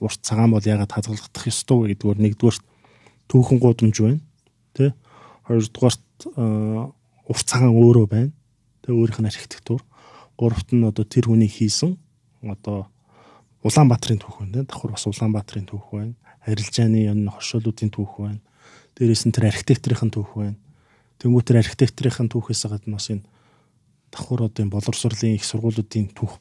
урт цагаан бол ягаад хадгалагдах ёстой вэ гэдгээр нэгдүгээр түүхэн гудамж байна. Тэ? Хоёрдугаар э, урт цагаан өөрөө байна. Тэ өөрийнх нь архитектур. Гуравт нь одоо тэр хүний хийсэн одоо Улаанбаатарын түүх байна. Давхар бас Улаанбаатарын түүх байна. Арилжааны энэ хоршоолуудын түүх байна. Дээрээс нь тэр архитекторын түүх байна. Тэнгүүт тэр архитекторын түүхээс гадна бас энэ давхар одоо энэ боловсролын их сургуулиудын түүх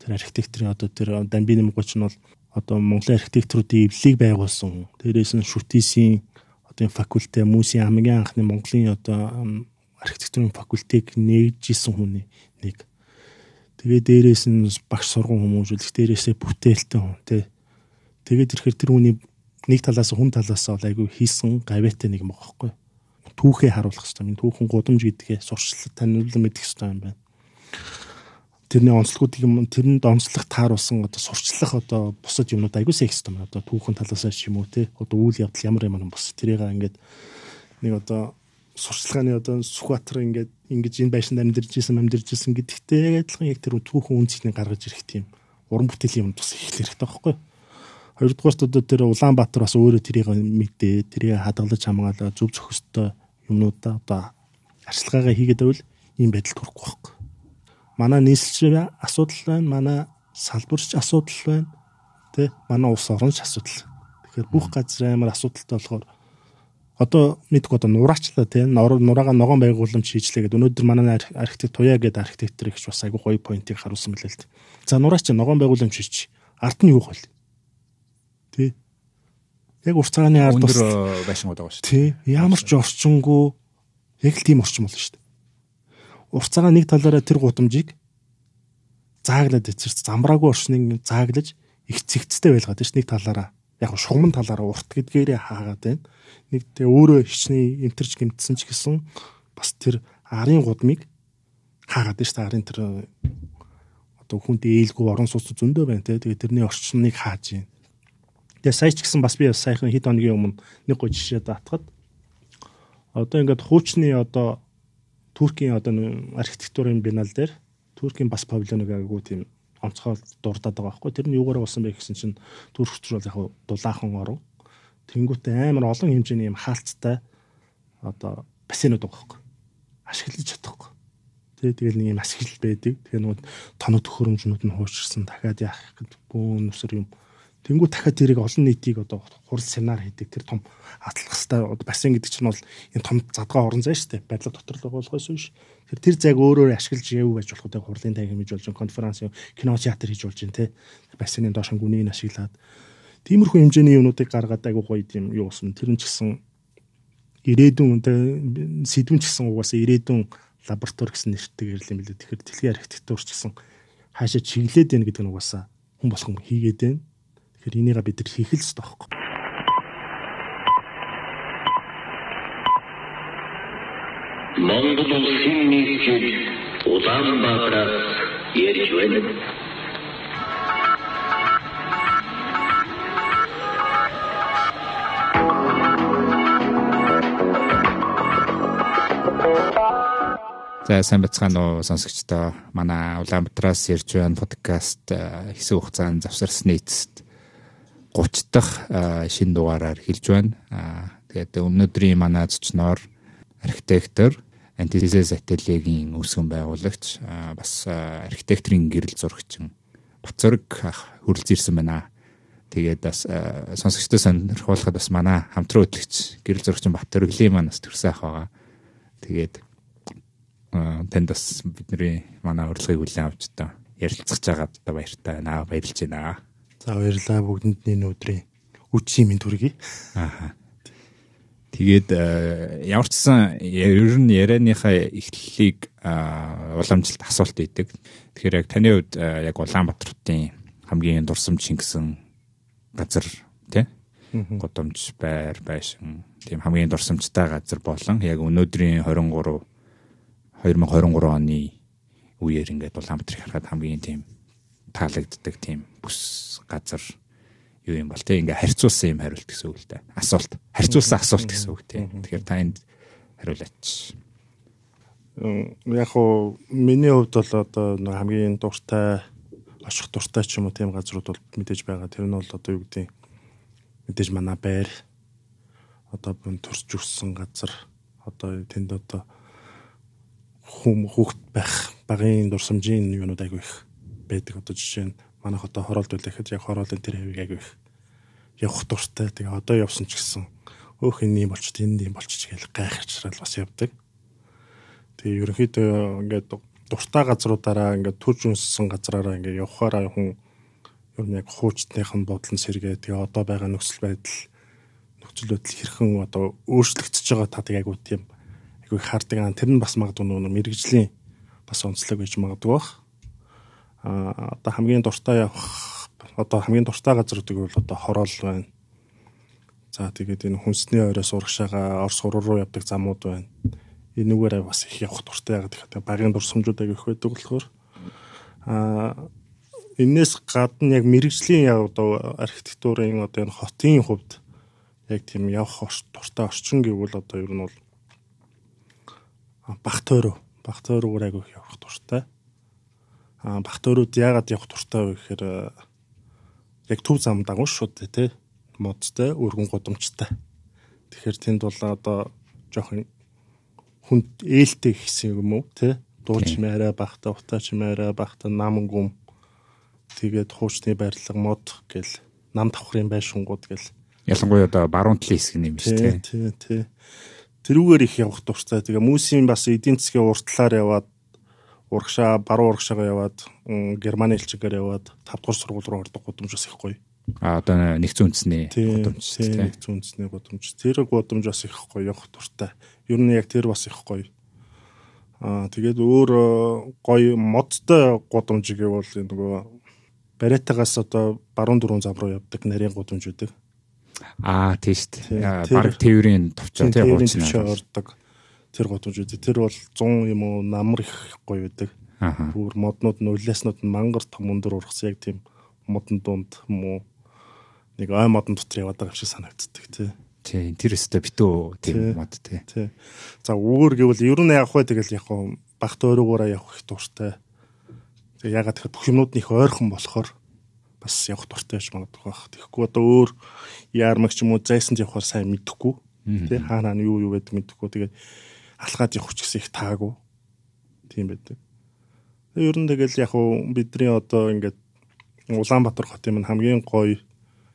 тэр архитекторын одоо тэр Дамбины Мгуч нь бол одоо Монголын архитектуруудын эвлэлийг байгуулсан. Дээрээс нь шүтээсийн одоо факультет Мөсийн хамгийн анхны Монголын одоо архитектурын факультетийг нэгжсэн хүний нэг. Тэгээ дээрээс нь багш сургууль хүмүүжүүлэх дээрээсээ бүтээлтэй хүн тий. Тэгээд ирэхээр тэр хүний нэг талаас хүн талаас бол айгүй хийсэн гавьяатай нэг юм аахгүй. Түүхээ харуулах хэрэгтэй. Түүхэн гудамж гэдгээ сурчлал таниулан мэдэх хэрэгтэй юм байна тэрний онцлогуудыг юм тэрэнд онцлох тааруулсан одоо сурчлах одоо бусад юмнууд айгүй секс юм одоо түүхэн талаас ч юм уу те одоо үйл явдал ямар юм бас тэрийг ингээд нэг одоо сурчлагын одоо Сүхбаатар ингээд ингэж энэ байшинд амьдарч исэн амьдарч исэн гэдэгтэй адилхан яг тэр түүхэн үнцгийг гаргаж ирэх тийм уран бүтээл юм тус их л хэрэгтэй байхгүй юу Хоёрдугаарт одоо тэр Улаанбаатар бас өөрөө тэрийг мэдээ, тэрийг хадгалж хамгаалаа, зөв зөвхөстэй юмнуудаа одоо арчилгаагаа хийгээд байвал ийм байдал төрөхгүй байхгүй манай нийслэл асуудал байна, манай салбарч асуудал байна. Тэ манай улс орнч асуудал. Тэгэхээр бүх газар амар асуудалтай болохоор одоо мэдгүй одоо нураачлаа тий нураага ногоон байгууламж хийжлээ гэдэг өнөөдөр манай архитект туяа гэдэг архитектор ихч бас айгүй гоё поинтыг харуулсан мөлий л дээ. За нураач ногоон байгууламж хийж ард нь юу хөл тий яг урт цагааны ард бас э, байшингууд байгаа шүү дээ. Тий ямар ч орчингүй яг л тийм орчин болно шүү дээ уртцаагаа нэг талаараа тэр гудамжийг зааглаад эцэрч замбраагүй оршныг зааглаж их цэгцтэй байлгаад шүү нэг талаараа яг шугамн талаараа урт гэдгээрээ хаагаад байна. Нэг тэгээ өөрөө хичнээн энтерч гимтсэн ч гэсэн бас тэр арын гудмыг хаагаад шүү арын тэр одоо хүн дээлгүй орон сууц зөндөө байна те. Тэгээ тэрний орчныг хааж байна. Тэгээ сая ч гэсэн бас би сайхан хэд хоногийн өмнө нэг гоо жишээ даатгаад одоо ингээд хуучны одоо Туркийн одоо архитектурын бинал дээр Туркийн бас павильоныг агуу тийм онцгой дурдаад байгаа байхгүй. Тэр нь юугаар болсон бэ гэсэн чинь Турк хүчрэл яг дулаахан орон. Тэнгүүтээ амар олон хэмжээний юм хаалттай одоо бассейнууд байгаа байхгүй. Ашиглаж чадахгүй. Тэ тэгэл нэг юм ашиглал байдаг. Тэгээ нөгөө тоног төхөөрөмжнүүд нь хуучирсан дахиад яах гэдэг бөөн өсөр юм. Бөө, Тэнгүү дахиад зэрэг олон нийтийг одоо хурал семинар хийдэг тэр том атлах хэвээр бассейн гэдэг чинь бол энэ том задгаа орон зай шүү дээ. Барилга дотор л байгуулгаас биш. Тэр тэр зайг өөрөөр ашиглаж яв байж болох гэдэг хурлын таг хэмжиж болж конференц, кино театр хийж болж байна те. Бассейнын доош гүнийг ашиглаад тиймэрхүү хэмжээний юмнуудыг гаргаад айгуу гоё юм юу уусна. Тэр нь ч гэсэн ирээдүйн те сэдвүн ч гэсэн угаасаа ирээдүйн лаборатори гэсэн нэртэй гэрлээ юм билээ. Тэгэхээр дэлхийн архитектурч гэсэн хаашаа чиглээд байна гэдэг нь угаасаа хүн болох юм хийгээд байна Тэгэхээр энийгээ бид нар хийх л ёстой байхгүй. Монгол улсын нийслэл Улаанбаатараас ярьж байна. За сайн бацгаана уу сонсогчдоо. Манай Улаанбаатараас ирж байна подкаст э, хэсэг хугацаанд завсарсны эцэст 30 дахь шин дугаараар хэлж байна. Тэгээд өнөөдрийн манай зочноор архитектор Антизес ательегийн үүсгэн байгуулагч бас архитектурын гэрэл зурагчин Буцэрэг хөрөлж ирсэн байна. Тэгээд бас сонсогчдод сонирхуулахад бас манай хамтран хөтлөгч гэрэл зурагчин Баттөргөлийн маань бас төрсөн ах байгаа. Тэгээд танд бас бидний манай урилгыг хүлээн авч та ярилцах жагаад баяртай байна. Баярлж байна. За баярлалаа бүгдэнд энэ өдрийн үчийн минь төргий. Аа. Тэгээд э, ямар ч сан ер нь ярианыхаа эхлэлийг уламжилт асуулт өгдөг. Тэгэхээр яг таны хувьд э, яг Улаанбаатарын хамгийн дурсамж шингэсэн газар тий? Годомж байр байшин тийм хамгийн дурсамжтай газар болон яг өнөөдрийн 23 2023 оны үеэр ингээд Улаанбаатарыг харахад хамгийн тийм таалагддаг тийм бүс газар юу юм бол те ингээ харьцуулсан юм хариулт гэсэн үг л дээ. Асуулт. Харьцуулсан асуулт гэсэн үг те. Тэгэхээр та энд хариулаач. Яг уу миний хувьд бол одоо хамгийн дуртай очих дуртай ч юм уу тийм газрууд бол мэдээж байгаа. Тэр нь бол одоо юу гэдэг мэдээж манай байр одоо бүн төрж өссөн газар одоо тэнд одоо хүм хүүхд байх багын дурсамжийн юунууд айгүй их байдаг одоо жишээ нь манайх одоо хороолд үлээх гэж яг хороолын тэр хэвийг аяг их явах дуртай. Тэгээ одоо явсан ч гэсэн өөх энэ юм болчих, энэ юм болчих гэж гайхачрал бас явдаг. Тэгээ ерөнхийдөө ингээд дуртай газруудаараа ингээд төрж өнссөн газраараа ингээд явхаараа хүн ер нь яг хуучтныхын бодлон сэргээ тэгээ одоо байгаа нөхцөл байдал нөхцөл байдал хэрхэн одоо өөрчлөгдөж байгаа та тэгээ айгуу тийм айгуу хардаг. Тэр нь бас магадгүй нөө мэрэгжлийн бас онцлог байж магадгүй бах одоо хамгийн дуртай явах одоо хамгийн дуртай газар гэдэг бол одоо хороол байна. За тэгээд энэ хүнсний оройос урагшаага орс хуруу руу явдаг замууд байна. Энүүгээр бас их явах дуртай яагаад гэхээр багийн дурсамжууд агих байдаг болохоор аа энээс гадна яг мэрэгжлийн яг одоо архитектурын одоо энэ хотын хувьд яг тийм явах дуртай орчин гэвэл одоо ер нь бол бах тойроо бах тойроо гурайг явах дуртай бахтөрүүд яагаад явах туртай вэ гэхээр яг төв зам дагуу шууд тий модтай өргөн гудамжтай. Тэгэхээр тэнд бол одоо жоохон хүнд ээлтэй гэсэн юм уу тий дуулж мээрэ бахта утаач мээрэ бахта намн гүм тэгээд хуучны барилга мод гэл нам давхрын байшингууд гэл ялангуяа одоо баруун талын хэсэг юм шүү дээ тий тий тэрүүгээр их явах дуртай тэгээ мөсийн бас эдийн засгийн урт талаар яваад урагшаа баруун урагшаагаа яваад Германы элчигээр яваад 5 дугаар сургууль руу ордог гудамж бас их гоё. А одоо нэгцэн үндэсний гудамж тийм нэгцэн үндэсний гудамж. Тэр гудамж бас их гоё явах дуртай. Ер нь яг тэр бас их гоё. А тэгээд өөр э, гоё модтой гудамж гэвэл нөгөө бариатагаас одоо баруун дөрвөн зам руу явдаг нарийн гудамж үүдэг. Аа тийм шүү дээ. Э, бараг тээврийн төвчөө тийм хуучин ордог тэр готууж үзье. Тэр бол 100 юм уу намар их гоё байдаг. Бүр моднууд нь үлээснүүд нь мангар том өндөр ургас яг тийм модон дунд муу нэг ой модон дотор яваад байгаа шиг санагддаг тий. Тий, тэр өстө битүү тийм мод тий. Тий. За үүр гэвэл ер нь явах бай тэгэл яг хуу багт өрөөгөөрөө явах их дуртай. Тэгээ ягаад гэхээр бүх юмнууд нь их ойрхон болохоор бас явах дуртай байж магадгүй бах. Тэгэхгүй одоо өөр яармагч юм уу зайсанд явахаар сайн мэдхгүй. Тий, хаа наа юу юу гэдэг мэдхгүй. Тэгээд алхаад явах ч гэсэн их таагүй. Тийм байдаг. Ер нь тэгэл яг уу бидний одоо ингээд Улаанбаатар хотын минь хамгийн гоё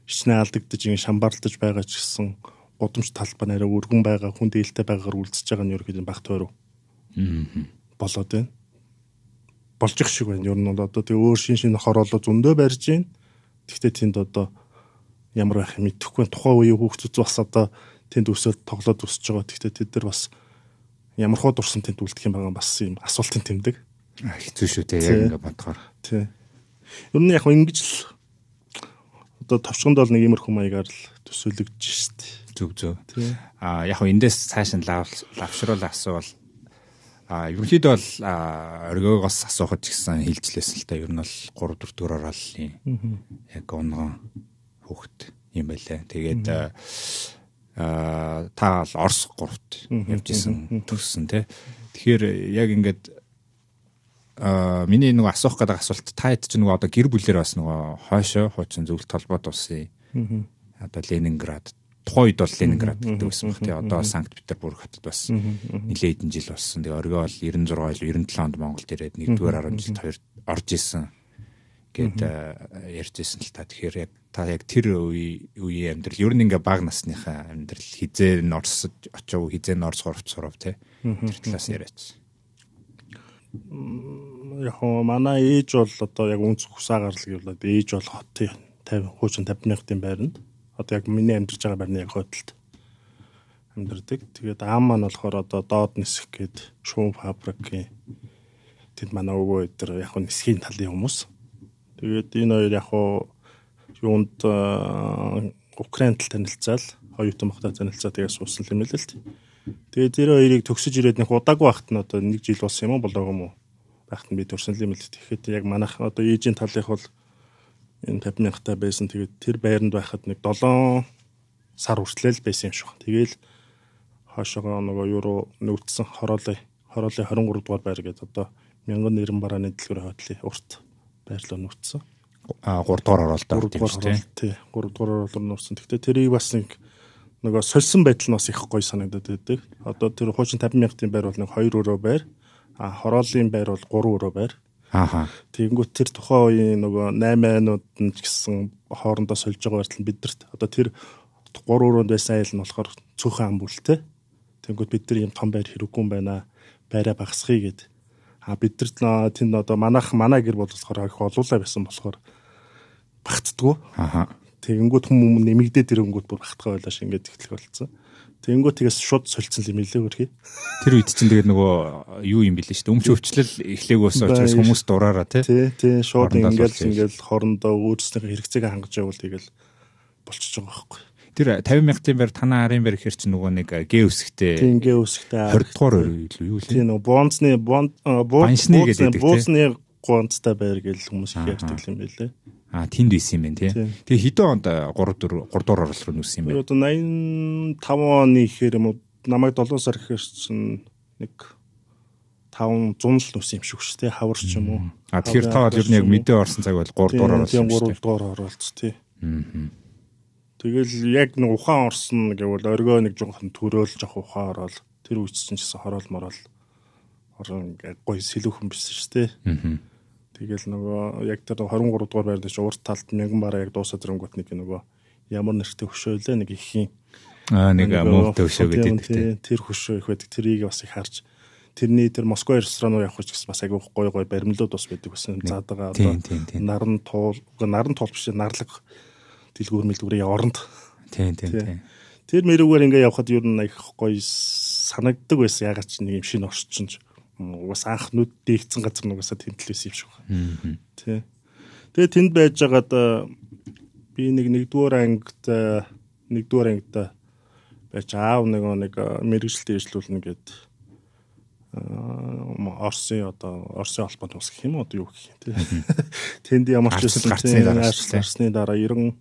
хичнээн алдагдж ингэ шамбарлаж байгаа ч гэсэн гудамж талбай нараа өргөн байгаа хүн дээлтэй байгаагаар үлдсэж байгаа нь ерөөхдөө багт байруу. Аа. Болоод байна. Болж их шиг байна. Ер нь одоо тэг өөр шин шин нохор олоо зөндөө барьж байна. Тэгтээ тэнд одоо ямар байх мэдэхгүй тухайн үеийн хүүхдүүд бас одоо тэнд өсөөл тоглоод өсөж байгаа. Тэгтээ тэд нар бас ямар хуу дурсан тэнд үлдэх юм байгаа бас юм асуултын тэмдэг. Хэцүү шүү те яг ингээ бодохоор. Тий. Ер нь яг ингэж л одоо товчгонд бол нэг иймэрхүү маягаар л төсөөлөгдөж шүү дээ. Зөв зөв. Аа яг эндээс цааш нь лавшруулах асуувал А ерөнхийдөө бол оргиогоос асуухад ч гэсэн хилжлээсэн л та ер нь бол 3 4 дөр оролын яг унгон хүүхэд юм байлаа. Тэгээд аа та бол Орос гуравт явж исэн төгссөн тий. Тэгэхээр яг ингээд аа миний нөгөө асуух гэдэг асуулт та хэд ч нөгөө одоо гэр бүлээр бас нөгөө хойшоо хуучин зөвлөлт толгойд усан. Одоо Ленинград тухайн үед бол Ленинград гэдэг байсан баг тий. Одоо Санкт Петербург хотод бас нэлээд хэдэн жил болсон. Тэгээ оргио бол 96 97 онд Монголд ирээд 1-р 10 жилд 2 орж исэн гэд э, ярьжсэн л та тэгэхээр яг та яг тэр үе үеийн амьдрал ер нь ингээ баг насныхаа амьдрал хизээ норсож очив хизээ норс горовч сурав те тэр талаас яриач яг манай ээж бол одоо яг үнц хусаа гарал гэвэл ээж бол хотын 50 хуучин 50-ийн байранд одоо яг миний амьдарч байгаа байрны яг хөдөлт амьдардаг. Тэгээд аам маань болохоор одоо доод нисэх гээд шуум фабрикийн тэнд манай өвөө өдр яг нь нисхийн талын хүмүүс. Тэгээд энэ хоёр яг хуу юунд Украинт танилцаал хоёутан багтаа танилцаа тэгээд суусан юм л л тий. Тэгээд тэр хоёрыг төгсөж ирээд нэг удаагүй багт нь одоо нэг жил болсон юм уу болоо юм уу багт нь би төрсөн юм л л тэгэхэд яг манайх одоо ээжийн талынх бол энэ 50 мянгатай байсан тэгээд тэр байранд байхад нэг 7 сар хүртлээл байсан юм шиг. Тэгээл хоошоогоо нөгөө юу руу нүгдсэн хороолын хороолын 23 дугаар байр гэдэг одоо 1090 барааны дэлгүүр хотлын урт байрлал нууцсан. А 3 дугаар оролт авдаг юм шүү дээ. Тий. 3 дугаар оролт нууцсан. Гэхдээ тэрийг бас нэг нөгөө сольсон байдал нь бас их гоё санагдаад байдаг. Одоо тэр хуучин 50 мянгатын байр бол нэг 2 өрөө байр. А хороолын байр бол 3 өрөө байр. Ааха. Тэгэнгүүт тэр тухайн үеийн нөгөө 8-ууд нь ч гэсэн хоорондоо сольж байгаа байтал бидэрт одоо тэр 3 өрөөнд байсан айл нь болохоор цөөхөн ам бүлтэй. Тэнгүүд бид нар юм том байр хэрэггүй юм байна. Байраа багсхий гэд А бид нар тэнд одоо манайх манай гэр болохоор их олуулаа байсан болохоор багтдгүй. Аха. Тэгэнгүүт хүмүүс нэмэгдээд ирэнгүүт бүр багтгаа байлаа шиг ингээд ихтлэх болцсон. Тэгэнгүүт тэгээс шууд сольцсон юм лээ хөрхий. Тэр үед чинь тэгээд нөгөө юу юм бэлээ шүү дээ. Өмч өвчлөл эхлээгөөс учраас хүмүүс дураараа тий. Тий, тий. Шууд ингээд ингээд хоорондоо өөрснийхээ хэрэгцээг хангаж явуул тэгэл болчихж байгаа байхгүй. Тэр 50 мянган байр танаа арын байр гэхэр чинь нөгөө нэг э, гээ үсгтэй. Тийм гээ үсгтэй. 20 дугаар байр илүү юу лээ. Тийм нөгөө бонцны бонд э, буусны гэдэг. Буусны гонцтай байр гэж хүмүүс их ярьдаг юм байлээ. А тэнд байсан юм байна тий. Тэгээ хэдэн онд 3 4 3 дугаар орлол руу нүссэн юм бэ? Одоо 85 оны ихэр юм уу намайг 7 сар гэхэр чинь нэг 5 100 л нүс юм шиг шүү дээ хаварч юм уу а тэгэхээр та бол ер нь яг мэдээ орсон цаг бол 3 дугаар орсон шүү дээ 3 дугаар оролц тий аа Тэгэл яг нэг ухаан орсон гэвэл оргоо нэг жоохон төрөөлж авах ухаан ороод тэр үйтсэн чсэн хороол мороол орон ингээд гоё сэлүүхэн бисэн шүү дээ. Аа. Тэгэл нөгөө яг тэр 23 дугаар байрны чи урт талд мянган бараа яг дуусаад ирэнгүүт нэг нөгөө ямар нэртэй хөшөөлөө нэг ихийн аа нэг амуултай хөшөө гэдэг тийм тэр хөшөө их байдаг тэрийг бас их харж тэрний тэр Москва ресторан руу явах гэсэн бас агай гоё гоё баримлууд бас байдаг гэсэн заадаага одоо наран туул наран туул биш нарлаг дэлгүүр мэлдгүүрээ оронд. Тийм тийм тийм. Тэр мэрүүгээр ингээ явхад юу нэг их гоё санагддаг байсан. Ягаад ч нэг юм шинэ орчинч уус анх нүд дээгцэн газар нугасаа тэмдэглээс юм шиг байна. Тий. Тэгээ тэнд байж байгаад э, би нэг нэгдүгээр ангид нэгдүгээр ангид байж аав нэг нэг э, мэрэгжил дэвшлүүлнэ гэд э, Орсын одоо Орсын албан тус гэх юм уу юу гэх юм тий. Тэнд ямар ч байсан гарцны дараа гарцны дараа 90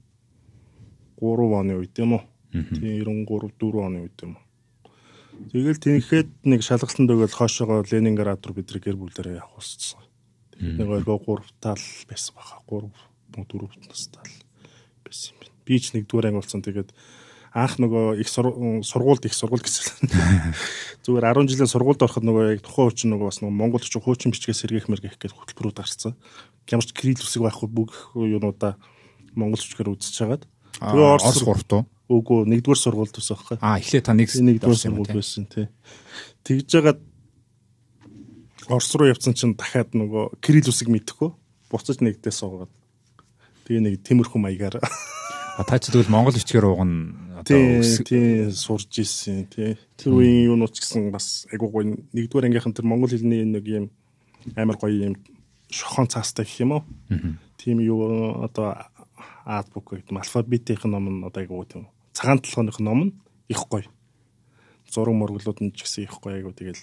93 оны үед юм уу. Тийм 93 4 оны үед юм уу. Тэгэл тэнхэд нэг шалгалсан дөгөөл хоошоогоо Ленинград руу бидний гэр бүлээрээ явуулсан. Нэг ойгоо 3 тал байсан баха. 3 4 нас тал байсан юм. Би ч нэгдүгээр анги болсон. Тэгээд анх нөгөө их сургуульд их сургууль гэсэн. Зүгээр 10 жилийн сургуульд ороход нөгөө яг тухайн үеч нөгөө бас нөгөө Монгол төч хуучин бичгээс сэргээх мэргэх гэх хөтөлбөрүүд гарцсан. Ямар ч кирилл үсэг байхгүй бүх юунуудаа монгол төчгөр үзэж хагаад Тэгээ Орос 3 туу. Үгүй нэгдүгээр сургуульд байсан байхгүй. Аа эхлээ та нэг нэгдүгээр сургуульд байсан тий. Тэгж жагаад Орос руу явсан чинь дахиад нөгөө Кирилл үсэг мэдхгүй буцаж нэгдээ суугаад. Тэгээ нэг тиймэрхүү маягаар А та ч тэгвэл монгол бичгээр уугна одоо тий сурж ирсэн тий. Тэр үеийн юунууд ч гэсэн бас айгуу гоё нэгдүгээр ангийнхан тэр монгол хэлний нэг юм амар гоё юм шохон цаастай гэх юм уу. Тийм юу одоо Азбук гэдэг алфавитийнх нь ном нь одоо айгуу тийм цагаан толгойнх ном нь их гоё. Зураг мөргөлүүд нь ч гэсэн их гоё айгуу тэгэл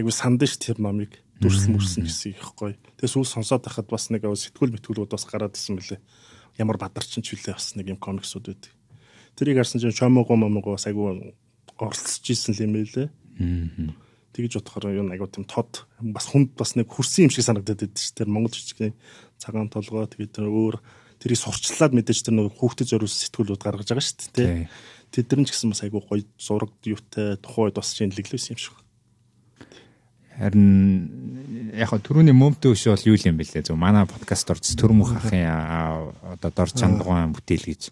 айгуу сандж тэр номыг дүрслэн мөрсөн гэсэн их гоё. Тэгээс үл сонсоод байхад бас нэг сэтгүүл мэтгүүлүүд бас гараад ирсэн мөлий. Ямар бадарчин ч хүлээ бас нэг юм комиксууд байдаг. Тэрийг харсан чинь чомоогоо момогоо бас айгуу оролцож исэн юм байлээ. Аа тэгж бодохоор юу нэг агуу тийм тод бас хүнд бас нэг хөрсөн юм шиг санагдаад байдаг шүү дээ. Монгол жижигний цагаан толгой тэгээд өөр тэрийг сурчлаад мэдээж тэр нэг хүүхдэд зориулсан сэтгүүлүүд гаргаж байгаа шүү дээ. Тэд нар ч гэсэн бас айгүй гоё зураг юутай тухайн үед бас шинэлглэвсэн юм шиг. Харин яг хо түрүүний мөмтөө өшөө бол юу юм бэлээ зөв манай подкаст орц төрмөх ахын одоо дор чангаан бүтээл гэж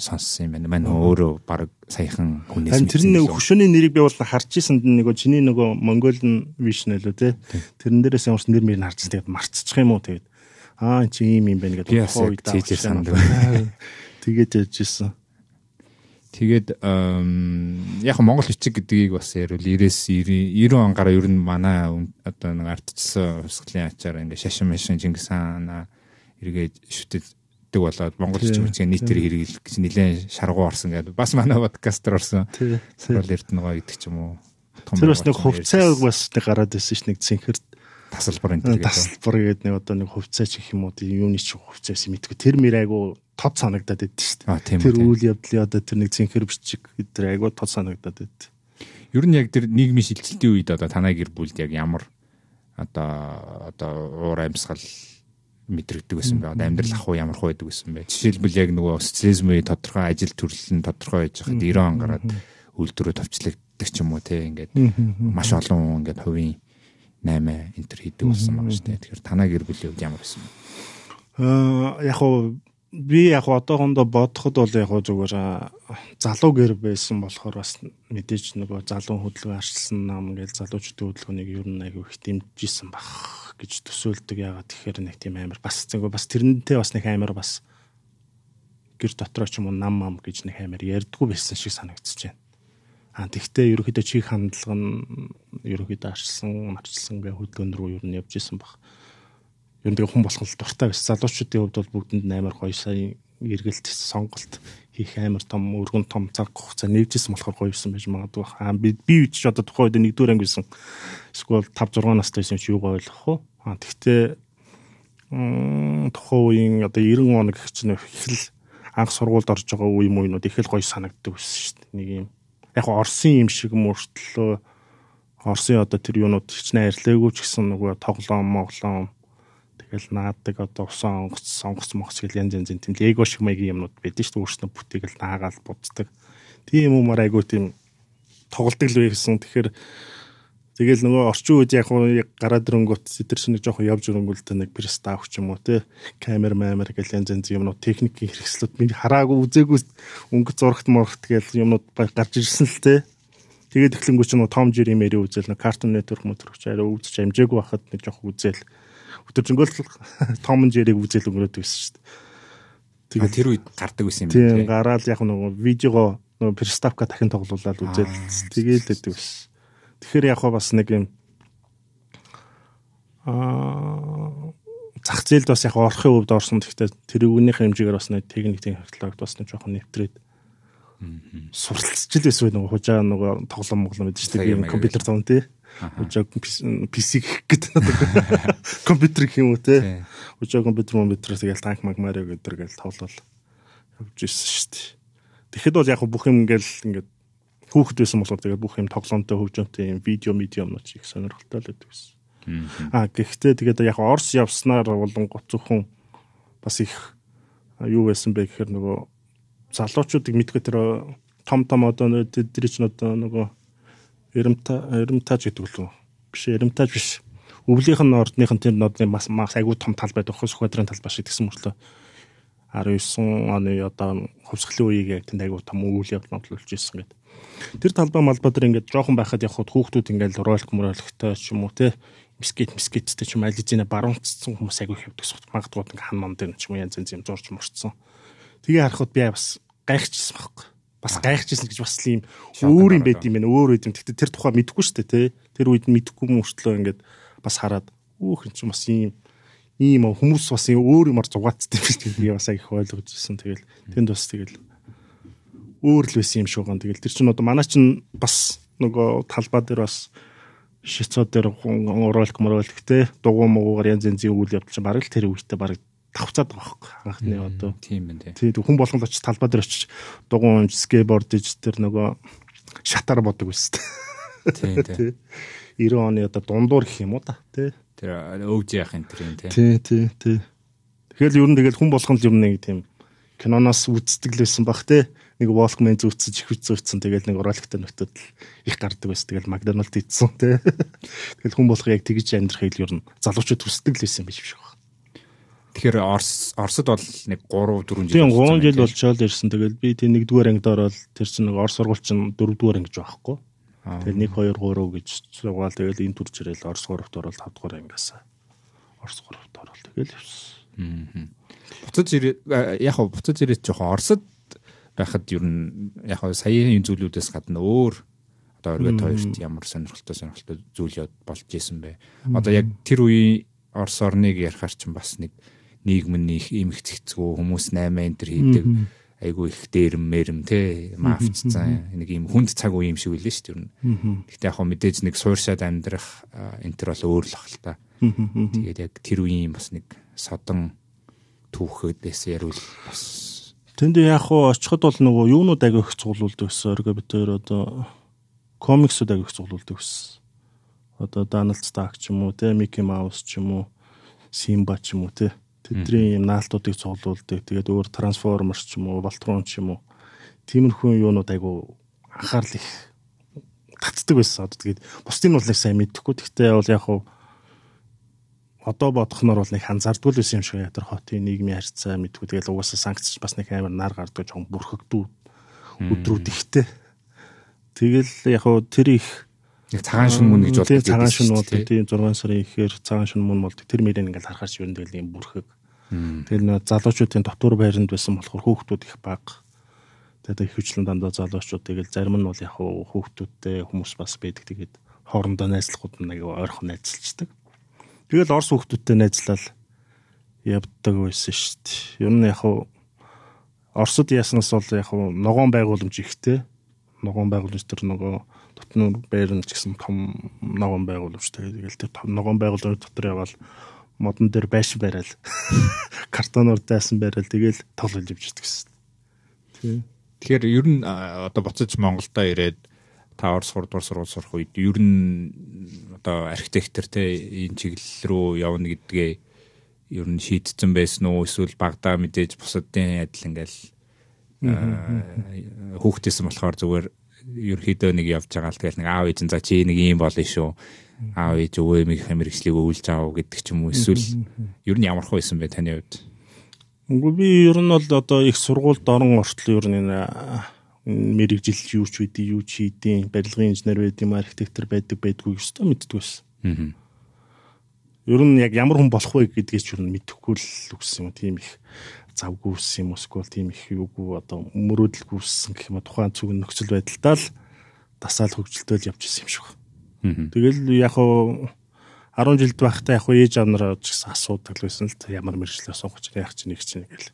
сонссон юм байна. Манай өөрөө баг саяхан хүнээс мэдсэн. Тэр нэг хөшөөний нэрийг би бол харж ирсэнд нөгөө чиний нөгөө Mongolian vision лөө те. Тэрэн дээрээс ямар ч нэр мэр харж байгаа тэгээд марцчих юм уу тэгээд аа чи юм юм байна гэдэг тухайн үед тийж сандаг. Тэгээд яжсэн. Тэгээд яг Монгол бичиг гэдгийг бас ярил 90-с 90 90 он гараа ер нь манай одоо нэг ардчсан хувьсгалын ачаар ингээ шашин машин Чингис хаана эргээд шүтдэг болоод Монгол бичиг үсгийн нийтээр хэрэглэх гэж нэлээд шаргуу орсон гэдэг. Бас манай подкастер орсон. Сарал Эрдэнэгаа гэдэг ч юм уу. Тэр бас нэг хувьцаа үг бас нэг гараад ирсэн ш нэг зинхэрт тасалбар энэ тасалбар гэдэг нэг одоо нэг хувьцаач гэх юм уу тийм юуны ч хувьцаас мэдгүй тэр мэр айгу тод санагдаад байд шүү дээ тэр үйл явдлын одоо тэр нэг зинхэр бичиг тэр айгу тод санагдаад байд ер нь яг тэр нийгмийн шилжилтийн үед одоо танай гэр бүлд яг ямар одоо одоо уур амьсгал мэдрэгдэг байсан байгаад амьдрал ах уу ямар хуу байдаг байсан бэ жишээлбэл яг нөгөө социализмын тодорхой ажил төрөл нь тодорхой байж хад 90 он гараад үйлдвэрүүд товчлогддог ч юм уу те ингээд маш олон ингээд хувийн 8 энтер хийдэг болсон байгаа шүү дээ. Тэгэхээр танаа гэр бүлийн хувьд ямар байсан бэ? Аа яг уу би яг одоохондоо бодоход бол яг зүгээр залуу гэр байсан болохоор бас мэдээж нөгөө залуу хөдөлгөөн арчилсан нам гээл залуучдын хөдөлгөөнийг ер нь айгүй их дэмжижсэн баг гэж төсөөлдөг ягаад тэгэхээр нэг тийм амар бас зэнгөө бас тэрнтэй бас нэг амар бас гэр дотроо ч юм уу нам мам гэж нэг амар ярьдгүй байсан шиг санагдчихэв. А тэгтээ ерөөхдөө чих хандлага нь ерөөхдөө арчсан, марчсан гэх хөдөлгөөн рүү ер нь явж исэн баг. Ер нь тэгээ хүн болох нь дуртай биш. Залуучуудын хувьд бол бүгдэнд амар гоё сайн эргэлт сонголт хийх амар том өргөн том цаг хугацаа нэгжсэн болохоор гоё юмсан байж магадгүй. А би би ч одоо тухайн үед нэгдүгээр анги байсан. Эсвэл 5 6 настай байсан юм чи юу ойлгох вэ? А тэгтээ тухайн үеийн одоо 90 хоног гэж нэр эхэл анх сургуульд орж байгаа үе муйнууд их л гоё санагддаг байсан шүү дээ. Нэг юм яг Оросын юм шиг мөртлөө Оросын одоо тэр юунууд хичнээн арилаагүй ч гэсэн нөгөө тоглоом моглоом тэгэл наадаг одоо усан онгоц сонгоц монгоц гэл янз янз тийм лего шиг маягийн юмнууд байдаг шүү дээ өөрснөө бүтээгэл наагаал буддаг тийм юм арайгүй тийм тоглолдог л байсан тэгэхээр Тэгэл нөгөө орчин үед яг гараад ирэнгүүт сэтэр шинэ жоохон явж ирэнгүүт нэг преста авч юм уу те камер маамер гэл янз янз юмнууд техникийн хэрэгслүүд минь хараагүй үзээгүй өнгөц зурагт моргт гэл юмнууд гарч ирсэн л те Тэгээд эхлэнгүү чинь том жир юм ярив үзэл нэг картон нэтворк мөтөрч арай үзэж амжаагүй байхад нэг жоох үзэл өтөржөнгөл том жирийг үзэл өнгөрөөд байсан шүү дээ. Тэгээд тэр үед гардаг байсан юм тийм. Тийм гараал яг нөгөө видеого нөгөө перставка дахин тоглуулаад үзэл тэгээд л гэдэг байсан. Тэгэхээр яг бас нэг юм аа зах зээлд бас яг орохын хувьд орсон гэхдээ тэр өөнийх хэмжээгээр бас нэг техникийн хэтгэлд бас нэг жоохон нэвтрээд суралцж л байсан нөгөө хужаа нөгөө тоглоом моглоом мэдэж тийм юм компьютер зам тий хужаа PC гэх гээд компьютер гэх юм уу тий хужаа компьютер компьютер тэгэл танк магмаар гэдэг төргээл тоглол явж исэн шүү дээ Тэгэхэд бол яг бүх юм ингээл ингээд хүүхэд байсан болохоор тэгээд бүх юм тоглоомтой хөгжөөнтэй юм видео медиа юмнууд их сонирхолтой л байдаг байсан. Аа гэхдээ тэгээд яг Орс явснаар болон гоц зөвхөн бас их юу байсан бэ гэхээр нөгөө залуучуудыг мэдгүй тэр том том одоо тэр чинь одоо нөгөө эремта эремтаж гэдэг л үү? Биш эремтаж биш. Өвлийнх нь ордных нь тэр нодны маш маш айгүй том талбай дөхөс хөөдрийн талбай шиг гэсэн мөрлөө 19 оны одоо хувьсгалын үеийг яг тэнд айгуу том үйл явдал нөтлүүлж ирсэн гэдэг. Тэр талбай малба дээр ингээд жоохон байхад яг хот хүүхдүүд ингээд ройлк мөрөлхтэй ч юм уу те мискет мискеттэй ч юм аль зэнэ баруунцсан хүмүүс айгуу хөвдөгсөх магадгүй ингээд хан мам дээр ч юм янз янз юм зурж морцсон. Тэгээ харахад би бас гайхчихсан байхгүй бас гайхажсэн гэж бас ийм өөр юм байд юм байна өөр үед юм гэхдээ тэр тухай мэдэхгүй шүү дээ те тэр үед мэдэхгүй мөртлөө ингээд бас хараад өөх эн чинь бас ийм ийм хүмүүс бас өөр юмар зугаацдаг биш тийм би бас их ойлгож ирсэн. Тэгэл тэнд бас тэгэл өөр л байсан юм шиг гоо. Тэгэл тэр чинь одоо манай чинь бас нөгөө талбай дээр бас шицоо дээр уруулах мөрөөлөх те дугуй муугаар янз янзын үйл явдал чинь баг л тэр үедээ баг давцаад байгаа хөөх анхны одоо тийм байна тий хүн болгонд очиж талбай дээр очиж дугуй унж скейтборд иж тэр нөгөө шатар бодог байсан тий 90 оны одоо дундуур гэх юм уу та тий Тэр өвж яах энэ тэр юм тий. Тий, тий, тий. Тэгэхээр ер нь тэгэл хүн болгонд юм нэг тийм киноноос үздэг л байсан бах тий. Нэг Walkman зүүцсэн, их үз зүүцсэн тэгэл нэг уралгтай нөтөд их гардаг байсан. Тэгэл Макдоналд идсэн тий. Тэгэл хүн болох яг тэгж амьдрахыг л ер нь залуучууд хүсдэг л байсан биш шүү. Тэгэхээр Орс Оросд бол нэг 3 4 жил. Тийм 3 жил болчоод ирсэн. Тэгэл би тийм 1 дугаар ангид ороод тэр чинь нэг Орс сургууль чинь 4 дугаар ангиж байхгүй. Тэгэл 1 2 3 гэж цугаал тэгэл энд төрж ирэл Орос 3-т орол 5 дугаар ангиасаа. Орос 3-т орол тэгэл явсан. Буцаж э, яг хав буцаж ирээд жоохон Оросд байхад ер нь яг саяны зүйлүүдээс гадна өөр одоо оргид хоёрт ямар сонирхолтой сонирхолтой зүйл болж исэн бэ. Одоо яг тэр үеийн Орос орныг ярихаар ч бас нэг нийгэм нэг эмх зэгцгөө хүмүүс 8 энэ төр хийдэг айгүй их дээрэм мэрэм те мавцсан нэг юм хүнд цаг үе юм шиг үлээ шүү дээ ер нь. Гэхдээ яг мэдээж нэг суурьшаад амьдрах энэ төр бол өөр л хэл та. Тэгээд яг тэр үеийн бас нэг содон түүхэд байсан ярил бас Тэнд яг уу очиход бол нөгөө юунууд агай их цуглуулдаг гэсэн оргоо бид хоёр одоо комиксууд агай их цуглуулдаг гэсэн. Одоо Donald Duck ч юм уу те Mickey Mouse ч юм уу Simba ч юм уу те. Аа Тэдний юм наалтуудыг цуглуулдаг. Тэгээд өөр трансформерс ч юм уу, Voltron ч юм уу. Тиймэрхүү юунууд айгу анхаарал их татдаг байсан. Одоо тэгээд бусдын бол нэг сайн мэдхгүй. Тэгтээ бол яг хуу одоо бодохноор бол нэг анзаардгүй л байсан юм шиг ятар хотын нийгмийн харьцаа мэдгүй. Тэгээд угаасаа санкцч бас нэг амар нар гардаг жоон бүрхэгдүү өдрүүд ихтэй. Тэгэл яг хуу тэр их яг цагаан шин мөн гэж болдог. Тийм цагаан шин бол тийм 6 сарын ихээр цагаан шин мөн болдог. Тэр мөрөнд ингээл харахаар ч ер нь тэгэл юм бүрхэг Тэгэл залуучуудын дотуур байранд байсан болохоор хүүхдүүд их бага. Тэгээд их хвчлэн дандаа залуучууд тэгэл зарим нь бол яг хүүхдүүдтэй хүмүүс бас байдаг. Тэгээд хоорондоо найзлахуд нэг ойрхон найзалцдаг. Тэгэл орс хүүхдүүдтэй найзлал явдаг байсан шүү дээ. Ер нь яг Оросд яснаас бол яг ногоон байгууламж ихтэй. Ногоон байгууламж төр нөгөө тотнур байрны ч гэсэн том ногоон байгууламжтай. Тэгэл тэр ногоон байгууламж дотор явбал модон дээр байшин барайл картоноор дайсан барайл тэгэл тоглож явж идэг гэсэн. Тий. Тэгэхээр ер нь одоо буцаж Монголдо ирээд 5-р 6-р сургууль сурах үед ер нь одоо архитектор те энэ чиглэл рүү явна гэдгээ ер нь шийдсэн байсан уу эсвэл багада мэдээж бусадын адил ингээл хүүхдээсэн болохоор зүгээр ерөөхдөө нэг явж байгаа л тэгэл нэг аав ээж за чи нэг юм болно шүү аав ээж өвөө эмийнхээ мэрэгчлийг өвлж аав гэдэг ч юм уу эсвэл ер нь ямар хөө исэн бэ таны хувьд? Үгүй би ер нь бол одоо их сургуульд орон ортол ер нь э, мэрэгжилж юу ч үди юу ч хийдин барилгын инженер байд юм архитектор байдаг байдгүй өстой мэддэг байсан. Аа. Ер нь яг ямар хүн болох вэ гэдгийг ч ер нь мэдэхгүй л үссэн юм тийм их завгүй үссэн юм эсвэл тийм их юугүй одоо мөрөөдөлгүй үссэн гэх юм тухайн зүг нөхцөл байдлаа л дасаал хөгжилтэй л явж исэн юм шиг. Тэгэл яг хуу 10 жилд байхдаа яг хуу ээж аав нараа ч гэсэн асуудаг л байсан л ямар мэрэгчлээ сонгоч яах чинь нэг чинь гэл.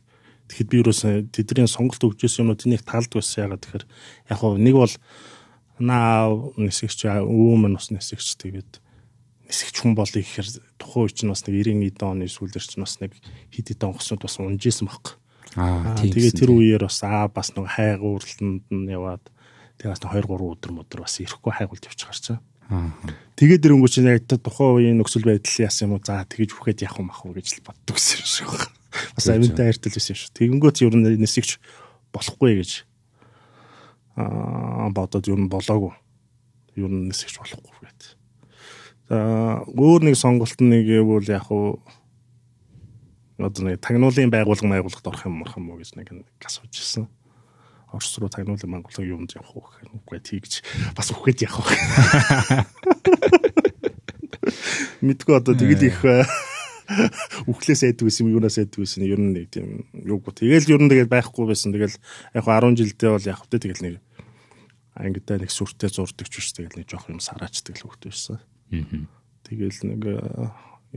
Тэгэхэд би юусэн тэдний сонголт өгч байсан юмнууд энийг талд байсан ягаад тэгэхээр яг хуу нэг бол наа нисэгч өвөө мэн бас нисэгч тэгээд нисэгч хүн болыг ихэр тухайн үеч нь бас нэг 90 эд оны сүүлэр чинь бас нэг хэд хэдэн онгоцнууд бас унжсэн баг. Аа тэгээд тэр үеэр бас аа бас нэг хайг уралтанд нь яваад тэгээд бас 2 3 өдөр мөдөр бас ирэхгүй хайгуулж явчих гарчаа. Тэгээд ирэнгүү чинь яг тухайн үеийн нөхцөл байдал яасан юм уу? За тэгэж бүхэд явах юм ах уу гэж л боддог гэсэн шүү дээ. Бас аминтай хайртал байсан шүү. Тэгэнгүүт ер нь нэсэгч болохгүй гэж аа бодоод ер нь болоогүй. Ер нь нэсэгч болохгүй гэт. За өөр нэг сонголт нэг бол яг уу одоо нэг тагнуулын байгуулга байгуулгад орох юм болох юм уу гэж нэг асууж ирсэн. Аа Орос руу тагнуулын Монголын юмд явах уу гэх нүггүй тийгч бас үхгээд явах уу. Мэдгүй одоо тэгэл их э, үхлээс айдаг байсан юм юунаас айдаг байсан ер нь нэг тийм юг тэгэл ер нь тэгэл байхгүй байсан тэгэл яг 10 жилдээ бол яг хөтэ тэгэл нэг ангидаа нэг сүртэй зурдаг ч биш тэгэл нэг жоох юм сараачдаг л хөвгт байсан. Аа. Тэгэл нэг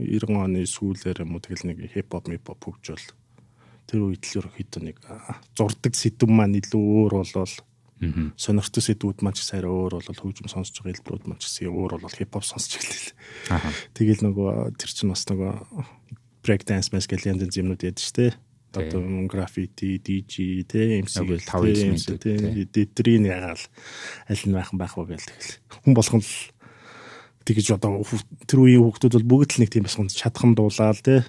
90 э, оны сүүлээр юм уу тэгэл нэг хип хоп мип хоп хөгжөөл тэр үед л ерөөхдөө нэг зурдаг сэдв маань илүү өөр болол сонирхтой сэдвүүд маань ч гэсэн арай өөр болол хөгжим сонсож байгаа хэлбэрүүд маань ч гэсэн өөр болол хипхоп сонсож эхэллээ. Тэгэл нөгөө тэр чинь бас нөгөө break dance мэс гэх юм зэмнүүд ядж штэ. Одоо граффити, DJ те MC гэл тав элемент те дэдрийн ягаал аль нь байхан байх вэ гэл тэгэл. Хүн болгон л тэгэж одоо тэр үеийн хүүхдүүд бол бүгд л нэг тийм бас чадхам дуулаад те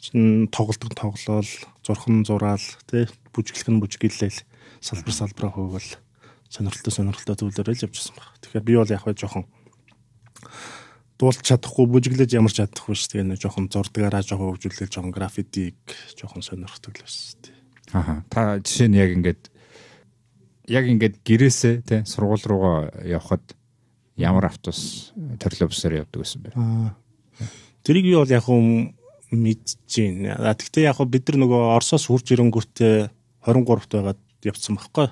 чин тоглолтог тоглоол, зурхан зураал, тий бүжиглэх нь бүжиглээл, салбар салбараа хөөгөл сонирхолтой сонирхолтой зүйлээр л явжсан баг. Тэгэхээр би бол яг хөө жоохон дуулж чадахгүй, бүжиглэж ямар ч чадахгүй шүү. Тэгээ нэг жоохон зурдгаараа жоохон хөгжүүлэл, жоохон графитик, жоохон сонирхдаг л байсан тий. Аха. Та жишээ нь яг ингээд яг ингээд гэрээсээ тий сургууль руугаа явхад ямар автобус төрлөө бүсээр явдаг гэсэн бэ? Аа. Тэрийг би бол яг хүм мэдж байна. А тэгтээ яг бид нар нөгөө Оросоос хурж ирэнгүүтээ 23-т байгаад явцсан байхгүй.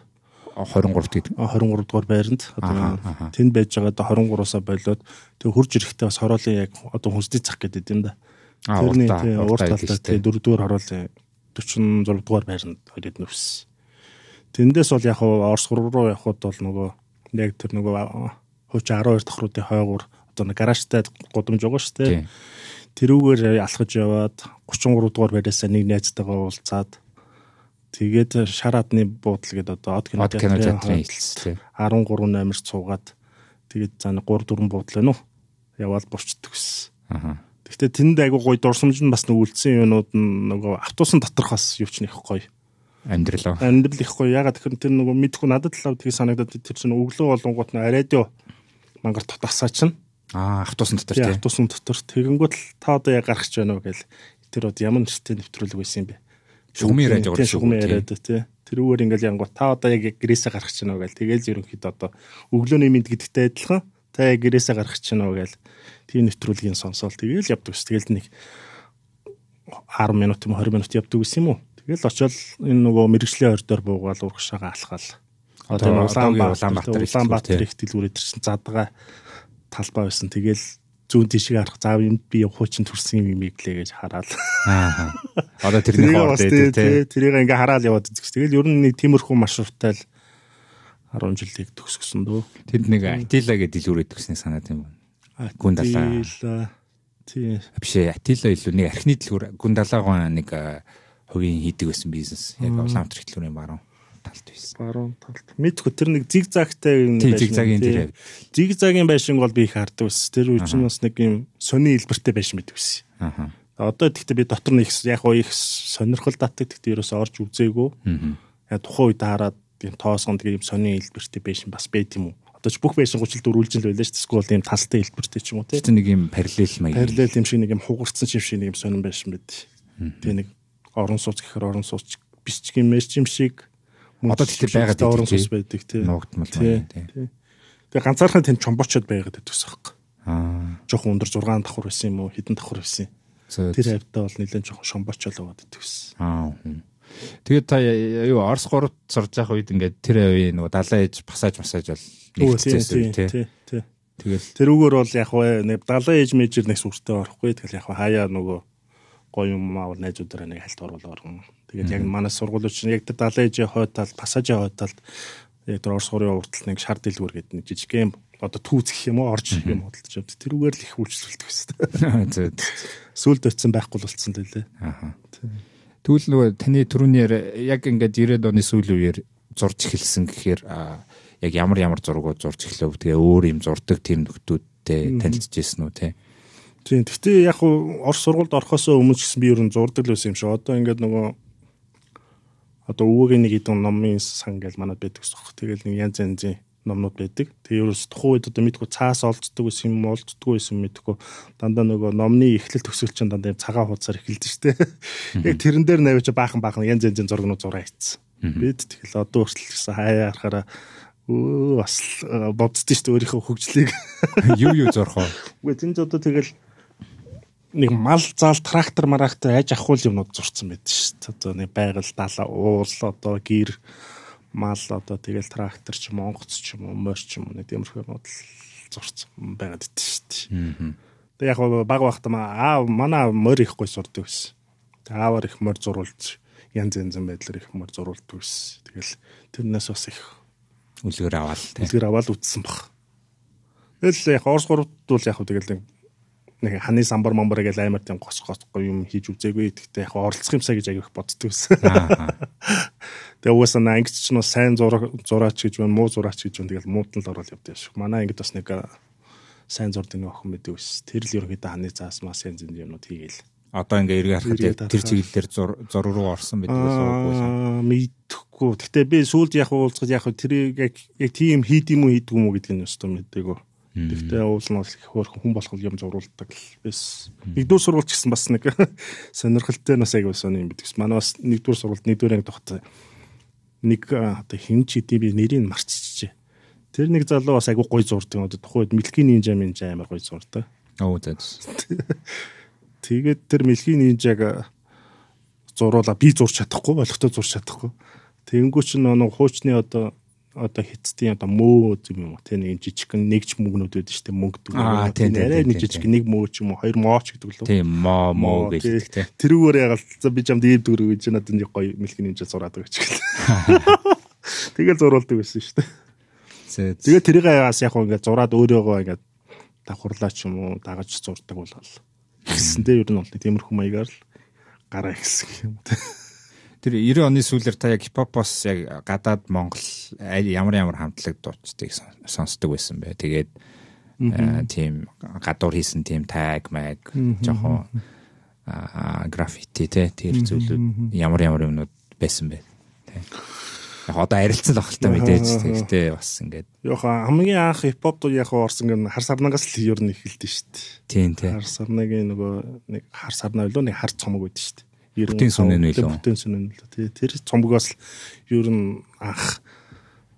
23-т гэдэг. 23 дугаар байранд одоо тэнд байж байгаа одоо 23-аасаа болоод тэг хурж ирэхдээ бас хороолын яг одоо хүнсдий цаг гэдэг юм да. А урт урт талтай тэг 4 дугаар хороолын 46 дугаар байранд хоёрд нүвс. Тэндээс бол яг Орос руу явход бол нөгөө яг тэр нөгөө хууч 12 дахь руудын хойгуур одоо гаражтай гудамж байгаа шүү дээ. Тэрүүгээр алхаж яваад 33 дугаар байраасаа нэг найзтайгаа уулзаад тэгээд шараадны буудал гэдэг одоо од кино театрын хэлсэн. 13 номер цуугаад тэгээд заа 3 4 буудал байна уу? Яваад бурчдаг гэсэн. Аа. Гэхдээ тэнд айгуу гоё дурсамж нь бас нүүлсэн юмнууд нь нөгөө автобусын доторхоос юу ч нэх гоё. Амьдрал. Амьдрал их гоё. Ягаад гэхээр тэр нөгөө мэдхгүй надад л тийг санагдаад тэр чинь өглөө болонгууд нь радио мангар тутасаа чинь Аа, автобусын дотор тийм. Автобусын дотор тэгэнгүүт л та одоо яа гарах гэж байна вэ гэл тэр од ямар нэртэй нэвтрүүлэг байсан юм бэ? Шугмын яриад байгаа шүү. Шугмын яриад тийм. Тэрүүгээр ингээл янгуу та одоо яг гэрээсээ гарах гэж байна гэл тэгэл ерөнхийдөө одоо өглөөний мэд гэдэгтэй адилхан та яг гэрээсээ гарах гэж байна гэл тийм нэвтрүүлгийн сонсоол тэгэл явдаг ус тэгэл нэг 10 минут юм 20 минут явдаг гэсэн юм уу? Тэгэл очиод энэ нөгөө мэрэгжлийн ойр доор буугаал урагшаага алхаал. Одоо Улаанбаатар Улаанбаатар их дэлгүүр идэрсэн задгаа талбай байсан. Тэгэл зүүн тишээ харах зав юм би хуучин төрсөн юм ийм лээ гэж хараад. Аа. Одоо тэрний хоол дээр тий. Тэрийг ингээ хараад яваад үзчих. Тэгэл ер нь нэг тиймэрхүү маршруттай л 10 жилийг төгсгсөн дөө. Тэнд нэг Атила гэдэг дэлгүүрээд төгснээ санаад юм байна. Гүндалаа. Тий. Биш Атила илүү нэг архины дэлгүүр Гүндалаагаа нэг хувийн хийдэг байсан бизнес. Яг улаан амтэр дэлгүүрийн баруун талт байсан. Баруун талт. Мэдхгүй тэр нэг зигзагтай юм байсан. Зигзагийн тэр. Зигзагийн байшинг бол би их хардаг ус. Тэр үуч нь бас нэг юм сони хэлбэртэй байшин мэдэг байсан. Аа. Одоо тэгтээ би дотор нь их яг уу их сонирхол татдаг тэгтээ ерөөсөө орж үзээгүй. Аа. Тухайн үед хараад юм тоосгонд тийм сони хэлбэртэй байшин бас байт юм уу? Одоо ч бүх байшин 30 дөрвөлжин л байлаа шүү дээ. Скул ийм талтай хэлбэртэй ч юм уу тийм. Тэгтээ нэг юм параллел маяг. Параллел юм шиг нэг юм хугарцсан юм шиг нэг юм сонирн байшин байд. Тэгээ нэг орон сууц гэхээр орон сууц биш ч юм мэрч юм шиг Одоо тэгтээ байгаад байгаа юм байдаг тийм. Нуугдмал байна тийм. Тэгээ ганцаархан тэнд чомбочод байгаад байдагс байхгүй. Аа. Жохон өндөр 6 давхар байсан юм уу? Хэдэн давхар байсан? Тэр хавтаа бол нэлээд жохон шомбочол байгаад байдагс. Аа. Тэгээд та юу Орс 3 сурж явах үед ингээд тэр авийн нөгөө 70 ээж пассаж массаж бол нэгцсэн тийм. Тэгэл тэр үгээр бол яг нэг 70 ээж мэжэр нэгс үртэй орохгүй. Тэгэл яг хаяа нөгөө гоё юм аавар найзуудаараа нэг хальт оруулаар орно. Тэгээд яг манай сургуулиуч нь яг тэр 70 ээжийн хойд тал, пассажийн хойд талд яг тэр Орос хорийн урд талд нэг шар дэлгүүр гэдэг нэг жижиг юм одоо түүц гэх юм уу орж юм бодолж явд. Тэрүүгээр л их үйлчлүүлдэг хэвээр. Сүлд өцсөн байхгүй болсон л лээ. Аха. Тэгвэл нөгөө таны төрүүнээр яг ингээд 90-ад оны сүүл үеэр зурж эхэлсэн гэхээр яг ямар ямар зургууд зурж эхлэв тэгээ өөр юм зурдаг тийм нөхдүүдтэй танилцж ирсэн үү те. Тийм. Гэхдээ яг уу Орос сургуульд орохоос өмнө ч гэсэн би ер нь зурдаг л байсан юм шиг. Одоо ингээд нөгөө одоо өвөгийн нэг хэдэн номын сан гэж манад байдаг сох. Тэгэл нэг янз янзын номнууд байдаг. Тэгээ ерөөс тухайн үед одоо мэдгүй цаас олддог байсан юм олддгүй байсан мэдгүй дандаа нөгөө номны эхлэл төсөл чинь дандаа юм цагаан хуудасаар эхэлж штэ. Яг тэрэн дээр навж баахан баахан янз янзын зургнууд зураа хийцсэн. Бид тэгэл одоо хүртэл гэсэн хаяа харахаараа өө бас боддсон штэ өөрийнхөө хөгжлийг. Юу юу зурх вэ? Үгүй тэнд одоо тэгэл нэг мал заал трактор марахтай айж ахуул юмнууд зурцсан байдаг шүү дээ. Одоо нэг байгаль далаа уул одоо гэр мал одоо тэгэл трактор ч юм онгоц ч юм уу морь ч юм уу нэг тиймэрхүү юмнууд зурцсан байгаад байдаг шүү дээ. Тэг яг баг багт маа аа манай морь ихгүй сурдаг гэсэн. Аавар их морь зурулж янз янзэн байдлаар их морь зурулдаг гэсэн. Тэгэл тэрнээс бас их үлгэр аваал. Үлгэр аваал үтсэн баг. Тэгэл яг орс гуравд бол яг тэгэл нэг нэг ханы самбар мамбар гэж амар тийм гос госгүй юм хийж үзээгүй. Тэгтээ яг оролцох юмсаа гэж агих боддөг ус. Тэгээ угаасаа нангич ч нь сайн зураач гэж байна, муу зураач гэж байна. Тэгэл муудан л орол явдаг шүү. Манай ангид бас нэг сайн зурдаг нэг охин мэддэг ус. Тэр л ерөнхийдөө ханы цаас мас янз янз юмнууд хийгээл. Одоо ингээ эргээ харахад тэр чиглэл дээр зур руу орсон байдаг ус уугүй. Мэдхгүй. Гэтэ би сүлд яг уулзахад яг тэрийг яг тийм хийд юм уу хийдгүй юм уу гэдгийг нь өстө мэдээгүй. Тэгтээ уул нь бол их хөөрхөн хүн болох юм зурулдаг л байсан. Нэгдүгээр сургуульч гэсэн бас нэг сонирхолтой нас аяг болсон юм бидгс. Манай бас нэгдүгээр сургуульд нэгдүгээр анги тогтсон. Нэг одоо хин ч идэв би нэрийг марцчихжээ. Тэр нэг залуу бас аягүй гой зурдаг. Одоо тухайд мэлхийн нинжа минь амар гой зурдаг. Оо зэт. Тэгээд тэр мэлхийн нинжаг зуруула би зурч чадахгүй, болохтой зурч чадахгүй. Тэнгүүч нь нэг хуучны одоо одоо хятадын одоо мөө зүг юм уу те нэг жижигхэн нэгч мөнгнүүд байдаг шүү дээ мөнгө дүг арай нэг жижигхэн нэг мөө ч юм уу хоёр мооч гэдэг лөө тийм моо мөө гэдэг те тэрүүгээр ягаал за би чамд ийм дүр өгч надад нэг гоё мэлхэн юмжаа сураад өгч гэл тэгээ зурулдаг байсан шүү дээ тэгээ тэрийг аяас яг ингээд зураад өөрөөгөө ингээд давхарлаа ч юм уу дагаж зурдаг болол гэсэндээ ер нь бол тиймэрхүү маягаар л гараа ихсэн юм те тэр 90 оны сүүлээр та яг хипхопоос яг гадаад Монгол ямар ямар хамтлаг дуучдыг сонсдог байсан бэ. Тэгээд э, тийм гадуур хийсэн тийм таг маяг жоохон граффити те тэр зүйлүүд ямар ямар юмнууд байсан бэ. Яг одоо арилцсан ахалтай мэдээж тэгтээ бас ингээд. Яг хамгийн анх хипхоп дуу яг орсон гэн хар сарнагаас л ер нь эхэлдэж штт. Тийм тийм. Хар сарнагийн нөгөө нэг хар сарнаа билүү нэг хар цомог байдж штт. Бүтэн сүнэн нь илүү. Бүтэн сүнэн нь илүү тий. Тэр цомгоос л ер нь анх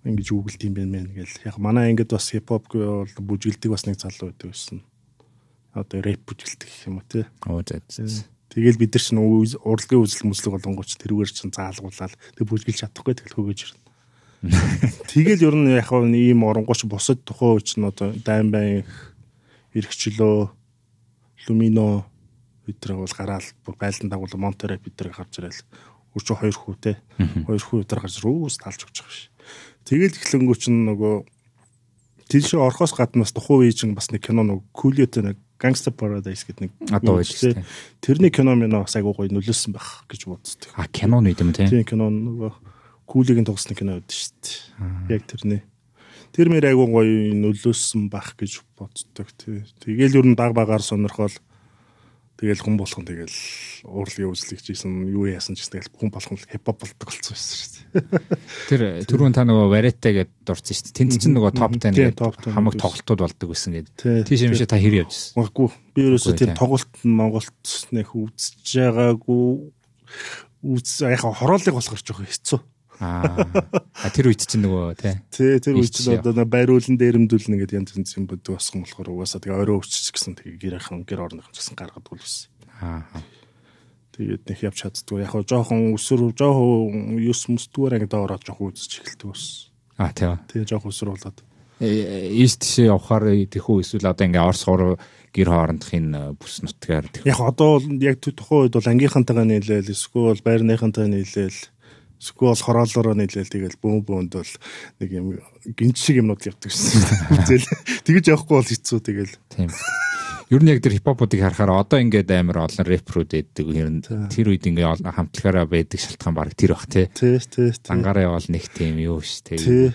ингэж үгэлт юм байна мэн гэл. Яг манай ангид бас хипхоп бол бүжгэлдэг бас нэг залуу байдаг байсан. Одоо рэп бүжгэлдэг юм уу тий. Оо тий. Тэгэл бид нар чинь урлагийн үзэл мүзлэг болонгоч тэрүүгээр чинь заалгуулаад тэг бүжгэлж чадахгүй тэгэл хөгөөж ирнэ. Тэгэл ер нь яг нь ийм оронгоч бусад тухайн үеч нь одоо дайн байн эргчлөө лумино бид нар бол гараал бүр байлдан дагуул монтерэ бид нар гарч ирэл өрчөө хоёр хүүтэй хоёр хүү өдр гарч рүүс талж өгч байгаа шээ. Тэгэл эхлэнгүү чинь нөгөө тийшээ орхоос гадна бас тухайн үеийн чинь бас нэг кино нөгөө Кулиэтэ нэг Gangster Paradise гэдэг нэг одоо үйлчлээ. Тэрний кино минь бас айгуу гоё нөлөөсөн байх гэж боддог. А кинон үү юм те. Тийм кинон нөгөө Кулигийн тогсны кино үүд шүү дээ. Яг тэрний. Тэр мэр айгуу гоё нөлөөсөн байх гэж боддог. Тэгээл ер нь баг багаар сонирхол Тэгэл хүн болох нь тэгэл урлагийн үзлэгч ийсэн юу яасан ч тэгэл хүн болох нь хипхоп болдог болсон байсан шүү дээ. Тэр түрүүн та нөгөө варете гэд дурсан шүү дээ. Тэнд чинь нөгөө топ 10 гэдэг хамаг тоглолтууд болдог байсан гэдэг. Тийш юм шиг та хэр явж байна? Үгүй. Би ерөөсөө тэр тоглолт нь Монголд нэх үзэж байгаагүй үз яхаа хороолыг болохоор жоох хэцүү. Аа тэр үед чинь нөгөө тий. Тий тэр үед чинь одоо байруулан дээрэмдүүлнэ гэдэг янз янз юм боддог босгон болохоор угаасаа тэгээ орой өччих гэсэн тэгээ гэр ахын гэр орных ч гэсэн гаргад үлсэн. Аа. Тэгээд нэг явж чаддгүй. Яг жоохон өсөр жоохон юус мөсдгүүр ангид ороод жоохон үзэж эхэлдэг ус. Аа тий. Тэгээ жоохон өсөр болоод. Ийш э, э, тийш явахаар тэхүү эсвэл одоо ингээ орс гур гэр хоорондхийн э, бүс нутгаар. Яг одоо бол яг тухайн үед бол ангийнхантайгаа нийлээл эсвэл байрныхантайгаа нийлээл Сүггүй бол хороолороо нийлээл тэгэл бөөм бөөнд бол нэг юм гинч шиг юмнууд явдаг гэсэн. Тэгэл тэгэж явахгүй бол хэцүү тэгэл. Тийм. Ер нь яг тэр хипхопуудыг харахаар одоо ингээд амар олон рэпрүүд эддэг ер нь тэр үед ингээд хамтлагаараа байдаг шалтгаан баг тэр бах тий. Тий, тий. Дангаараа бол нэг тийм юу ш тий.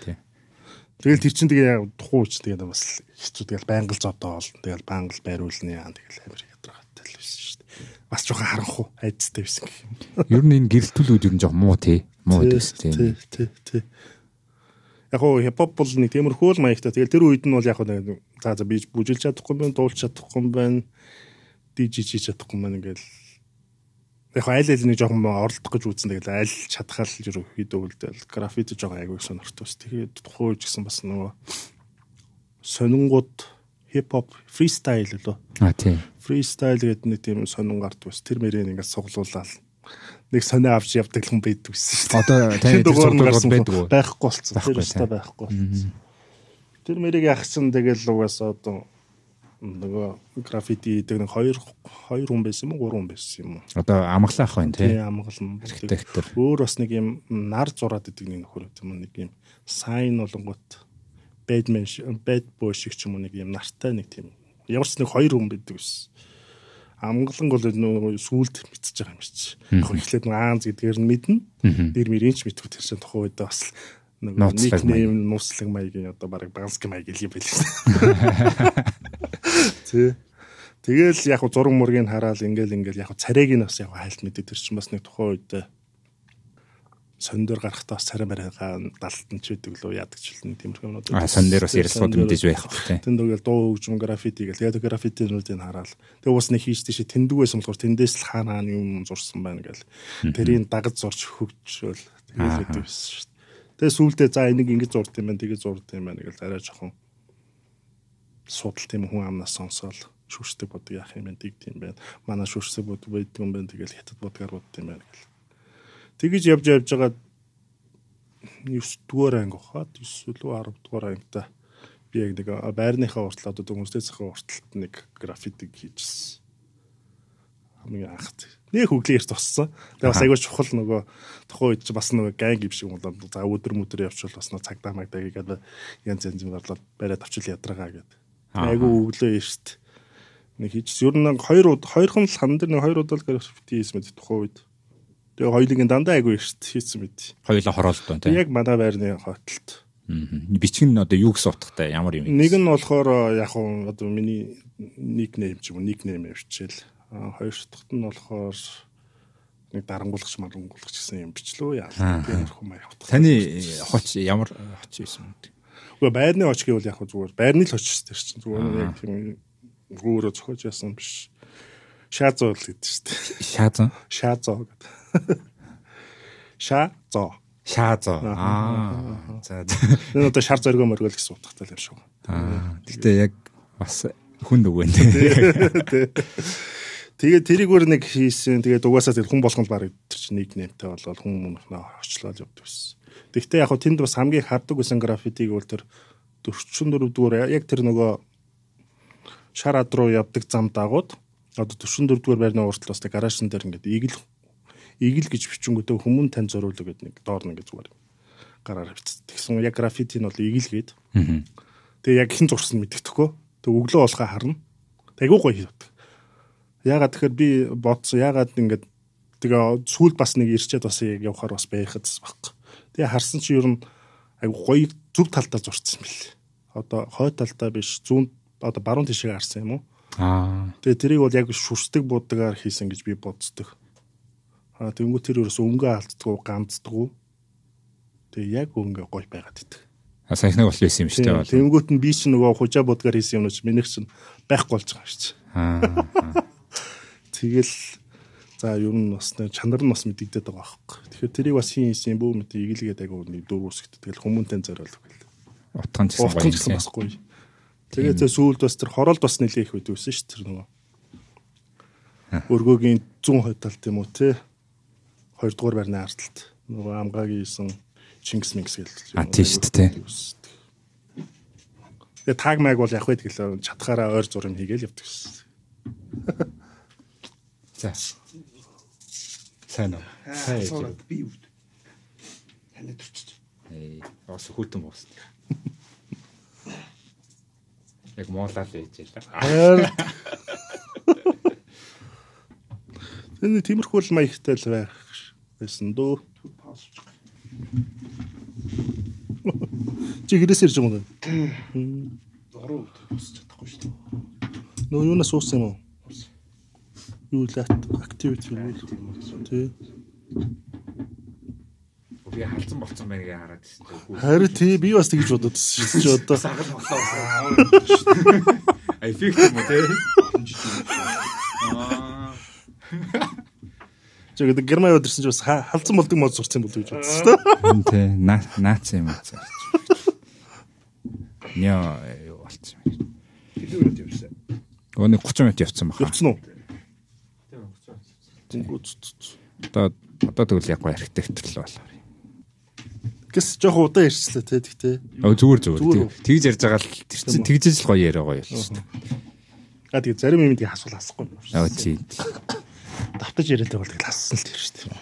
Тэгэл тэр чин тэгээ яг тухуу үуч тэгээ бас хэцүү тэгэл байнгал зовдоо олон тэгэл байнгал байруулны яа тэгэл амар ядрагатай л байсан шүү дээ. Бас жоохон харанхуу айцтай байсан гэх юм. Ер нь энэ гэрэлтүүлүүд ер нь жоох муу тий муу дэс тийм. Тий, тий, тий. Яг гоо хипхоп бол нэг тиймэрхүү л маягтай. Тэгэл тэр үед нь бол яг нэг за за би бүжилж чадахгүй юм, дуулж чадахгүй юм байна. DJ хийж чадахгүй юм байна ингээл. Яг айл айл нэг жоохон оролдох гэж үзсэн. Тэгэл аль чадхал ерөөхдөө үлдээл графит жоохон аягүй сонорт ус. Тэгээд тухайж гэсэн бас нөгөө сонингууд хипхоп фристайл лөө. А тий. Фристайл гэдэг нэг тийм сонин гардаг ус. Тэр мөрөө ингээд суглуулаад нэг сонио авч явдаг хүн байдаг гэсэн шүү дээ. Одоо тэр дугаар нь гарсан байдаг байхгүй болсон. Тэр өстой байхгүй болсон. Тэр мэрийг яах чинь тэгэл угаасаа одоо нөгөө графити хийдэг нэг хоёр хоёр хүн байсан юм уу гурван хүн байсан юм уу одоо амглаах байх тий амглан архитектор өөр бас нэг юм нар зураад идэг нэг нөхөр юм нэг юм сайн болонгот бэдмен бэд бой шиг ч юм уу нэг юм нартай нэг тийм ямар ч нэг хоёр хүн байдаг байсан амгалан бол нөө сүулт мэдчихэж байгаа юм шиг. Яг эхлээд нөө аанз гэдгээр нь мэднэ. Дэр мөрийн ч мэдгүй тэр чинь тухайн үед бас нэг нэм нууцлаг маягийн одоо баг банский маяг гэлий байл шүү дээ. Тэгэл яг зураг мургийг хараал ингээл ингээл яг царайг нь бас яг хайлт мэдээ тэр чинь бас нэг тухайн үед сондор гарахтаа бас царай барайгаа далтан ч гэдэг лөө яадаг ч юм тиймэрхүү юмнууд. Аа сондор бас ярилцлууд мэдээж байх тийм. Тэнд үгээл дуу хөгжим граффити гэл яг граффитинуудыг хараал. Тэгээ уус нэг хийж тийш тэндүүгээс болохоор тэндээс л хаана юм зурсан байна гэл. Тэрийг дагаж зурж хөгжөөл тэгээд хэдэв шүү дээ. Тэгээ сүулдэ за энийг ингэж зурд юм байна тэгээ зурд юм байна гэл арай жоохон судал тийм хүн амнаас сонсоол шүүшдэг бод яах юм бэ тийм байна. Манай шүүшсэг бод байдаг юм байна тэгэл хятад бодгаар бодд юм байна гэл Тэгэж явж явж байгаа 9 дугаар анги хаа 9 лөө 10 дугаар ангитай би яг нэг байрныхаа уртлаа одоо хүмүүстэй захаа уртлалт нэг графитик хийжсэн. Хамгийн анхд. Нэг хөглөөр тоссон. Тэгээ бас айгүй чухал нөгөө тухайн үед бас нөгөө ганг юм шиг юм болоо. За өдөр мөдөр явчихвал бас нөгөө цагдаа магдаа гээд янз янз юм гарлаад бариад авчил ядрагаа гээд. Айгүй өглөө эрт нэг хийжсэн. Ер нь хоёр хоёр хон л хан дээр нэг хоёр удаа л графит хийсэн мэт тухайн үед. Аа Тэгээ хоёулын дандаа айгүй ихт хийцэн мэд. Хоёулаа хороолдсон тийм. Яг манай байрны хотолд. Аа. Бичгэн нь одоо юу гэсэн утгатай ямар юм? Нэг нь болохоор э, яг хуу одоо миний нэг нэм ч юм уу нэг нэм явчихэл. Аа хоёр дахьт нь болохоор нэг дарангуулгач марангуулгач гэсэн юм бичлөө яалаа тийм юм аа явах. Таны э, хоч ямар э, хоч байсан бэ? Уу байрны хоч гэвэл яг зүгээр байрны л хоч шүү дээ. Зүгээр яг тийм өөрөө зохиож яасан биш. Шаазуу л гэдэг шүү дээ. Шаазуу. Шаазуу гэдэг. Ша зоо. Ша зоо. Аа. За. Энэ одоо шар зоргоо мөргөл гэсэн утгатай юм шүү. Аа. Гэхдээ яг бас хүн дөгөө нэ. Тэгээд тэрийгээр нэг хийсэн. Тэгээд угаасаа тэр хүн болгоно баг тэр чинь нийт нэмтэй болвол хүн мөнхнөө очлоод явдаг байсан. Тэгвэл яг хөө тэнд бас хамгийн харддаг байсан графитиг бол тэр 44 дугаар яг тэр нөгөө шар ад руу явдаг зам дагууд одоо 44 дугаар байрны уртл бас гаражн дээр ингээд игэл игэл гэж бичингүүтээ хүмүүн тань зориулдаг гэдэг нэг доор нэг зүгээр гараар хэвчээ. Тэгсэн яг граффити нь бол игэл гээд. Тэгээ яг ихэн зурсан мэддэхгүй. Тэг өглөө болохоо харна. Айгуу гоё хийдэг. Ягаад тэгэхээр би бодсон ягаад ингээд тэгээ сүүл бас нэг ирчээд бас яг явахаар бас байхад багхгүй. Тэгээ харсан чи ер нь айгуу гоё зүг талдаа зурсан мэл. Одоо хой талдаа биш зүүн одоо баруун тишээ харсан юм уу? Аа. Тэгээ тэрийг бол яг шүрсдэг буудагаар хийсэн гэж би бодцдог. Тэнгүү тэр ерөөс өнгө алддгүй, ганцдгүй. Тэгээ яг өнгө гоё байгаад идэг. А санхнаг бол хийсэн юм шүү дээ. Тэнгүүт нь би ч нөгөө хужаа будгаар хийсэн юм уу чи минийх чинь байхгүй болж байгаа шүү дээ. Тэгэл за ер нь бас нэг чанар нь бас мэдэгдээд байгаа байхгүй. Тэгэхээр тэрийг бас хийн хийсэн бүх мэт игэлгээд агуу нэг дөрөв үсгэд тэгэл хүмүүнтэй зориулдаг гэл. Утхан ч гэсэн гоё юм. Тэгээд зэ сүүлд бас тэр хоролд бас нэлээ их үдвсэн шүү тэр нөгөө. Өргөөгийн 100 хойдтал тийм үү те хоёрдугаар барьны ардалт нөгөө амгаагийн исэн Чингис Мингс гэлж. А тийм шүү дээ. Тэгээ таг маяг бол явах байдаг л чатгаараа ойр зурм хийгээл явдаг гэсэн. За. Сайн уу? Сайн. Би үүд. Танад төрчих. Эй, бас хөтөн боос. Яг моолаа л ээж яла. Энэ тиймэрхүү л маягтай л байх байсан дөө. Чи гэрээс ирж байгаа юм уу? Орон босч чадахгүй шүү дээ. Нөө юунаас ууссан юм уу? Юу л activity юм уу? Тий. Би халдсан болцсон байна гэж хараад байна. Харин тий би бас тэгж бодоод байна чи одоо. Сагал хотлоо. Ай фикс юм тий. Аа. Жо гэдэг Герман яваад ирсэн ч бас халдсан болдог мод сурцсан болдог гэж бодсон шүү дээ. Тий, наац юм аа. Яа, юу болцсон юм. Хэдэн минут явсан? Өөний 30 минут явсан баха. Явсан уу? Тийм 30 минут. Одоо одоо тэгвэл яг гоо архитектор л болоо. Гэс жоох удаан ирчлээ те тэгтээ. Оо зүгээр зүгээр. Тэгж ярьж байгаа л тэрсэн тэгжэж л гоё яриа гоё болсон. Аа тэгээ зарим юм тийг хасвал хасахгүй. Аа тий давтаж яриад байгаа бол хассан л тэр шүү дээ.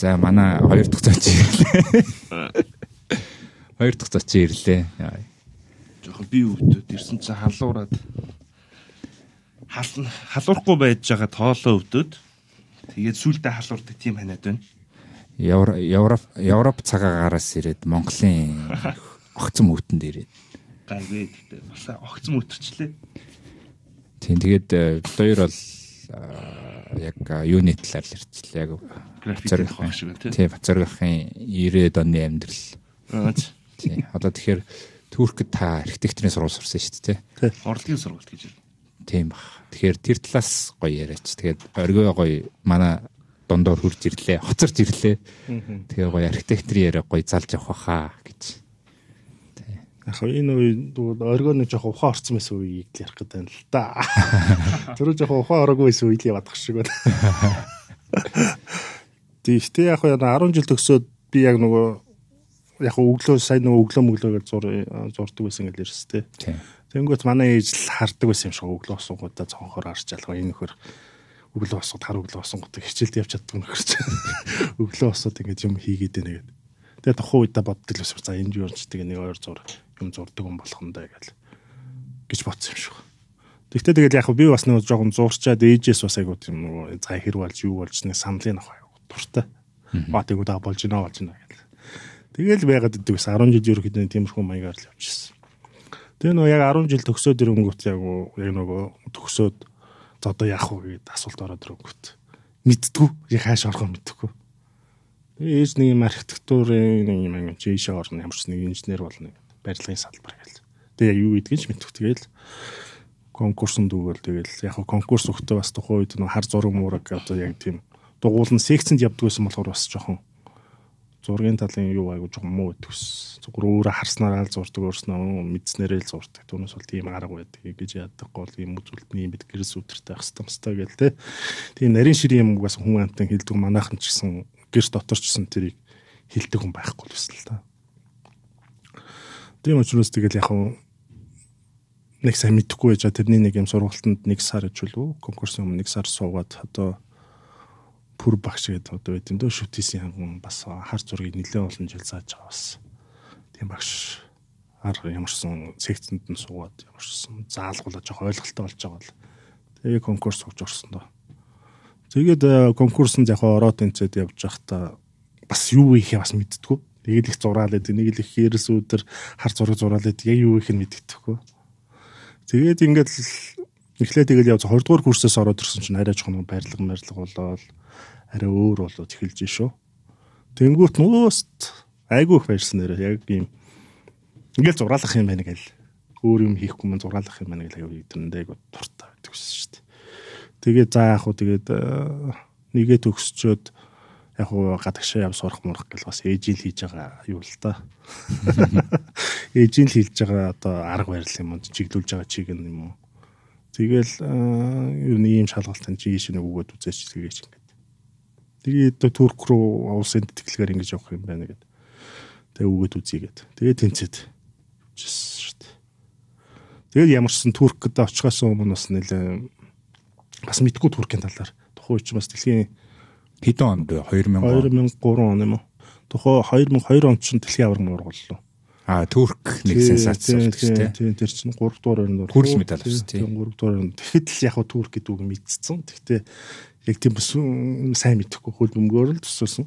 За манай хоёр дахь зоч ирлээ. Хоёр дахь зоч ирлээ. Жохон би өвдөд ирсэн чинь халуураад халуун халуурахгүй байж байгаа тоолоо өвдөд тэгээд сүулдэ халуурдаг тийм ханаад байна. Европ Европ цагаагаараас ирээд Монголын огцом өвдөнд ирээд. Гайгүй гэхдээ бас огцом өвтөрчлээ. Тийм тэгээд бид э, хоёр бол яг юуны талаар л ярьчихлаа яг бацоргох шиг байна тий бацоргохын 90-ад оны амьдрал тий одоо тэгэхээр Туркд та архитектурын сургууль сурсан шүү дээ тий урлагийн сургуульд гэж байна тийм баг тэгэхээр тэр талаас гоё яриач тэгээд оргио гоё манай дундуур хурж ирлээ хоцорж ирлээ тэгээ гоё архитектор яриа гоё залж явах хаа гэж Яг энэ үед оргоо нэг жоох ухаан орсон байсан үеийг л ярих гэдэг юм л да. Тэрөө жоох ухаан ороогүй байсан үед л явах шиг байна. Тэгтээ яг яг 10 жил төгсөөд би яг нөгөө яг өглөө сайн нөгөө өглөө мөглөөгээр зур зурдаг байсан гэж ярьс тээ. Тэнгүүт манай ээж л хардаг байсан юм шиг өглөө осонгуудаа цонхоор харж алгаа энэ хөр өглөө осод хар өглөө осонгуудыг хичээлд явж чаддаг нөхөрч. Өглөө осод ингэж юм хийгээд байна гэдэг. Тэгээд тухайн үедээ боддог л байсан. За энд юу ч тэгээ нэг хоёр зур юм зурдаг юм болох юм даа гэл гэж бодсон юм шиг. Тэгтээ тэгэл яг би бас нэг жоохон зурчаад ээжээс бас айгуу юм нөгөө цаа хэр болж юу болж нэг саналын авах айгуу дуртай. Аа тэгвэл аа болж гинэ болж гинэ гэл. Тэгэл байгаад идэв гэсэн 10 жил ерөөхдөө тиймэрхүү маягаар л явчихсан. Тэгээ нөгөө яг 10 жил төгсөөд ирэнгүүт яг нөгөө төгсөөд одоо яах вэ гэдэг асуулт ороод ирэнгүүт мэдтгүү яг хааш орохоо мэдхгүй Тэгээ ээж нэг юм архитектурын нэг юм юм жишээ орно ямар ч нэг инженер болно барилгын салбар гэж. Тэгээ юу гэдгийг ч мэдвэх тэгээл конкурсын дүүгэл тэгээл яг конкурс өгтөө бас тухайн үед нөх хар зураг муураг одоо яг тийм дугуулн секцэнд явдаг байсан болохоор бас жоохон зургийн талын юу айгуу жоохон муу өтгс. Зүгээр өөрө харснараа л зурдаг өөрснөө мэдснээрээ л зурдаг. Түүнээс бол тийм арга байдаг гэж яддаг гол юм үзүүлэлтний бид гэрээс үтэртэй ахстамстай гээл те. Тийм нарийн ширийн юм угаас хүн амтан хилдэг манайхан ч гэсэн гэр доторчсон тэрийг хилдэг хүн байхгүй л өсөл та. Тийм учраас тэгэл яг нэг сайн мэдхгүй байж тэрний нэг юм сургалтанд нэг сар ижилүү конкурсын өмнө нэг сар суугаад одоо пүр багш гэдэг одоо байт юм дөө шүтээсийн ханган бас хар зургийг нэлээд олон жил зааж байгаа бас. Тийм багш арга ямарсан секцэнд нь суугаад ямарсан заалгуулж явах ойлголттой болж байгаа л тэгээ конкурс сууж орсон доо. Тэгээд э, конкурсанд яг ороод тэнцээд явж байхдаа бас юу ихе бас мэдтгүү. Тэгээд их зураалаад нэг л их ерөөс өдөр хар зураг зураалаад яг юу их нь мэддэхгүй. Тэгээд ингээд эхлээд тэгэл явж 20 дугаар курсээс ороод ирсэн чинь арай жоохон байрлаг байрлаг болоод арай өөр болоод эхэлж шүү. Тэнгүүт нөөст айгүй их байжсан нэрээ яг ийм ингээд зураалах юм байна гэл өөр юм хийхгүй мэн зураалах юм байна гэл яг тэрнтэйг дуртай байдаг шээ Тэгээд за яг хуу тэгээд э, нэгээ төгсчөөд яг хуу гадагшаа яв сурах мурах гэл бас ээжийн л хийж байгаа юу л та. Ээжийн л хийж байгаа одоо арга барил юм уу чиглүүлж байгаа чиг юм уу. Тэгэл э, ер нь ийм шалгалтын жийш нэг өгөөд үзээч тэгээч ингээд. Тэгээд Турк руу улсын тэтгэлгээр ингэж явах юм байна гэдэг. Тэгээ өгөөд үзьегээд. Тэгээ тэнцэд явчихсан шүү дээ. Тэгээд ямарчсан Туркэд очихоос өмнө бас нэлээ бас мэдгүй Туркийн талаар. Тухайн үед бас дэлхийн хэдэн онд 2000 2003 он юм уу? Тухайн 2002 онд чинь дэлхийн аварга муург боллоо. А Турк нэг сенсац үлдсэн тийм тэр чинь 3 дугаар орнд хүрл медаль авсан тийм 3 дугаар орнд тэгэхэд л яг Турк гэдэг үг мэдсэн. Тэгтээ яг тийм бас сайн мэдэхгүй хөл бөмбөгөөр л төсөөсөн.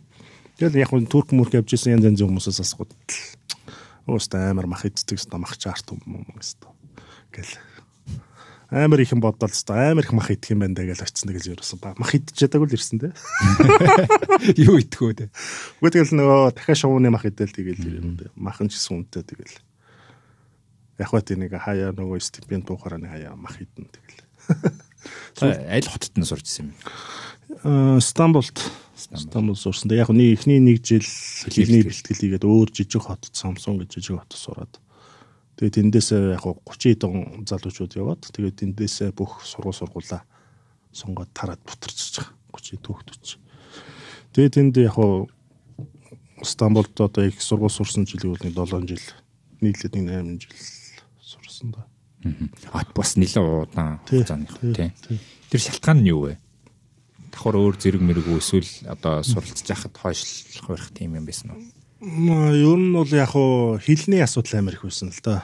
Тэгэл яг нь Турк мөрк явж исэн янз янзын хүмүүсээс асгууд. Ууста амар мах иддэг, мах чарт юм юм гэсэн. Гэл амар их юм боддол ч амар их мах идэх юм байна даа гэж очсон гэж ерөөсөн ба мах идэж чадаагүй л ирсэн те юу идэхөө те үгүй тэгэл нөгөө дахиад шувууны мах идэл тэгэл юм те махан ч гэсэн үнэтэй тэгэл яг хөө тэнийг хаяа нөгөө стипенд дуухаараа нэг хаяа мах идэн тэгэл аль хотод нь сурч ирсэн юм э, Стамбулд Стамбул сурсан. Яг нэг ихний нэг жил хэлний бэлтгэл хийгээд өөр жижиг хотод Самсун гэж жижиг хотод сураад. Тэгээд эндээс яг 30 хэдэн залуучууд яваад тэгээд эндээс бүх сургууль сургуулаа сонгоод тараад бутарчж байгаа. 30 төгтөч. Тэгээд энд яг Стамбулд одоо их сургууль сурсан жилийн үлний 7 жил нийлээд 8 жил сурсан да. Аа. Ат бас нэлээд удаан хугацааны тий. Тэр шалтгаан нь юу вэ? Давхар өөр зэрэг мэрэг эсвэл одоо суралцж байхад хойшлох барих тийм юм байсан уу? Ер нь бол яг хуу хилний асуудал амар их байсан л да.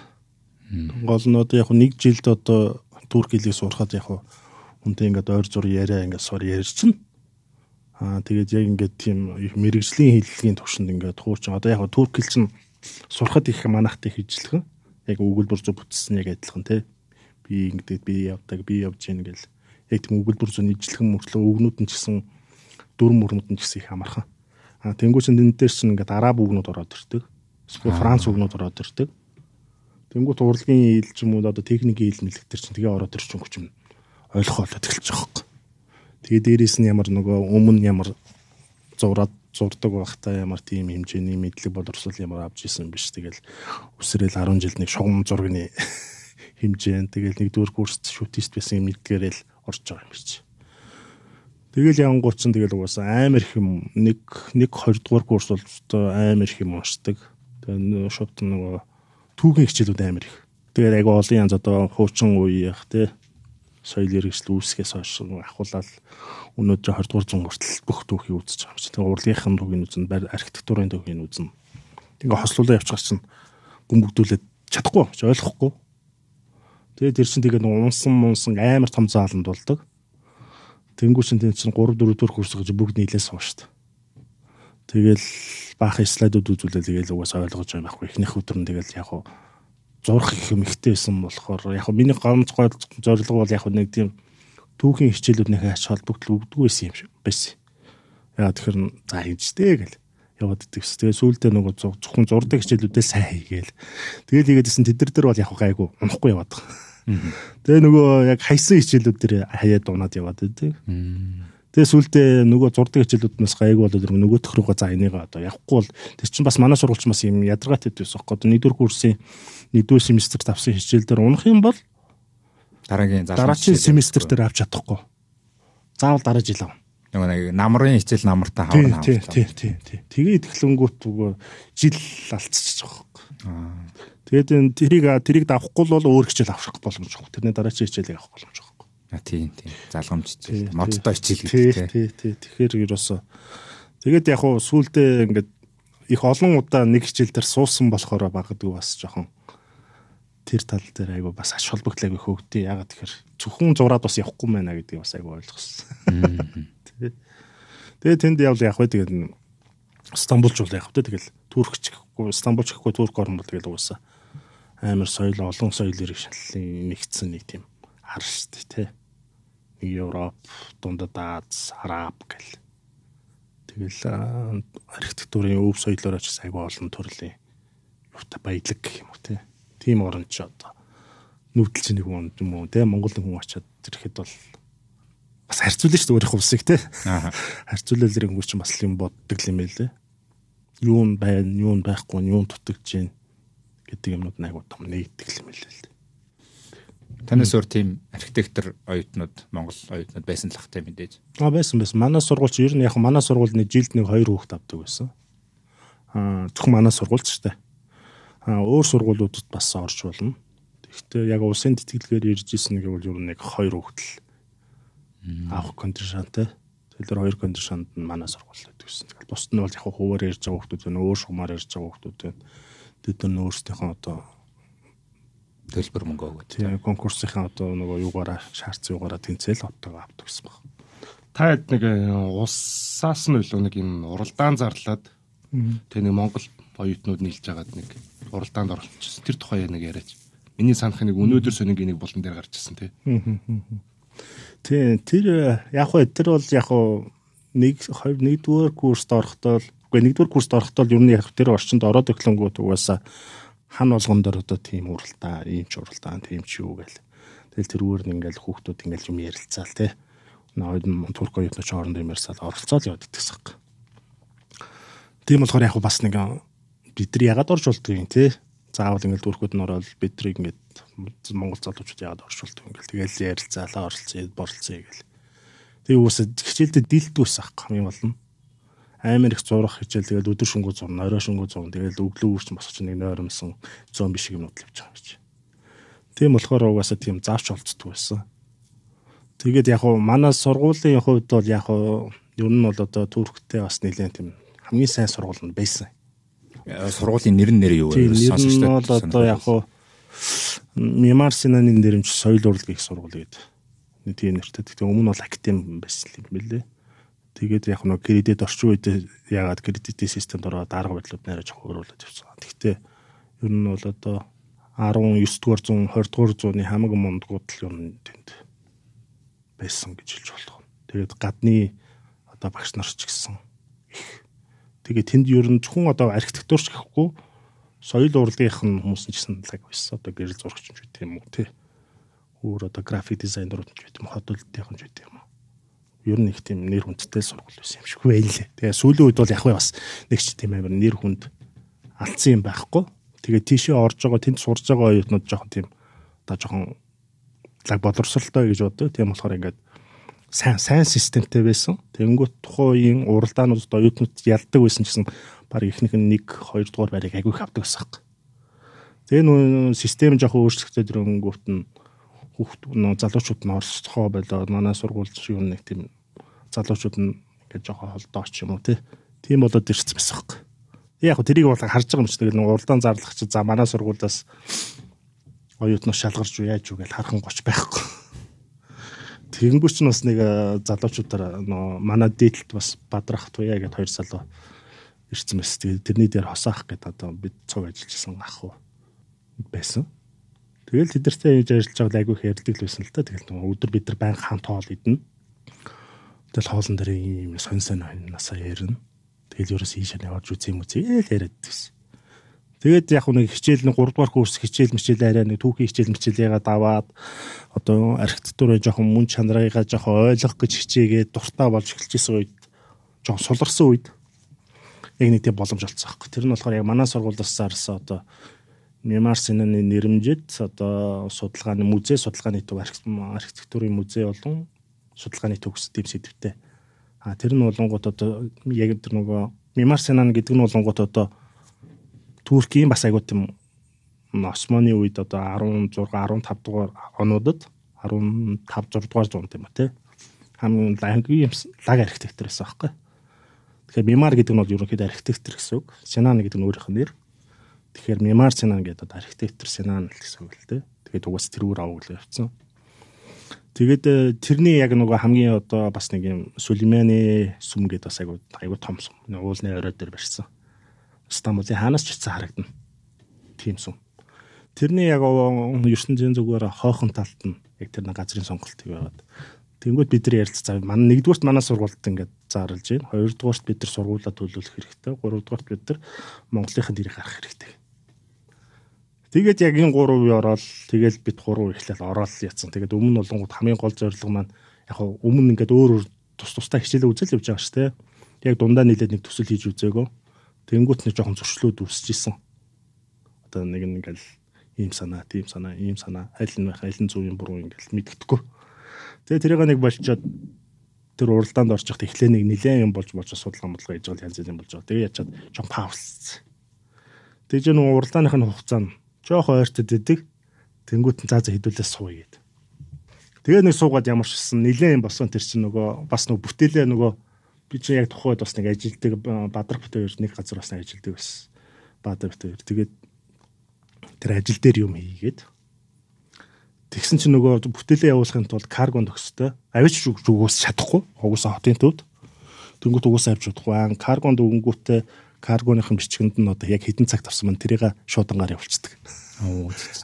Гол нь одоо яг хуу нэг жилд одоо турк хэлийг сурахад яг хуу үнтэй ингээд ойр зур яриа ингээд сор ярьчихна. Аа тэгээд яг ингээд тийм мэрэгжлийн хэллэгийн төвшөнд ингээд хуурчин одоо яг хуу турк хэл чинь сурахад их манахтай хижилхэн. Яг өгүүлбэр зүг бүтсэн яг адилхан тий. Би ингээд би явдаг би явж гин гэл яг тийм өгүүлбэр зүг нийжлэхэн мөртлөө өгнүүд нь ч гэсэн дүр мөрнүүд нь ч гэсэн их амархан А тэнгуүч энэ дээр чинь ингээд араб үгнүүд ороод ирдэг. Эсвэл франц үгнүүд ороод ирдэг. Тэнгуүт урлагийн ийл ч юм уу одоо техникийн ийл мэлэгтэр чинь тэгээ ороод ирчихэнгүү ч юм ойлгох болоод эхэлж байгаа хөөх. Тэгээ дээрээс нь ямар нөгөө өмнө ямар зураад зурдаг байхдаа ямар тийм хэмжээний мэдлэг боловсрол ямар авч исэн биш. Тэгэл үсрээл 10 жил нэг шугам зургийн хэмжээнд тэгэл нэгдүгээр курс шүтист байсан юм эдгээрэл орж байгаа юм шиг. Тэгэл явангуутсан тэгэл угаасаа амар их юм нэг нэг 20 дугаар курс бол амар их юм уншдаг. Тэгээ шууд нөгөө түүхийн хичээлүүд амар их. Тэгээд агай олон янз одоо хуучин үеийнх те соёл иргэжил үүсгээс хойш ахуулаад өнөөдөр 20 дугаар зуун хүртэл бүх түүхийг үзэж байгаа чинь. Тэгээ урлагийнхан түүхийг үзэн, архитектурын түүхийг үзэн. Тэгээ хослуулаа явчихсан чинь гүмбгдүүлээд чадахгүй, ойлгохгүй. Тэгээ тэр чинь тэгээ нэг унсан мунсан амар том зааланд болдог. Тэнгүүчин тэн чинь 3 4 дэх курс гэж бүгд нийлээс сууж штт. Тэгэл баахын слайдууд үзүүлээ тэгэл угаас ойлгож байгаа байхгүй. Эхнийх өдөр нь тэгэл яг хуу зурх их юм ихтэй байсан болохоор яг хуу миний гомц гол зорилго бол яг хуу нэг тийм түүхийн хичээлүүд нэг ач холбогдол өгдөггүй байсан юм шиг байсан. Яа тэгэхэр за хийжтэй гэл яваад идэгс. Тэгээ сүүлдээ нөгөө зөвхөн зурдаг хичээлүүдээ сайн хийгээл. Тэгэл хийгээдсэн тэд нар дээр бол яг гайгүй унахгүй яваад байгаа. Тэгээ нөгөө яг хайсан хичээлүүд дээр хаяад унаад яваад байдаг. Тэгээ сүултээ нөгөө зурдаг хичээлүүднээс гайг болоод нөгөө төхрөгөө за энийг одоо явахгүй бол тэр чинь бас манай сургуульч бас юм ядаргаатай байсан байхгүй. Нэгдүгээр курсын нэгдүгээр семестрт авсан хичээл дээр унах юм бол дараагийн дараагийн семестр дээр авч чадахгүй. Заавал дараа жил авах нөгөө нэг намрын хичээл намртай хавар хавар. Тий, тий, тий, тий. Тэгээд ихлэнгүүт нөгөө жил алдчихчих واخ. Аа. Тэгээд тэрийг тэрийг давхгүй бол өөр хичээл авах боломж واخ. Тэрний дараачийн хичээлийг авах боломж واخ. А тийм тийм. Залгамж хичээл, модтой хичээл гэдэг тийм. Тийм тийм. Тэгэхээр ерөөсөө тэгээд яг уу сүулдэ ингээд их олон удаа нэг хичээл дээр суусан болохоор багдгүй бас жоохон тэр тал дээр айгүй бас ач холбогдлыг хөвгдөө. Ягаад тэгэхээр зөвхөн зураад бас явахгүй мэнэ гэдгийг бас айгүй ойлгосон. Тэгээ тэнд явал явах бай тэгээд Стамбулч бол явах тэгээд тэгэл Туркч гэхгүй Стамбулч гэхгүй Турк орно бол тэгэл уусаа амар соёл олон соёл иргэшлийн нэгдсэн нэг тийм хар штэ тий. Нэг Европ, дундад Аз, Араб гэл. Тэгэл архитектурын өв соёлоор ч айгүй олон төрлийн юутай баялаг гэх юм уу тий. Тийм орн ч одоо нүүдэлч нэг хүн юм уу тий. Монгол нэг хүн очиад ирэхэд бол бас харьцуулна шүү дээ өөрийнхөө усыг тий. Харьцуулалэр ингүүч бас юм боддог юм байлээ. Юу нь байна, юу нь байхгүй, юу нь тутагч байна гэдэг юмнууд айгуу том нэгтгэл юм л л. Танаас өөр тийм архитектор оюутнууд Монгол оюутнууд байсан л хахтай мэдээж. Аа байсан байсан. Манай сургуульч ер нь яг манай сургуульд нэг жилд нэг хоёр хүүхэд авдаг байсан. Аа зөвхөн манай сургуульч шүү дээ. Аа өөр сургуулиудад бас орж болно. Гэхдээ яг улсын тэтгэлгээр ирж исэн гэвэл ер нь нэг хоёр хүүхэд л авах кондишантай. Тэгэлэр хоёр кондишанд нь манай сургууль байдаг гэсэн. Бусд нь бол яг хуваар ярьж байгаа хүүхдүүд байна, өөр шугамар ярьж байгаа хүүхдүүд байна тэд нар өөрсдийнхөө одоо төлбөр мөнгө өгөө. Тийм конкурсынхаа одоо нөгөө юугаараа шаарц юугаараа тэнцэл оттойгоо авдаг гэсэн байна. Та хэд нэг э, улсаас нь илүү нэг юм уралдаан зарлаад тэгээ нэг Монгол оюутнууд нийлж агаад нэг уралдаанд оролцсон. Тэр тухай нэг яриач. Миний санах нэг өнөөдөр сонигийн нэг булан дээр гарч ирсэн тий. Тий, тэр э, яг хөө тэр бол яг хөө нэг хоёр нэгдүгээр курст орохдоо л Гэхдээ нэгдүгээр курст орохдоо ер нь яг тэр орчинд ороод эхлэнгүүт угаасаа хан олгон дор одоо тийм уралдаа, ийм ч уралдаа, тийм ч юу гэл. Тэгэл тэрүүгээр нь ингээл хүүхдүүд ингээл юм ярилцаал те. Наад нь турк оюутнууд ч хоорондоо юм ярилцаал оролцоол яваад идчихсэн. Тийм болохоор яг бас нэг бид нар ягаад орж болдгийг те заавал ингээл дүүрхүүд нь ороод биднийг ингээд Монгол залуучууд яагаад оршуулдаг ингээл тэгээл ярилцаалаа оролцъё, боролцъё гэл. Тэгээ үүсэд хичээлдээ дилдгүйсэн ах юм болно амар их зурах хичээл тэгэл өдөр шөнөгүй зурна, орой шөнөгүй зурна. Тэгэл өглөө үрч босч нэг нойромсон зомби шиг юмнууд л явж байгаа гэж. Тийм болохоор угаасаа тийм зарч олцдог байсан. Тэгээд яг хуу манай сургуулийн хувьд бол яг хуу ер нь бол одоо Турктэй бас нэлээд тийм хамгийн сайн сургууль нь байсан. Э, сургуулийн нэр нь нэр юу вэ? Сонсогчтой. Нэр нь бол одоо яг хуу Мемар Синаны нэрмж соёл урлагийн сургууль гэдэг. Нэг тийм нэртэй. Тэгтээ өмнө бол академи байсан юм билээ. Тэгээд яг нэг кредит орчин үед ягаад кредитийн системд ороод арга бодлууд нэрэж хөрүүлж явсан. Тэгтээ ер нь бол одоо 19 дугаар 100 20 дугаар 100-ны хамаг мундгууд л ер нь тэнд байсан гэж хэлж болох. Тэгээд гадны одоо багш нар ч гэсэн их. Тэгээд тэнд ер нь зөвхөн одоо архитектурч гэхгүй соёл урлагийнх нь хүмүүс нь гэсэн талаг байсан. Одоо гэрэл зурагч юм ч үгүй юм уу те. Өөр одоо график дизайнерууд ч байт юм, хот үлдээх юм ч байт юм ер нь их тийм нэр хүндтэй сургууль байсан юм шиг байлээ. Тэгээ сүүлийн үед бол яг бас нэг ч тийм амар нэр хүнд алдсан юм байхгүй. Тэгээ тийшээ орж байгаа тэнд сурж байгаа оюутнууд жоохон тийм одоо жоохон лаг боловсралтай гэж боддог. Тийм болохоор ингээд сайн сайн системтэй байсан. Тэнгүүт тухайн уралдаанууд оюутнууд ялдаг байсан гэсэн баг ихнийх нь 1 2 дугаар байрыг агиух авдаг гэсэн хэрэг. Тэгээ нүү систем жоохон өөрчлөгдөж дөрөнгөт нь хүүхдүүд нөө залуучууд нь орсохоо болоод манай сургуульч юм нэг тийм залуучууд нь ингээд жоохон холдооч юм уу тий. Тийм болоод ирсэн байсан хэрэг. Яг го тэрийг бол харж байгаа юм чи тэгэл нэг уралдаан зарлагч за манай сургуулиас оюутнаас шалгарч юу яаж юу гэж хархан гоч байхгүй. Тэгэнгүүт ч бас нэг э, залуучуудаар нөө манай дээдлэлт бас бадрах туяа гэд хоёр залуу ирсэн мэс. Тэгээд тэрний дээр хосаах гэдэг одоо бид цуг ажиллажсэн ах уу байсан. Тэгэл тэдэртэй яаж ажиллаж байгааг айгүй их ярддаг л байсан л та. Тэгэл нөгөө өдөр бид нар баян хамт хоол идэнэ. Тэгэл хоолн дээр юм сонь сонь насаа ярина. Тэгэл ерөөс ийш нь явж үзье юм үзье л яриад байсан. Тэгээд яг нэг хичээл нэг 3 дугаар курс хичээл мичээл арай нэг түүхийн хичээл мичээл яга даваад одоо архитектурын жоохон мөн чанарыгаа жоохон ойлгох гэж хичээгээд дуртай болж эхэлж исэн үед жоохон суларсан үед яг нэг тийм боломж олцсон аахгүй. Тэр нь болохоор яг манай сургуулиас зарсан одоо Мемар Синаны нэрэмжэд одоо судалгааны музей, судалгааны төв, архитектурын музей болон судалгааны төгс дэм сэдвтэй. А тэр нь болонгот одоо яг тэр нөгөө Мемар Синан гэдэг нь болонгот одоо Туркийн бас айгуу тийм Османы үед одоо 16 15 дугаар онуудад 15 6 дугаар зуунд юм а тий. Хамгийн лангийн лаг архитектор байсан байхгүй. Тэгэхээр Мемар гэдэг нь бол ерөнхийдөө архитектор гэсэн үг. Синан гэдэг нь өөрийнх нь нэр. Тэгэхээр Мемар Синан гэдэг одоо архитектор Синан л гэсэн үг л дээ. Тэгээд угаас тэрүүр аваг л явцсан. Тэгээд э, тэрний яг нөгөө хамгийн одоо бас нэг юм Сүлейманы сүм гэдэг бас айгу айгу том сүм. Уулны орой дээр барьсан. Стамбулын хаанаас ч ицсэн харагдана. Тийм сүм. Тэрний яг ертөнцийн зүгээр хойхон талд нь яг тэр нэг газрын сонголтыг байгаад Тэнгүүд бид нар ярилц цаа. Манай нэгдүгürt манай сургуульд ингээд заарлж байна. Хоёрдугаарт бид нар сургуулаа төлөвлөх хэрэгтэй. Гуравдугаарт бид нар Монголынханд ирэх арах хэрэгтэй Тэгээд яг энэ гурав ороод тэгээд бит гурав ихлээл ороод яцсан. Тэгээд өмнө болонгууд хамгийн гол зорилго маань яг хаа өмнө ингээд өөр өөр тус тустай хичээлээ үзэл явж байгаа шүү дээ. Яг дундаа нийлээд нэг төсөл хийж үзээгөө. Тэнгүүт нэг жоохон зөрчлөөд үсэж исэн. Одоо нэг нь ингээл ийм санаа, тийм санаа, ийм санаа, аль нь байх, аль нь зөв юм буруу ингээл мэддэхгүй. Тэгээд тэрийг нэг болчоод тэр уралдаанд орчих эхлээ нэг нилээн юм болж болж судалгаа модлого хийж байгаа янз бүрийн болж байгаа. Тэгээд ячаад жоохон паус. Тэгж нэг уралдааных нь хугацаанд жоох ойртод идэг. Тэнгүүт нь заа за хідүүлээ сууя гэд. Тэгээ нэг суугаад ямар ч хэлсэн нилээн болсон тэр чинь нөгөө бас нөгөө бүтээлээ нөгөө би чинь яг тухайд бас нэг ажилдаг Бадар бүтээр нэг газар бас ажилдаг байсан. Бадар бүтээр. Тэгээд тэр ажил дээр юм хийгээд тэгсэн чинь нөгөө бүтээлээ явуулахын тулд каргон төгсдөө авч зүг зүгөөс чадахгүй. Угсаа хотын төвд. Тэнгүүт угсаа авч чадахгүй. Каргон дөнгүүтээ каргоныхын бичгэнд нь одоо яг хэдэн цаг тавсан мэн тэрийг шуудангаар явуулчихдаг.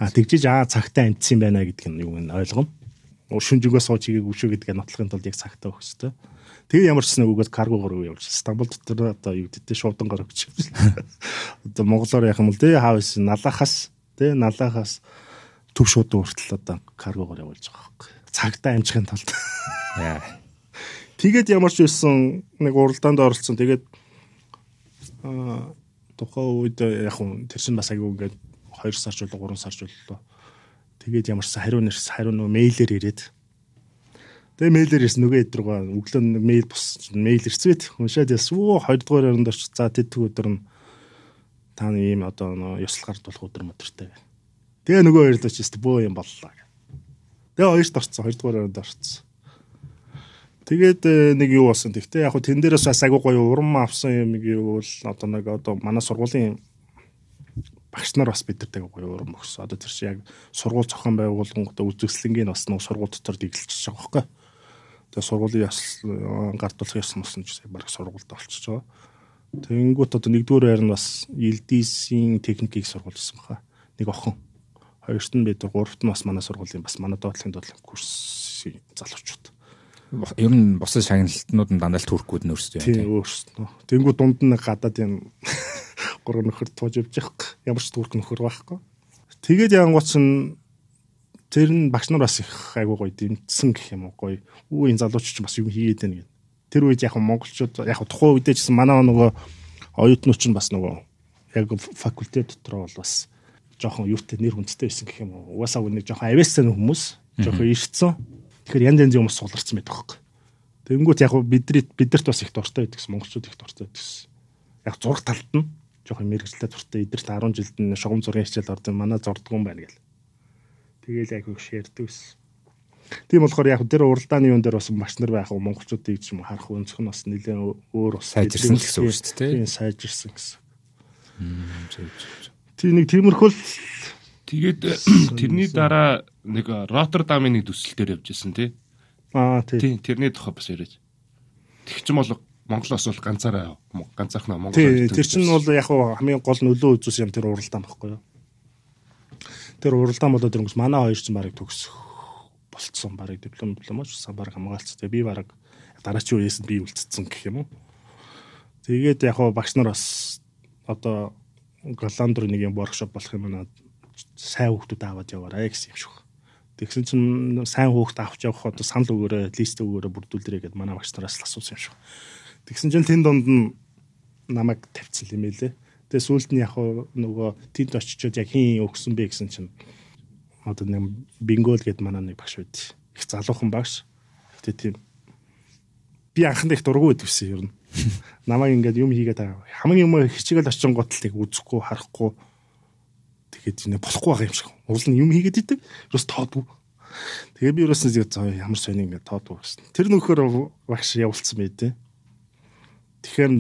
Аа тэгжиж аа цагтаа амтсан байна гэдэг нь юу нэ ойлгоно. Шүнжгээс сууж хийгээгүй шүү гэдгээ нотлохын тулд яг цагтаа өгс тээ. Тэгээ ямар ч снэ үгээс каргогоор явуулж Стамбул дотор одоо юу гэдэг нь шуудангаар өгч. Одоо монголоор яхах юм бол тий хаавс налахаас тий налахаас төв шууд хүртэл одоо каргогоор явуулж байгаа хэрэг. Цагтаа амжихын тулд. Тэгээд ямар ч байсан нэг уралдаанд оролцсон. Тэгээд тухайн үед яг хүн тэр чинь бас айгүй ингээд 2 сарч болго 3 сарч боллоо. Тэгээд ямарсан хариу нэрс хариу нөө мэйлэр ирээд. Тэгээ мэйлэр ирсэн нөгөө өдрөгөө өглөө нэг мэйл бус мэйл ирсвэт. Уншаад ясв. 2 дугаар оронд орч. За тэд өдөр нь таны ийм одоо нөө ёслол гард болох өдөр мөдөртэй. Тэгээ нөгөө хоёр л очиж бөө юм боллоо. Тэгээ хоёрт орцсон 2 дугаар оронд орцсон. Тэгээд э, нэг юу болсон. Тэгтээ яг хөө тэн дээрээс бас агүй гоё урам авсан юм юу бол одоо нэг одоо манай сургуулийн багш нар бас бидэртэй гоё урам өгсөн. Одоо тэр чинь яг сургууль зохион байгуулалтанд үзэсгэлэнгийн бас нэг сургууль дотор дэглэж байгаа байхгүй. Тэгээ сургуулийн яс э, гард болох яссан болсон ч баг сургуульд олчиж байгаа. Тэнгүүт одоо нэгдүгээр хайр нь бас элдисийн техникийг сургуулсан баха. Нэг охин. Хоёрт нь бид гуравт нь бас манай сургуулийн бас манай доотлогийн доотлогийн курсын залуучууд ер нь бусад шагналтнууд нь дандаа л төрөхгүй нь өөрсдөө тийм өөрсдөө. Тэнгүү дунд нь гадаад юм гурав нөхөр тууж явж явах ямар ч төрөх нөхөр байхгүй. Тэгээд янгууц нь тэр нь багш нар бас их айгуу гоё дэмтсэн гэх юм уу гоё. Үе энэ залууч ч бас юм хийгээд байна гэдэг. Тэр үед яг монголчууд яг тухайн үедээчсэн манай нөгөө оюутнууд ч бас нөгөө яг факультет дотор бол бас жоохон юртэй нэр хүндтэй байсан гэх юм уу. Угаасаа нэг жоохон авьяастай хүмүүс жоохон ирцэн Тэгэхээр янз янзын хүмүүс суларсан байдаг байхгүй. Тэнгүүт яг бидний бидэрт бас их дуртай байдаг гэсэн монголчууд их дуртай байдаг гэсэн. Яг зураг талд нь жоохон мэрэгчлээ дуртай эдэрт 10 жилд нь шугам зургийн хичээл ордын манай зурдгүй юм байна гэл. Тэгээл яг их шеэрдэг гэсэн. Тийм болохоор яг тэр уралдааны юм дээр бас маш нар байх уу монголчуудыг ч юм харах өнцг нь бас нэлээд өөр ус сайжирсан гэсэн үг шүү дээ. Тийм сайжирсан гэсэн. Тийм нэг тиймэрхүүл Тэгээд тэрний дараа нэг Роттердамын нэг төсөл дээр явж исэн тий. Аа тий. Тэрний тухай бас яриач. Тэг чим бол Монголоос бол ганцаараа ганцаархнаа Монгол. Тий, тэр чинь бол яг хамгийн гол нөлөө үзүүлсэн юм тэр уралдаан баггүй юу? Тэр уралдаан болоод ирэнгүүс манай хоёр ч барыг төгсөх болцсон барыг диплом дипломоч сан барыг хамгаалцсан. Тэгээ би барыг дараачийн үеэс нь би үлдсэн гэх юм уу? Тэгээд яг багш нар бас одоо Голланд руу нэг юм воркшоп болох юм надад сайн хүүхдүүд аваад яваарай гэсэн юм шиг. Тэгсэн чинь сайн хүүхд авч явах одоо санал өгөөрэй, лист өгөөрэй бүрдүүлээрэй гэдээ манай багш нараас л асуусан юм шиг. Тэгсэн чинь тэн донд нь намайг тавьчихсан юм ээ лээ. Тэгээ сүүлд нь яг нөгөө тэнд очичоод яг хин өгсөн бэ гэсэн чинь одоо нэг бингол гэдээ манай нэг багш байд. Их залуухан багш. Гэтэ тийм би анхны их дургүй байдгүйсэн ер нь. Намайг ингээд юм хийгээд байгаа. Хамгийн юм хичээгэл очин готлыг үзэхгүй харахгүй тэгэхэд нэ болохгүй байгаа юм шиг. Уул нь юм хийгээд идэг. Юус тоодгүй. Тэгээ би юус нэг зоо ямар сони ингээд тоодгүй гэсэн. Тэр нөхөр багш явуулсан байд те. Тэгэхээр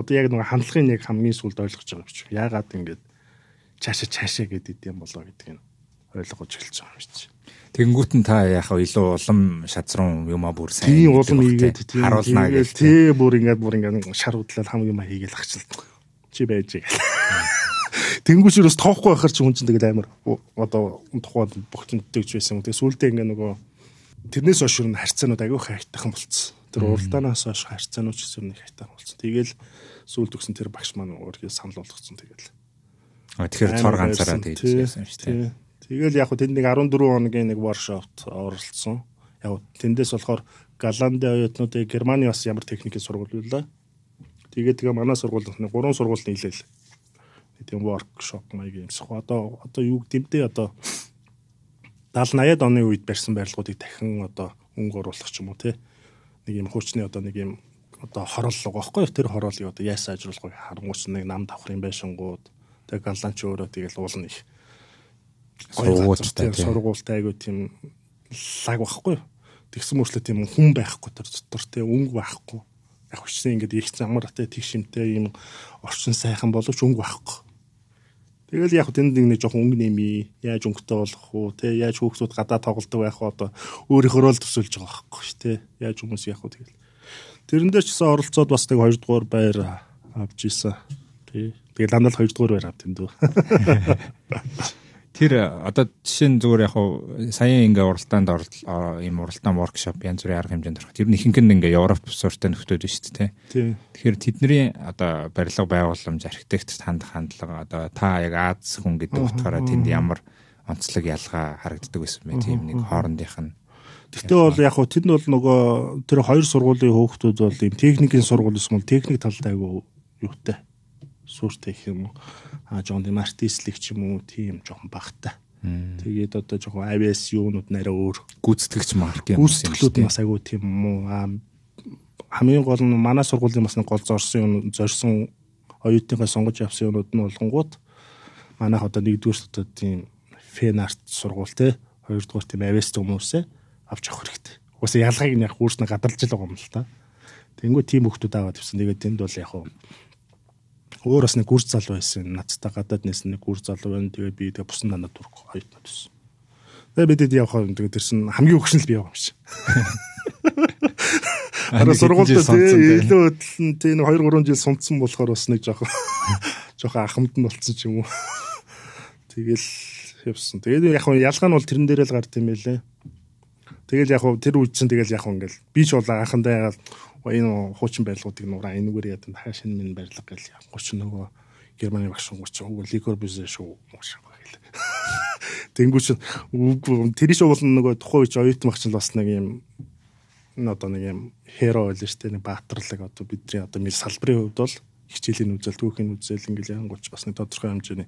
одоо яг нэг хандлагын яг хамгийн сүлд ойлгож байгаа юм шиг. Яагаад ингээд чаашаа чаашаа гэдэг юм болоо гэдгийг ойлгож эхэлж байгаа юм шиг. Тэнгүүт нь та яхаа илүү улам шадрын юмаа бүр сайн тийм улам хийгээд тийм харуулнаа гэж тий бүр ингээд бүр ингээд шар худлаад хамгийн юм хийгээл ахчихлаа. Чи байж байгаа. Тэнгүүсээр бас тоохгүй байхаар чи хүн чинь тэгээд амар одоо тухайд богтноддөгч байсан. Тэгээд сүулдэ ингээ нөгөө тэрнээс хойш юу харьцаанууд аягүй хайтахан болцсон. Тэр уралдаанаас хойш харьцаанууд ч гэсэн нэг хайтахан болцсон. Тэгээл сүулд өгсөн тэр багш маань өөрөө санал болгоцсон тэгээл. А тэгэхээр цор ганцаараа тэгсэн шүү дээ. Тэгэл яг хөө тэнд нэг 14 хоногийн нэг воркшопт оролцсон. Яг тэндээс болохоор Голландын оюутнуудыг Германы бас ямар техникийг сургууллаа. Тэгээд тэгээ манай сургуулийнхны гурван сургуулийн нийлэл гэдэг юм workshop маяг юмсах. Одоо одоо юу гэмтэй одоо 70 80-аад оны үед барьсан барилгуудыг дахин одоо өнгө оруулах ч юм уу те. Нэг юм хуучны одоо нэг юм одоо хорол л байгаа байхгүй тэр хороолыг одоо яасан ажруулахыг харангуйч нэг нам давхрын байшингууд тэг галанч өөрөө тэгэл уулна их. Сургуультай сургуультай айгуу тийм лаг байхгүй. Тэгсэн мөрчлөө тийм хүн байхгүй тэр дотор те өнгө байхгүй. Яг хүчтэй ингээд их замар те тэг шимтэй юм орчин сайхан боловч өнгө байхгүй. Тэгэл яг тэнд нэг жоохон өнгө нэмий, яаж өнгөтэй болох уу, те яаж хүүхдүүд гадаа тоглолдог байх уу одоо өөрийнхөө л төсөөлж байгаа байхгүй шүү, те. Яаж хүмүүс яг уу тэгэл. Тэрэндээ ч гэсэн оролцоод бас нэг 2 дугаар байр авч ийсэн. Тэ. Тэгэл дандаа л 2 дугаар байр авт энэ дөө. Тэр одоо жишээ нь зүгээр яг саяын ингээ уралдаанд ийм уралдаан воркшоп янз бүрийн арга хэмжээнд орох. Тэр нь ихэнх нь ингээ Европ суртаа нөхдөд биш үү, тэ. Тэгэхээр тэдний одоо барилга байгууламж, архитект хандх хандлага одоо та яг Аз хүн гэдэг утгаараа тэнд ямар онцлог ялгаа харагддаг байсан бэ? Тийм нэг хоорондынх нь. Гэхдээ бол яг хуу тэнд бол нөгөө тэр хоёр сургуулийн хүүхдүүд бол ийм техникийн сургууль эсвэл техник талтай айгу юутай сууртай гэх юм уу жоохон тийм артистлэг ч юм уу тийм жоохон багтаа. Тэгээд одоо жоохон AWS юунууд нэрээ өөр гүцэтгэгч марк юм. Гүцэтгэлүүд бас айгүй тийм муу аа хамгийн гол нь манай сургуулийн бас нэг гол зорсон юм зорсон оюутныхаа сонгож авсан юмуд нь болгонгууд манайх одоо нэгдүгээр одоо тийм фэн арт сургууль те хоёрдугаар тийм авест хүмүүсээ авч авах хэрэгтэй. Угсаа ялгааг нь яг хурцна гадарч л байгаа юм л та. Тэнгүү тийм хүмүүсд аваад авсан. Тэгээд тэнд бол яг Өөр бас нэг гүр залуу байсан. Надтай гадаад нэсэн нэг гүр залуу байна. Тэгээ би тэгээ бусан дандаа турх хоёр тат ус. Тэгээ бид дэд явах юм тэгээ тэрсэн хамгийн өгшнөл би явах юм шиг. Араа сургуульд тэгээ илүү хөдлөн тэгээ нэг 2 3 жил сунцсан болохоор бас нэг жоох жоох ахамд нь болцсон ч юм уу. Тэгэл явсан. Тэгээд яг ялгаа нь бол тэрэн дээрээ л гард юм байлээ. Тэгэл яг тэр үед чинь тэгэл яг ингээл би ч бол анхандаа яагаад энэ хуучин барилгуудыг нураа энэгээр ядан хаашаа минь барилга гэж явахгүй ч нөгөө Германы багшингууд ч үгүй ликор бизнес шүү гэл. Тэнгүүч тэр их уул нөгөө тухайн үеч оюутан багч нь бас нэг юм одоо нэг юм херо байл штэ нэг баатарлаг одоо бидний одоо мэл салбарын хувьд бол хичээлийн үзэл түүхийн үзэл ингээл янгууч бас нэг тодорхой хэмжээний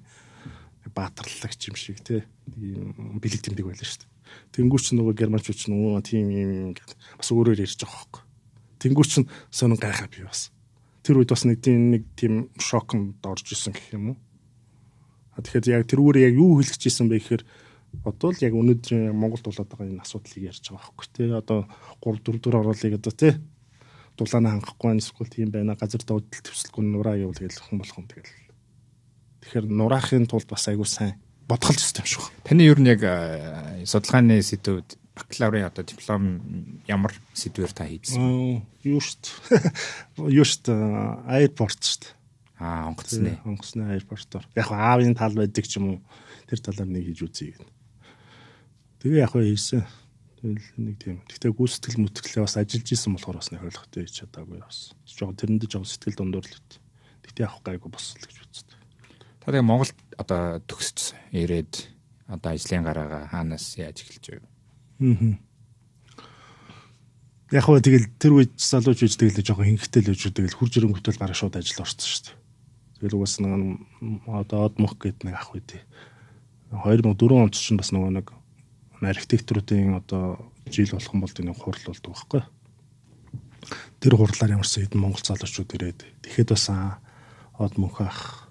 баатарлаг юм шиг те ийм бэлэг тэмдэг байл штэ. Тэнгүүч нөгөө германчууд ч нөгөө тийм юм ингээд бас өөрөөр ярьж байгаа хөөхгүй Тэнгүүч чинь сонин гайхаа би бас. Тэр үед бас нэг тийм нэг тийм шокнд орж исэн гэх юм уу. А тэгэхээр яг тэр үүрээ яг юу хэлж чийсэн бэ гэхээр одоо л яг өнөөдөр Монголд болоод байгаа энэ асуудлыг ярьж байгаа байхгүй тий. Одоо 3 4 4 оруулыг одоо тий дулаана хангахгүй эсвэл тийм байна газар даудлал төвсөлгүй нураа явуул гэж хэн болох юм тэгэл. Тэгэхээр нураахын тулд бас айгүй сайн бодголж өстэй юм шиг. Таны ер нь яг э, судалгааны сэдвүүд бакалаврын одоо диплом ямар сэдвээр та хийсэн? Э, Юу шт. Юу шт э, аэропорт шт. Аа, онгоцны. Э, онгоцны аэропортоор. Яг аавын тал байдаг ч юм уу тэр талаар нэг хийж үзье гэнэ. Тэгээ яг хийсэн. Тэгэл нэг тийм. Гэхдээ гүйцэтгэл мөтгэлээ бас ажиллаж исэн болохоор бас нэг ойлгохтой хийж чадаагүй бас. Жог тэрэндээ жог сэтгэл дундуур л бит. Гэхдээ яг гайгүй босл гэж үзтээ. Та тэгээ Монголд одоо төгсч ирээд одоо ажлын гараага хаанаас яаж эхэлж байв? Яг хөө тэгэл тэр үед залууч үеж тэгэл жоохон хинхтэй л үеж тэгэл хурж ирэнгүүтэл бараг шууд ажил орсон шүү дээ. Тэгэл угаас нэг одоо од мөх гэдэг нэг ах үдээ. 2004 онд ч бас нөгөө нэг архитектуруудын одоо жил болох юм бол тэний хурал болдог байхгүй. Тэр хурлаар ямарсан хэдэн монгол залуучууд ирээд тэгэхэд бас од мөх ах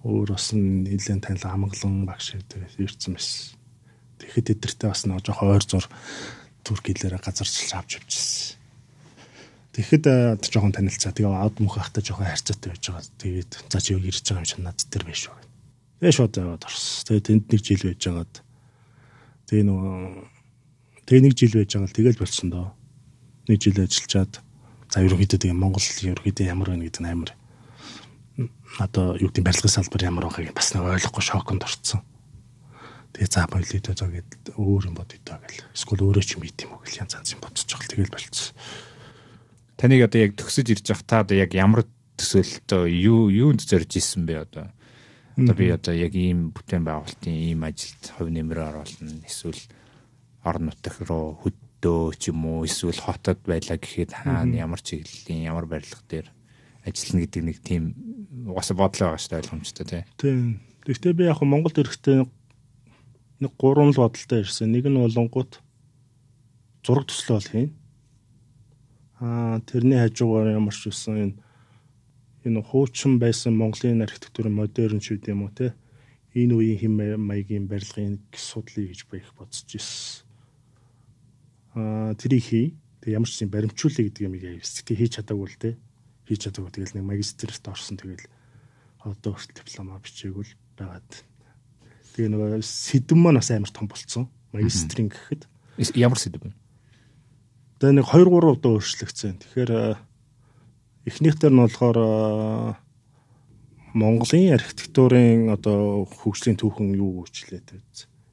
өөр бас нэлээд танил амглан багш ирдээ ирсэн байсан. Тэгэхэд эдгэртээ бас нэг жоохон ойр зур турк хэлээрээ газарчилж авч явчихсан. Тэгэхэд э, жоохон танилцаа. Тэгээ ад мөх ахтай жоохон харьцаатай байж байгаа. Тэгээд за чи юу ирж байгаа юм шиг над дээр биш үү. Тэгээ шууд яваад орсон. Тэгээд тэнд нэг жил байж байгаад тэгээ нөгөө тэгээ нэг жил байж байгаа л тэгэл болсон доо. Нэг жил ажиллаад за ерөнхийдөө тэгээ Монгол ерөнхийдөө ямар байна гэдэг нь амар одоо юу гэдэг барилгын салбар ямар байгааг бас нэг ойлгохгүй шоконд орцсон. Тэгээ за баял өдөө зоо гэдэл өөр юм бод өдөө гэл. Эсвэл өөрөө ч юм ий тийм үү гэл янз янз юм бодсож хэл тэгэл болцсон. Таныг одоо яг төгсөж ирж явах та одоо яг ямар төсөөлтөө юу юунд зорж исэн бэ одоо? Одоо би одоо яг ийм бүтээн байгуулалтын ийм ажилд хувь нэмрээ оруулна эсвэл орон нутг руу хөдөө ч юм уу эсвэл хотод байлаа гэхэд хаана ямар чиглэлийн ямар барилга дээр ажиллана гэдэг нэг тийм угаасаа бодол байгаа шүү дээ ойлгомжтой тий. Тийм. Гэхдээ би яг Монголд ирэхдээ нэг гурван л бодолтой ирсэн. Нэг нь болонгууд зураг төслөө бол хийн. Аа тэрний хажуугаар ямар ч үсэн энэ энэ хуучин байсан Монголын архитектурын модерн ч гэдэм үү те энэ үеийн хэм маягийн барилгын судлыг гэж байх бодсож ирсэн. Аа тэрийг хий. Тэг ямар ч юм баримтжуулъя гэдэг юм яавс. Тэг хийж чадаагүй л те. Хийж чадаагүй тэгэл нэг магистрт орсон тэгэл одоо хүртэл дипломоо бичээгүүл байгаад Тэгээ нөгөө сэдэн маань бас амар том болцсон. Магистрин гэхэд. Ямар сэдв вэ? Тэгээ нэг 2 3 удаа өөрчлөгдсөн. Тэгэхээр э, эхнийхтэр нь болохоор э, Монголын архитектурын одоо хөгжлийн түүхэн юу гүйчлээд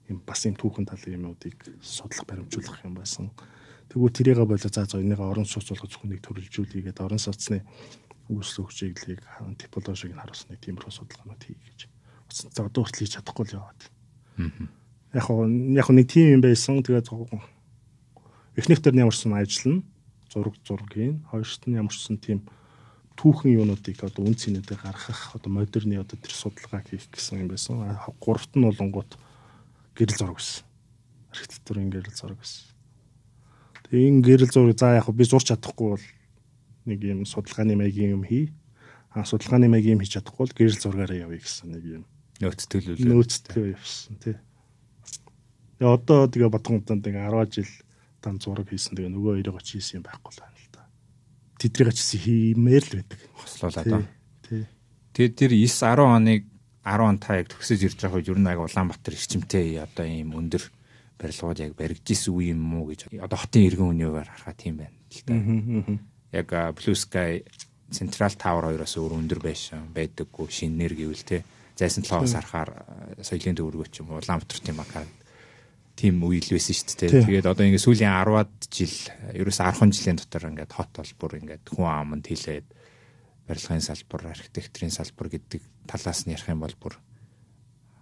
юм бас юм түүхэн талын юмнуудыг судлах баримжуулах юм байсан. Тэгвэл тэрийг болоо заа зоо энийг орон сууц болгох зөвхөнийг төрөлжүүлээгээд орон сууцны үүсэл хөгжийлийг типологиг нь харуулсныг тиймэрхүү судалгаанууд хий гэж явагдсан. За одоо хүртэл хийж чадахгүй л яваад. Яг хоо яг нэг тим юм байсан. Тэгээд эхнийх дээр нь ямарсан ажиллана. Зураг зургийн, хоёрт нь ямарсан тим түүхэн юунуудыг одоо үн цэнэдэ гаргах одоо модерны одоо тэр судалгаа хийх гэсэн юм байсан. Гуравт нь болонгууд гэрэл зураг гэсэн. Архитектурын гэрэл зураг гэсэн. Тэгээ энэ гэрэл зураг за яг би зурч чадахгүй бол нэг юм судалгааны маягийн юм хий. А судалгааны маягийн юм хийж чадахгүй бол гэрэл зургаараа явъя гэсэн нэг юм нөөцтөлүүлээ. Нөөцтэй явсан тий. Тэгээ одоо тэгээ бодгонтанд ингээ 10 жил дан зураг хийсэн тэгээ нөгөө хоёрыг очиж хийсэн юм байхгүй л байна л да. Тэдрийг очиж хиймээр л байдаг. Хослуулаад байна. Тий. Тэгээ тэр 9 10 оныг 10 он та яг төгсөж ирж байгаа үед ер нь яг Улаанбаатар эрчимтэй одоо ийм өндөр барилгууд яг баригдж исэн үе юм уу гэж одоо хотын иргэн үний хуваар харахад тийм байна л да. Яг Blue Sky Central Tower хоёроос өөр өндөр байсан байдаггүй шинээр гэвэл тий зайсан толгоос харахаар э, соёлын төвөргөө ч юм уу Улаанбаатар тийм акад тийм үйл байсан шүү дээ. Тэгээд одоо ингээд сүүлийн 10-аад жил э, ерөөс 10 жилийн дотор ингээд хот бол бүр ингээд хүн аманд хилээд барилгын салбар, архитектурын салбар гэдэг талаас нь ярих юм бол бүр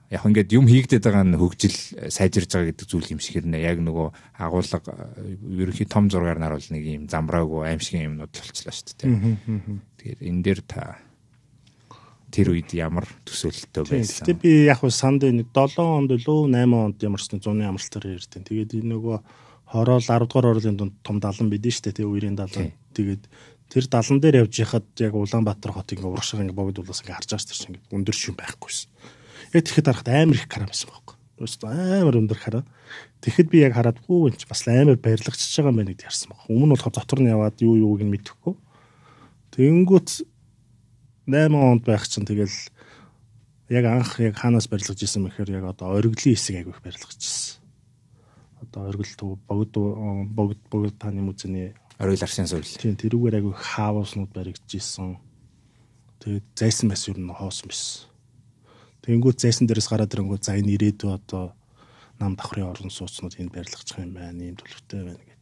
яг ингээд юм хийгдэт байгаа нь хөгжил э, сайжирж байгаа гэдэг зүйл юм шиг хэрнэ. Яг нөгөө агуулга ерөнхий том зургаар нар бол нэг юм замраагүй аимшиг юмнууд болчихлоо шүү дээ. Тэгэхээр энэ дээр та тэр үед ямар төсөөлөлтөө байсан. Гэтэ би яг хөө санд нэг 7 онд лөө 8 онд ямарсны 100-ны амралтаар ирдэн. Тэгээд энэ нөгөө хороол 10 дугаар орлын дунд том далан бидэн штэ тэг үерийн далан. Тэгээд тэр далан дээр явж яхад яг Улаанбаатар хот ингээ урагш ингээ богд улаас ингээ харж байгаа ч тэр ингээ өндөр шин байхгүйсэн. Яг тэгэхэд харахад амар их карам байсан байхгүй. Өөртөө амар өндөр карам. Тэгэхэд би яг хараад хөө энэ ч бас амар барилгачж байгаа юм байна гэдээ харсан баг. Өмнө нь болохоор дотор нь яваад юу юуг нь мэдэхгүй. Тэнгүүт 8 онд байх чинь тэгэл яг анх яг хаанаас барилгаж исэн мэхээр яг одоо оргилын хэсэг айгүйх барилгаж исэн. Одоо оргил төв богд богд богд таны музейний оргил арсын суурь. Тийм тэрүүгээр айгүйх хааууснууд баригдаж исэн. Тэгээд зайсан бас юу н хоосон байсан. Тэнгүүд зайсан дээрээс гараад ирэнгүү за энэ ирээдүй одоо нам давхрын орон сууцнууд энэ барилгаж байгаа юм байна. Ийм төлөвтэй байна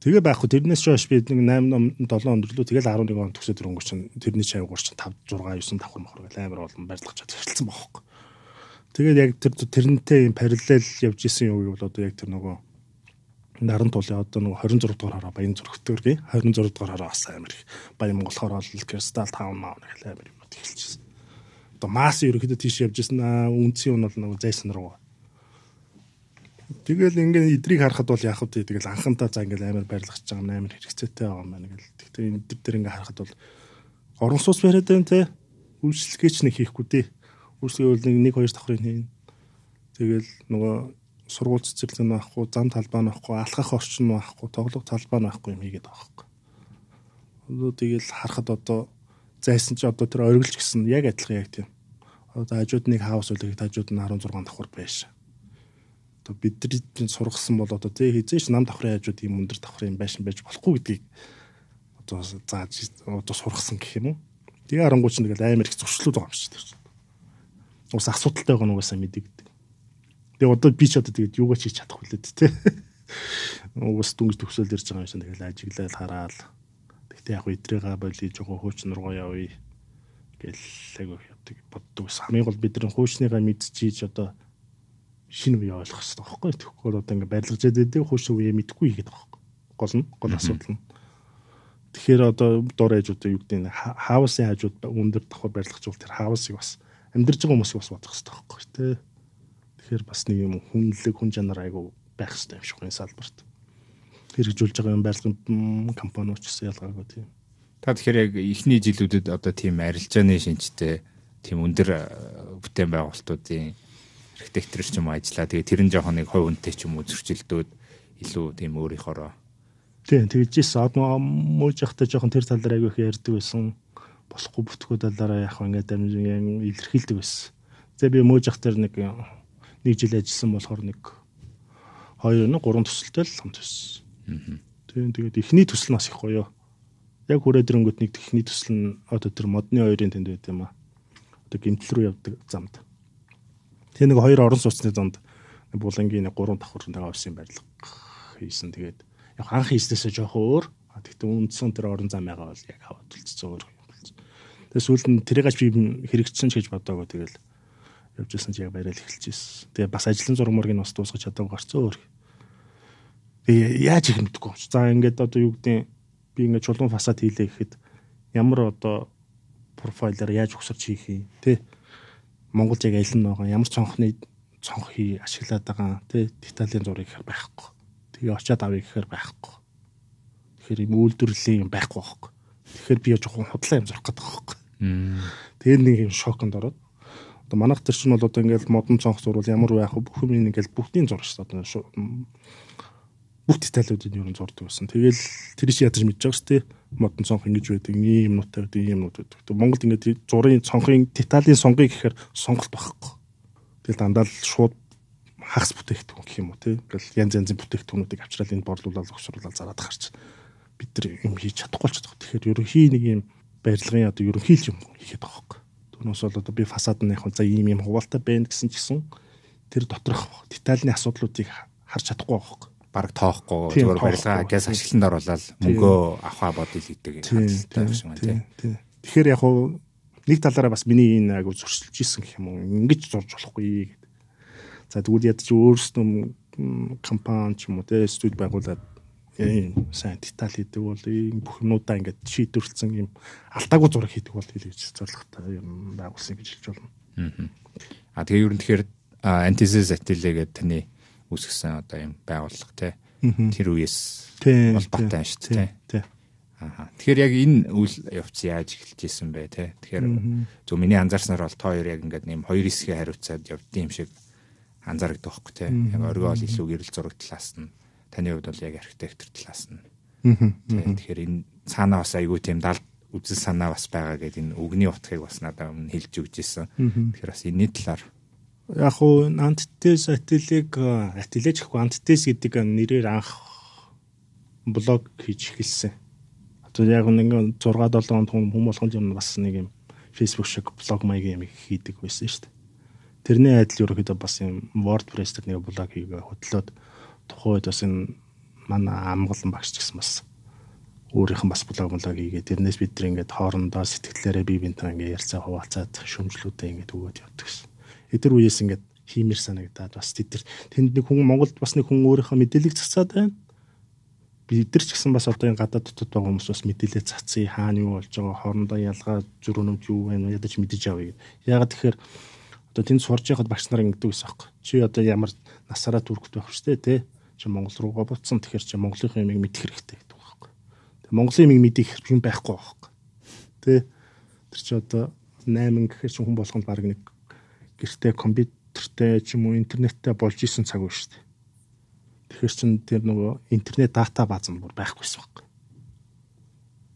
Тэгээ байхгүй тэрнээс ч хойш би нэг 8 7 өндөрлөө тэгэл 11 он төгсөд өнгөч чинь тэрний чинь уур чинь 5 6 9 давхар мохор гэл амар болон барилгах чадчихсан бохоо. Тэгээд яг тэр тэрнтэй юм параллел явж исэн юм уу бол одоо яг тэр нөгөө Наран тулын одоо нөгөө 26 дугаар хараа Баян зүрх төргийн 26 дугаар хараа бас амар их Баян Монголоор бол Crystal Town маа гэл амар юм хэлчихсэн. Одоо масс ерөөхдөө тийш явж исэн аа үнцгийн нь бол нөгөө зайсан руу Тэгэл ингээд эдрийг харахад бол яах вэ? Тэгэл анхантаа за ингээд амар барилгач байгаа юм амар хэрэгцээтэй байгаа юм байна гэл. Тэгтээ энэ дэд дээр ингээд харахад бол горон суус бариад байна те. Үйлчлэгээч нэг хийхгүй дээ. Үйлчлэгээ бол нэг хоёр давхрыг хийнэ. Тэгэл нөгөө сургууль цэцэрлэг нь байхгүй, зам талбай нь байхгүй, алхах орчин нь байхгүй, тоглох талбай нь байхгүй юм хийгээд байгаа хэрэг. Одоо тэгэл харахад одоо зайсан чи одоо тэр оргилч гисэн яг адилхан яг тийм. Одоо хажууд нэг хаус үлээх хажууд нь 16 давхар байшаа одоо бидний сургасан бол одоо тий хизээч нам давхрын хажууд ийм өндөр давхрын байшин байж болохгүй гэдгийг одоо зааж одоо сургасан гэх юм уу. Тэгээ харангуй ч нэгэл амар их зуршлууд байгаа юм шиг тэр. Ус асуудалтай байгаа нугасаа мэдэгдэг. Тэгээ одоо би ч одоо тэгээд юугаа ч хийж чадах хүлээд тий. Угаас дүнж төгсөөл ирж байгаа юм шиг тэгэл ажиглал хараал. Тэгтээ яг өдрийгаа болий жоохон хуучин руу явъя гэл айгүй яддаг боддог. Хамгийн гол бидний хуучныгаа мэдчихийж одоо шинэ үе ойлгох хэрэгтэй байхгүй тэгэхгүй одоо ингээ барилгаж яддаг хуучин үе мэдгүй хийгээд байгаа байхгүй гол нь гол асуудал нь тэгэхээр одоо дур хажуудаа юу гэдэг нь хаусын хажууд өндөр давхар барилгаж бол тэр хаусыг бас амьдарч байгаа хүмүүсийг бас бодох хэрэгтэй байхгүй тий тэгэхээр бас нэг юм хүнлэг хүн жанар айгу байх хэрэгтэй юм шиг энэ салбарт хэрэгжүүлж байгаа юм барилгын компаниуч гэсэн ялгаагүй тий та тэгэхээр яг эхний жилүүдэд одоо тийм арилжааны шинжтэй тийм өндөр бүтээн байгуулалтуудын архитектор ч юм уу ажиллаа. Тэгээ тэр нь жоохон нэг хувь үнэтэй ч юм уу зөрчилдөөд илүү тийм өөрийнхоороо Тийм тэгж ирсэн. Одоо мууж явахдаа жоохон тэр тал дээр аягүй их ярьдаг байсан. Болохгүй бүтгүү талаараа яг ингээд амжилт илэрхийлдэг байсан. Тэгээ би мууж явах тэр нэг нэг жил ажилласан болохоор нэг хоёр нэг гурван төсөлтэй л хамт байсан. Аа. Тийм тэгээд эхний төсөл нас их гоё. Яг хүрээд ирэнгүүт нэг эхний төсөл нь одоо тэр модны хоёрын тэнд байт юм аа. Одоо гимтэл рүү явдаг замд. Аа Тэгээ нэг хоёр орон сууцны донд булангийн нэг гурван давхар нэг авсан барилга хийсэн. Тэгээд яг анх хийснээсээ жоох өөр. Тэгтээ үндсэн тэр орон зам байгаа бол яг аваад үлдсэн өөр. Тэгээд сүүлд нь тэрийг ач би хэрэгжсэн ч гэж бодоагүй тэгэл явжсэн чи яг барайл эхэлчихсэн. Тэгээд бас ажлын зурморыг нь бас дуусгаж чадаагүй гарцсан өөр. Тэгээд яаж их мэдгүй юм. За ингээд одоо юу гэдэг би ингээд чулуун фасад хийлээ гэхэд ямар одоо профайлаар яаж өксөрч хийх юм те. Тэ Монголд яг аль нь байгаа ямар цонхны цонхи ашиглаад байгаа тий деталийн зургийг байхгүй. Тэгээ очиад авъя гэхээр байхгүй. Тэгэхээр юм үйлдвэрлэлийн юм байхгүй байхгүй. Тэгэхээр би жоохон худлаа юм зурх гэдэг байхгүй. Тэгээ нэг юм шоконд ороод одоо манайх төр чинь бол одоо ингээл модон цонх зурвал ямар байх вэ? Бүх юм ингээл бүгдийн зурж одоо бүх деталлуудын ер нь зурдаг байсан. Тэгэл тэр чинь ядаж мэдж байгаа шүү дээ модон цонх ингэж байдаг ийм нуттай байдаг ийм нут байдаг. Монголд ингээд зургийн цонхын деталийн сонгыг гэхээр сонголт багхгүй. Тэгэл дандаа л шууд хагас бүтээгдэхүүн гэх юм уу тийм. Ингээл янз янзын бүтээгдэхүүнүүдийг авчраад энд борлуулаад өгсөрлөд зараад гарч бид нар юм хийж чадахгүй болчихдог. Тэгэхээр ерөнхий нэг юм барилгын одоо ерөнхий л юм хийхэд байгаа хөөх. Түүнээс бол одоо би фасад нь яг за ийм юм хуваалттай байна гэсэн ч гэсэн тэр доторх детальны асуудлуудыг харж чадахгүй байгаа хөөх бараг тоохгүй зүгээр барилгаа газ ашигланд оруулаад мөнгөө авах бодъё л гэдэг хандлагатай юм шиг байна тийм. Тэгэхээр яг хуу нэг талаараа бас миний энэ агуу зөрчилж исэн гэх юм уу ингэж зурж болохгүй гэдэг. За тэгвэл яд чи өөрсдөө компани ч юм уу те студ байгуулад ийм сайн деталь хийдэг бол ийм бүх юмудаа ингээд шийдвэрлсэн ийм алтаагүй зураг хийдэг бол хэлж зоригтой юм байгуулсан гэж хэлж болно. Аа. А тэгээ ер нь тэгэхээр антизис атилэгээд e таны үүсгэсэн одоо юм байгууллага те тэр үеэс холбоотой шүү дээ те Аа. Тэгэхээр яг энэ үйл явц яаж эхэлж исэн бэ те? Тэгэхээр зөв миний анзаарснаар бол та хоёр яг ингээд нэм хоёр хэсгийн хариуцаад явдсан юм шиг анзаардаг байхгүй те. Яг оргиол илүү гэрэл зураг талаас нь таны хувьд бол яг архитектор талаас нь. Тэгэхээр энэ цаанаа бас айгүй тийм далд үзэл санаа бас байгаа гэдэг энэ үгний утгыг бас надад өмнө хэлж өгч исэн. Тэгэхээр бас энэний талаар яг хуу антитез ателег атележ гэхгүй антитез гэдэг нэрээр анх блог хийж эхэлсэн. Одоо яг нэг 6 7 онд хүм болгонд юм бас нэг юм Facebook шиг блог маяг юм хийдэг байсан шүү дээ. Тэрний адил ерөөхдөө бас юм WordPress дээр нэг блог хийгээ хөтлөөд тухайн үед бас энэ манай амгалан багш гэсэн бас өөрийнх нь бас блог блог хийгээ. Тэрнээс бид нар ингээд хоорондоо сэтгэлээрээ бие биенээ ингээд ярилцаа хуваалцаад шөмжлүүдээ ингээд өгөөд явдаг гэсэн эдгээр үеэс ингээд хиймэр санагдаад бас тэд тэнд нэг хүн Монголд бас нэг хүн өөрийнхөө мэдээлэл цацаад байна. Бид нар ч гэсэн бас одоо энэ гадаад дотоод байгаа хүмүүс бас мэдээлэл цацъя хаана юу болж байгаа хоорондоо ялгаа зүрх өнөмж юу байна ядаж мэдэж авъя гэдэг. Ягаад тэгэхээр одоо тэнд сурж яхад багш нар ингэдэг байсан аахгүй. Чи одоо ямар насаараа түрхт байх штэ тий. Чи Монгол руугаа буцсан тэгэхээр чи Монголын юмыг мэдэх хэрэгтэй гэдэг байхгүй. Тэгээ Монголын юмыг мэдэх юм байхгүй байхгүй. Тий. Тэр чи одоо 8 гэхээр чи хүн болгонд баг нэг гэртээ компьютертэй ч юм уу интернеттэй болж исэн цаг үе шүү дээ. Тэгэхээр чин тэр нөгөө интернет дата баз нь бүр байхгүйсэн байхгүй.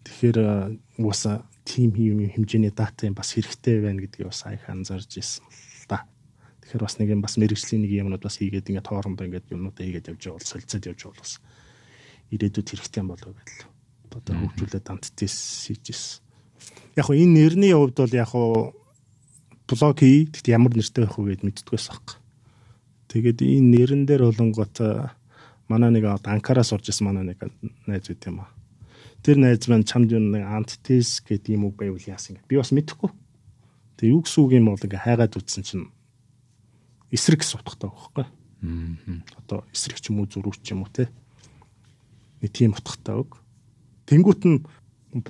Тэгэхээр уусаа тим юм хэмжээний дата юм бас хэрэгтэй байна гэдгийг бас их анзаарж ирсэн л да. Тэгэхээр бас нэг юм бас мэрэгжлийн нэг юмнууд бас хийгээд ингээд хоорондоо ингээд юмнуудаа хийгээд явж байгаа бол солилцоод явж байгаа бас ирээдүйд хэрэгтэй юм болов гэдэл. Одоо хөгжүүлээд амт тест хийж ирсэн. Яг хоо энэ нэрний хувьд бол яг хоо блог хий. Тэгт ямар нэртэй байх вэ гэд мэддэг байсан хэрэг. Тэгээд энэ нэрэн дээр болонгот манай нэг Анкараас орж исэн манай нэг найз үт юм аа. Тэр найз маань чамд юу нэг антитез гэдэг юм уу байвал яасан гэд. Би бас мэдэхгүй. Тэг юу гэсэн үг юм бол ингээ хайгаад үтсэн чинь эсрэг сутгахтай байхгүй. Аа. Одоо эсрэг ч юм уу зүрх ч юм уу те. Нэг тийм утгатай үг. Тэнгүүт нь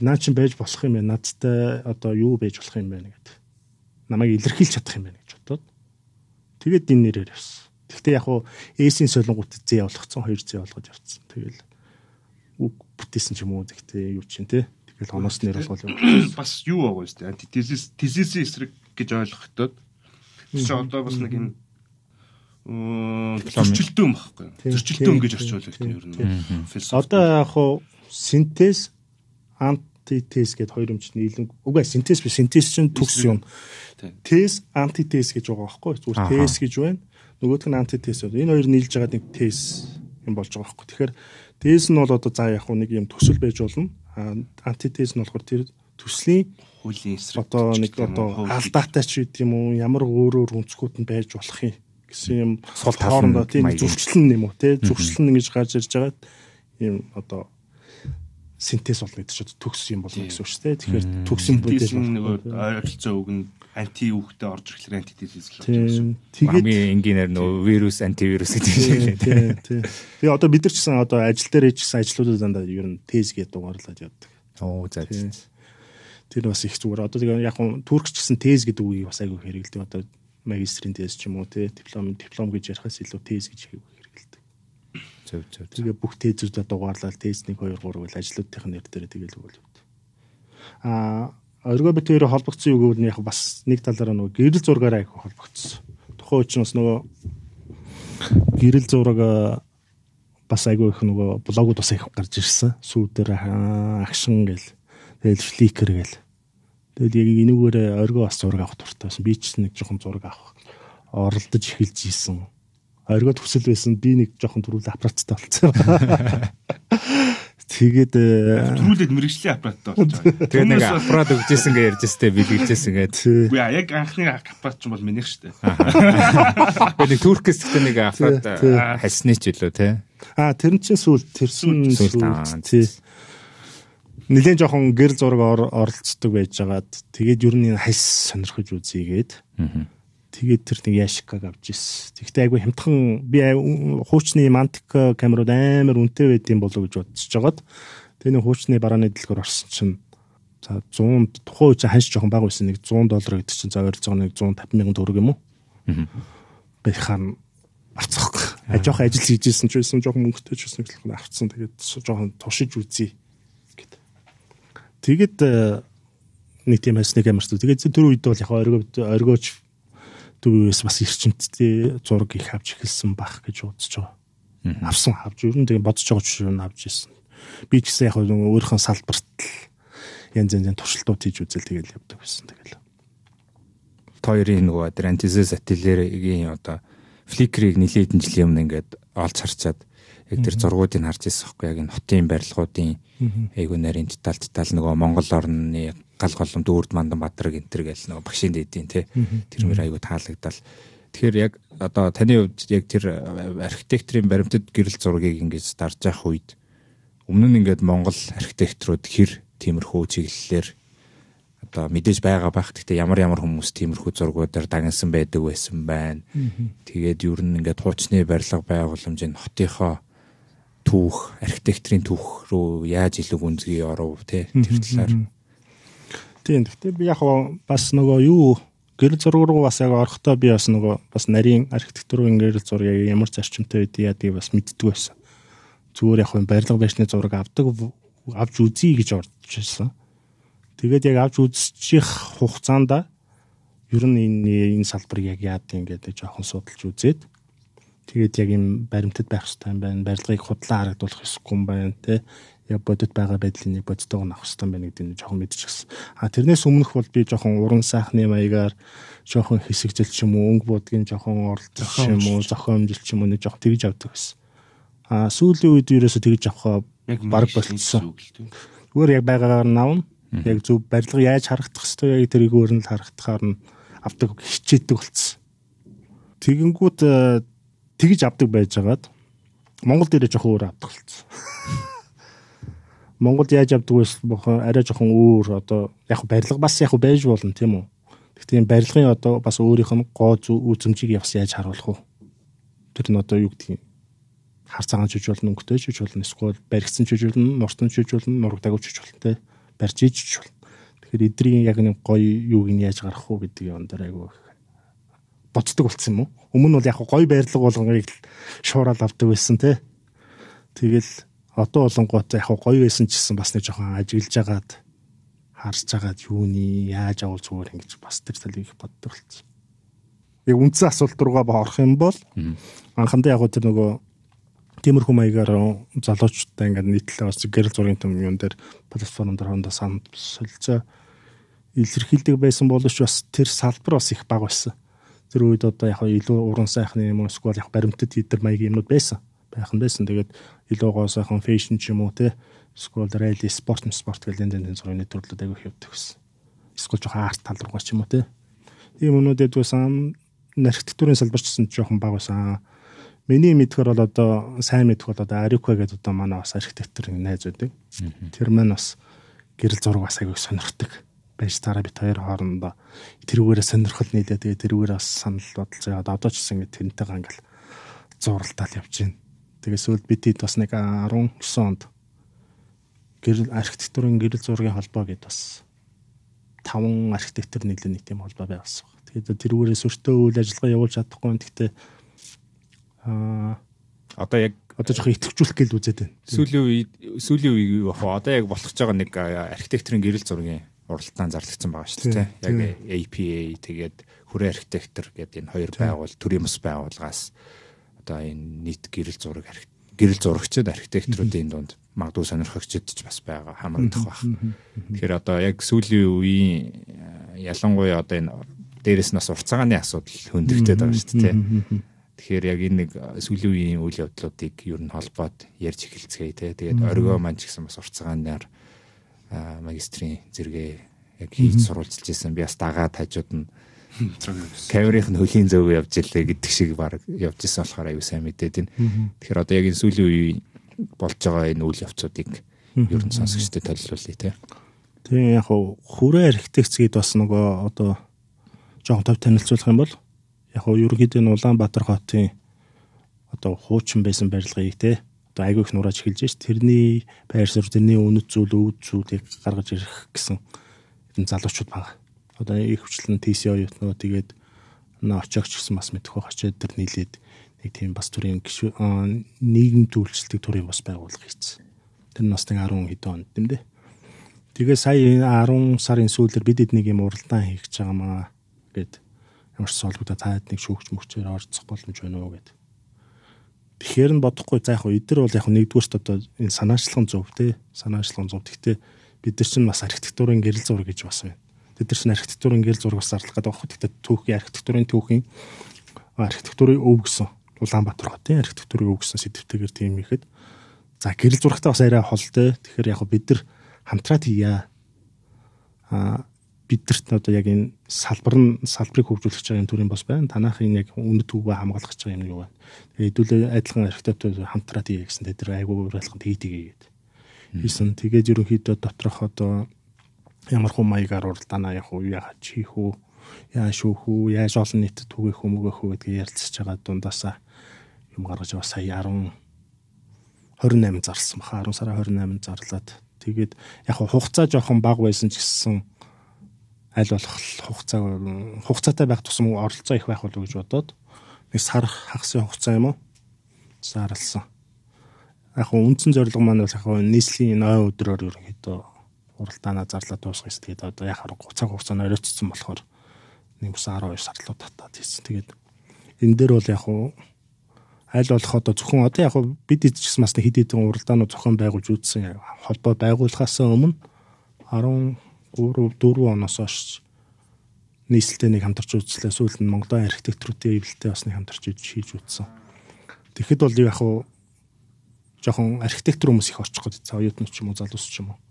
наа чин байж болох юм байна. Надтай одоо юу байж болох юм байна гэдэг намайг илэрхийлж чадах юм байна гэж бодлоо. Тэгээд энэ нэрээр явсан. Гэхдээ яг хуу эсийн солонгот зээ болгоцсон, хоёр зээ болгож явцсан. Тэгэл үг бүтээсэн ч юм уу гэхдээ юу ч юм те. Тэгэл оноос нэр болгол юм. Бас юу байгаа шүү дээ. Антитезис тезисийн эсрэг гэж ойлгохдоо чи одоо бас нэг энэ зөрчилдөөн багхгүй. Зөрчилдөөн гэж орчуулдаг тийм ер нь. Одоо яг хуу синтез ант антитез гэдэг хоёр юмч нийлэн үгүй синтез би синтез чинь төгс юм. Тез антитез гэж байгаа байхгүй зүгээр тез гэж байна. Нөгөөх нь антитез. Энэ хоёр нийлж байгаа нэг тез юм болж байгаа байхгүй. Тэгэхээр тез нь бол одоо за яг нэг юм төсөл байж болно. Антитез нь болохоор тэр төслийн хуулийн эсрэг одоо нэг одоо алдаатай ч гэдэг юм уу ямар өөрөөр өнцгүүд нь байж болох юм гэсэн юм сул талд тийм зурчлэн юм уу те зурчлэн ингэж гарч ирж байгаа юм одоо синтез болно гэдэг чинь төгс юм болно гэсэн үг шүү дээ. Тэгэхээр төгс юм бүдэл нөгөө ойролцоо үг нь анти үгтэй орж ирэхлээр антидизис л болж байгаа юм. Тэгээд хамгийн энгийнээр нөгөө вирус антивирус гэдэг юм шиг лээ. Тэгээ одоо бид нар ч гэсэн одоо ажил дээр хийжсэн ажлуудаа дандаа ер нь тезгээ дугаарлаад яддаг. Оо за. Тэр бас их зүгээр. Одоо тэгээ яг хуу туркч гэсэн тез гэдэг үгийг бас айгүй хэрэгэлдэг. Одоо магистрийн тез ч юм уу те диплом диплом гэж ярихаас илүү тез гэж Зөв зөв. Тэгээ бүх тезүүдэд дугаарлал тез 1 2 3 гэвэл ажлуудынх нь нэр дээр тэгээл өгөл өвд. Аа оргоо бит өөрөө холбогдсон юу гэвэл яг бас нэг талаараа нөгөө гэрэл зургаараа их холбогдсон. Тухайн үеч нь бас нөгөө гэрэл зураг бас айгүй их нөгөө блогууд бас их гарч ирсэн. Сүүдэр агшин гэл тэгэл фликер гэл. Тэгэл яг энүүгээр оргоо бас зураг авах дуртай байсан. Би ч нэг жоохон зураг авах оролдож эхэлж ийсэн оргид хүсэл байсан би нэг жоохон төрүүл аппараттай болцсон. Тэгээд э, төрүүлээд мэрэгжлийн аппараттай болж байгаа. Тэгээд нэг аппарат өгчээсэн гэж ярьж өстэй бэлгэжсэн гэдэг. Үгүй аа яг анхны аппарат ч бол минийх шүү дээ. Тэгээд нэг Туркс гэдэг нэг аппарат хальсны ч билүү те. Аа тэр нь чинь сүүл тэрсэн сүүл тий. Нилээн жоохон гэрэл зураг оролцдог байж байгаад тэгээд ер нь энэ хальс сонирхож үзье гээд. Аа Тэгээд тэр нэг яшикаг авч ирсэн. Тэгтээ айгүй хямдхан би хуучны мантика камерууд амар үнэтэй байдсан болов уу гэж бодсож жагаад тэр нэг хуучны барааны дэлгөр орсон чинь за 100 тухайн үеийн ханш жоохон бага байсан нэг 100 доллар гэдэг чинь за ойролцоогоо нэг 150 мянган төгрөг юм уу? Аа. Би хаана авцсах. А жоохон ажил хийж ирсэн ч байсан, жоохон мөнгөтэй ч байсан гэхэл авцсан. Тэгээд жоохон туршиж үзье гэд. Тэгэд э, нэг тийм хэснэг юмарч. Тэгээд тэр үед бол яг оргиоч төвөөс бас эрчимтдээ зураг их авч эхэлсэн бах гэж үзэж байгаа. Авсан авч ер нь тэгээ бодож байгаа ч юм авч ирсэн. Би ч гэсэн яг өөрийнхөө салбарт л янз янзын туршилтууд хийж үзэл тэгээл явдаг байсан тэгээл. Тоёрын нөгөө Adrantisis Atelier-ийн одоо Flickr-ийг нэлээдэн жилийн өмнө ингээд олж харчаад яг тэр зургуудыг харж ирсэн хөөхгүй яг энэ хотын барилгуудын айгуу нарийн деталь деталь нөгөө Монгол орны гал голом дүүрд мандан бадраг энэ төр гэл нөгөө багшийн дэдийн те тэр мөр айгу таалагдал тэгэхээр яг одоо таны хувьд яг тэр архитектурын баримтад гэрэл зургийг ингэж дарж явах үед өмнө нь ингээд Монгол архитекторууд хэр тиймэрхүү чиглэлээр одоо мэдээж байгаа байх гэхдээ ямар ямар хүмүүс тиймэрхүү зургуудаар дагнасан байдаг байсан байна. Тэгээд ер нь ингээд хуучны барилга байгууламж энэ хотынхоо түүх, архитектурын түүх рүү яаж илүү гүнзгий оров те тэр талаар Тийм. Гэхдээ би яг бас нөгөө юу гэрэл зураг руу бас яг орохдоо би бас нөгөө бас нарийн архитектурын гэрэл зургийг ямар зарчимтай байдгийг ядгийг бас мэддэг байсан. Зүгээр яг юм барилга байшны зураг авдаг авч үзье гэж орж ирсэн. Тэгээд яг авч үзчих хугацаанд ер нь энэ энэ салбарыг яг яад ингээд жоохон судалж үзээд тэгээд яг юм баримтад байх хэрэгтэй юм байна. Барилгыг худлаа харагдуулах ёсгүй юм байна те яа бодит байгаа байдлын нэг бодитойг нь авах хэрэгтэй байна гэдэг нь жоохон мэдчихсэн. А тэрнээс өмнөх бол би жоохон уран сайхны маягаар жоохон хэсэгжил ч юм уу, өнгө буудгийн жоохон оролцох юм уу, зохиомжил ч юм уу нэг жоохон тэгж авдаг гэсэн. А сүүлийн үед ерөөсө тэгж авах баг болцсон. Зүгээр яг байгаагаар нь авна. Яг зөв барилга яаж харагдах хэвээр яг тэрийг өөр нь л харагдахаар нь авдаг хичээдэг болцсон. Тэгэнгүүт э, тэгж авдаг байжгаад Монгол дээрээ жоохон өөр авдаг болцсон. Монголд яаж явдаг вэ? Бохоо арай жоохон өөр одоо яг барилга бас яг байж болно тийм үү. Гэхдээ энэ барилгын одоо бас өөрийнх нь гоо үзмжийг явс яаж харуулах вэ? Тэр нь одоо юу гэдгийг хар цагаан чиж болно, өнгөтэй чиж болно, эсвэл баригдсан чиж болно, муртан чиж болно, нураг дагуу чиж болно те. Барьж чиж болно. Тэгэхээр эдрийн яг нэг гоё юуг нь яаж гаргах уу гэдэг юм дээр айгүй боддог болсон юм уу? Өмнө нь бол яг гоё байрлал болгоныг шуурал авдаг байсан те. Тэгэл Одоо болонгууд яг гоё байсан ч гэсэн бас нэг жоохон ажиглж агаад харж агаад юуны яаж авал зүгээр ингэж бас тэр талыг боддог болсон. Яг үндсэн асуулт руугаа орох юм бол анхандаа яг тэр нөгөө тиймэрхүү маягаар залуучуудтай ингээд нийтлээ бас гэрэл зургийн том юм дээр платформ дээр хондоо санд солилцоо илэрхийлдэг байсан боловч бас тэр салбар бас их бага байсан. Тэр үед одоо яг илүү уран сайхны юм эсвэл яг баримтат хийдер маягийн юмнууд байсан байхан байсан. Тэгээд илүүгоо сайхан фэшн ч юм уу те эсвэл ралли спорт спорт гэдэг энэ энэ зургийн төрлүүд аягүй хөвдөг гэсэн. Эсвэл жоохон арт тал руугаа ч юм уу те. Тийм өнөөдөд байсан архитектурын салбар ч гэсэн жоохон баг байсан. Миний мэдхээр бол одоо сайн мэдэх бол одоо Ариква гэдэг одоо манай бас архитектурын найз байдаг. Тэр маань бас гэрэл зураг бас аягүй сонирхдаг байж таараа бит хоёр хоорондоо тэрүүгээрээ сонирхол нийлээ. Тэгээ тэрүүгээр бас санал бодолцоо. Одоо ч гэсэн ингэ тэнтэй гангал зуралтал явж байна. Тэгээс үл бид хэд бас нэг 19 онд гэрэл архитектурын гэрэл зургийн холбоо гэдээ бас таван архитектор нийлээ нэг тийм холбоо байгуулсан. Тэгээд тэрүүрээс өртөө үйл ажиллагаа явуулж чадахгүй юм. Гэхдээ аа одоо яг одоо жоохон итгэвчүүлэх гээд үзээд байна. Сүүлийн үед сүүлийн үеийг юу бахаа одоо яг болох байгаа нэг архитектурын гэрэл зургийн уралдаан зарлагдсан байгаа шүү дээ. Яг APA тэгээд хүрээ архитектор гэдэг энэ хоёр байгуул төрийн бас байгууллагаас одоо энэ нийт гэрэл зураг гэрэл зурагчид архитекторуудын дунд магадгүй сонирхогчд ч бас байгаа хамрагдах байх. Тэгэхээр одоо яг сүүлийн үеийн э, ялангуяа одоо энэ дээрээс нас уртцагааны асуудал хөндөгдөд байгаа шүү дээ. Тэгэхээр яг энэ нэг э, сүүлийн үеийн үйл явдлуудыг ер нь холбоод ярьж эхэлцгээе те. Тэгээд оргоо маань ч гэсэн бас уртцагаанаар э, магистрийн зэрэгээ яг хийж сурвалжилж исэн. Би бас дагаад хажууд нь камерын нь хөлийн зөв явж илээ гэдэг шиг баг явж исэн болохоор аюу сайн мэдээд байна. Тэгэхээр одоо яг энэ сүүлийн үеийн болж байгаа энэ үйл явцуудыг ер нь сонсогчтой төлөвлөлье те. Тийм яг хүрээ архитекцгээд бас нөгөө одоо жоохон тав танилцуулах юм бол яг ерөнхийдөө энэ Улаанбаатар хотын одоо хуучин байсан барилгыг те одоо айгүй их нурааж эхэлж ш тэрний байр суурь тэрний үнэт зүйл өвд зүйлийг гаргаж ирэх гэсэн энэ залуучууд бага одоо их хвчлэн TCO юутнуу тэгээд очоогч гэсэн бас мэдэх байх очоод тэр нийлээд нэг тийм бас төрийн гişүү нийгэм төвлөлтөд төрийн бас байгуулах хийсэн. Тэр нь бас нэг 10 хэдэн онд юм дээ. Тэгээ сая 10 сарын сүүлээр бидэд нэг юм уралдаан хийх гэж байгаа маа гэд ямар ч солигтой таад нэг шүүгч мөчээр орцох боломж байна уу гэд. Тэгэхээр нь бодохгүй за яг эдгэр бол яг нэгдүгээрт одоо энэ санаачлалын зөв те санаачлалын зөв гэхдээ бид нар чинь бас архитектурын гэрэл зур гэж бас байна Тэд нар чинь архитектур ингээл зургаас зарлах гэдэг багхгүй. Тэгтээ түүхийн архитектурын түүхийн архитектурын өв гэсэн Улаанбаатар хотын архитектурын өв гэсэн сэдвтэйгээр тийм ихэд. За гэрэл зурагтаа бас арай хол те. Тэгэхээр яг бид нар хамтраад хийя. Аа бидэрт одоо яг энэ салбар нь салбарыг хөгжүүлж байгаа юм төрлийн бас байна. Танахын яг үнэт төвөө хамгаалах гэж байгаа юм юу байна. Тэгээ хэдүүлээ адилхан архитектур хамтраад хийе гэсэн тэд нар айгүй урайлахын тгий тгийгээд. Хийсэн. Тэгээд ерөнхийдөө доторх одоо ямар хуу маягаар уралдаанаа яг уу яа хийх үү яаж шүүх үү яаж олон нийтэд түгэх үү мөгөх үү гэдгийг ярилцсаж байгаа дундаасаа юм гаргаж яваа сая 10 28 зарлсан баха 10 сараа 28 зарлаад тэгээд яг хугацаа жоохон бага байсан ч гэсэн аль болох хугацаа хугацаатай байх тусам оролцоо их байх болов гэж бодоод нэг сар хагасын хугацаа юм уу зарлсан. Яг үндсэн зорилго маань бол яг нийслэлийн 8 өдрөөр ерөнхийдөө уралдаанаа зарлаа дуусгах ёстой гэдэг одоо яг харангуй цаг хугацаанд оройтцсан болохоор нэг ус 12 сарлуу татаад хийсэн. Тэгээд энэ дээр бол яг хуу аль болох одоо зөвхөн одоо яг бид эзэжсэн бас хэд хэдэн уралдаанууд зохион байгуулж үзсэн холбоо байгуулахаас өмнө 13 4 оноос хойш нийслэлтэй нэг хамтарч үзлээ. Сүүлд нь Монголын архитектуруудын эвлэлтэй бас нэг хамтарч хийж үзсэн. Тэгэхэд бол яг хуу жоохон архитектор хүмүүс их орчих гээд цаа оюутнууд ч юм уу залуус ч юм уу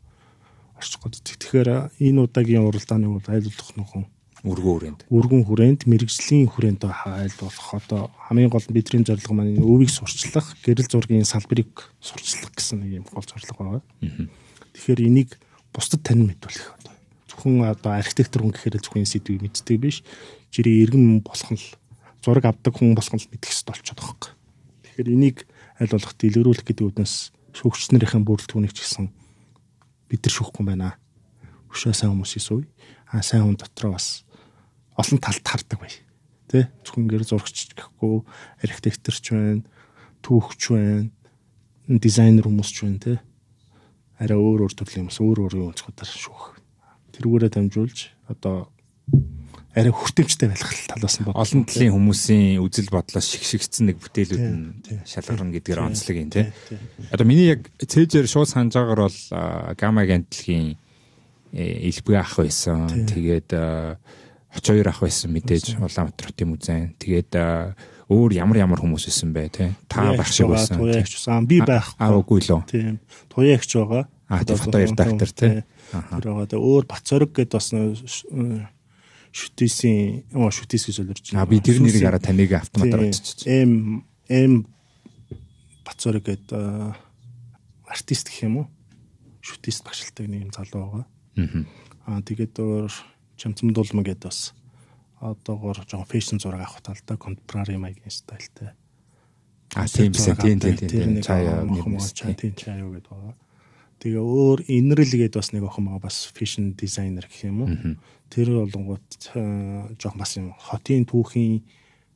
орчих гээд. Тэгэхээр энэ удаагийн уралдааны бол айлуулах нөхөн үргэн хүрээнд. Үргэн хүрээнд мэрэгжлийн хүрээнд хайл болох одоо хамгийн гол бидний зорилго маань өвийг сурчлах, гэрэл зургийн салбарыг сурчлах гэсэн нэг юм гол зорилго байгаа. Тэгэхээр энийг бусдад танин мэдүүлэх одоо зөвхөн одоо архитектор хүн гэхээр зөвхөн сэдвийг мэддэг биш. Жирийн иргэн болох нь зураг авдаг хүн болох нь мэдэх хэрэгтэй болчиход байгаа юм. Тэгэхээр энийг аль болох дэлгэрүүлэх гэдэг үднэс шүүгчнэрийн бүрэлдэхүүнийг ч гэсэн бид нар шүүхгүй байна. Өшөө сайн хүмүүс исүй. А сайн хүн дотроо бас олон талд хардаг бай. Тэ зөвхөн гэр зурагч гэхгүй архитекторч байна, түүхч байна, дизайнер хүмүүс ч байна тэ. Араа өөр өөр төрлийн хүмүүс өөр өөр өнцгүүдээр шүүх. Тэргүүрээ дамжуулж одоо арай хүртээмжтэй байх талаас нь бодлоо. Олон төрлийн хүмүүсийн үзэл бодлоос шигшигдсэн нэг бүтээлүүд нь шалгарна гэдгээр онцлог юм тий. Одоо миний яг цээжээр шууд санаж байгаагаар бол гама агентлагийн э, элбэг ах байсан. Тэгээд очоор ах байсан мэдээж Улаанбаатар хотын музейн. Тэгээд өөр ямар ямар хүмүүс байсан бэ тий. Та байх шиг байсан. Туяагч байсан. Би байхгүй. Аа үгүй лөө. Тийм. Туяагч байгаа. Аа тэр хоёр доктор тий. Тэр байгаа. Өөр Бацорог гэдээ бас шүтээсийн оо шүтээс гэж олж байна. А би тэр нэрийг хараа таныг автоматар очиж. М М Бацоры гэдэг артист гэх юм уу? Шүтээс багшилдаг нэг юм залуу байгаа. Аа тэгээд өөр Чамцам дулма гэдэг бас одоогор жоохон фэшн зураг авах талтай контрари маягийн стилтэй. А тийм тийм тийм тийм чаяа нэр тийм чаяа гэдэг байгаа. Тэгээ өөр инрэл гэдэг бас нэг охин байгаа бас фэшн дизайнер гэх юм уу. Тэр болонгууд э, жоох бас юм хотын түүхийн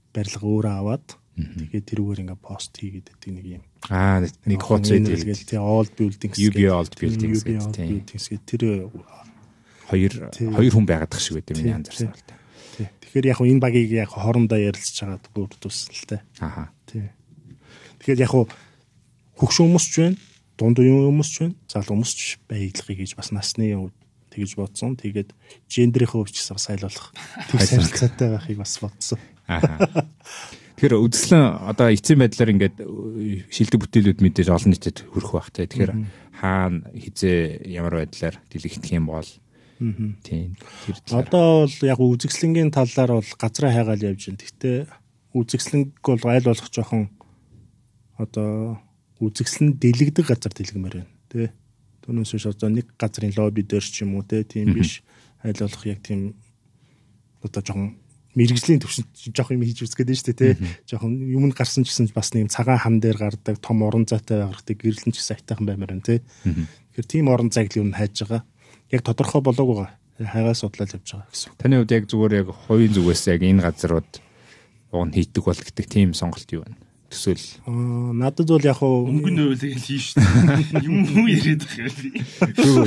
барилга өөрөө аваад тэгээд тэрүүгээр ингээ пост хийгээд байдаг нэг юм. Аа нэг хот зэдэлгээл тий old buildings UB old buildings mm, гэдэг тэр э, хоёр хоёр хүн байгаад тах шиг байдаг миний анзаарсан л та. Тий. Тэгэхээр яг энэ багийг яг хоорондоо ярилцж байгаа бүр төсөлтэй. Аха. Тий. Тэгэхээр яг хөгшин хүмүүс ч байна, дунд үеийн хүмүүс ч байна, залуу хүмүүс ч байдлыг гэж бас насны тэгж бодсон. Тэгээд гендерийн хувьд ч бас айл болох тэг сонирхолтой байхыг бас бодсон. Аа. Тэгэхээр үзлэн одоо эцсийн байдлаар ингээд шилдэг бүтээлүүд мэдээж олон нийтэд хүрэх бах тэ. Тэгэхээр хаана хизээ ямар байдлаар дэлгэдэх юм бол тийм. Одоо бол яг үзэгслэнгийн талаар бол газраа хайгаал явж байна. Гэхдээ үзэгслэнг бол айл болох жоохон одоо үзэгслэн дэлгдэг газар дэлгэмээр байна. Тэ. Түүнээс биш одоо нэг газрын лобби дээр ч юм уу те тийм биш. Айл болох яг тийм одоо жоохон мэрэгжлийн төвшөнд жоох юм хийж үзгээд нь шүү дээ тий. Жоох юм гарсан ч гэсэн бас нэг цагаан хам дээр гардаг том орон зайтай байхдаг гэрлэн ч гэсэн айтайхан баймаар байна тий. Тэгэхээр тийм орон зайг л юм хайж байгаа. Яг тодорхой болоогүй хайгаа судлаад явж байгаа гэсэн. Таны хувьд яг зүгээр яг хоёрын зүгээс яг энэ газрууд уг нь хийдэг бол гэдэг тийм сонголт юу байна? төсөөл. Аа э, надад бол яг хуу мөнгө нөөлийг л хийж шүү. Юм уу яриад байгаа би.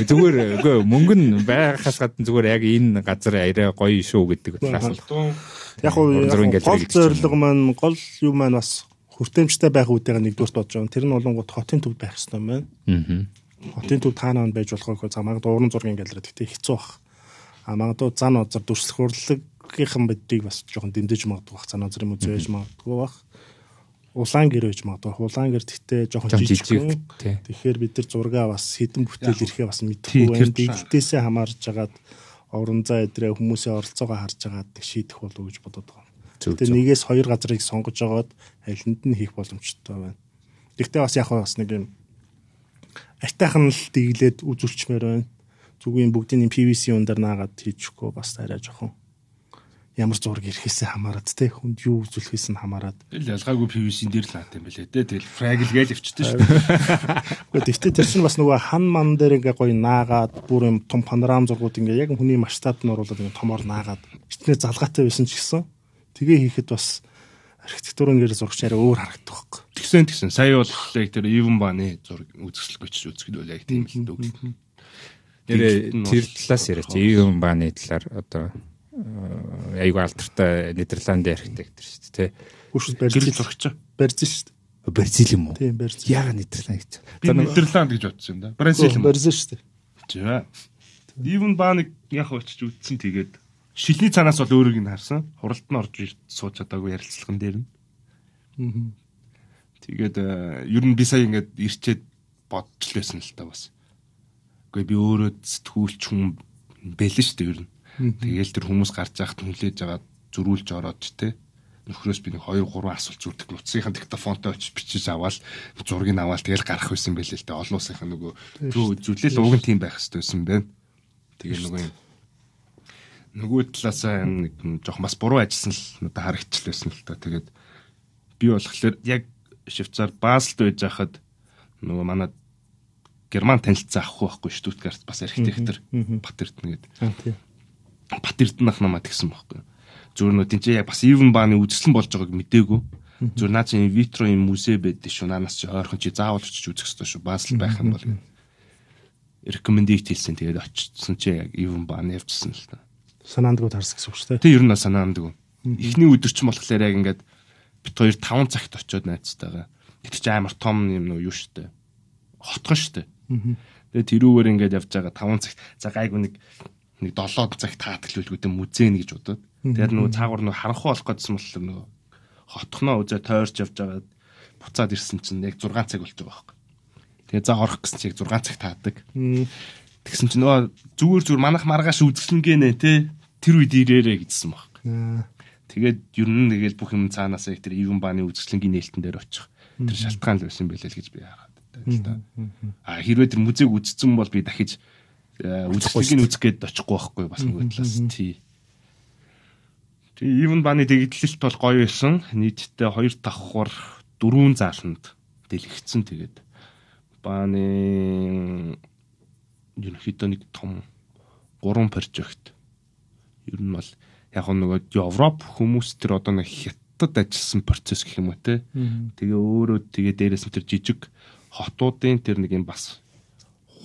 Зүгээр үгүй мөнгө нь байхаас гадна зүгээр яг энэ газар арай гоё шүү гэдэг утгаас л. Яг хуу гол зорилго маань гол юм маань бас хүртээмжтэй байх үүдээр нэгдүгээр бодож байгаа. Тэр нь болонгот хотын төв байх хэрэгтэй юм байна. Аа. Хотын төв таанаа нь байж болохгүй замаг дуурын зургийн галерей гэхдээ хэцүү баг. А магадгүй зан озар дүрслэх урлаг гийнхэн бодгийг бас жоохон дэмжиж магадгүй бах. Зан озрын музей байж магадгүй бах. Аа улаан гэр байж магадгүй. Улаан гэр гэхдээ жоохон жижиг. Тэгэхээр бид нар зургаа бас хідэн бүтээл ирэхээ бас мэдэхгүй байх. Дэглэлтээсээ хамаарж агаад орон зай эдрээ хүмүүсийн оролцоогоо харж агаад шийдэх болов уу гэж бодод байгаа. Тэгтээ нэгээс хоёр газрыг сонгож агаад алинд нь хийх боломжтой байна. Гэхдээ бас яг бас нэг юм айтайхан л дэглээд үзүүлчмээр байна. Зүгээр бүгдийн PVC юм дээр наагаад хийчихгүй бас арай жоохон ямар зураг ирэхээсээ хамаарат те хүнд юу үзүүлэхээс нь хамаарат. Тэгэл ялгаагүй PVC-н дээр л хаатай юм байлээ те. Тэгэл фрагл гээл өвчтөн шүү. Гэхдээ тэгтээ тэр чинь бас нөгөө хан ман дээр ингээ гоё наагаад бүр юм том панорам зургууд ингээ яг хүний масштабт нь оруулаад ингээ томоор наагаад итнээ залгаатай байсан ч гэсэн тэгээ хийхэд бас архитектурын гэр зурагч арай өөр харагддаг байхгүй. Тэгсэн тэгсэн сая бол яг тэр Even Ban-ы зураг үзэсгэлгүй ч үзэхэд үл яг тийм л дүг. Нэрэ тэр талаас яриач Even Ban-ы талаар одоо айгүй алдартай Нидерландын архитектор шүү дээ. Хуршд Бразил зурагч. Бразил шүү дээ. Бразил юм уу? Тийм Бразил. Яг Нидерланд гэж. Би Нидерланд гэж бодсон юм да. Бразил юм. Бразил шүү дээ. За. Ивэн Баныг яг очиж үзсэн тэгээд шилний цанаас бол өөрийг нь харсан. Хуралд нь орж сууж чадаагүй ярилцлаган дээр нь. Аа. Тэгээд э, ер нь би сая ингээд ирчээд бодчихлээсэн л та бас. Гэхдээ би өөрөө сэтгүүлч хүн бэлэн шүү дээ ер нь Тэгээл тэр хүмүүс гарч яхад хүлээж аваад зөрүүлж ороод те нөхрөөс би нэг 2 3 асуулт зүрдэг утсынхаа диктофонтой очиж бичиж аваад зургийг аваад тэгэл гарах байсан байлээ л те олон улсынхаа нөгөө зүлээл ууг нь тийм байх хэрэгтэй байсан бэ тэгээ нөгөө нөгөө талаасаа нэг жоох бас буруу ажилласан л одоо харагчлээсэн л та тэгээд би болохоор яг Швейцар Базелд байж хахад нөгөө манай герман танилцсан ахгүй байхгүй штутгарт бас архитектор Батэрдэн гэдэг. Бат Эрдэнэ ах намаа тэгсэн байхгүй. Зүгээр нөө тийч яг бас Even Бааны үзэсгэлэн болж байгааг мдээгүй. Зүгээр наа чи витро юм музей байдаг шүү. Наанаас чи ойрхон чи заавал очиж үзэх хэрэгтэй шүү. Баасл байх юм бол гэдэг. Recommendate хийсэн. Тэгээд очижсэн чи яг Even Бааны явчихсан л та. Санаандгүй тарс гэсэн үг шүү дээ. Тэг ер нь санаандгүй. Эхний өдөр чинь болохоор яг ингээд бит хоёр 5 цагт очиод найцтайгаа. Тэг чи амар том юм нөө юу шүү дээ. Хотгон шүү дээ. Тэгээ тэрүүгээр ингээд явж байгаа 5 цагт за гайгүй нэг нэг 7 цагт таатаглуулгуудын музей нэ гэж бодоод тэр нөгөө цаагуур нөгөө харанхуй болох гэсэн бол нөгөө хотхноо үзээ тойрч явж байгаад буцаад ирсэн чинь яг 6 цаг болж байгаа байхгүй. Тэгээ за орох гэсэн чинь яг 6 цаг таадаг. Тэгсэн чинь нөгөө зүгээр зүгээр манах маргааш үзэсгэлэнгээ нэ тэ тэр үед ирээрээ гэсэн байхгүй. Тэгээд ер нь тэгэл бүх юм цаанаас яг тэр ивэн бааны үзэсгэлэнгийн нээлтэн дээр очих. Тэр шалтгаан л байсан байлээ л гэж би хараад байна л да. А хэрвээ тэр музейг үзсэн бол би дахиж үзэхийг нь үзэх гээд очихгүй байхгүй бас нөгөө талаас тий. Тэгээ Ивэн баны дэглэлт бол гоё байсан. Нийтдээ 2 давхар дөрвөн зааланд дэлгэцэн тэгээд баны ерөнхийдөө нэг том гурван прожект ер нь бол яг нөгөө Европ хүмүүс тэр одоо нэг хятад ажилласан процесс гэх юм уу те. Тэгээ өөрөө тэгээ дээрээс нь тэр жижиг хотуудын тэр нэг юм бас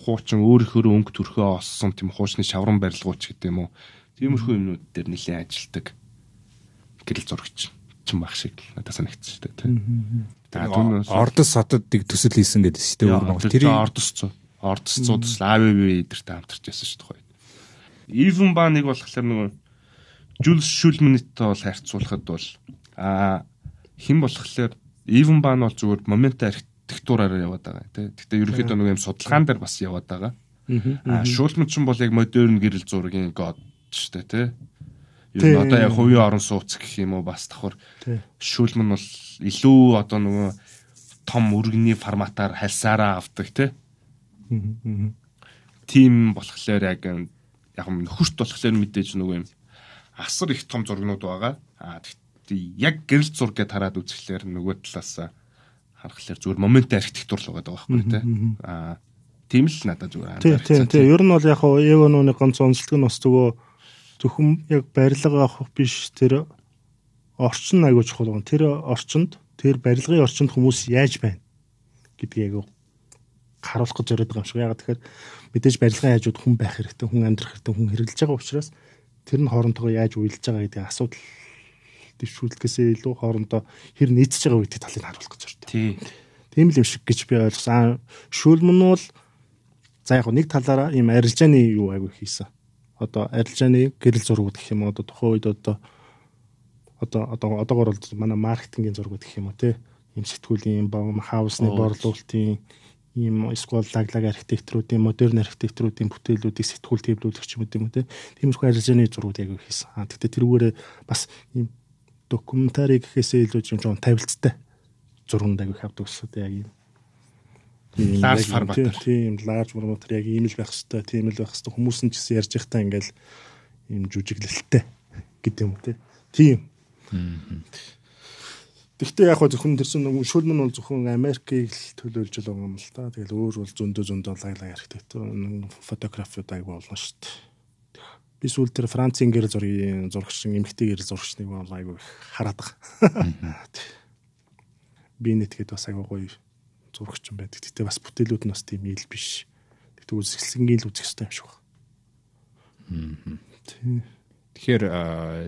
хуучин өөрөөр өнгө төрхөө олсон тийм хуучны шаврын барилгууч гэдэг юм уу. Тиймэрхүү юмнууд дээр нэлээд ажилдаг гэрэл зурагч чинь байх шиг надад санагдчихтэй тийм. Тэгээд ордос хотод нэг төсөл хийсэн гэдэг шүү дээ. Өөр нэг тэр ордос цуу. Ордос цуудс АВВ эдэртэ хамтарч байсан шүү дээ. Ивэн ба нэг болохоор нэг Жулс Шүлмэнэттэй бол харьцуулахад бол аа хэн болохоор Ивэн ба нь бол зүгээр момент архит архитектураараа яваад байгаа тий. Гэхдээ ерөнхийдөө нэг юм судалгаан дээр бас яваад байгаа. Аа шүүлмэн чинь бол яг модерн гэрэл зургийн год ч тий тий. Ер нь одоо яг хувийн орон сууц гэх юм уу бас давхар шүүлмэн бол илүү одоо нөгөө том өргөний форматаар хальсаараа авдаг тий. Тим болохоор яг яг нөхөрт болохоор мэдээж нөгөө юм асар их том зургнууд байгаа. Аа тэгтээ яг гэрэл зургээ тараад үзэхлээр нөгөө талаас харахаар зүгээр моментын архитектур л байгаа байхгүй тий. Аа тийм л надад зүгээр анзаарч байна. Тий, тий. Ер нь бол яг хаа Эвонооны ганц онцлог нь бас нөгөө зөвхөн яг барилга авах биш тэр орчин аягүй чухал гоо. Тэр орчинд тэр барилгын орчинд хүмүүс яаж байна гэдгийг яг харуулах гэж зориод байгаа юм шиг. Яг тэгэхээр мэдээж барилгын хажууд хүн байх хэрэгтэй, хүн амьдрах хэрэгтэй, хүн хэрэгжилж байгаа учраас тэр нь хоорондоо яаж уялдж байгаа гэдэг асуудал дэвшүүлгээсээ илүү хоорондоо хэр нийцэж байгаа гэдэг талыг харуулах гэж байна. Тийм. Тийм л юм шиг гэж би ойлгосон. Шүүлмэн нь бол за яг нэг талаараа ийм арилжааны юу айгүй хийсэн. Одоо арилжааны гэрэл зургууд гэх юм уу одоо тухайн үед одоо одоо одоо одоогор бол манай маркетингийн зургууд гэх юм уу те ийм сэтгүүлийн бом хаусны борлуулалтын ийм эсвэл лаглаг архитекторуудын модерн архитекторуудын бүтээлүүдийг сэтгүүл төвлөрүүлэх юм гэдэг юм те тиймэрхүү арилжааны зургууд яг хийсэн. А тэгтээ тэрүүгээр бас ийм докюментари гэхээсээ илүү юм жоон тавилттай зурганд агих авдаг усуд яг юм. Large format. Тийм, large format яг ийм л байх хэвээр, тийм л байх хэвээр хүмүүс нь ч гэсэн ярьж байхдаа ингээл ийм жүжиглэлттэй гэдэг юм тий. Тийм. Тэгвэл яг хөө зөвхөн тэрсэн нэг шүлм нь бол зөвхөн Америкийг л төлөөлж байгаа юм л та. Тэгэл өөр бол зөндөө зөндөө лайлаа ярих гэдэг. Фотографиуд аяг болно шүү дээ би сүүл дээр Францын гэрэл зургийн зурагчин эмэгтэй гэрэл зурагчныг бол айгүй хараадаг. Би нэтгээд бас айгүй гоё зурагч юм байдаг. Гэтэ бас бүтээлүүд нь бас тийм ийл биш. Тэгтээ үзэсгэлэнгийн л үзэх хэрэгтэй юм шиг байна. Тэгэхээр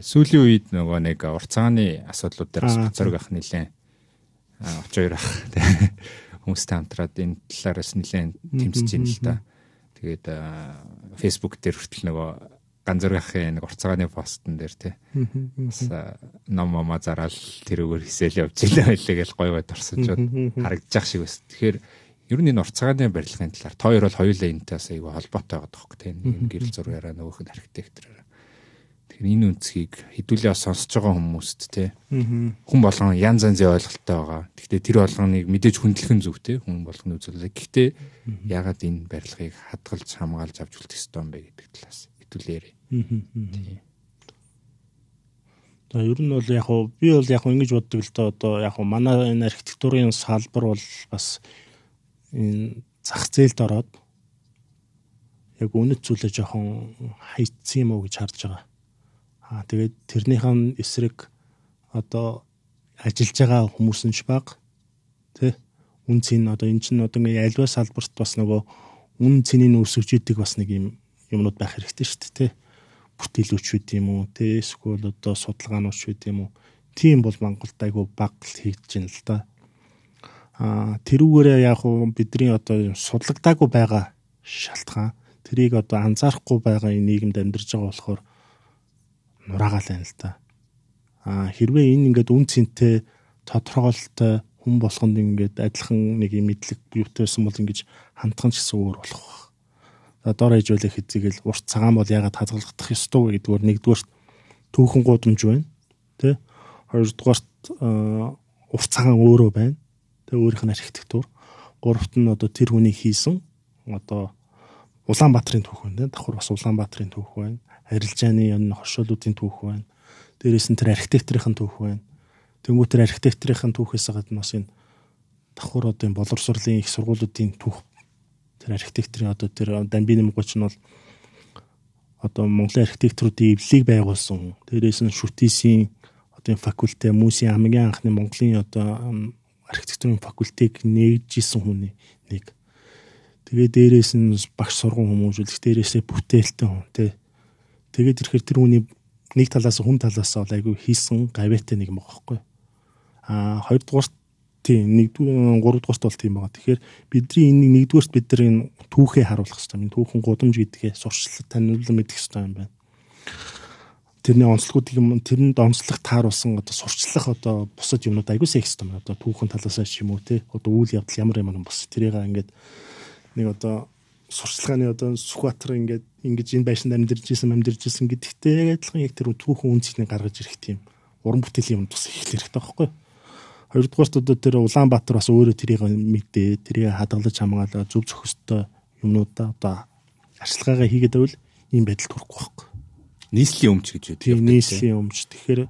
сүүлийн үед нөгөө нэг урцааны асуудлууд дээр бас цорог ах нилээн оч хоёр ах хүмүүстэй хамтраад энэ талаараас нилээн тэмцэж байна л да. Тэгээд Facebook дээр хүртэл нөгөө ганзургахын нэг урцагааны постн дээр тий. Бас ном мама зараал тэрүүгээр хисээл явж илээ байлээ гэж гой гой дурсаж харагдчих шиг байна. Тэгэхээр ер нь энэ урцагааны барилгын талаар та хоёр бол хоёулаа энэтэйс айгүй холбоотой байгаа тоххой тий. Гэрэл зургаараа нөгөөхд архитектороо. Тэгэхээр энэ үнцгийг хэдүүлээ сонсож байгаа хүмүүст тий. Хүн болгон янз янзын ойлголттой байгаа. Гэхдээ тэр болгоныг мэдээж хүндлэх нь зөв тий. Хүн болгоны үзүүлэлт. Гэхдээ ягаад энэ барилгыг хадгалж хамгаалж авч үлдэх ёстой юм бэ гэдэг талаас хэдүүлээрээ За ер нь бол яг хуу би бол яг хуу ингэж боддог л да одоо яг хуу манай энэ архитектурын салбар бол бас энэ зах зээлд ороод яг үнэт зүйлээ жоохон хайцсан юм уу гэж харж байгаа. Аа тэгээд тэрнийхэн эсрэг одоо ажиллаж байгаа хүмүүс нь ч баг тий үн цэн одоо эн чинь одоо ингээ альва салбарт бас нөгөө үн цэнийг өсгөж идэг бас нэг юм юмнууд байх хэрэгтэй шүү дээ тий бүтээлүүч шүү дээ юм уу те эсвэл одоо судалгаанууд шүү дээ юм уу тийм бол Монголд айгүй бага л хийгдэж байна л да. Аа тэрүүгээрээ яг уу бидний одоо судлагдаагүй байгаа шалтгаан тэрийг одоо анзаарахгүй байгаа энэ нийгэмд амьдарч байгаа болохоор нураагаал байна л да. Аа хэрвээ энэ ингээд үн цэнтэй тодорхойлолттой хүн болгонд ингээд адилхан нэг юм мэдлэг бий утсан бол ингэж хандхан ч гэсэн өөр болох дор хажуулах хэзээгээл урт цагаан бол ягаад хазгалагдах ёстой вэ гэдгээр нэгдүгээр түүхэн гудамж байна. Тэ? Хоёрдугаар э, урт цагаан өөрөө байна. Тэ өөрийнх нь архитектур. Гуравт нь одоо тэр хүний хийсэн одоо Улаанбаатарын түүх байна. Давхар бас Улаанбаатарын түүх байна. Арилжааны юм хоршоолуудын түүх байна. Дээрээс нь тэр архитекторын түүх байна. Тэнгүүтэр архитекторын түүхээс гадна бас энэ давхар одоо энэ боловсролын их сургуулиудын түүх тэр архитекторын одоо тэр Дамбин Мгуч нь бол одоо Монголын архитекторуудын эвлэлийг байгуулсан. Дээрээс нь шүтээсийн одоо энэ факультет Мөсийн хамгийн анхны Монголын одоо архитектурын факультетийг нэгж исэн хүний нэг. Тэгээ дээрээс нь багш сургууль хүмүүжүүлэх, дээрээсээ бүтээлтэй хүн тий. Тэгээд ирэхээр тэр хүний нэг талаас хүн талаас бол айгүй хийсэн гавьяатай нэг юм багхгүй. Аа хоёрдугаарт Тийм, нэгдүгээр гуравдугаарт бол тийм байгаа. Тэгэхээр бидний энэ нэгдүгээрт бид нар энэ түүхээ харуулах хэрэгтэй. Энэ түүхэн гудамж гэдгээ сурчлал танилцуулан мэдэх хэрэгтэй юм байна. Тэрний онцлогуудыг юм тэрэнд онцлог тааруулсан одоо сурчлах одоо бусад юмнууд айгүй сайн хэвчтэй байна. Одоо түүхэн талаас нь ч юм уу те одоо үйл явдал ямар юм бас тэрийг ингээд нэг одоо сурчлагын одоо Сүхбаатар ингээд ингэж энэ байшинд амьдэрж исэн амьдэрж исэн гэдэгтэй адилхан яг тэр түүхэн үнцгийг гаргаж ирэх тийм уран бүтээл юм тус их л хэрэгтэй байхгүй юу? Хоёрдугаарт одоо тэр Улаанбаатар бас өөрөө тэрийг мэдээ, тэрийг хадгалж хамгаалаа зөв зохистой юмнуудаа одоо арчилгаагаа хийгээд байвал ийм байдалд хүрэхгүй байхгүй. Нийслэлийн өмч гэж үү? Тийм нийслэлийн өмч. Тэгэхээр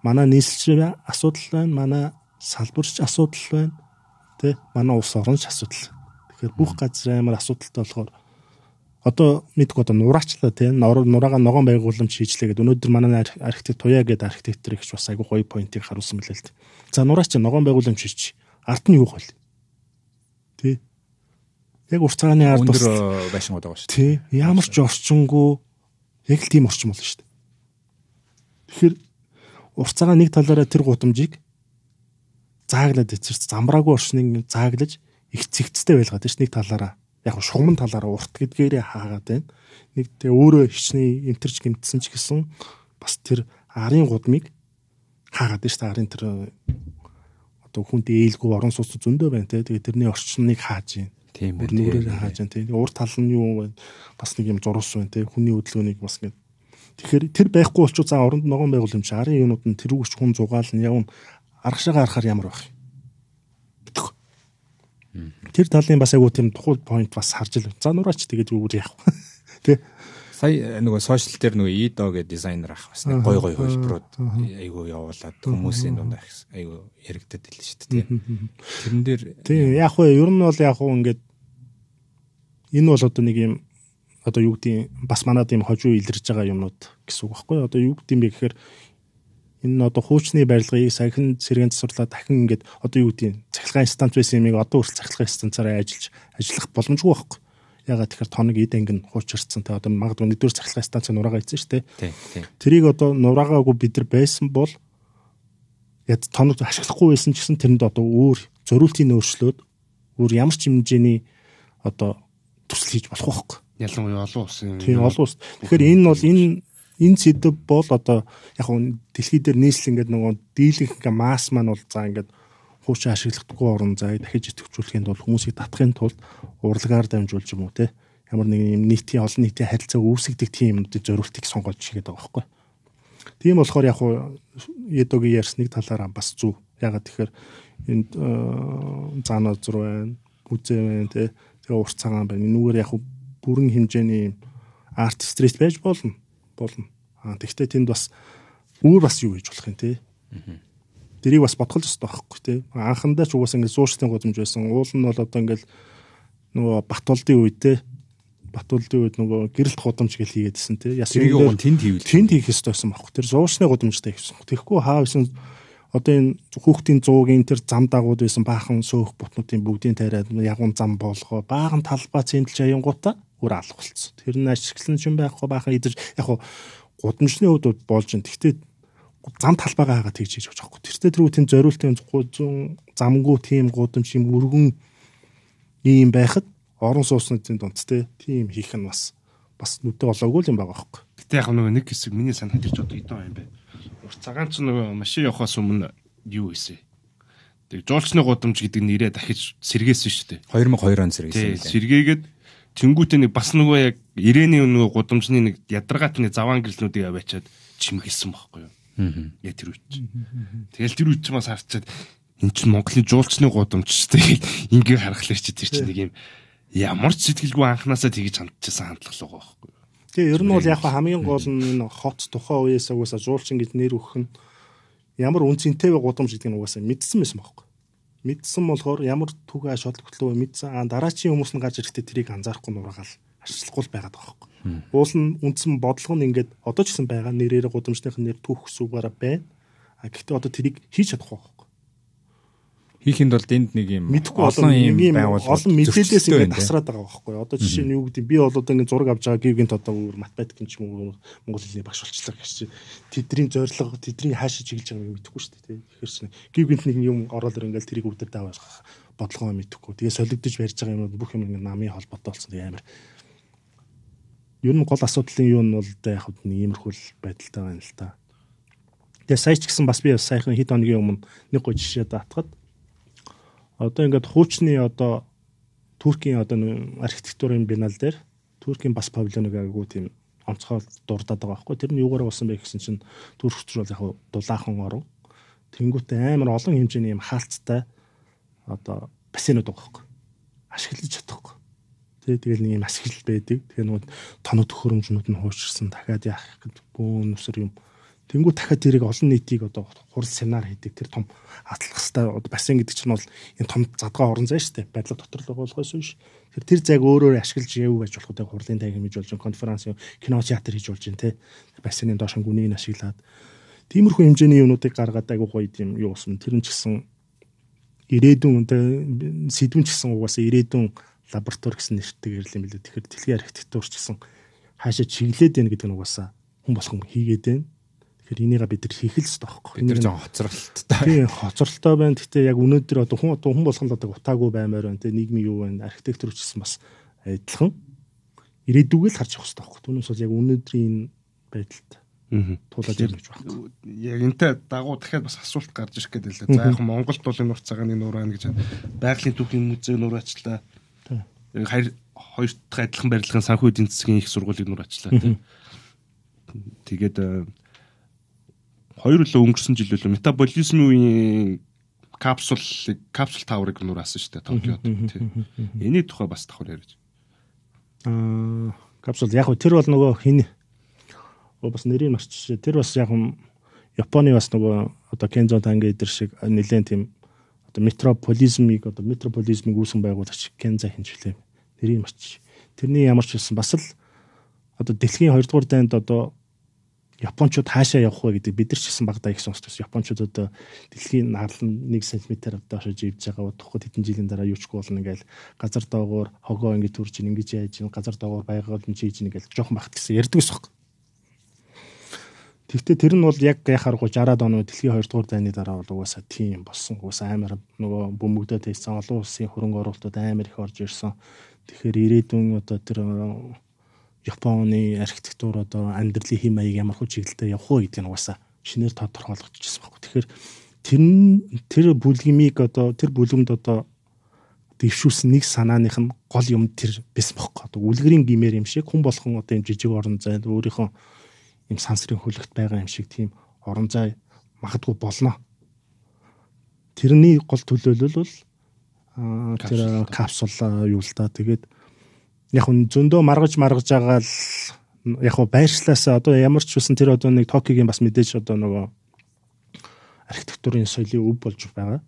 манай нийслэлч асуудал байна, манай салбарч асуудал байна, тэ манай улс орнч асуудал. Тэгэхээр бүх газар амар асуудалтай болохоор одоо мэдгүй одоо нураачлаа тийм нураага ногоон байгууламж шийдлээ гэдэг өнөөдөр манай архитект туяа гэдэг архитектор ихч бас айгүй гоё поинтыг харуулсан мөлий л дээ. За нураач ногоон байгууламж шийдэж арт нь юу хөл? Тий. Яг урцааны арт бас э, байшингууд байгаа шүү дээ. Тий. Ямар ч орчингүй яг л тийм орчин болно шүү дээ. Тэгэхээр урцаага нэг талаараа тэр гудамжийг зааглаад эцэрч замбраагүй орчныг зааглаж их цэгцтэй байлгаад шүү нэг талаараа яг шугамн талаараа урт гэдгээрээ хаагаад байна. Нэг тэ өөрөө хичнээн энтерч гимтсэн ч гэсэн бас тэр арын гудмыг хаагаад шүү дээ. Арын тэр э, одоо хүнд ээлгүй орон сууц зөндөө байна те. Тэгээ тэрний орчныг хааж байна. Тийм байна. Нүрээр хааж байна те. Урт тал нь юу вэ? Бас нэг юм зурус байна те. Хүний хөдөлгөөнийг бас ингэ Тэгэхээр тэр байхгүй болчих заа оронд ногоон байгуул юм чи арын юунууд нь тэрүүгч хүн зугаал нь явна. Арга шагаа арахаар ямар байх юм? Тэр талын бас айгуу тийм тухайн point бас харж ил. За нураач тэгээд үүр явах. Тэ сая э, нөгөө сошиал дээр нөгөө идо гэдэг дизайнер ах бас гой гой хөлбрууд айгуу явуулаад хүмүүсийн дунд айгуу яригдаад хэлсэн шүү дээ тийм. Тэрэн дээр тийм яг хөө ер нь бол яг хөө ингээд энэ бол одоо нэг юм одоо юу гэдэг бас манад юм хожуу илэрж байгаа юмнууд гэсэн үг багхгүй одоо юу гэдэг юм бэ гэхээр энэ нь одоо хуучны барилгыг сахин сэргэн засварлаа дахин ингээд одоо юу гэдэг нь цахилгаан станц байсан юм ийм одоо хүртэл цахилгаан станцаараа ажиллаж ажиллах боломжгүй байхгүй ягаад тэгэхээр тоног эд анги нь хуучирцсан те одоо магадгүй нэгдүгээр цахилгаан станц нураага ийцэн шүү дээ. Тэрийг одоо нураагаагүй бид нар байсан бол яд тоног ашиглахгүй байсан ч гэсэн тэрэнд одоо өөр зориултын өөрчлөлөөд өөр ямар ч хэмжээний одоо төсөл хийж болох байхгүй. Ялангуяа олон улсын. Тийм олон улс. Тэгэхээр энэ бол энэ энэ сэдв бол одоо яг нь дэлхий дээр нийслэл ингээд нөгөө дийлэнх масс маань бол за ингээд хуучин ашиглахдаггүй орн зай дахиж идэвхжүүлэхэд бол хүмүүсийг татахын тулд урлагаар дамжуулж юм уу те ямар нэгэн юм нийтийн олон нийтийн харилцаа үүсгэдэг тийм юмдыг зориултыг сонгож хийгээд байгаа байхгүй. Тийм болохоор яг уу Едогийн ярьсныг талаараа бас зөв. Ягаад тэгэхээр энд цаанаа э, зур байна, үзээ байна те. Тэгээ урт цагаан байна. Энүүгээр яг бүрэн хэмжээний арт стресс байж болно болно. Аа тэгвэл тэнд бас өөр бас юу хийж болох юм те. Аа Тэрийг бас бодох л ёстой байхгүй тий. Анхандаа ч угаасаа ингээд суурьшлын гудамж байсан. Уул нь бол одоо ингээд нөгөө бат улдын үед тий. Бат улдын үед нөгөө гэрэлт гудамж гэл хийгээдсэн тий. Яс энэ нь тэнд хийвэл тэнд хийх ёстой байсан байхгүй. Тэр суурьшлын гудамжтай хийсэн. Тэгэхгүй хаа гэсэн одоо энэ хүүхдийн зуугийн тэр зам дагууд байсан баахан сөөх бутнуудын бүгдийн тариад ягун зам болгоо баахан талбай цэнтэлж аянгуута өөр алга болсон. Тэр нь ашиглан ч юм байхгүй баахан идэж яг хуу гудамжны хувьд болж ин тэгтээ зам талбайгаа хагаад тэгж хийж өгч байхгүй. Тэртээ тэр үеийн зориултын 100 замгүй тийм гудамж юм өргөн ийм байхад орон сууцны дунд те тийм хийх нь бас бас нүдэ болоогүй юм байгаа байхгүй. Гэтэ яг нөгөө нэг хэсэг миний санаа хэлж одоо идэв юм бэ. Урт цагаан ч нөгөө машин явахаас өмнө юу хийсэн? Тэг жуулчны гудамж гэдэг нэрээ дахиж сэргээсэн шүү дээ. 2002 он сэргээсэн. Сэргээгээд Тэнгүүтээ нэг бас нөгөө яг ирээний нөгөө гудамжны нэг ядаргаатны заваан гэрлнүүдийг аваачаад чимгэлсэн байхгүй юу. Аа. Яг тэр үед чинь. Тэгэл тэр үед чинь бас харцаад эн чинь Монголын жуулчны гудамж шүү дээ. Ингээ харахлаар чи тэр чинь нэг юм ямар ч сэтгэлгүй анханасаа тгийж хандчихсан хандлага л байгаа байхгүй юу. Тэгээ ер нь бол яг хамгийн гол нь энэ хот тухайн үеэс угаасаа жуулчин гэж нэр өгөх нь ямар үн цэнтэй вэ гудамж гэдэг нь угаасаа мэдсэн байсан байхгүй мэдсэн болохоор ямар түг аш хөдлөлтөө мэдсэн аа дараачийн хүмүүс нь гарч ирэхдээ тэрийг анзаарахгүй нураагаал арчлахгүй л байгаад байгаа юм. Уул нь үндсэн бодлого нь ингээд одоо ч гэсэн байгаа нэрээр гудамжных нь нэр түүх хүсүүгаараа байна. А гэхдээ одоо тэрийг хийж чадахгүй Хийх энд бол энд нэг юм мэдхгүй олон юм байгуул олон мэдээлэлээс ингээд тасраад байгаа байхгүй юу. Одоо жишээ нь юу гэдэг би бол одоо ингээд зураг авч байгаа гівгийн тод өөр математик юм ч юм уу Монгол хэлний багш болчлаа гэж чи тэдний зорилго тэдний хаашаа чиглэж байгааг мэдхгүй шүү дээ. Тэгэхээр чи гівгийнт нэг юм ороод ингээд тэрийг өвдөр даавал бодлогоо мэдхгүй. Тэгээ солигдож барьж байгаа юм бүх юм ингээд намын холбоотой болсон тийм амар ер нь гол асуудлын юу нь бол яг хад нэг иймэрхүүл байдалтай байна л та. Тэгээ сая ч гэсэн бас би сайхан хэд хоногийн өмнө нэг гоо жишээ даатгад одоо ингээд хуучны одоо Туркийн одоо архитектурын бинал дээр Туркийн бас павильоныг агуу тийм онцгой дурдаад байгаа байхгүй. Тэр нь юугаар болсон бэ гэсэн чинь төрөхч бол яг дулаахан орон. Тэнгүүтээ амар олон хэмжээний юм хаалттай одоо бассейнууд байгаа байхгүй. Ашиглаж чадахгүй. Тэгээ тэгэл нэг юм ашиглал байдаг. Тэгээ нөгөө тоног төхөөрөмжнүүд нь хуучирсан дахиад яах гэдэг бөөн өсөр юм Тэнгүү дахиад зэрэг олон нийтийг одоо хурал семинар хийдэг тэр том атлах хэвээр одоо бассейн гэдэг чинь бол энэ том задгаа орон зай шүү дээ. Барилга дотор л болохоос биш. Тэр тэр зайг өөрөөр ашиглаж яв гэж болох удаа хурлын тай хэмжиж болж конференц, кино театр хийж болж байна те. Бассейны доош гүнийг ашиглаад тиймэрхүү хэмжээний юмнуудыг гаргаад айгуу гоё тийм юу уусна. Тэр нь ч гэсэн ирээдүйн үнтэй сэдвэн ч гэсэн угаасаа ирээдүйн лаборатори гэсэн нэртэй гэрлэн билүү. Тэгэхээр дэлхийн архитектурч гэсэн хаашаа чиглээд байна гэдэг нь угаасаа хүн болох юм хийгээд байна. Тэгэхээр энийгээ бид нар хийх л зүйтэй байхгүй. Бид нар жоо хоцролттой. Тийм, хоцролттой байна. Гэхдээ яг өнөөдөр одоо хүн одоо хүн болгонд одоо утаагүй баймаар байна. Тэгээ нийгмийн юу байна? Архитектор учраас бас адилхан ирээдүгөө л харж явах хэрэгтэй байхгүй. Түүнээс бол яг өнөөдрийн энэ байдалд туулаад ирэх гэж байна. Яг энтэй дагуу дахиад бас асуулт гарч ирэх гэдэг л дээ. За яг Монголд бол энэ урт цагааны нуур байна гэж байгалийн түүхийн музей нуур ачлаа. Яг хоёр хоёр дахь адилхан барилгын санхүү эдийн засгийн их сургуулийг нуур ачлаа тийм. Тэгээд э, 2 л өнгөрсөн жил үлээ метаболизмын үеийн капсул капсул таврыг нураасан шүү дээ Токиод тийм. Эний тухай бас давхар ярьж. Аа капсул яг тэр бол нөгөө хин бас нэрийг марччихжээ. Тэр бас яг Японы бас нөгөө одоо Кензо Танга эдэр шиг нэлээд тийм одоо метрополизмыг одоо метрополизмыг үүсгэн байгуулагч Кенза хинчлээ. Нэрийг марччих. Тэрний ямар ч хэлсэн бас л одоо дэлхийн 2 дугаар дайнд одоо Япончууд хаашаа явах вэ гэдэг бид нар ч гэсэн багадаа их сонсдог. Япончууд одоо дэлхийн нарл нь 1 см доошо живж байгаа утгахгүй хэдэн жилийн дараа юу ч болно ингээл газар доогоор хогоо ингээд төрж ин ингээд яаж ин газар доогоор байгуулж хийж ин ингээл жоохон бахт гэсэн ярьдаг ус хог. Тэгвэл тэр нь бол яг яхааргүй 60-аад оны дэлхийн 2 дугаар дайны дараа бол угаасаа тийм болсон. Угаасаа амар нөгөө бөмбөгдөд хэлсэн олон улсын хөрөнгө оруулалтууд амар их орж ирсэн. Тэгэхээр ирээдүйн одоо тэр Японы архитектур одоо амьдралын хэм маяг ямар хөө чиглэлээр явах уу гэдгийг угаасаа шинээр тодорхойлгочихсон байхгүй. Тэгэхээр тэр нь тэр бүлгмийг одоо тэр бүлгэмд одоо дэвшүүлсэн нэг санааных нь гол юм тэр биш байхгүй. Одоо үлгэрийн гимээр юм шиг хүн болгон одоо юм жижиг орон зай өөрийнхөө юм сансрын хөлөгт байгаа юм шиг тийм орон зай магадгүй болно. Тэрний гол төлөөлөл бол тэр капсул юу л да тэгээд яг нь зөндөө маргаж маргаж байгаа л яг нь байршлаасаа одоо ямар ч үсэн тэр одоо нэг Токиогийн бас мэдээж одоо нөгөө архитектурын соёлын өв болж байгаа.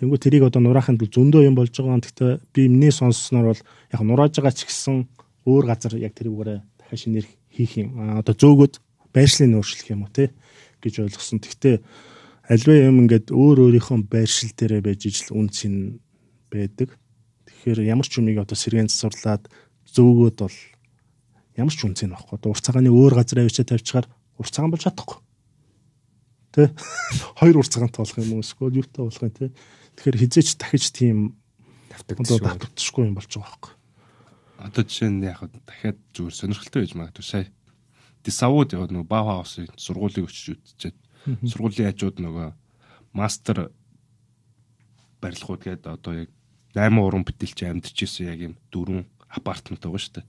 Тэнгүү тэрийг одоо нураахын тулд зөндөө юм болж байгаа. Гэхдээ би миний сонссноор бол яг нурааж байгаа ч гэсэн өөр газар яг тэр үгээрээ дахиад шинээр хийх юм. Одоо зөөгөөд байршлын өөрчлөх юм уу те гэж ойлгосон. Гэхдээ альва юм ингээд өөр өөрийнхөө байршил дээрээ байж ижил үнц ин байдаг. Тэгэхээр ямар ч юмыг одоо сэргэн засварлаад зөөгөөд бол ямар ч үнц юм баггүй. Урт цагааны өөр газар авчиж тавьчихаар урт цагаан бол чадахгүй. Тэ? Хоёр урт цагаантай болох юм уу эсвэл юутай болох юм те. Тэгэхээр хизээч дахиж тийм давтагдчихгүй юм болж байгаа байхгүй. Одоо жишээ нь яг дахиад зүгээр сонирхолтой байж магадгүй сая. Дисавууд яг нөгөө Баухаусын сургуулийг өчиж үтчихэд сургуулийн хажууд нөгөө мастер барилгууд гээд одоо яг 8 уран бүтээлч амьдчихсэн яг юм дөрөв апартмент байгаа шүү дээ.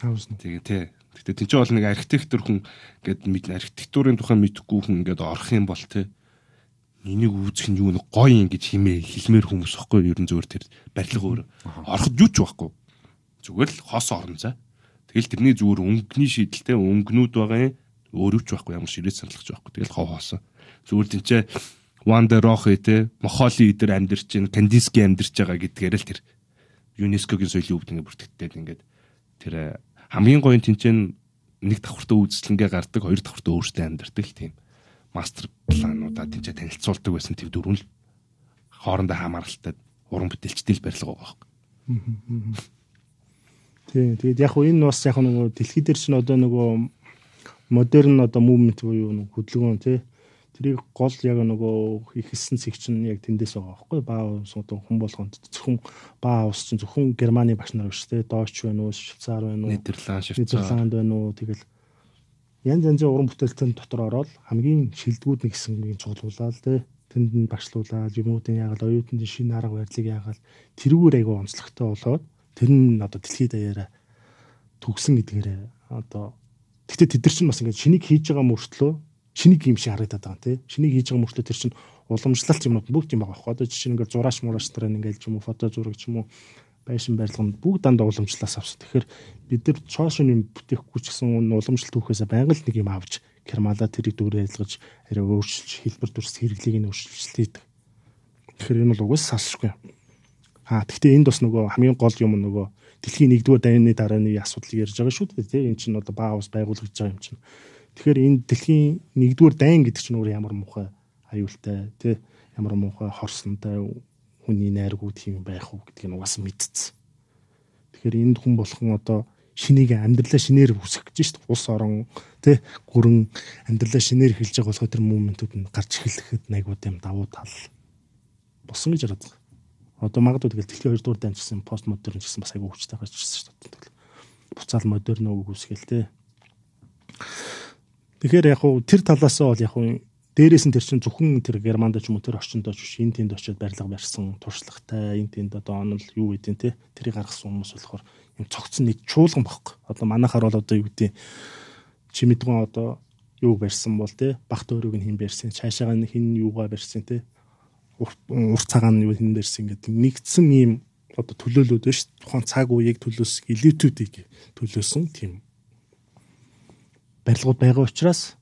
Хаус нь. Тэгээ тий. Гэтэ тэнцээ бол нэг архитектор хүн ингээд мэд архитектурын тухай мэдхгүй хүн ингээд орох юм бол тий. Энийг үүсэх нь юу нэг гоё юм гэж хэмээ хэлмээр хүмүүс واخгүй ер нь зүгээр тэр барилга өөр. Орохд юу ч واخгүй. Зүгээр л хос орно цаа. Тэгэл тэрний зүгээр өнгөний шийдэлтэй өнгнүүд байгаа юм. Өөрөө ч واخгүй ямар ширээ саналж واخгүй. Тэгэл хоо хоосон. Зүгээр тэнцээ Ван дер Рохе те Мохоли идэр амьдэрч ин Кандиски амьдэрч байгаа гэдгээр л тэр ЮНЕСКОгийн соёлын өвдөний бүртгэгдээд ингээд тэр э, хамгийн гоё нь тэнцэн нэг давхртаа үйлчлэнгээ гардаг, хоёр давхртаа өөртөө амьдардаг л тийм мастер плануудаа тэнцээ танилцуулдаг байсан тэр дөрвөн л хоорондоо хамааралтай уран бүтээлчтэй л барилга байгаа юм. Тийм. Тэгээд яг энэ бас яг нөгөө дэлхий дээр чинь одоо нөгөө модерн одоо мувмент буюу хөдөлгөөн тий Тэрийг гол яг нөгөө ихэлсэн сэгч нь яг тэндээс байгаа байхгүй баа суудын хүн болгонд зөвхөн баа ус чинь зөвхөн Германы багш нар биш те Дойч байна уу Швейцар байна уу Нидерланд Швейцарланд байна уу тэгэл янз янзын уран бүтээлтэн дотор ороод хамгийн шилдэгүүд нэг хэсгийг цуглуулаад те тэнд нь багшлуулаад юмуудын яг л оюутан дэн шинэ арга барилыг яагаад тэрүүгээр айгүй онцлогтой болоод тэр нь одоо дэлхийд даяараа төгсөн гэдгээрээ одоо тэгтээ тэд нар чинь бас ингээд шинийг хийж байгаа мөртлөө шинийг юм шиг харагдаад байгаа тийм шинийг хийж байгаа мөртлөө тэр чинь уламжлалт юмнууд бүгд юм байгаа байхгүй одоо жишээ нь ингээд зураач мураач нар ингээл ч юм уу фото зураг ч юм уу байшин барилганд бүгд дандаа уламжлалаас авсан. Тэгэхээр бид нар цоошин юм бүтээхгүй ч гэсэн уламжлалт түүхээсээ байнга л нэг юм авч кермала тэрийг дүүрээ ялгаж арай өөрчилж хэлбэр дүрс хэрэглийг нь өөрчилж хийдэг. Тэгэхээр энэ бол угаас салшгүй. Аа гэхдээ энд бас нөгөө хамгийн гол юм нөгөө дэлхийн нэгдүгээр дайны дарааны асуудлыг ярьж байгаа шүү дээ. Тэ энэ чинь одоо баа ус байгуулагдж байгаа юм чинь Тэгэхээр энэ дэлхийн нэгдүгээр дайн гэдэг чинь өөр ямар муухай аюултай тий ямар муухай хорсонтой хүний найргуу тийм байх уу гэдгийг нь угаасаа мэдсэн. Тэгэхээр энд хүн болгон одоо шинийг амьдралаа шинээр үсгэж шүү дээ. Улс орон тий гүрэн амьдралаа шинээр эхэлж байгаа болохоо тэр моментууд нь гарч эхлэхэд айгуу тийм давуу тал болсон гэж хараад байгаа. Одоо магадгүй тэгэл дэлхийн 2 дугаар дайнд гэсэн постмодерн гэсэн бас айгуу хүчтэй гарч ирсэн шүү дээ. Буцаал модерн үг үсгээл тий Тэгэхээр яг хуу тэр талаасаа бол яг хуу дээрээс нь тэр чинь зөвхөн тэр германд ч юм уу тэр орчинд ч биш энэ тэнд очиод барилга барьсан туршлагатай энэ тэнд одоо онол юу гэдэг те тэрийг гаргасан хүмүүс болохоор юм цогцсон нэг чуулган багхгүй одоо манахаар бол одоо юу гэдэг чимэдгэн одоо юу барьсан бол те багт өөрийг нь хэн барьсан цаашаага нь хэн юугаа барьсан те урт цагаан нь юу хэн барьсан гэдэг нэгдсэн ийм одоо төлөөлөлүүд биш тухайн цаг үеийг төлөөс илүүтүүдийг төлөөсөн тийм барилгууд байгаа учраас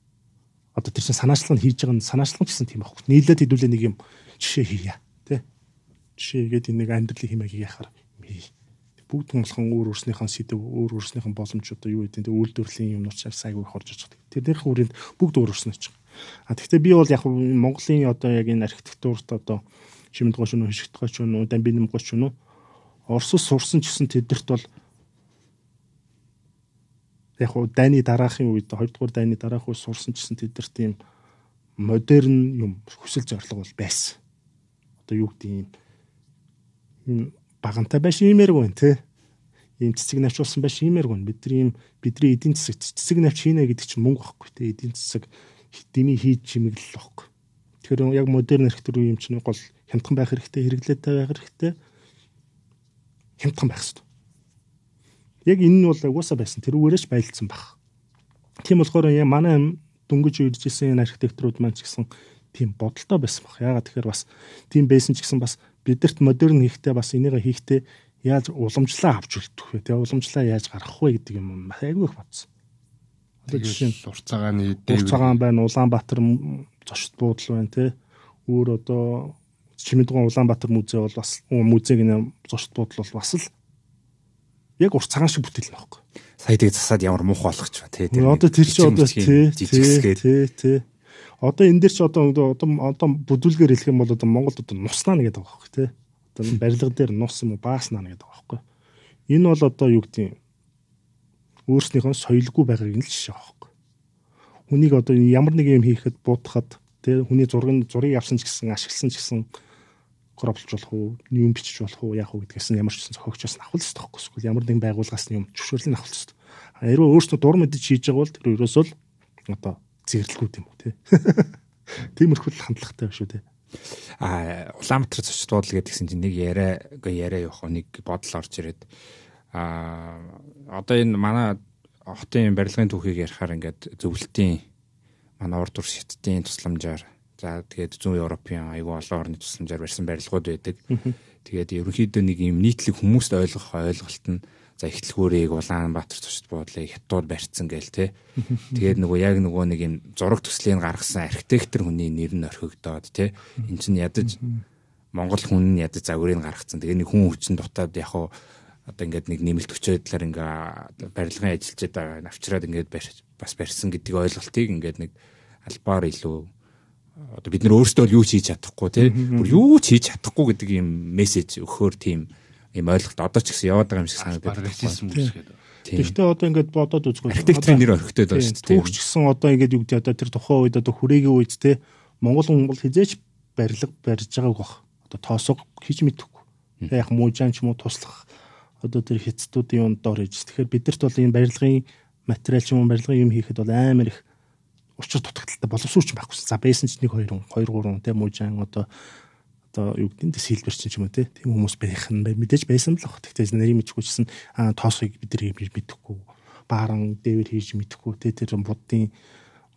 одоо тэр чинь санаачлал нь хийж байгаа нь санаачлал гэсэн тийм аахгүй. Нийлээд хэдүүлээ нэг юм жишээ хийе. Тэ. Жишээгээд нэг амьдралын хэмээг яхаар хий. Бүгд тунгалхан өөр өөрснийхэн сэдв, өөр өөрснийхэн боломж одоо юу гэдэг нь үйлдвэрлэлийн юмнууд ч сайгүй хорж ирж байгаа. Тэрнийх хүрээнд бүгд өөр өөрснөө ч. А тэгвэл би бол яг Монголын одоо яг энэ архитектурт одоо шимэд гоч нү, хишгэт гоч нү, дамбин гоч нү орсос сурсан ч гэсэн тэдэрт бол яг уу дайны дараахын үед 2 дугаар дайны дараах үед сурсан гэсэн тэд нар тийм модерн юм хүсэл зорилго бол байсан. Одоо юу гэдэг юм багантай байш иймэргүй нэ тээ ийм цэцэг навч болсон байш иймэргүй нэ бидний ийм бидний эдийн засаг цэцэг навч хийнэ гэдэг чинь мөнгө байхгүй тээ эдийн засаг дэмий хийж чимэглэл байхгүй. Тэгэхээр яг модерн архитектур юм чинь гол хямдхан байх хэрэгтэй хэрэглээд байх хэрэгтэй хямдхан байх хэрэгтэй Яг энэ нь бол угаасаа байсан. Тэр үгээрээ ч байлцсан баг. Тийм болохоор яа манай дөнгөж ирж исэн энэ архитекторууд маань ч гэсэн тийм бодолтой байсан баг. Ягаад тэгэхээр бас тийм байсан ч гэсэн бас бидэрт модерн хийхдээ бас энийг хийхдээ яаж уламжлаа авч үлдэх вэ? Тэгээ уламжлаа яаж гаргах вэ гэдэг юм бас айгүй их бодсон. Одоо жишээ нь Урцагааны дэв Урцагаан байна, Улаанбаатар зочд буудал байна те. Өөр одоо Чимэдгэн Улаанбаатар музей бол бас музейг нэ зочд буудал бол бас л яг урт цагаан шиг бүтээл нөхгүй. Сая тийг засаад ямар муухай болгоч ба тий. Одоо тэр чи одоо тий тий тий. Одоо энэ дэр чи одоо одоо одоо бүдүүлгээр хэлэх юм бол одоо Монголд одоо нуснаа нэгээд байгаа байхгүй тий. Одоо барилга дээр нус юм уу бааснаа нэгээд байгаа байхгүй. Энэ бол одоо юу гэдэг өөрснийхөө соёлгүй байгагийн л жишээ байхгүй. Хүнийг одоо ямар нэг юм хийхэд буудахад тий хүний зургийг зургийг авсан ч гэсэн ашигласан ч гэсэн гроблж болох уу, юм бичиж болох уу, яах уу гэдгээс нь ямар ч гэсэн зохиогчоос нь авах хэрэгтэй байхгүй эсвэл ямар нэгэн байгууллагаас нь юм зөвшөөрлийг авах хэрэгтэй. Хэрвээ өөрсдөө дур мэдэж хийж байгаа бол тэр ерөөсөө л одоо зэрлэгүүд юм уу тий. Тиймэрхүү хандлагатай биш үү тий. А Улаанбаатар зочд буудлыг гэдгсэн чинь нэг яриа яриа явах нэг бодол орж ирээд а одоо энэ манай хотын барилгын түүхийг ярихаар ингээд зөвлөлтийн манай урд ур шиттийн тусламжаар За тэгээд зүүн Европын айгүй олон орны тусламжаар барьсан барилгууд байдаг. Тэгээд ерөнхийдөө нэг юм нийтлэг хүмүүст ойлгох ойлголт нь за эхтлгүүрийг Улаанбаатар төсөлд буудлыг хятад барьцсан гээл те. Тэгээд нөгөө яг нөгөө нэг юм зураг төслийг гаргасан архитектор хүний нэр нь орхигдоод те. Энд чинь ядаж Монгол хүн нь ядаж загварыг гаргацсан. Тэгээд нэг хүн хүчин дутаад яг хуу одоо ингээд нэг нэмэлт өчөөдлөр ингээ барилгын ажиллаж байгаа навчраад ингээд бас барьсан гэдэг ойлголтыг ингээд нэг албаар илүү одоо бид нар өөрсдөө юу ч хийж чадахгүй тий бүр юу ч хийж чадахгүй гэдэг юм мессеж өгөхөр тийм юм ойлголт одоо ч гэсэн яваад байгаа юм шиг санагдаад байна. Тэгэхдээ одоо ингээд бодоод үзэхгүй. Архитектурын нэр орхигдоод байна шүү дээ. Түүх ч гэсэн одоо ингээд юу гэдэг одоо тэр тухайн үед одоо хүрээгийн үед те Монгол Монгол хизээч барилга барьж байгааг бах. Одоо тоосог хийж мэдэхгүй. Тэг яг мужаан ч юм уу туслах одоо тэр хэцтүүдийн юунд дор иж. Тэгэхээр бидэрт бол энэ барилгын материал ч юм уу барилгын юм хийхэд бол амар их Учир дутагдaltaй боловсруучсан байхгүйсэн. За бэсэн ч 1 2 2 3 тийм мужаан одоо одоо юу гэдэг нь сэлбэрч юм уу тийм хүмүүс байх нь бай мэдээж байсан л баг. Тэгтээ нарийн мэдхгүйчсэн аа тоосыг бид нар хийж мэдэхгүй. Бааран дээвэр хийж мэдэхгүй тийм тэр буддын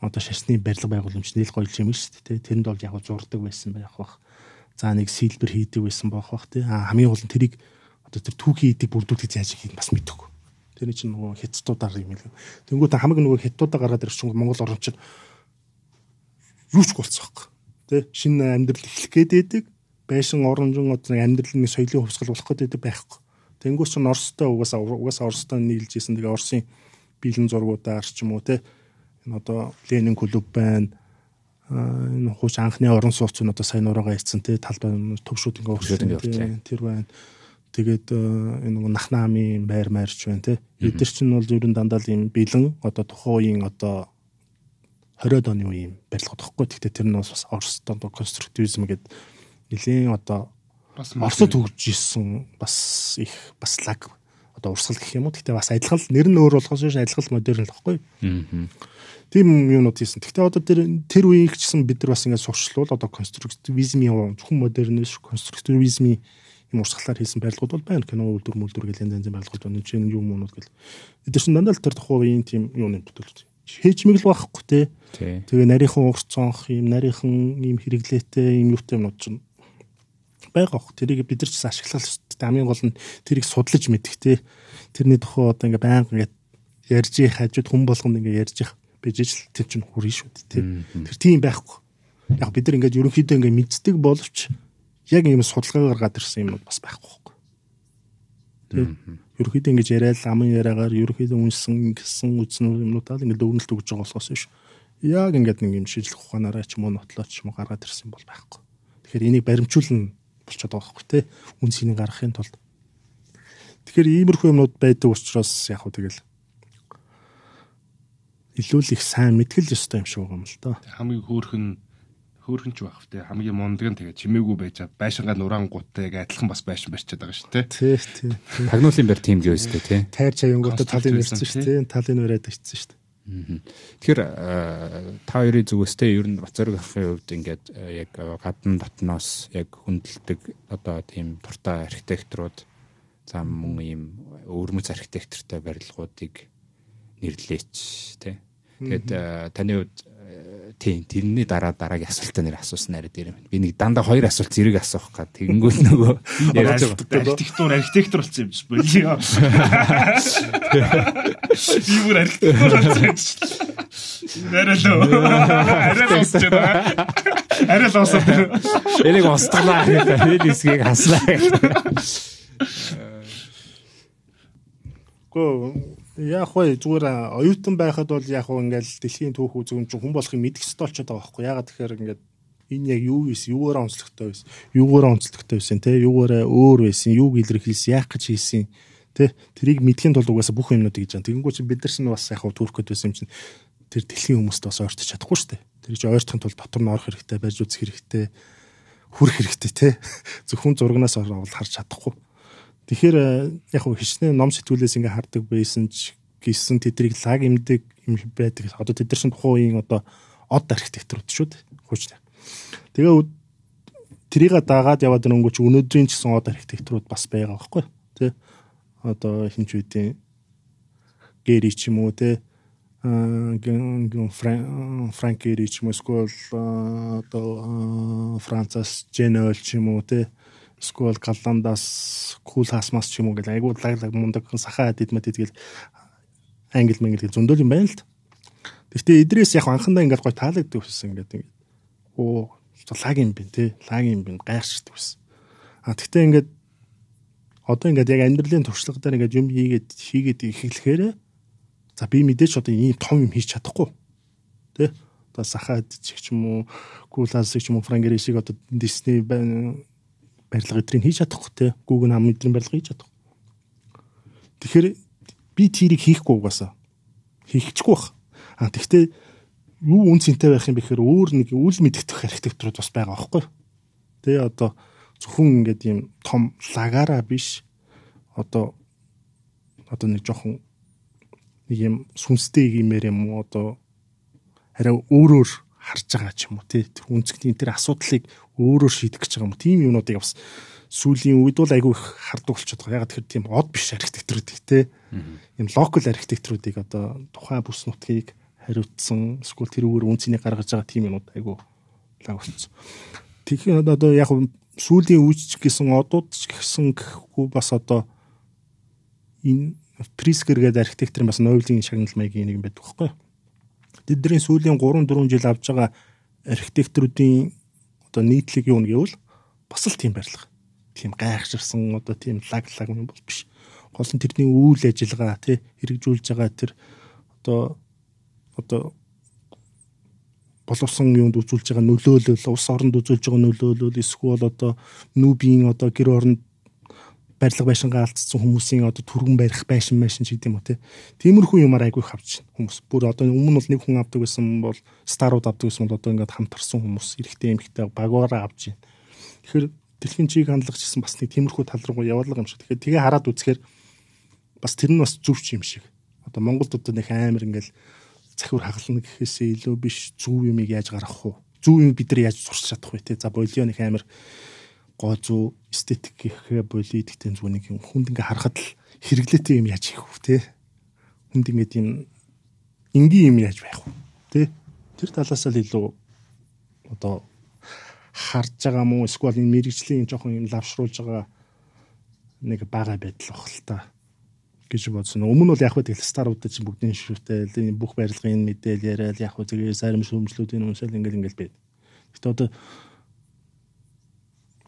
одоо шашны барилга байгууламж нийл гоёлж юм шүү дээ. Тэрэнд бол яг зурдаг байсан байх бах. За нэг сэлбэр хийдэг байсан байх бах тийм. Аа хамгийн гол нь тэрийг одоо тэр түүхий хийдэг бүрдүүлдэг яаж хийх нь бас мэдэхгүй. Тэрний чинь нөгөө хятадуудаар юм л. Тэнгүүт хамаг нөгөө хятадуудаа гараад ирсэн Монгол орчууд юу ч болцсон байхгүй. Тэ шинэ амьдрал эхлэх гээд байшин оронжин одоо амьдрал нэг соёлын хувьсгалуулах гэдэг байхгүй. Тэнгүүс чинь Оростой угаасаа угаасаа Оростой нийлж исэн. Тэгээ Оросын биелэн зургуудаар ч юм уу те энэ одоо Ленин клуб байна энэ хууч анхны орон сууц нь одоо сайн ураагаа ирсэн те талбай төвшүүд ингээ хөвшүүд ингээ тэр байна Тэгээд э, энэ нэг нахнаамын байр маарч байна те. Эдгэр чинь бол зөвхөн дандаа л юм бэлэн одоо тухайн үеийн одоо 20-од оны үеийн барилга тоххой. Гэхдээ тэр нь бас Оросд одоо конструктивизм гэдэг нэлийн одоо бас Оросд хөгжиж исэн бас их бас лаг одоо урсгал гэх юм уу. Гэхдээ бас адилхан нэр нь өөр болохоос биш адилхан модерн л тоххой. Тийм юмнууд хийсэн. Гэхдээ одоо тэр тэр үеийг ч гэсэн бид нар бас ингэ сурчлуул одоо конструктивизмийн зөвхөн модерн биш конструктивизмийн урсгалаар хийсэн барилгууд бол байна. Кино үйлдвэр мүлдвэр гэл янз янзын барилгууд байна. Жишээ нь юм уунууд гэл. Эдгээр чинь дандаа л тэр тухайн тийм юуны бүтээлч. Хээчмэг л байхгүй те. Тэгээ нарийнхан урт цонх юм, нарийнхан юм хэрэглээтэй юм юутай юмнууд чинь байгаа хөх. Тэрийг бид нар ч ашиглах хэрэгтэй. Хамгийн гол нь тэрийг судлаж мэдэх те. Тэрний тухай одоо ингээ баян ингээ ярьж их хажууд хүн болгонд ингээ ярьж их бижж л тэр чинь хүрэн шүү дээ те. Тэр тийм байхгүй. Яг бид нар ингээд ерөнхийдөө ингээд мэддэг боловч яг ийм судалгаагаар гаргаад ирсэн юм бас байхгүй байхгүй. Тийм. Ерөөхдөө ингэж яриад амын яриагаар ерөөхдөө үнсэн гэсэн үзнүүд юмнуудаа ингэ дүгнэлт өгж байгаа болохоос биш. Яг ингээд нэг юм шийдлэх ухаанаараа ч юм уу нотлоод ч юм уу гаргаад ирсэн бол байхгүй. Тэгэхээр энийг баримжуулна болчиход байгаа байхгүй тий. Үн синийг гаргахын тулд. Тэгэхээр иймэрхүү юмнууд байдаг учраас яг хөө тэгэл илүү л их сайн мэтгэл ёстой юм шиг байгаа юм л да. Хамгийн хөөрхөн хөөхөн ч байх втэ хамгийн мундаг нь тэгээ чимээгүй байж байшингаа нурангуудтай адилхан бас байшин барьчаад байгаа шүү дээ тий тий тагнуулын барь тийм л өөстэй тий тайр чаянгуудаа талын нэрсэн шүү дээ талын нураад ирсэн шүү дээ Тэгэхээр э, та хоёрын зүгээс те ер нь Бацорог ахын хувьд ингээд э, яг э, гадна дотноос яг хүндэлдэг одоо тийм туртаа архитектурууд зам мөн ийм өвөрмөц архитектуртай барилгуудыг нэрлээч те. Тэгээд таны хувьд тийм тэрний дараа дараагийн асуултаа нэр асууснаар дээр юм. Би нэг дандаа хоёр асуулт зэрэг асуух гад тэгэнгүүт нөгөө яриад байгаа. Архитектур архитектор болсон юм чинь болио. Би бүр архитектор болсон юм чинь. Нэрэлөө. Арилсч байгаа. Арилсаа. Энийг остглаа гэдэг. Энэ хэсгийг хаслаа. Гөө Яг хөө зүгээр оюутан байхад бол яг хөө ингээл дэлхийн түүх үзүүн чинь хүн болохыг мэдэх ёстой болчиход байгаа байхгүй. Ягаад тэгэхээр ингээд энэ яг юу ийс, юугаараа онцлогтой байсан, юугаараа онцлогтой байсан, тэ юугаараа өөр байсан, юуг илэрхийлсэн, яах гэж хийсэн, тэ тэрийг мэдхийн тулд угаасаа бүх юмнууд гэж байна. Тэгэнгүүт чинь бид нар чинь бас яг хөө түүрхэд байсан юм чинь тэр дэлхийн хүмүүст бас ойртож чадахгүй шүү дээ. Тэр чинь ойртохын тулд дотор нь орох хэрэгтэй, барьж үзэх хэрэгтэй, хүрх хэрэгтэй, тэ зөвхөн зургнаас орвол харж чадахгүй. Тэгэхээр э, яг хичнээн ном сэтгүүлээс ингээ хардаг байсан ч гисэн тэдрийг лаг имдэг юм байдаг. Одоо тэд нар чинь тухайн үеийн одоо од архитектурууд шүү дээ. Хуучтай. Тэгээ тэрийг дагаад яваад ирэнгүүч өнөөдрийн чсэн од архитектурууд бас байгаа байхгүй тий. Одоо хинч үеийн гэри ч юм уу тий э, Франк гэри ч юм уу эсвэл э, одоо Францаас Женол ч юм уу тий Эсвэл Голландаас Cool House-маас ч юм уу гэл айгуу лаглаг мундаг сахаа хэд мэд тэгэл англ мэнгэл зөндөл юм байна л та. Гэхдээ эдрээс яг анхандаа ингээд гой таалагддаг байсан ингээд ингээд оо лаг юм бин те лаг юм бин гайхшдаг байсан. А тэгтээ ингээд одоо ингээд яг амьдралын туршлага дээр ингээд юм хийгээд хийгээд эхлэхээр за би мэдээч одоо ийм том юм хийж чадахгүй. Тэ? Одоо сахаад ч ч юм уу, Кулас ч ч юм уу, Франк Гэришиг одоо Disney барилга эдрийг хийж чадахгүй те. Гүүг нам эдрийн барилга хийж чадахгүй. Тэгэхээр би тэрийг хийхгүй угаасаа. Хийчихгүй бах. А тэгтээ юу үн цэнтэй байх юм бэ гэхээр өөр нэг үл мэддэх архитектурууд бас байгаа байхгүй. Тэ одоо зөвхөн ингээд ийм том лагаараа биш одоо одоо нэг жоохон нэг юм сүнстэй юмэр юм одоо арай өөрөөр харж байгаа ч юм уу тий тэр үнцгийн тэр асуудлыг өөрөөр шийдэх гэж байгаа юм тийм юмнуудыг бас сүүлийн үед бол айгүй их хардаг болчиход байгаа. Ягаад тэгэхээр тийм од биш архитектурууд их те. Ийм локал архитектуруудыг одоо тухайн бүс нутгийг хариуцсан эсвэл тэр үүр үнцнийг гаргаж байгаа тийм юмуд айгүй лаг болсон. Тэгэхээр одоо яг сүүлийн үеч гэсэн одууд ч гэсэн гэхгүй бас одоо энэ Прискер гэдэг архитектор бас нойлын шагналын маягийн нэг юм байдаг байхгүй юу? тэдний сүүлийн 3 4 жил авж байгаа архитекторуудын одоо нийтлэг юу нэгэвэл бас л тийм барилга. Тийм гайхширсан одоо тийм лаг лаг юм бол биш. Гол нь тэрний үйл ажиллагаа тий хэрэгжүүлж байгаа тэр одоо одоо боловсон юунд үзүүлж байгаа нөлөөлөл, улс оронд үзүүлж байгаа нөлөөлөл эсвэл одоо нүүбийн одоо гэр оронд барилга байшингаа алдсан хүмүүсийн одоо түргэн барих байшин машин ч гэдэг юм уу тий. Тиймэрхүү юмар айгүй хавч хүмүүс. Бүр одоо өмнө бол нэг хүн авдаг байсан бол старууд авдаг байсан бол одоо ингээд хамтарсан хүмүүс эрэгтэй эмэгтэй багаараа авж байна. Тэгэхээр дэлхийн чиг хандлагч гэсэн бас нэг тиймэрхүү тал руу яваалга юм шиг. Тэгэхээр тэгээ хараад үзэхээр бас тэр нь бас зөвч юм шиг. Одоо Монголд одоо нэг аамир ингээд захиур хагална гэхээсээ илүү биш зөв юмыг яаж гаргах вэ? Зөв юм бид нар яаж сурч чадах вэ тий. За болионы аамир гозуу эстетик гэхээ болий гэдэгтэй зүгээр нэг юм хүнд ингээ харахад л хэрэглээтэй юм яаж хийх вэ те хүнд ингээд юм энгийн юм яаж байх вэ те тэр талаас л илүү одоо харж байгаа мó эсвэл энэ мэрэгжлийн жоохон юм лавшруулж байгаа нэг бага байдал бах л та гэж бодсон. Өмнө нь яг хөө тэгэл старуудад чинь бүгдийн шүүтэй энэ бүх барилгын мэдээлэл яриад яг хөө зэрэг зарим шүүмжлүүдийн үнсэл ингээл ингээл байд. Гэтэ одоо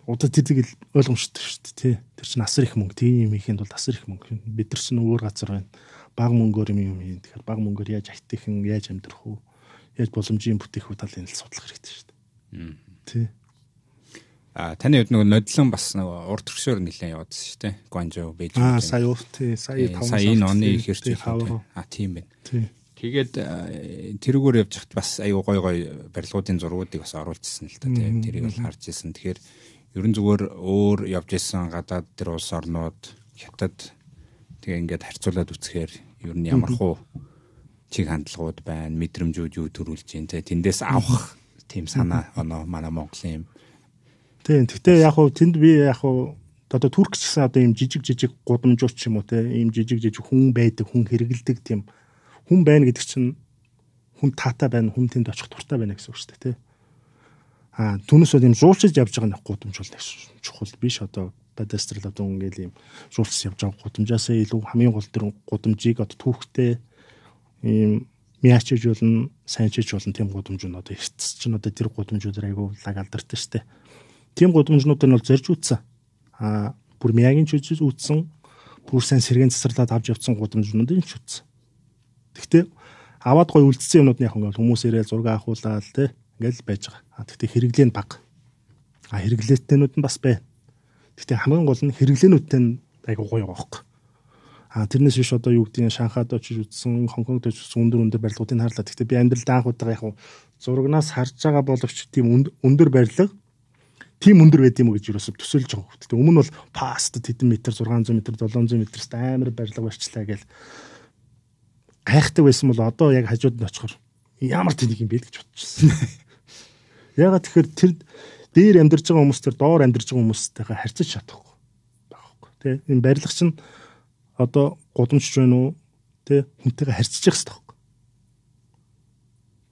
одоо тэгэл ойлгомжтой шүү дээ тий. Тэр чинь асар их мөнгө. Тийм юм ихэнд бол асар их мөнгө. Бид нар чинь өөр газар байна. Баг мөнгөөр юм юм юм. Тэгэхээр баг мөнгөөр яаж ахтихын, яаж амьдрах уу? Яаж боломжийн бүтээх үү талын л судлах хэрэгтэй шүү дээ. Тий. А таны хувьд нөгөө нодлон бас нөгөө урд төршөөр нэлээд явдсан шүү дээ. Гонжо, Бээжин. Аа, сая уу тий. Сая 5 э, сая энэ оны их ирж байгаа. А тийм байна. Тий. Тэгээд тэрүүгээр явж хат бас аюу гой гой барилгуудын зургуудыг бас оруулчихсан л та тийм тэрийг бол харж ирсэн. Тэгэхээр Ер нь зүгээр өөр явж исэн гадаад тэр улс орнууд хятад тэгээ ингээд харьцуулаад үзэхээр ер нь ямар хуу чиг хандлагууд байна, мэдрэмжүүд юу төрүүлж байна те тэндээс авах тийм санаа оноо манай Монголын юм. Тийм. Гэхдээ яг хуу тэнд би яг хуу одоо турк гэсэн одоо ийм жижиг жижиг гудамжууд ч юм уу те ийм жижиг жижиг хүн байдаг, хүн хэрэгэлдэг тийм хүн байна гэдэг чинь хүн таатай байна, хүн тэнд очих туртай байна гэсэн үг шүү дээ те. А түүнээс бол энэ жуулчд явж байгаа нэг гудамжуул чухал биш одоо кадастрал одоо ингээл ийм жуулчд явж байгаа гудамжаас илүү хамгийн гол тэр гудамжийг одоо түүхтэй ийм мяачж болно, сайнчж болно тийм гудамж нь одоо эртс чинь одоо тэр гудамжууд айгүй лаг алдартай штэ. Тийм гудамжнууд нь бол зорж үтсэн. А бүр мяагийн чүжиж үтсэн, бүр сайн сэргийн засралаад авч явцсан гудамжнууд нь ч үтсэн. Тэгтээ аваад гой үлдсэн юмнууд нь яг ингээл хүмүүс ирээл зураг ахуулаад тийм ингээл байж байгаа. Гэхдээ хэрэглээ нь бага. А хэрэглээтэйнүүд нь бас байна. Гэхдээ хамгийн гол нь хэрэглээнүүдтэй нь айгуу гоё байгаа хөөхгүй. А тэрнээс биш одоо юу гэдгийг Шанхайд очиж үзсэн, Хонконгд очиж үзсэн өндөр өндөр барилгуудыг харлаа. Гэхдээ би амьдралд анхудаага яг хуу зурагнаас харж байгаа боловч тийм өндөр барилга тийм өндөр байд юм уу гэж юусоо төсөөлж байгаа хөөхт. Өмнө нь бол паст хэдэн метр 600 метр 700 метрст амар барилга барьчлаа гэл гайхдаг байсан бол одоо яг хажууд нь очихор ямар тэнэг юм бэ гэж бодчихсон. Ягаад тэгэхээр тэр дээр амьдарч байгаа хүмүүс тэр доор амьдарч байгаа хүмүүстэйгээ харьцаж чадахгүй байхгүй тий. Энэ барилга чинь одоо гудамжч байна уу тий хүнтэйгээ харьцаж явах хэрэгтэй байхгүй.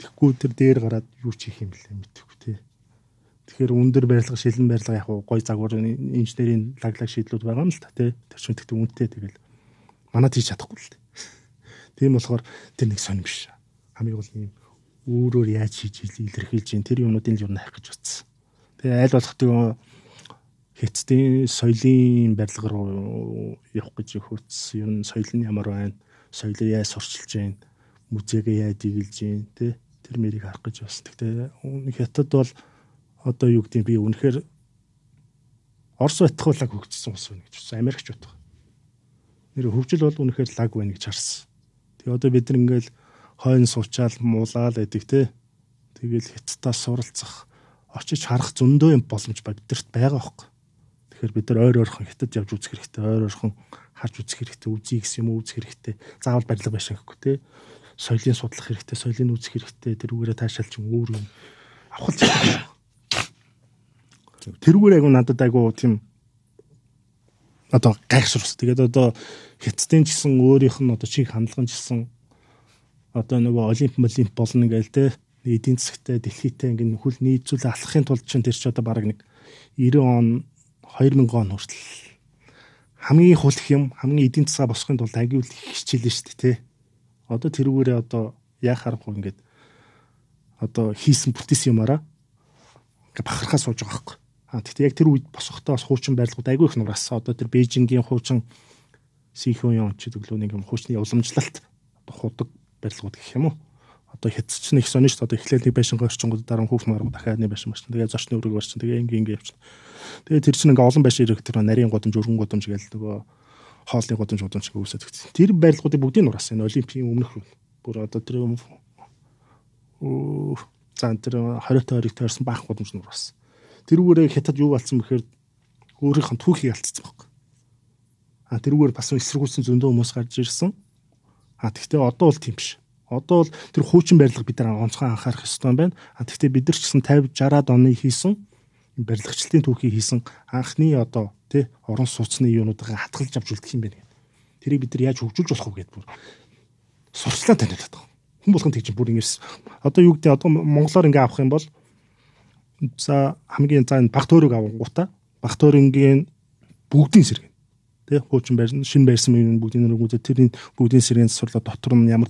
Тэгэхгүй тэр дээр гараад юу ч хийх юм блэ мэдэхгүй тий. Тэгэхээр өндөр барилга шилэн барилга яг гой загвар инженерийн лаглаг шийдлүүд байгаа юм л та тий. Тэр чинь тэгтээ үнэтэй тэгэл манад хийж чадахгүй л тий. Тийм болохоор тэр нэг сонирм биш. Хамгийн гол юм өөрөөр яаж хийж илэрхийлж чинь тэр юмнуудын л юм хайх гэж утсан. Тэгээ аль болох тийм хэцтийн соёлын барилга руу явах гэж хөөцсөн. Ер нь соёл нь ямар байна? Соёлыг яаж сурчилж байна? Музейгээ яаж дигэлж байна? Тэ тэр мэрийг харах гэж бас. Гэхдээ хятад бол одоо юу гэдэг би үнэхээр Орос байтхуулаг хөгжсөн ус байна гэж хэлсэн. Америкч утга. Нэр хөгжил бол үнэхээр лаг байна гэж харсан. Тэгээ одоо бид нар ингээл хойн суучаал муулаал гэдэг те. Тэгэл хятадаас суралцах, очиж харах зөндөө юм боломж бидэрт байгаа хөөхгүй. Тэгэхээр бид нар ойр ойрхон хятад явж үзэх хэрэгтэй, ойр ойрхон харж үзэх хэрэгтэй, үзье гэсэн юм үзэх хэрэгтэй. Заавал барилга байх хэрэггүй те. Соёлын судлах хэрэгтэй, соёлын үзэх хэрэгтэй. Тэрүүгээрээ таашаалч өөр юм авахлж байгаа. Тэрүүгээр айгу надад айгу тийм одоо гайхшруулсан. Тэгээд одоо хятадын гэсэн өөрийнх нь одоо чиг хандлагын гэсэн одоо нөгөө олимп олимп болно гээл те эдийн засгтай дэлхийтэй ингээд нөхөл нийцүүлээ алхахын тулд чинь тэр ч одоо баг нэг 90 он 2000 он хүртэл хамгийн хүлх юм хамгийн эдийн засгаа босхын тулд агийн үл хичээлээ шүү дээ те одоо тэрүүгээрээ одоо яах аргагүй ингээд одоо хийсэн бүтээсэн юмараа бахархаа сууж байгаа байхгүй а тэгтээ яг тэр үед босохдоо бас хуучин байрлууд агүй их нугаас одоо тэр Бээжингийн хуучин Сихуйон ч гэдэг лөө нэг юм хуучны уламжлалт худаг барилгууд гэх юм уу одоо хэцч нэг сониж одоо эхлээд нэг байшин орчингууд дараа нь хүүхэн гаргууд дахиад нэг байшин орчин тэгээ зочны өрөг орчин тэгээ ингээ ингээ явчихна тэгээ тэр чинь ингээ олон байшин ирэх тэр нарийн годамж өргөн годамж гээл нөгөө хоолны годамж годамж гээ үүсэт гэсэн тэр барилгуудыг бүгдийг нураасан энэ олимпийн өмнөх бүр одоо тэр за тэр 20 тойрог тойрсон баах годамж нураасан тэрүүгээрээ хятад юу болсон бэхээр өөрийнх нь түүхийг алдсан байхгүй а тэрүүгээр бас эсэргүүцсэн зөндөө хүмүүс гарч ирсэн А тэгвэл одоо бол тийм биш. Одоо бол тэр хуучин барилга бид нар онцгой анхаарах ёстой юм байна. А тэгвэл бид нар ч гэсэн 50 60-аад оны хийсэн барилгачлалтын түүхийг хийсэн анхны одоо тий орон сууцны юунуудыг хатгалж авч үлдэх юм байна гэдэг. Тэрийг бид нар яаж хөгжүүлж болох вэ гэдэг бүр сурчлаа таниад байгаа. Хүн болгон тэгж бүр ингэс одоо юу гэдэг одоо монголоор ингээ авах юм бол за хамгийн за баг төрөг авангуута баг төрөнгийн бүгдийн сэргэн тий хуучин байрны шин байрсан юм бүгдийн нэг үзэ тэр энэ бүгдийн сэргийн засварлаа дотор нь ямар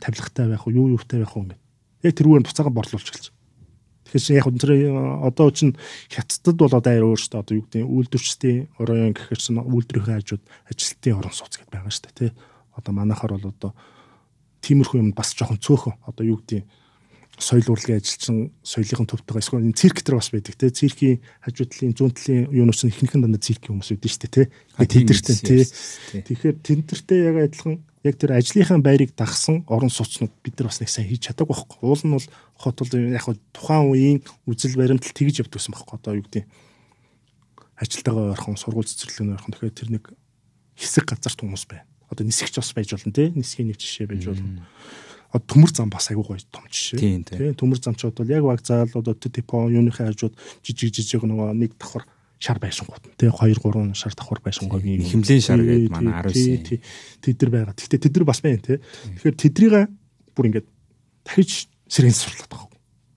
тавилгатай байх уу юу юутай байх уу ингээд яг тэрүүгээр буцаага борлуулж эхэлж Тэгэхээр яг өндөр э, одоо чинь хятадд бол одоо аир өөртөө одоо юу гэдэг нь үйлдвэрчдийн орон гэхэр чинь үйлдвэрийн хажууд ажилтны орон сууц гэдээ байгаа шүү дээ тий. Одоо манайхаар бол одоо тиймэрхүү юм бас жоохон цөөхөн одоо юу гэдэг нь соёл урлагийн ажилчин соёлын төвтэйгээ эсвэл цирк төр бас байдаг те циркийн хажуудлын зүүн талын юунаас нь ихнийхэн дандаа циркийн хүмүүс үүдэн штэ те тедэртэй те тэгэхээр тендертэй яг адилхан яг тэр ажлынхаа байрыг дагсан орон сууцнууд бид нар бас нэг сайн хийж чадаагүй байхгүй уул нь бол хот бол яг тухайн үеийн үзэл баримтал тэгж явдаг гэсэн байхгүй одоо юу гэдэг ажилтайгаа ойрхон сургууль цэцэрлэгнээ ойрхон тэгэхээр тэр нэг хэсэг газарт хүмүүс байна одоо нисгч бас байж болно те нисгийн нэг жишээ байж болно төмөр зам бас айгүй гоё том жишээ. Тийм тийм. Төмөр замчууд бол яг вокзал одоо депо юуныхаа хажууд жижиг жижиг нөгөө нэг давхар шар байшингууд тий 2 3 шар давхар байшингийн хэмлэн шар гэдэг манай 19 тэд нар байгаа. Гэхдээ тэд нар бас байна тий. Тэгэхээр тэдрийг бүр ингээд дахиж сэргэн сурлаад байгаа.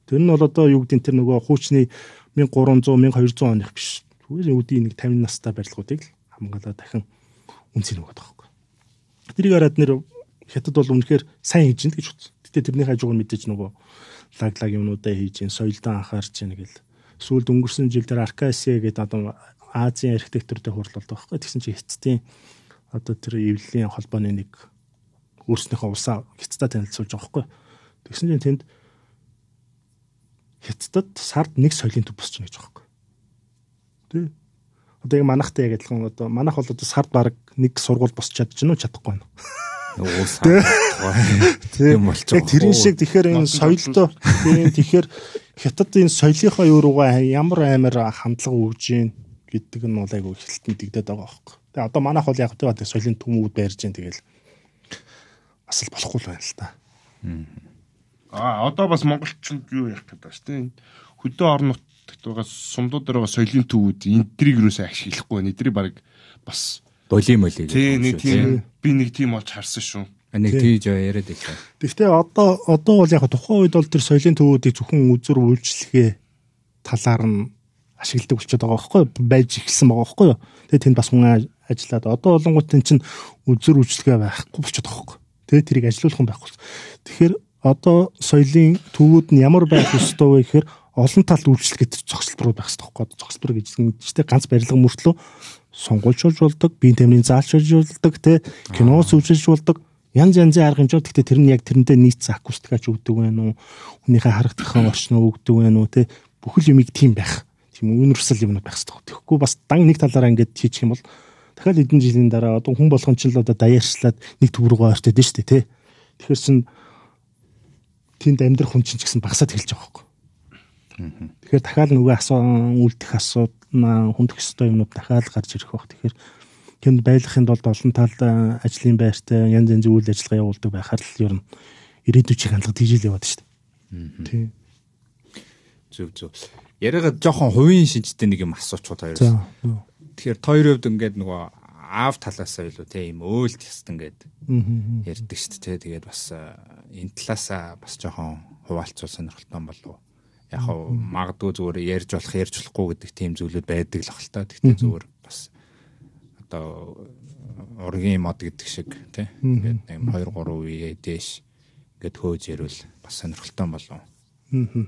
Тэр нь бол одоо юу гэдэг нь тэр нөгөө хуучны 1300 1200 оных биш. Зүгээр үүдийн нэг 50 настай барилгуудыг л хамгаалаад дахин үнс нөгөөд байгаа. Тэрийг хараад нэр хятад бол үнэхээр сайн хийж ин гэж утсан. Гэтэ тэрнийх хажууг нь мэдээж нөгөө лаглаг юмнуудаа хийж ин соёлдоо анхаарч ин гэл. Сүүлд өнгөрсөн жил дээр Аркасия гэдэг одоо Азийн архитектуртэй хурал болдог байхгүй. Тэгсэн чи Хятадын одоо тэр эвлэлийн холбооны нэг өөрснийхөө усаа Хятадтай танилцуулж байгаа байхгүй. Тэгсэн чинь тэнд Хятадд сард нэг соёлын төв босч байна гэж байгаа байхгүй. Тэ одоо яг манахтай яг адилхан одоо манах бол одоо сард баг нэг сургууль босч чадчихна уу чадахгүй байна. Уусаа. Тийм болчих. Яг тэрэн шиг тэгэхээр энэ соёлтой тийм тэгэхээр хятад энэ соёлынхаа юу руугаа ямар амар хандлага өгж гин гэдэг нь бол айгүй хилтэн дэгдэт байгаа байхгүй. Тэгээ одоо манайх бол яг тэр соёлын төмүүд байрж гин тэгэл бас л болохгүй л байна л та. Аа одоо бас монголчууд юу ярих гэдэг ба шүү дээ. Хөдөө орон нутагт байгаа сумдууд дээр байгаа соёлын төвүүд эндрийг юусаа ашиглахгүй байна. Эдрийг баг бас болим болим. Тийм тийм би нэг тийм болж харсан шүү. Нэг тийж яриад байлаа. Гэхдээ одоо одоо бол яг тухайн үед бол тэр соёлын төвүүдийг зөвхөн үзүр үйлчлэхээ талаар нь ашигладаг болчиход байгаа байхгүй байж эхэлсэн байгаа байхгүй. Тэгээ тэнд бас хүн ажиллаад одоо болонгууд энэ чинь үзүр үйлчлэгээ байхгүй болчиход байгаа байхгүй. Тэгээ тэрийг ажилуулах юм байхгүй. Тэгэхээр одоо соёлын төвүүд нь ямар байх ёстой вэ гэхээр олон талт үйлчлэгэд зогсолтрууд байх хэрэгтэй байхгүй. Зогсолтор гэж нэгжтэй ганц барилга мөртлөө сонгуульчилж болдог, биеийн тамирын заалчилж болдог, тэ кино сүвжилж болдог янз янзын арга хэмжээ. Гэхдээ тэр нь яг тэрэндээ нийц акустикач өгдөг байноу, хүнийхээ харагдахын орчноо өгдөг байноу, тэ бүхэл юмыг тийм байх. Тийм universal юм байх хэрэгтэй. Тэгэхгүй бас дан нэг талаараа ингэж хийчих юм бол дахиад хэдэн жилийн дараа одоо хүн болгон ч л одоо даяарчлаад нэг төв рүүгээ ойртоод штэ тий. Тэгэхэр чин тэнд амьдрах хүн чинь ч гэсэн багасаад эхэлж байгаа хөөхгүй. Тэгэхээр дахиад нөгөө асуу үлдэх асууд хүндэх ёстой юмнууд дахиад гарч ирэх баг. Тэгэхээр тэнд байлгахын тулд олон талд ажлын байртай янз янзын үйл ажиллагаа явуулдаг байхаар л ер нь ирээдүйчийн хандлага тийжэл яваад шүү дээ. Тий. Зөв зөв. Яриагаа жоохон хувийн шинжтэй нэг юм асуучуд хоёр. Тэгэхээр та хоёр хувьд ингээд нөгөө аав талаасаа илүү те юм өөлт яст ингээд ярьдаг шүү дээ. Тэгээд бас энэ талаасаа бас жоохон хуваалцуул сонирхолтой болов яг хав магадгүй зүгээр ярьж болох ярьж болохгүй гэдэг тийм зүйлүүд байдаг л ахал та. Тэгтээ зүгээр бас одоо ургийн мод гэдэг шиг тий. Ингээд нэг 2 3 үеэ дээш ингээд хөөж ярил бас сонирхолтой болов. Аа.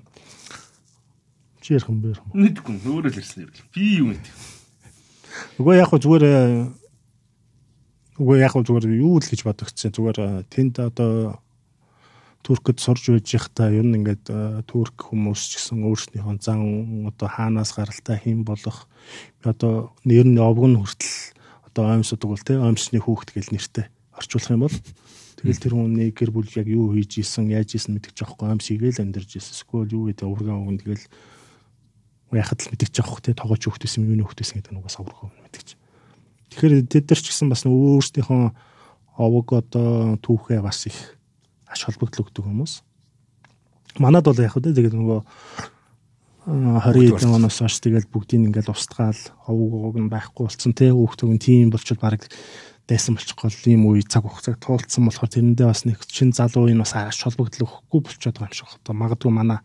Чи ярих юм бэ? Мэдгүй нөөрэл ирсэн ярил. Би юу гэдэг. Угаа яг хав зүгээр угаа яг хав зүгээр юу л гэж бодогдсон. Зүгээр тэнд одоо Туркэд сурж байж байхдаа ер нь ингээд э, турк хүмүүс ч гэсэн өөрснийхөө зан одоо хаанаас гаралтай хэн болох одоо ер нь овг нь хүртэл одоо оймсодог бол тэ оймсны хүүхэд гэл нэртэй орчуулах юм бол тэгэл тэр хүний гэр бүл яг юу хийж исэн яаж исэн мэдчих жоохгүй оймс игээл амьдарч исэн эсвэл юу гэдэг ургаан өгн тэгэл яхад л мэдчих жоохгүй тэ тогооч хүүхдээс юм юуны хүүхдээс гэдэг нь угаас аврах юм мэдчих. Тэгэхээр тэд нар ч гэсэн бас өөрсдийнхөө овог одоо түүхээ бас их аж холбогдол өгдөг хүмүүс. Манад бол яг үгүй тэгээд нөгөө 20 хэдэн оноос хойш тэгэл бүгдийг ингээл устгаал, овгоог нь байхгүй болсон те хүүхдүүг нь тийм болчвол баг дайсан болчихгоо ийм үе цаг хугацааг туулцсан болохоор тэрэндээ бас нэг чин залуу энэ бас аж холбогдол өгөхгүй болчиход байгаа юм шиг байна. Магадгүй манай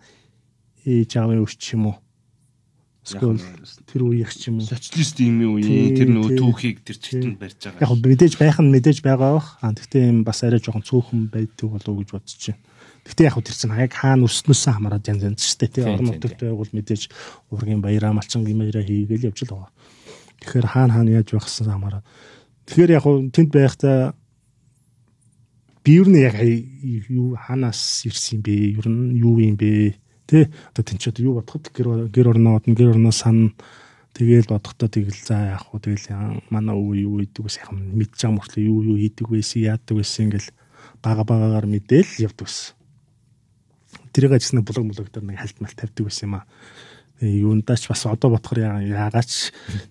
ээж аавын үр ч юм уу Скол тэр үеигч юм уу? Социалист юм уу? Тэр нөгөө түүхийг тэр чигтэнд барьж байгаа. Яг мэдээж байх нь мэдээж байгаа бах. А тэгтээ юм бас арай жоохон цөөхөн байдаг болов уу гэж бодож байна. Тэгтээ яг тэр чинь яг хаана өснөөсөө хамаарат янз янз шүү дээ. Тэ орон нутгад байгуул мэдээж ургийн баяраа малчин гимээрээ хийгээл явж л байгаа. Тэгэхээр хаана хаана яаж байхсан хамаарат. Тэгэхээр яг тэнд байхдаа би юу нэг яг юу ханаас ирсэн бэ? Юу юу юм бэ? Тэ одоо тэнцээд юу бодоход гэр гэр орноо одно гэр орноо сана Тэгээл бодохдоо тэгэл за яах вэ тэгэл манай өвөө юу хийдэг вэ сайхан мэдж байгаа мөртлөө юу юу хийдэг байсан яадаг байсан ингээл бага багаагаар мэдээл явдаг байсан. Тэрийг ажсна блог блог дээр нэг хальтмал тавьдаг байсан юм аа. Юундаач бас одоо бодохоор яагаач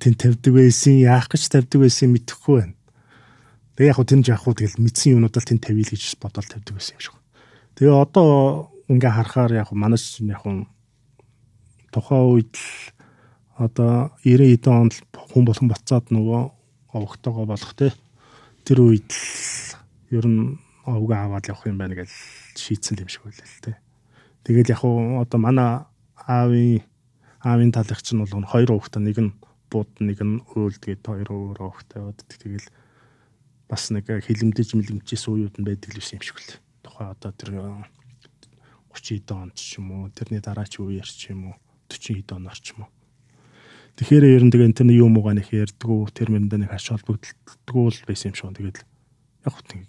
тэн тавьдаг байсан яах гэж тавьдаг байсан мэдэхгүй байна. Тэгээ яг хөө тэнд яах вэ тэгэл мэдсэн юмудаа тэн тавийл гэж бодоод тавьдаг байсан юм шиг. Тэгээ одоо ингээ харахаар яг манас яг тухайн үед л одоо 90 хэдэн онд хүн болгон бацаад нөгөө овогтойгоо болох те тэр үед л ер нь овгоо аваад явах юм байна гэж шийдсэн юм шиг байлаа л те. Тэгэл яг уу одоо манай аавын аавын талх чинь бол хоёр овогтой нэг нь бууд нэг нь өөлд гээд хоёр өөр овогтой байдаг. Тэгэл бас нэг хилэмдэж мэлэмжээс ууйуд нь байдаг л юм шиг л тухай одоо тэр 30 хэдэн онд ч юм уу тэрний дараач үеэр ч юм уу 40 хэдэн оноор ч юм уу. Тэгэхээр ер нь тэгээ тэр юм уугаа нэг ярдггүй тэр мөрөндөө нэг хаш холбогддгүй л байсан юм шиг. Тэгээд яг тэг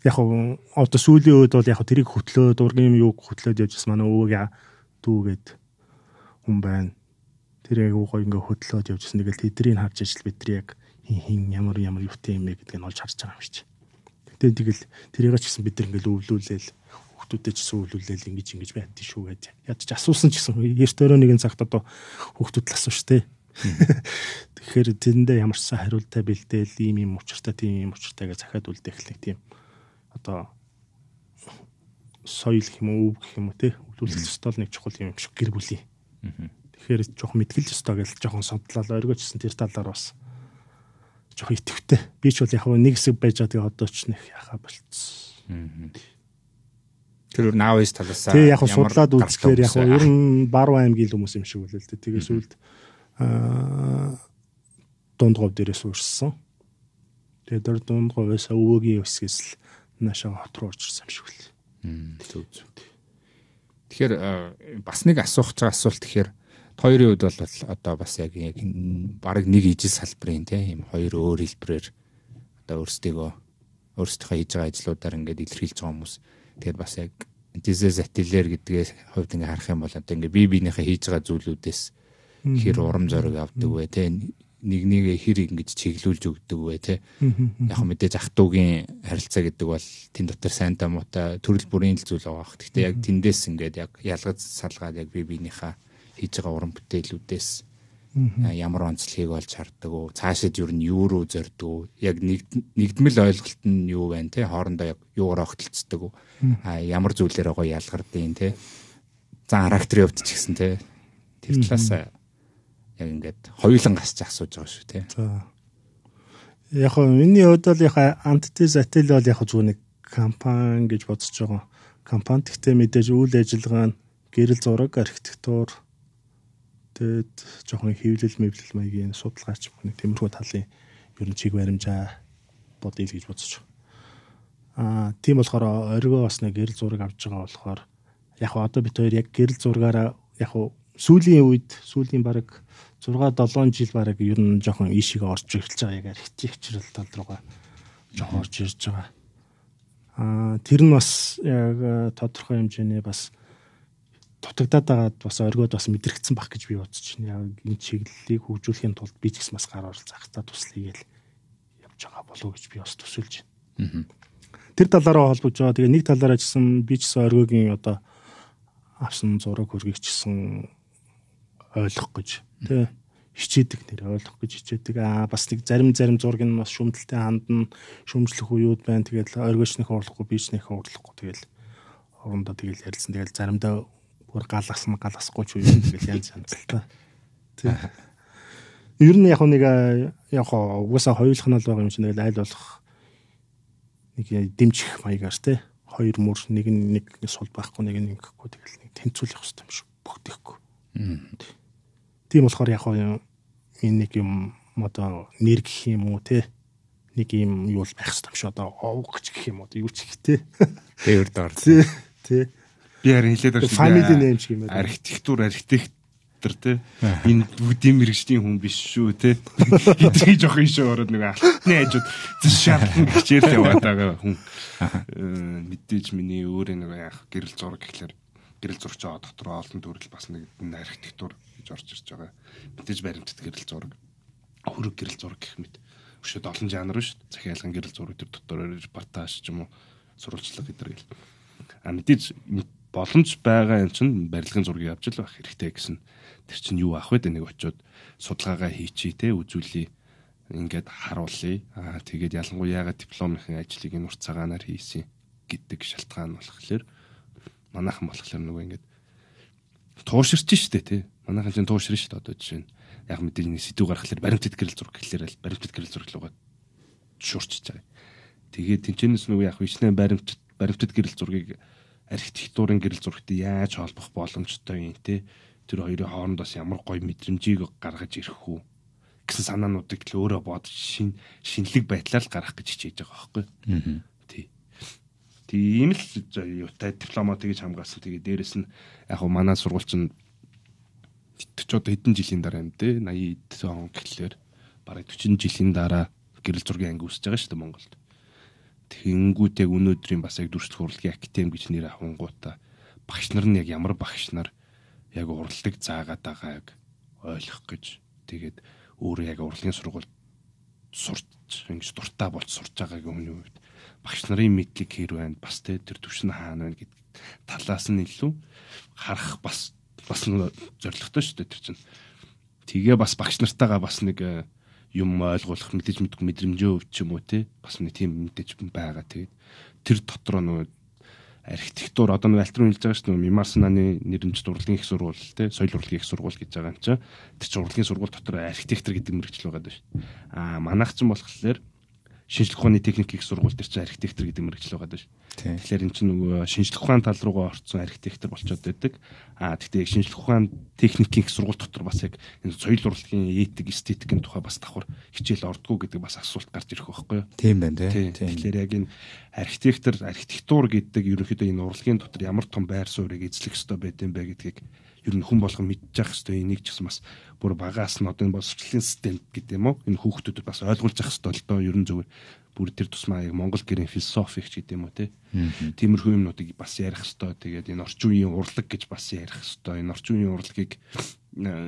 яг одоо сүүлийн үед бол яг тэрийг хөтлөө дургийн юм юу хөтлөөд явж бас манай өвөг дүүгээд хүн байна. Тэр яг уугаа ингээ хөтлөөд явжсэн. Тэгэл тэдрийг харж ажил битэр яг хин ямар ямар юутай юм бэ гэдгийг нь олж харж байгаа юм шиг. Тэгтээ тэгэл тэрийг ч гэсэн бид нар ингээ өвлүүлээл хүүхдүүдэд ч сүүлүүлээл ингэж ингэж байт шүү гэж ядч асуусан ч гэсэн эрт өрөө нэгэн цагт одоо хүүхдүүд л асуу штэ тэгэхээр тэрэндээ ямарсан хариултаа бэлдээл ийм ийм учиртай тийм ийм учиртай гэж захиад үлдэхлээ тийм одоо соёл гэх юм уу өв гэх юм уу те үйлчлэх ёстой л нэг чухал юм шиг гэр бүлийн тэгэхээр жоох мэдгэлж ёстой гэж жоохон сондлал өргөжсөн тэр талаар бас жоох итгэвтэй би ч бол яг нэг хэсэг байж байгаа тэгээ одоо ч нэг яха болцсон Тэр наавис талаас тий яг судлаад үзэхээр яг ер нь баруун аймгийн хүмүүс юм шиг үлээл тий тэгээс үлд аа дундгов дээрээс урссан. Тэгээд дор дундговоос өвөгийн өсгөөс л наашаа хот руу уржсан юм шиг үлээ. Зөв зөв. Тэгэхээр бас нэг асуух цаг асуулт тэгэхээр хоёрын үед бол одоо бас яг яг баг нэг ижил салбарын тийм хоёр өөр хэлбэрээр одоо өөрсдөө өөрсдийнхөө хийж байгаа ажлуудаар ингээд илэрхийлж байгаа хүмүүс тэгээд бас яг дизес ателлер гэдгээс хувьд ингээ харах юм бол одоо ингээ би биенийхээ хийж байгаа зүйлүүдээс хэр урам зориг авдаг вэ те нэг нэгэ хэр ингэж чиглүүлж өгдөг вэ те яг мэдээж ах トゥ угийн харилцаа гэдэг бол тэн дотор сайнтай муутай төрөл бүрийн л зүйл байгаа бах. Гэхдээ яг тэндээс ингээд яг ялгаж салгаад яг би биенийхээ хийж байгаа уран бүтээлүүдээс Э, ямар онцлогийг олж харддаг уу цаашид юу нь юу руу зорддог уу яг нэгдмэл ойлголт нь юу байна те хоорондоо яг юугаар огтлцдаг уу ямар зүйлээр гоо ялгардیں۔ те за характерийн хувьд ч гэсэн те тэр талаас яг ингээд хоёулан гасч асууж байгаа шүү те яг хоо миний хувьд бол яг антитез ател бол яг зүгээр нэг компани гэж бодож байгаа компани гэхдээ мэдээж үйл ажиллагаа нь гэрэл зураг архитектур тэгээд жоохон хөвлөл мэвлэл маягийн судалгаач нэг тэмэрхүү талын ер нь чиг баримжаа бодъё л гэж бодсож байна. Аа тийм болохоор оргоо бас нэг гэрэл зураг авч байгаа болохоор яг одоо бид хоёр яг гэрэл зургаараа яг сүүлийн үед сүүлийн баг 6 7 жил баг ер нь жоохон ийшээ орж ирж байгаа яг архитектурал тал руугаа жоохон орж ирж байгаа. Аа тэр нь бас яг э, тодорхой хэмжээний бас дутагдаад байгаад бас оргиод бас мэдрэгдсэн баг гэж би бодож байна. Яг энэ чиглэлийг хөгжүүлэхийн тулд би ч гэсэн бас гар оролцох та туслая гэж явж байгаа болов гэж би бас төсөөлж байна. Тэр талаараа холбож байгаа. Тэгээ нэг талаараа жисэн би ч гэсэн оргиогийн одоо авсан зураг хөргийг ч гэсэн ойлгох гэж тий хичээдэг нэр ойлгох гэж хичээдэг аа бас нэг зарим зарим зураг нь бас шүмдэлтэй хандна шүмжлэх үеуд байна тэгэл оргичных уурлахгүй бич нэх уурлахгүй тэгэл орондоо тэгэл ярилцсан тэгэл заримдаа Бүр галгас нь галгасгүй ч үгүй гэл янз янз л та. Тий. Ер нь яг нэг яг угаасаа хоёулах нь л байгаа юм шиг нэг айл болох нэг дэмжих маягаар тий. Хоёр мөр нэг нэг сул байхгүй нэг нэг гэхгүй тэгэл нэг тэнцүүлэх хэрэгтэй юм шиг бүгдэхгүй. Тийм болохоор яг энэ нэг юм одоо нэр гэх юм уу тий нэг юм юу л байх хэрэгтэй юм шиг одоо овг гэж гэх юм уу юу ч их тий. Тэвэр дор тий. Тий. Би харин хэлээд байна. Family name шиг юм байна. Архитектур, архитект доктор те энэ бүдэм мэрэгчлийн хүн биш шүү те хэдрий жоох юм шиг ороод нэг алтны хажууд зэн шаарлан хичээл яваад байгаа хүн э, мэдээж миний өөр нэг яг гэрэл зураг гэхлээр гэрэл зурч байгаа доктор олон төрөл бас нэг архитектур гэж орж ирж байгаа мэдээж баримтат гэрэл зураг хөрөг гэрэл зураг гэх мэт өшөөд олон жанр шүү захиалгын гэрэл зураг төр дотор репортаж ч юм уу сурвалжлага гэдэг л а мэдээж боломж байгаа юм чинь барилгын зургийг авч л байх хэрэгтэй гэсэн. Тэр чинь юу авах вэ? Нэг очиод судалгаагаа хийчихье те үзүүлээ ингээд харуулъя. Аа тэгээд ялангуяа дипломынхын ажлыг энэ урт цагаанаар хийсэн гэдэг шалтгаан болохоор манайхан болохоор нөгөө ингээд тууширч штэ те. Манайхан чинь тууширн штэ одоо жишээ нь яг мэдээ нэг сэдв гаргахлаар баримт тэтгэрэл зураг гэхлээр баримт тэтгэрэл зураг лугаа шуурчж байгаа. Тэгээд тэнчэнэс нөгөө яг вишнээ баримт баримт тэтгэрэл зургийг архитектурын гэрэл зурагтай яаж холбох боломжтой юм те тэр хоёрын хооронд бас ямар гоё мэдрэмжийг гаргаж ирэх үү гэсэн санаануудыг л өөрөө бодож шин шинэлэг байдлаар л гарах гэж хичээж байгаа байхгүй. Аа. Тий. Тий ийм л юутай дипломоо тэгж хамгаалсан. Тэгээ дээрэс нь яг хуу манай сургуульч нь ч одоо хэдэн жилийн дараа юм те 80 он гэхлээр бараг 40 жилийн дараа гэрэл зургийн анги үсэж байгаа шүү дээ Монголд. Аа Тэнгүүт яг өнөөдрийн бас яг дүрслэх урлагийн академи гэж нэр авангуута багш нар нь яг ямар багш нар яг урлаг заагаад байгааг ойлгох гэж тэгээд өөрөө яг урлагийн сургуульд сурч ингэж дуртай болж сурч байгааг өмнө үед багш нарын мэдлэг хэр байна бас тэ тэр төвшин хаана байна гэдэг талаас нь илүү харах бас бас зоригтой шүү дээ тэр чинь. Тэгээ бас багш нартайгаа бас нэг э, юм ойлгуулах мэдээж мэдгүй мэдрэмжөө өвч юм уу те бас нэг тийм мэдээж байгаа тэгээд тэр дотроо нөгөө архитектур одоо нэг альтерн хэлж байгаа шүү дээ Мимар санааны нэрмж дурлагын их сургууль те соёл урлагийн их сургууль гэж байгаа юм чинь тэр чинь урлагийн сургууль дотор архитектор гэдэг мэрэгчл байгаа дээ аа манайх ч юм болохоор шинжлэх ухааны техник их сургууль төр чинь архитектор гэдэг мэрэгчл байгаа даа шүү. Тэгэхээр эн чинь нөгөө шинжлэх ухааны тал руугаа орцсон архитектор болчиход байдаг. Аа тэгтээ шинжлэх ухааны техникийн их сургууль дотор бас яг энэ соёл урлагийн этик, эстетикийн тухай бас давхар хичээл ордгоо гэдэг бас асуулт гарч ирэх байхгүй юу? Тийм байна тий. Тэгэхээр яг энэ архитектор, архитектур гэдэг ерөнхийдөө энэ урлагийн дотор ямар том байр суурийг эзлэх ёстой байдığım бэ гэдгийг ер нь хүн болгон мэдчих хэвээр энийг ч гэсэн бас бүр багаас нь одоо энэ боловсролын системд гэдэг юм уу энэ хүүхдүүдэд бас ойлгуулж ах хэвээр л доо ер нь зүгээр бүр тэр тусмаа яг монгол гэрийн философик ч гэдэг юм уу те тиймэрхүү юмнуудыг бас ярих хэвээр тэгээд энэ орчин үеийн урлаг гэж бас ярих хэвээр энэ орчин үеийн урлагийг э,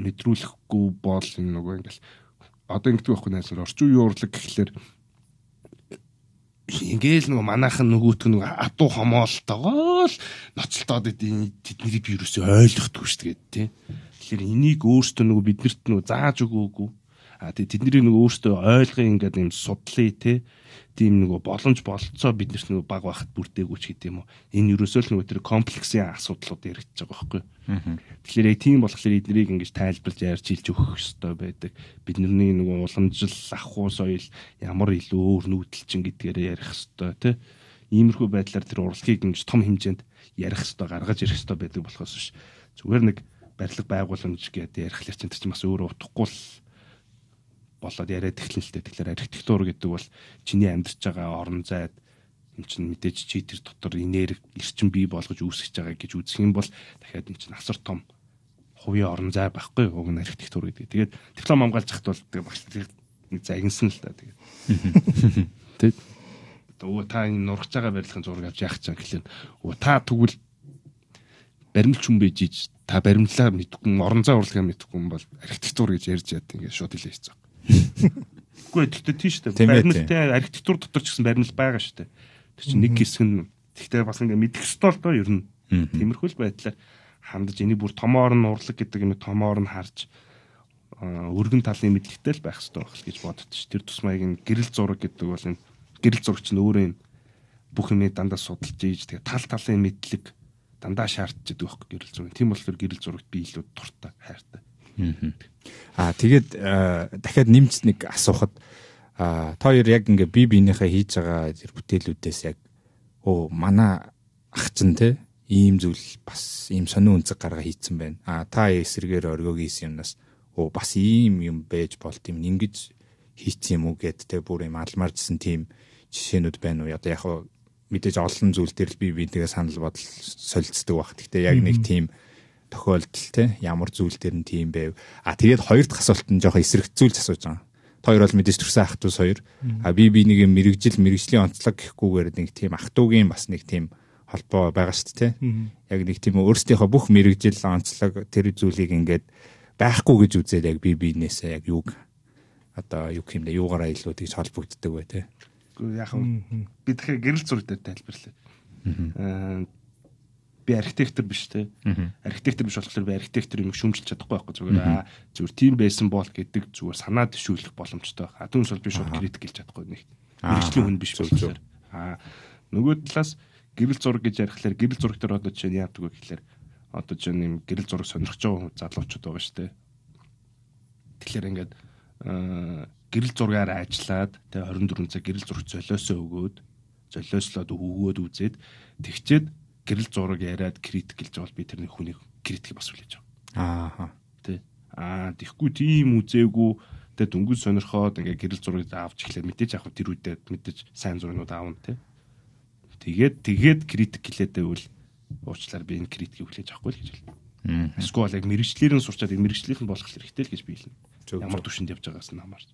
мэдрүүлэхгүй бол энэ нөгөө ингээл одоо ингэдэг байхгүй найсаар орчин үеийн урлаг гэхлээр ингээл нөгөө манайхан нөгөөтг нөгөө ату хомоолтойгоо л ноцолтоод тэдний би юусэн ойлгохгүй шүү дээ тий. Тэгэхээр энийг өөртөө нөгөө биднэрт нөгөө зааж өгөөгүй. А тий тэдний нөгөө өөртөө ойлгын ингээд юм судлаа тий тийм нөгөө боломж болцоо биднэрт нөгөө баг байхад бүрдээгүй ч гэдэм үү. Энэ ерөөсөө л нөгөө тэр комплексийн асуудлууд яригдж байгаа байхгүй. Тэгэхээр яг тийм болохоор эднийг ингэж тайлбарж ярьж хэлж өгөх хэрэгтэй байдаг. Бидний нөгөө уламжил ахуй соёл ямар илүү өөр нүүдэлчин гэдгээрээ ярих хэрэгтэй тий. Иймэрхүү байдлаар тэр урлагийг ингэж том хэмжээнд ярих хэрэгтэй гаргаж ирэх хэрэгтэй байдаг болохоос биш. Зүгээр нэг барилга байгууламж гэдэг ярихлаар чинь тэр чинь бас өөрөө утгагүй л болоод яриад эхлэв л дээ. Тэгэхээр архитектур гэдэг бол чиний амьдарч байгаа орон зайд эн чинь мэдээж чи тэр дотор энерги эрчим бий болгож үүсгэж байгаа гэж үзэх юм бол дахиад эн чинь асар том хувийн орон зай байхгүй уг нь архитектур гэдэг. Тэгээд диплом хамгаалж хат бол багш нэг загинсан л та тэгээд. Тэгээд өө та энэ нургаж байгаа барилгын зураг авч яах чам гэхлээр өө та тэгвэл баримлч хүн байж та баримлаа мэдгүй орон зай урлагаа мэдгүй юм бол архитектур гэж ярьж яд ингээд шууд хэлээ хийцээ. Үгүй гэхдээ тийм шүү дээ. Баримлтай архитектур дотор ч гэсэн баримл байгаа шүү дээ. Тэр чинь нэг хэсэг нь тэгтээ бас ингээ мэдэх ёстой л доо ер нь. Тиймэрхүүл байдлаар хандаж энийг бүр томоор нь урлаг гэдэг юм томоор нь харж өргөн талын мэдлэгтэй л байх ёстой байх л гэж боддоч. Тэр тус маягийн гэрэл зураг гэдэг бол энэ гэрэл зурагч нь өөрөө энэ бүх юмыг дандаа судалж ийж тэгээ тал талын мэдлэг дандаа шаардж байгаа байхгүй гэрэл зураг. Тийм болохоор гэрэл зурагт би илүү дуртай хайртай. Аа тэгээд э, дахиад нэмж нэг асуухад аа э, та хоёр яг ингээ би биенийхээ хийж байгаа зэр бүтээлүүдээс яг оо манай ах чинь те ийм зүйл бас ийм сонио үнцэг гарга хийцэн байна. Аа та эсэргээр оргиог хийсэн юмнаас оо бас ийм юм байж болт юм ингэж хийцэн юм уу гэд те бүр юм алмаржсэн тийм жишээнүүд байна уу? Одоо яг мэдээж олон зүйл дээр л би биенийгээ санал бодол солилцдог баг. Гэхдээ яг нэг тийм mm -hmm тохиолдол те ямар зүйл төр нь тийм байв. А тэгээд хоёр дахь асуулт нь жоохон эсрэгцүүлж асууж байгаа. Хоёр бол мэдээж төрсэн ах トゥ хоёр. А би би нэг мэрэгжил мэрэгжлийн онцлог гэхгүйгээр нэг тийм ах トゥ гийн бас нэг тийм холбоо байгаа шүү дээ те. Яг нэг тийм өөрсдийнхөө бүх мэрэгжил онцлог тэр зүйлийг ингээд байхгүй гэж үзээд яг би бинээсээ яг юг одоо юу юм бэ юугаараа илүү тийж холбогддог бай те. Гэхдээ яг би тэгэхээр гэрэл зураг дээр тайлбарлаа. Аа би архитектор биш те. Архитектор биш болохоор би архитектор юм шүүмжилж чадахгүй байхгүй зүгээр. Зүгээр тийм байсан бол гэдэг зүгээр санаа төвшүүлэх боломжтой байх. Түүнээс бол би шууд критик хэлж чадахгүй нэг. Мэргэжлийн хүн биш болохоор. Аа нөгөө талаас гэрэл зураг гэж ярихлаар гэрэл зураг дээр одоо чинь яадаг вэ гэхэлэр одоо чинь юм гэрэл зураг сонирхож байгаа хүн залуучууд байгаа шүү дээ. Тэгэхээр ингээд гэрэл зургаар ажиллаад тэгээ 24 цаг гэрэл зураг золиосоо өгөөд золиослоод өгөөд үзээд тэгчээд гэрэл зураг яриад критикэлж бол би тэрний хүнийг критик бас хүлээж байгаа. Аа. Тэ. Аа тийхгүй тийм үзээгүй тэ дөнгөж сонирхоод ингээ гэрэл зургийг авч эхлэв мэдээж яг тэр үедээ мэдээж сайн зургууд аавна тэ. Тэгээд тэгээд критик хэлээдээ үл уучлаар би энэ критикийг хүлээж авахгүй л гэж хэлнэ. Аа. Эсвэл яг мэрэгчлэр нь сурчаад мэрэгчлийнх нь болох хэрэгтэй л гэж би хэлнэ. Ямар төвшөнд явж байгаас нь хамаарч.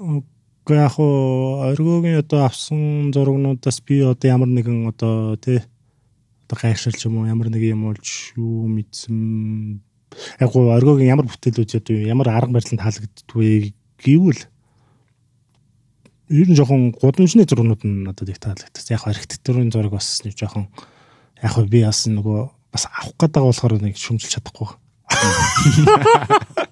Аа Тэгэхгүй яг уу оргиогийн одоо авсан зургнуудаас би одоо ямар нэгэн одоо тий одоо гайшилч юм уу ямар нэг юм болж юу мэдсэн яг уу оргиогийн ямар бүтээлүүд яд юу ямар арга барилд таалагддгүй гэвэл ер нь жоохон гудамжны зургнууд нь надад их таалагдсан. Яг архитектурын зураг бас нэг жоохон яг би бас нөгөө бас авах гэдэг болохоор нэг шөмжилж чадахгүй.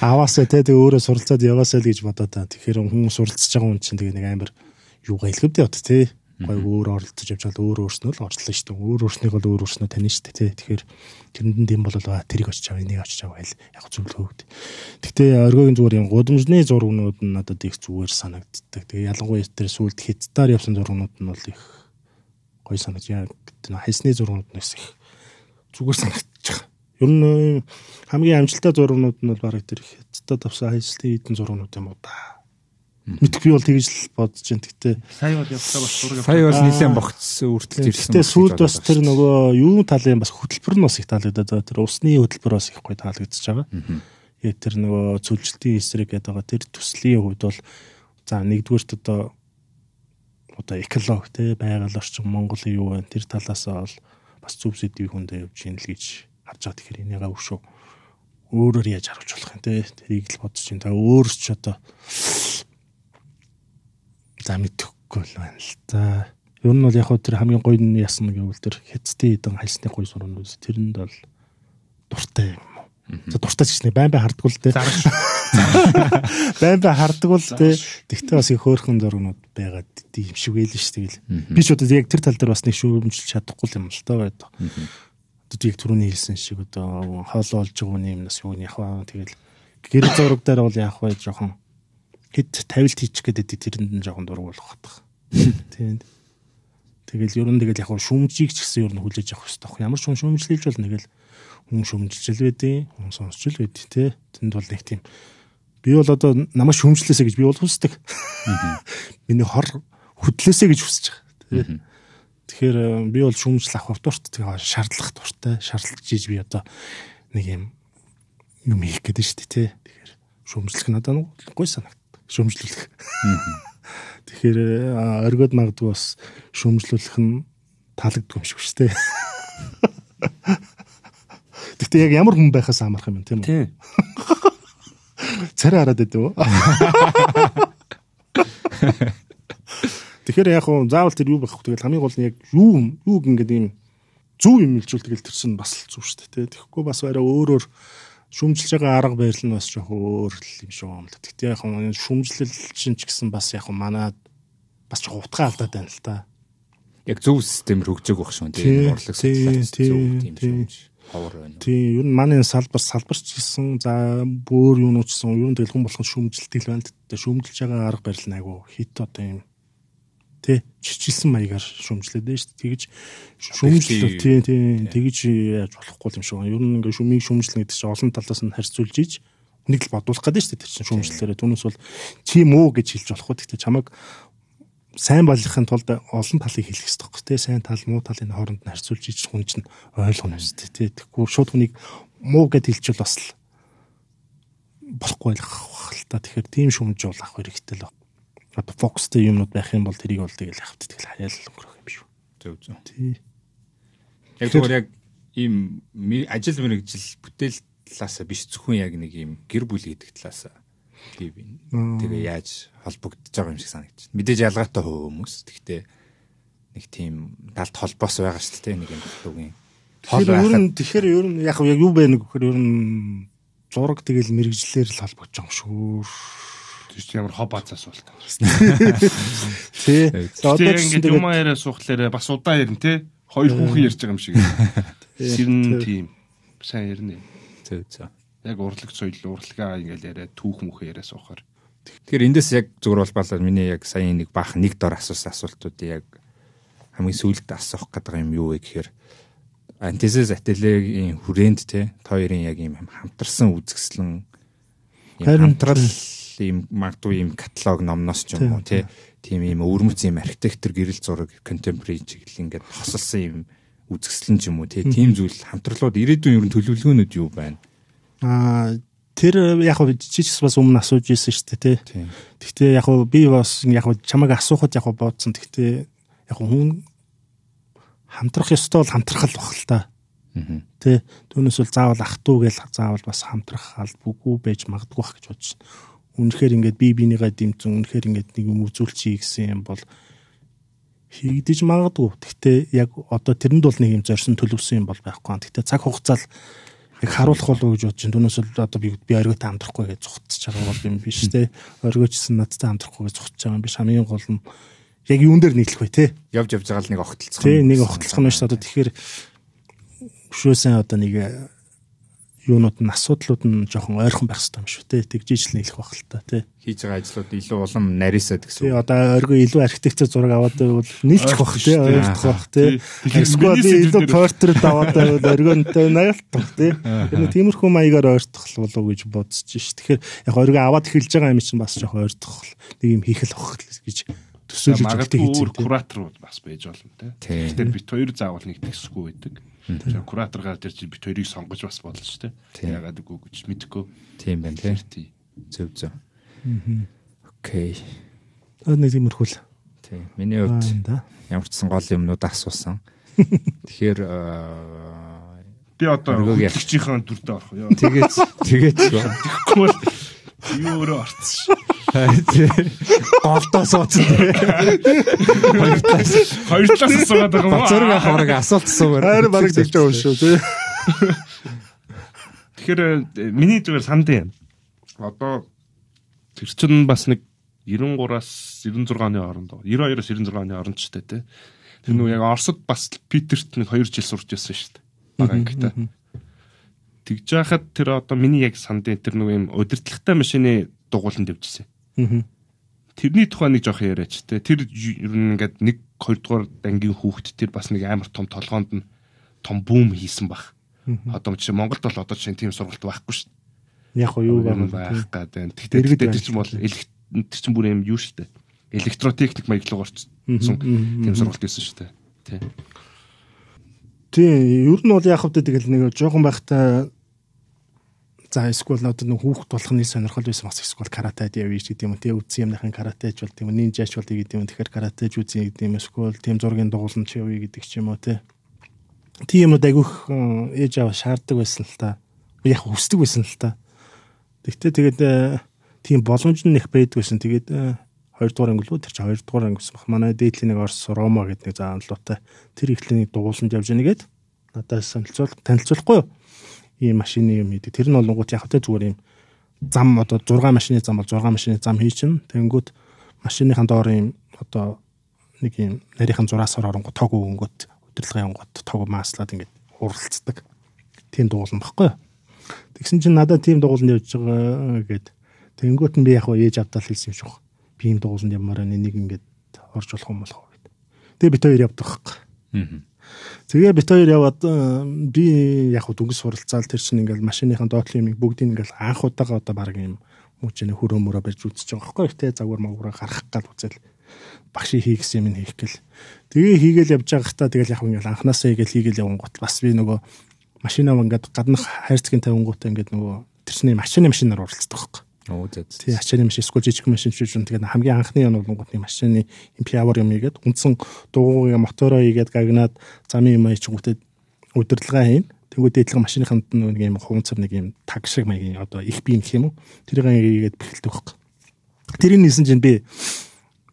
аваасаа те тэг өөрөө суралцаад яваасаа л гэж бодоод та. Тэгэхээр хүн суралцж байгаа хүн чинь тэгээ нэг амар юу гайлгав дээ бат те. Гайг өөр оролцож явж байгаа өөр өөрснөө л орчлон шүү дээ. Өөр өөрснийг бол өөр өөрснөө таних шүү дээ те. Тэгэхээр тэрэнд нь дэм бол аа тэрийг очиж байгаа энийг очиж байгаа байл яг зөвлөгөөгд. Гэхдээ оргиогийн зүгээр юм гудамжны зургнууд нь надад их зүгээр санагддаг. Тэгээ ялангуяа тэр сүлд хятадаар явсан зургнууд нь бол их гоё санагч яг хайсны зургууд нь их зүгээр санагч Ер нь э, хамгийн амжилттай зургууд нь бол бараг тэр хятадтай тавсан хайслын эдэн зургууд юм уу та. Мэдгүй бол тэгж л бодож байна. Гэтэ сая бол явсаа бас зураг. Сая бол нэлээд богцсон үрдэлж ирсэн. Гэтэ сүүлд бас тэр нөгөө юу талын бас хөтөлбөр нь бас их таалагдаад байгаа. Тэр усны хөтөлбөр бас их гой таалагдчихж байгаа. Яг тэр нөгөө цөлжилтийн эсрэг гэдэг байгаа. Тэр төслийн хувьд бол за нэгдүгээрт одоо одоо эколог те байгаль орчин Монголын юу вэ? Тэр талаас нь бол бас зөв сэдвийг хүндээ явж ийн л гэж харж байгаа тэгэхээр энийгээ өвшөө өөрөөр яаж харуулж болох юм те тэрийг л бодож чинь та өөрөөс ч одоо за мэдхгүй л байна л та ер нь бол яг хөө тэр хамгийн гоё нь ясна гэвэл тэр хэцтэй хэдэн хайлсны гоё сурван үз тэрэнд бол дуртай юм За дуртай ч гэсэн байн байн хардгуул те. Байн байн хардгуул те. Тэгтээ бас их хөөрхөн зургууд байгаад тийм шиг байл ш тэгэл. Би ч удаа яг тэр тал дээр бас нэг шүүмжилж чадахгүй юм л та байдаг яг түрүүний хэлсэн шиг одоо хоол олж байгаа юм бас юу нэх вэ? Тэгэл гэр зураг дээр бол яах вэ? Жохон хэд тавилт хийчих гэдэг тэрэнд нь жохон дург болох хатах. Тэгээд тэгэл ер нь тэгэл яг шүүмжийг ч гэсэн ер нь хүлээж авах хэрэгтэй байна. Ямар ч хүн шүүмжлэлж бол нэгэл хүн шүүмжилж л байдیں۔ Хүн сонсч л байдیں۔ Тэ. Тэнд бол нэг тийм би бол одоо намайг шүүмжлээсэ гэж би бол хүсдэг. Миний хор хөдлөөсэй гэж хүсэж байгаа. Тэгэхээр э, би бол шүүмжлэл авах дурт тэгээ шаардлах дуртай шаардлагаж ийж би одоо нэг юм юм хийх гэдэг шүү дээ тий. Тэгэхээр шүүмжлэх надад нэг гой санагддаг. Шүүмжлүүлэх. Тэгэхээр э, оргид магадгүй бас шүүмжлүүлэх нь таалагдгүй юм шиг шүү дээ. Гэтэ яг ямар хүн байхаас амарх юм тийм үү? Тийм. Царай хараад идэв үү? Тэгэхээр яг хуу заавал тэр юу байхгүй тэгэл хамгийн гол нь яг юу юу гингээд ийм зөв юм илжүүл тэгэл тэр чинь бас л зөв шүү дээ. Тэгэхгүй бас арай өөрөөр шүмжилж байгаа арга барил нь бас жоох өөр л юм шиг юм л. Тэгтээ яг хуу шүмжлэл чинь ч гэсэн бас яг хуу манад бас жоох утга алдаад байна л та. Яг зөв системээр хөгжөөг байх шүү дээ. Урлаг судлаач зөв тийм шүү ховор байна. Тийм, ер нь манай салбар салбарч гэсэн за өөр юунууд ч гэсэн ер нь тэгэл хүн болох шүмжилтэл байна. Тэгээ шүмжилж байгаа арга барил нь айгу хит одоо юм тий чичилсэн маягаар шүмжлээд шүү дээ. Тэгж шүмжлэл тий тий тэгж яаж болохгүй юм шиг. Ер нь ингээ шүмийг шүмжлэн гэдэг чинь олон талаас нь харьцуулж ийж нэг л бодуулах гэдэг шүү дээ. Тэр чинь шүмжлэлээрээ түүнээс бол чи муу гэж хэлж болохгүй. Тэгтээ чамайг сайн болохын тулд олон талыг хэлэх хэрэгтэй байхгүй тий сайн тал муу талын хооронд нь харьцуулж ийж хүн чинь ойлгоно шүү дээ. Тий тэггүй шууд хүнийг муу гэд хэлчихвэл бас болохгүй л хахал та. Тэгэхээр тийм шүмж бол авах хэрэгтэй л байна одоо фокустай юмнууд байх юм бол тэрийг бол тэгэл явах тэгэл хаяал өнгөрөх юм шүү. Зөв зөв. Тий. Яг зөвхөн яг ийм ажил мэргэжил бүтээл талаасаа биш зөвхөн яг нэг ийм гэр бүл гэдэг талаасаа тийм тэгээ яаж холбогдож байгаа юм шиг санагдчихэ. Мэдээж ялгаатай хувь хүмүүс. Тэгтээ нэг тийм талд холбоос байгаа шүү дээ нэг юм бүлгийн. Тэгэхээр ер нь тэгэхээр ер нь яг яг юу байна гэхээр ер нь зураг тэгэл мэрэгжлэр л холбогдож байгаа юм шүү чи ямар хоб аз асуулт. Тэ. Одоо ингэж юм яриа суухлаарэ бас удаан ярина те. Хоёр хүүхэн ярьж байгаа юм шиг. Тэр нь тийм сайн ярина. Зөө зөө. Яг урлаг соёл, урлагаа ингээл яриа түүх мөхөө яриа суухаар. Тэгэхээр эндээс яг зүгээр болбалаа миний яг сая нэг баах нэг дор асуусан асуултуудыг яг хамгийн сүүлд асуух гэдэг юм юу вэ гэхээр антисис ателегийн хүрээнд те хоёрын яг юм хамтарсан үзэсгэлэн хамтрал ийм магадгүй ийм каталог номноос ч юм уу тий тийм ийм өвөрмөц ийм архитектор гэрэл зураг контемпори чиглэл ингээд хосолсон ийм үзэсгэлэн ч юм уу тий mm. тийм зүйл хамтрлууд ирээдүйн ер нь төлөвлөгөөнүүд юу байна аа тэр яг хөө чичс бас өмнө асууж ирсэн шүү дээ тий тэгтээ яг хөө би бас яг хөө чамайг асуухад яг хөө бодсон тэгтээ яг хөө хүн хамтрах ёстой бол хамтрах л баг л та тий түүнээс бол заавал ах トゥ у гэж заавал бас хамтрах албагүй байж магадгүй бах гэж бодсон үнэхээр ингээд бие биенийгээ дэмжин үнэхээр ингээд нэг юм үзүүлчихье гэсэн юм бол хийгдэж магадгүй. Гэхдээ яг одоо тэрэнд бол нэг юм зорьсон төлөвсөн юм бол байхгүй. Гэхдээ цаг хугацаал яг харуулах болов гэж бодож байна. Түүнээс л одоо би би оргиотой амтрахгүй гэж зугтсаж байгаа бол юм биш те. Оргиочсон надтай амтрахгүй гэж зугтсаж байгаа юм биш. Хамгийн гол нь яг юун дээр нийлэх вэ те. Явж явж байгаа л нэг огтлцох. Тэ нэг огтлцох нь шүү дээ. Тэгэхээр өшөөсөн одоо нэг юунууд нь асуудлууд нь жоохон ойрхон байх хэрэгтэй юм шүү те. Тэгжижлэн хэлэх байх л та те. Хийж байгаа ажлууд илүү улам нарийсаад гэсэн. Тий одоо оргоо илүү архитектур зураг аваад байвал нийлчих байх те. Ойртох байх те. Эсвэл илүү портрет аваад байвал оргоонтэй наялтах те. Энэ тиймэрхүү маягаар ойртох л болов гэж бодсож ш. Тэгэхээр яг оргоо аваад эхэлж байгаа юм чинь бас жоохон ойртох нэг юм хийх л байх гэж төсөөлж байгаа. Магадгүй өөр куратор бас байж болно те. Тэгэхээр бит хоёр заавал нэг тэгсгүй байдаг Тэгэхээр куратор гар дээр чи бит хоёрыг сонгож бас болно шүү дээ. Ягаад үгүй гэж мэдэхгүй. Тийм байна тий. Зөв зөв. Окей. Өөр нэг юм хөл. Тийм. Миний хувьд ямар ч сан гол юмнууд асуусан. Тэгэхээр би одоо хөтлөгчийн дүрдээ орох ёо. Тэгээч тэгээч. Тэгэхгүй бол юу өөрөө орцсон шүү. Голдоо суудсан тий. Хоёр талаас хоёр талаас суугаад байгаа юм. Зөрөг ах хорог асуулт суугаар. Харин бараг дэлж байгаа шүү тий. Тэгэхээр э, миний зүгээр санд юм. Одоо тэр чинь бас нэг 93-аас 96 оны хооронд 92-оос 96 оны хооронд ч тий. Тэр нөө яг Оросд бас Питерт нэг 2 жил сурч байсан шүү дээ. Бага ангитай. Тэгж яхад тэр одоо миний яг сандын тэр нэг юм удирдлагтай машины дугууланд явжсэн. Тэрний тухай нэг жоох яриач те. Тэр ер нь ингээд нэг 2 дугаар ангийн хүүхэд тэр бас нэг амар том толгоонд нь том бүүм хийсэн баг. Одоо чи Монголд бол одоо чинь тийм сургалт байхгүй шүү дээ. Яг юу байх гад байна. Тэгтээ тэр чинь бол электр чинь бүр юм юу шүү дээ. Электротехник маяглуугаар орсон тийм сургалт байсан шүү дээ. Тий. Тий, ер нь бол яг хэвдэ тэгэл нэг жоохон байхдаа За эсвэл надад нэг хүүхд болохны сонирхол байсан бас эсвэл каратед явъя гэдэг юм тий үдсэн юмныхан каратеж бол тийм нинжач бол гэдэг юм тэгэхээр каратеж үзье гэдэг юм эсвэл тийм зургийн дугуулна ч явъя гэдэг ч юм уу тий тийм юм агиух ээж аваа шаарддаг байсан л та яг хүсдэг байсан л та тэгтээ тэгээд э, тийм боломж нь их байдгүйсэн тэгээд 2 э, дугаар анги л үү тэр чинь 2 дугаар анги гэсэн баг манай дээдлийн нэг Орос Рома гэдэг нэг заанлуутай тэр ихлэний дугууланд явж яагаад надад танилцуулах танилцуулахгүй юу ийм машины юм хийдэг. Тэр нь болонгууд яг тэ зүгээр ийм зам одоо 6 машины зам бол 6 машины зам хий чинь тэнгүүт машиныхан доор ийм одоо нэг ийм нарийнхан зураасаар оронгоо тог өнгөт удирдлагын онгот тог мааслаад ингээд уралцдаг. Тийм дуулна баггүй. Тэгсэн чинь надад тийм дуулна явж байгаа гэд тэнгүүт нь би яг ээж авдал хэлсэн юм шиг. Би ийм дууланд ямаар нэг ингээд орж болох юм болох уу гэд. Тэгээ бит хоёр явдаг баггүй. Аа. Тэгээ бит хоёр яваад э, би яг хөө дүнгийн суралцаал тэр чинь ингээл машиныхаа доотлын юм бүгдийг ингээл анх удаага одоо баг юм мөчнө хөрөө мөрөө барьж үзэж байгаа байхгүй ихтэй загвар магвараа гаргах гал үзэл багшийн хий гэсэн юм хийх гэл. Тэгээ хийгээл явж байгаа хта тэгэл яг ингээл анханасаа хийгээл хийгээл явган гот бас би нөгөө машинаа ингээд гаднах хайрцгийн тавингуудаа ингээд нөгөө тэрсний машины машинаар уралцдаг байхгүй. Оо зэ. Тий ачааны машин эсвэл жижиг машин ч юм тэгээд хамгийн анхны нь бол Монголын машины Empower юм игээд үндсэн дугуйгийн мотороо игээд гагнаад замын юм аичгүүтэд удирдлага хийн. Тэнгүүд дээдлэг машиныханд нэг юм хувцав нэг юм таг шиг маягийн одоо их бий гэх юм уу. Тэрийг ингээд бэлдэх байхгүй. Тэрийг нисэн чинь би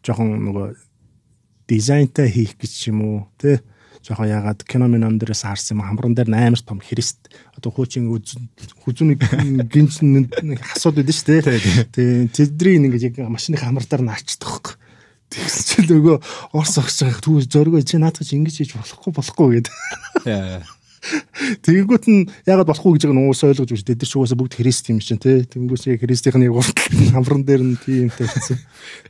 жоохон нөгөө дизайнтай хийх гэж юм уу тий жоохон ягаад кино минон дээрээс харсан юм хамран дээр амар том христ одоо хуучин хүзүүний гинц асууд өгдөн шүү дээ. Тэгээ тэдний ингээд яг машины хамраар наарчдаг. Тэгс чи нөгөө орс огч байгаа түр зөргөө чи наадах чи ингэж хийж болохгүй болохгүй гэдэг. Тэгэнгүүт нь ягаад болохгүй гэж байгаа нь уус ойлгож байна. Тэд нар ч уусаа бүгд христ юм чинь тий. Тэгэнгүүт яг христийнхний гуртал хамран дээр нь тийм тавьчихсан.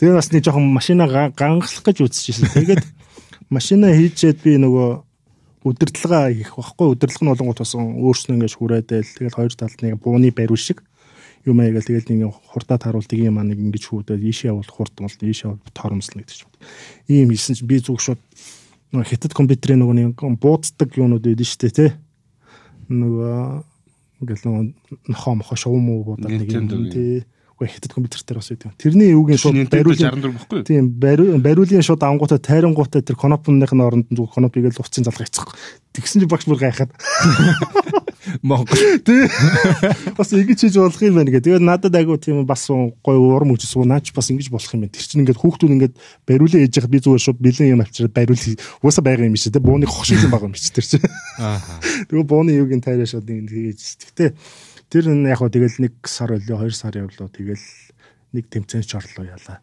Тэгээ бас нэг жоохон машина ганглах гэж үзчихсэн. Тэгээд машина хийжээд би нөгөө өдөртлөгөө хийх багхгүй өдөртлөг нь болонгууд болсон өөрснөө ингэж хүрээдэл тэгэл хоёр талд нэг бууны бариу шиг юм аягаал тэгэл нэг хурдаа харуулдаг юм аа нэг ингэж хүүдэл ийшээ явуулах хурд мал ийшээ тоормслно гэдэг шиг. Ийм хэлсэн чинь би зүг шууд нөгөө хятад компьютерийн нөгөө нэг бууддаг юмнууд байдаг шүү дээ тий. Нөгөө ингээл нөгөө нохоо мохоо шувуу муу буудаад нэг юм тий Угүй хятад компьютер дээр бас үгүй. Тэрний өвгийн шууд бариулын 64 байхгүй. Тийм бариулын шууд ангуутай тайрангуутай тэр конопныхын оронд зүг конопыг л уцын залгацсан. Тэгсэн чинь багш бүр гайхаад. Монгол. Тий. Бас ингэж хийж болох юм байна гэх. Тэгээд надад агуу тийм бас гой урам хүч сунаач бас ингэж болох юм байна. Тэр чинь ингээд хүүхдүүд ингээд бариулын ээж яхад би зүгээр шууд бэлэн юм авчираад бариул уусаа байга юм шүү дээ. Бууны хогшил юм байгаа юм шүү дээ. Тэр чинь. Аа. Тэгээ бууны юугийн тайраа шууд ингэж. Тэгтээ Тэр нь яг хөө тэгэл нэг сар өлөө, хоёр сар явлаа. Тэгэл нэг тэмцээнд орлоо яла.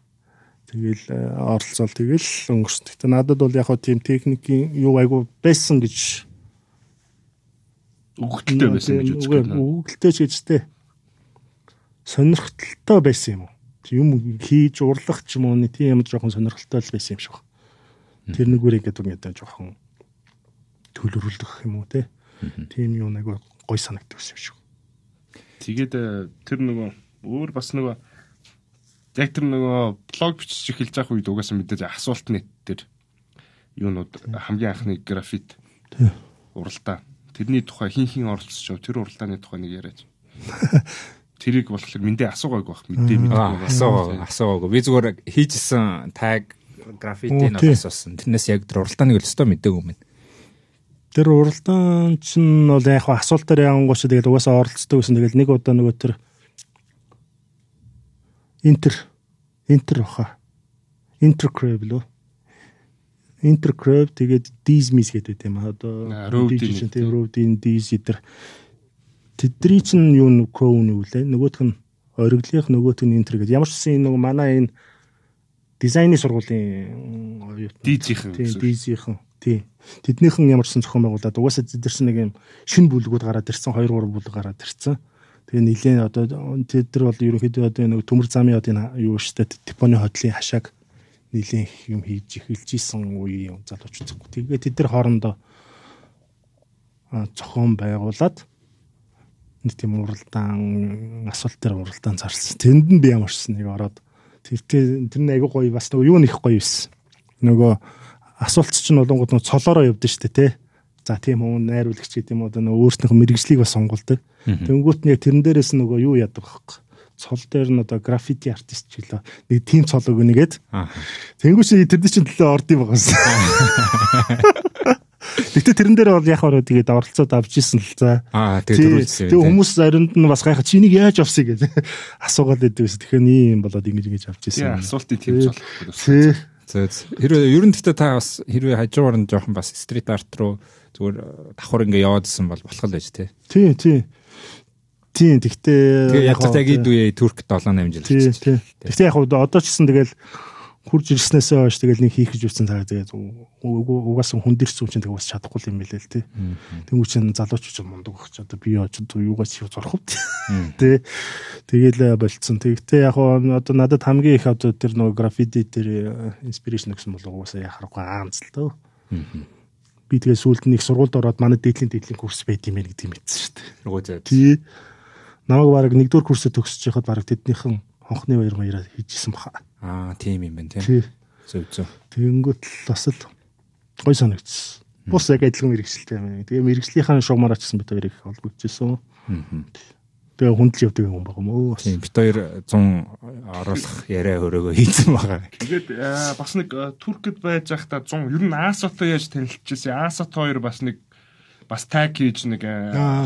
Тэгэл э, оролцоол тэгэл өнгөрсөн. Гэтэ надад бол яг хөө тийм техникийн юу айгу байсан гэж өгдөлтэй байсан гэж үздэг юм. Өгдөлтэй ч гэжтэй. Сонирхолтой байсан юм уу? Юм хийж урлах ч юм уу нэг тийм юм жоохон сонирхолтой л байсан юм шиг. Тэр нүгээр ингээд ингээд жоохон төлөвлөх юм уу те. Тийм юм нэг гой санагддаг юм шиг. Тэгээд э, тэр нөгөө өөр бас нөгөө яг тэр нөгөө блог бичиж эхэлж байх үед угаасаа мэдээж асуулт нэт дээр юунууд хамгийн анхны графит уралдаа тэрний тухай хин хин оролцож байгаа тэр уралдааны тухай нэг яриач. Тэрийг болохоор мэндэ асуугааг байх мэдээ мэдээ асуугаа асуугаа. Би зүгээр хийжсэн таг графитийн асуусан. Тэрнээс яг тэр уралдааны өлөстөө мэдээгүй юм байна. Тэр уралдаан чинь бол яг асуулт дээр явангууч тэгэл угаасаа оролцдог гэсэн тэгэл нэг удаа нөгөө тэр интер интер баха. Интеркрэв лөө. Интеркрэв тэгээд дизмис гэдэг юм аа. Одоо ровдин тийм ровдин диз итер. Тэдний чинь юу нөхөө нүлээ. Нөгөөх нь ориглих нөгөөх нь интер гэдэг. Ямар ч гэсэн нөгөө манай энэ дизайны сургуулийн оюутан. Дизийнхэн. Тийм дизийнхэн Тий. Тэднийхэн ямарсан зохион байгуулаад угаасаа зэдэрсэн нэг юм шин бүлгүүд гараад ирсэн 2 3 бүлэг гараад ирсэн. Тэгээ нилийн одоо тэд нар бол ерөнхийдөө одоо нэг төмөр замын одоо энэ юу штэ депоны хотлын хашааг нилийн их юм хийж эхэлж исэн үеийн залууч үзэхгүй. Тэгээ тэд нар хоорондоо зохион байгуулад нэг тийм уралдаан асуулт дээр уралдаан зарлсан. Тэнд нь би ямарсан нэг ороод тэр тэр нэг аягүй гоё бас нөгөө юу нэг гоё юусэн. Нөгөө асуултч нь болонгод нөө цолоороо явдсан шүү дээ те. За тийм хүн найруулагч гэдэг юм уу нөө өөрснийх нь мэрэгжлийг бас сонгуулдаг. Тэнгүүт нь яг тэрэн дээрээс нөгөө юу ядаг байхгүй цол дээр нь одоо граффити артист ч гэлээ нэг тим цол өгнэгээд тэнгүүч тэрд чинь төлөө орд юм байгаас. Гэтэ тэрэн дээр бол яг ороо тэгээд оролцоод авч исэн л за. Аа тэгээд төрүүлсэн. Тэгээд хүмүүс заримд нь бас гайхаж чинийг яаж авсыг гэж асуугаад байдгүйс. Тэгэхээр ийм болоод ингэж ингэж авч исэн. Асуултын тим цол. Тий. Зөө хэрвээ ер нь гэхдээ та бас хэрвээ хажуугаар нь жоохон бас стрит арт руу зүгээр э, давхар ингээ яваадсэн бол болох л байж тээ. Тий, тий. Тий, тэгтээ яг яг ид үе Турк 7 8 жил хийчихсэн. Тэгтээ яг одоо ч гэсэн тэгэл хурж ирснээсээ хойш тэгэл нэг хийх гэж үсэн цагаа тэгээд угаасан хүндэрсэн чинь тэгээд бас чадахгүй юм билээ л тий. Тэнгүү чинь залууч чинь мундаг өгч одоо би яаж юугаас хийх зорхов тий. Тэгээл э, болцсон. Тэгтээ яг одоо надад хамгийн их одоо тэр нөгөө граффити тэр инспирашн гэсэн бол угаасаа яхахгүй аанц л дөө. Би тэгээд сүүлд нэг сургуульд ороод манай дээдлийн дээдлийн курс байд юм байна гэдэг юм хэлсэн шүү дээ. Нөгөө зөө. Тий. Намайг баг нэгдүгээр курсээ төгсөж байхад баг тэднийхэн хонхны баяр маяра хийжсэн баха. Аа тийм юм байна тий. Зөв зөв. Тэнгүүт л бас л гой санагдсан. Бус яг адилхан мэрэгчлээ юм. Тэгээ мэрэгжлийнхаа шугамаар очсон бид хоёр их олбогдчихсон. Тэгээ хүндэл явдаг юм баг юм уу? Тийм бид хоёр 100 оруулах яриа хөрөөгөө хийсэн байгаа. Тэгээд э, бас нэг э, Туркэд байж байхдаа 100 ер нь Асото яаж танилцчихсэн. Асото хоёр бас нэг бас таг хийж нэг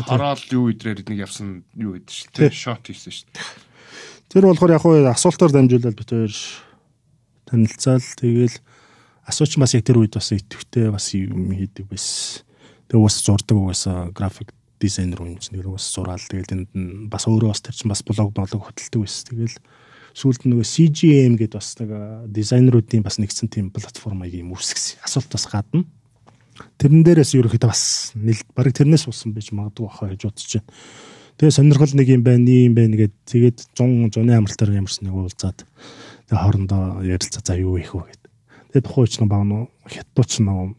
хороол э, юу идрээр нэг явсан юу идэв шүү дээ. Шот хийсэн шүү дээ. Тэр болохоор яг хуу асуултаар дамжуулаад бид хоёр танилцаал тэгэл асууч бас яг тэр үед бас идэвхтэй бас юм хийдэг байсан. Тэгээ бас зурдаг байсан график дизайнер юм чинь тэгээ бас зураал тэгэл энд бас өөрөө бас тэр чинь бас блог болог хөтэлдэг байсан. Тэгэл сүүлд нөгөө CGM гэдээ бас нэг дизайнеруудын бас нэгсэн тийм платформ аяг юм үүсгэсэн. Асуулт бас гадна. Тэрэн дээрээс ерөөхдөө бас нэлээд баг тэрнээс уусан байж магадгүй хаа гэж бодож байна Тэгээ сонирхол нэг юм байна, ийм байна гэд тэгээд 100 100-ны амралтаар ямарч нэг уулзаад тэгээ хоорондоо ярилцаа за юу их вэ гэд. Тэгээ тухайн үеч нь баг нуу хятадч нуу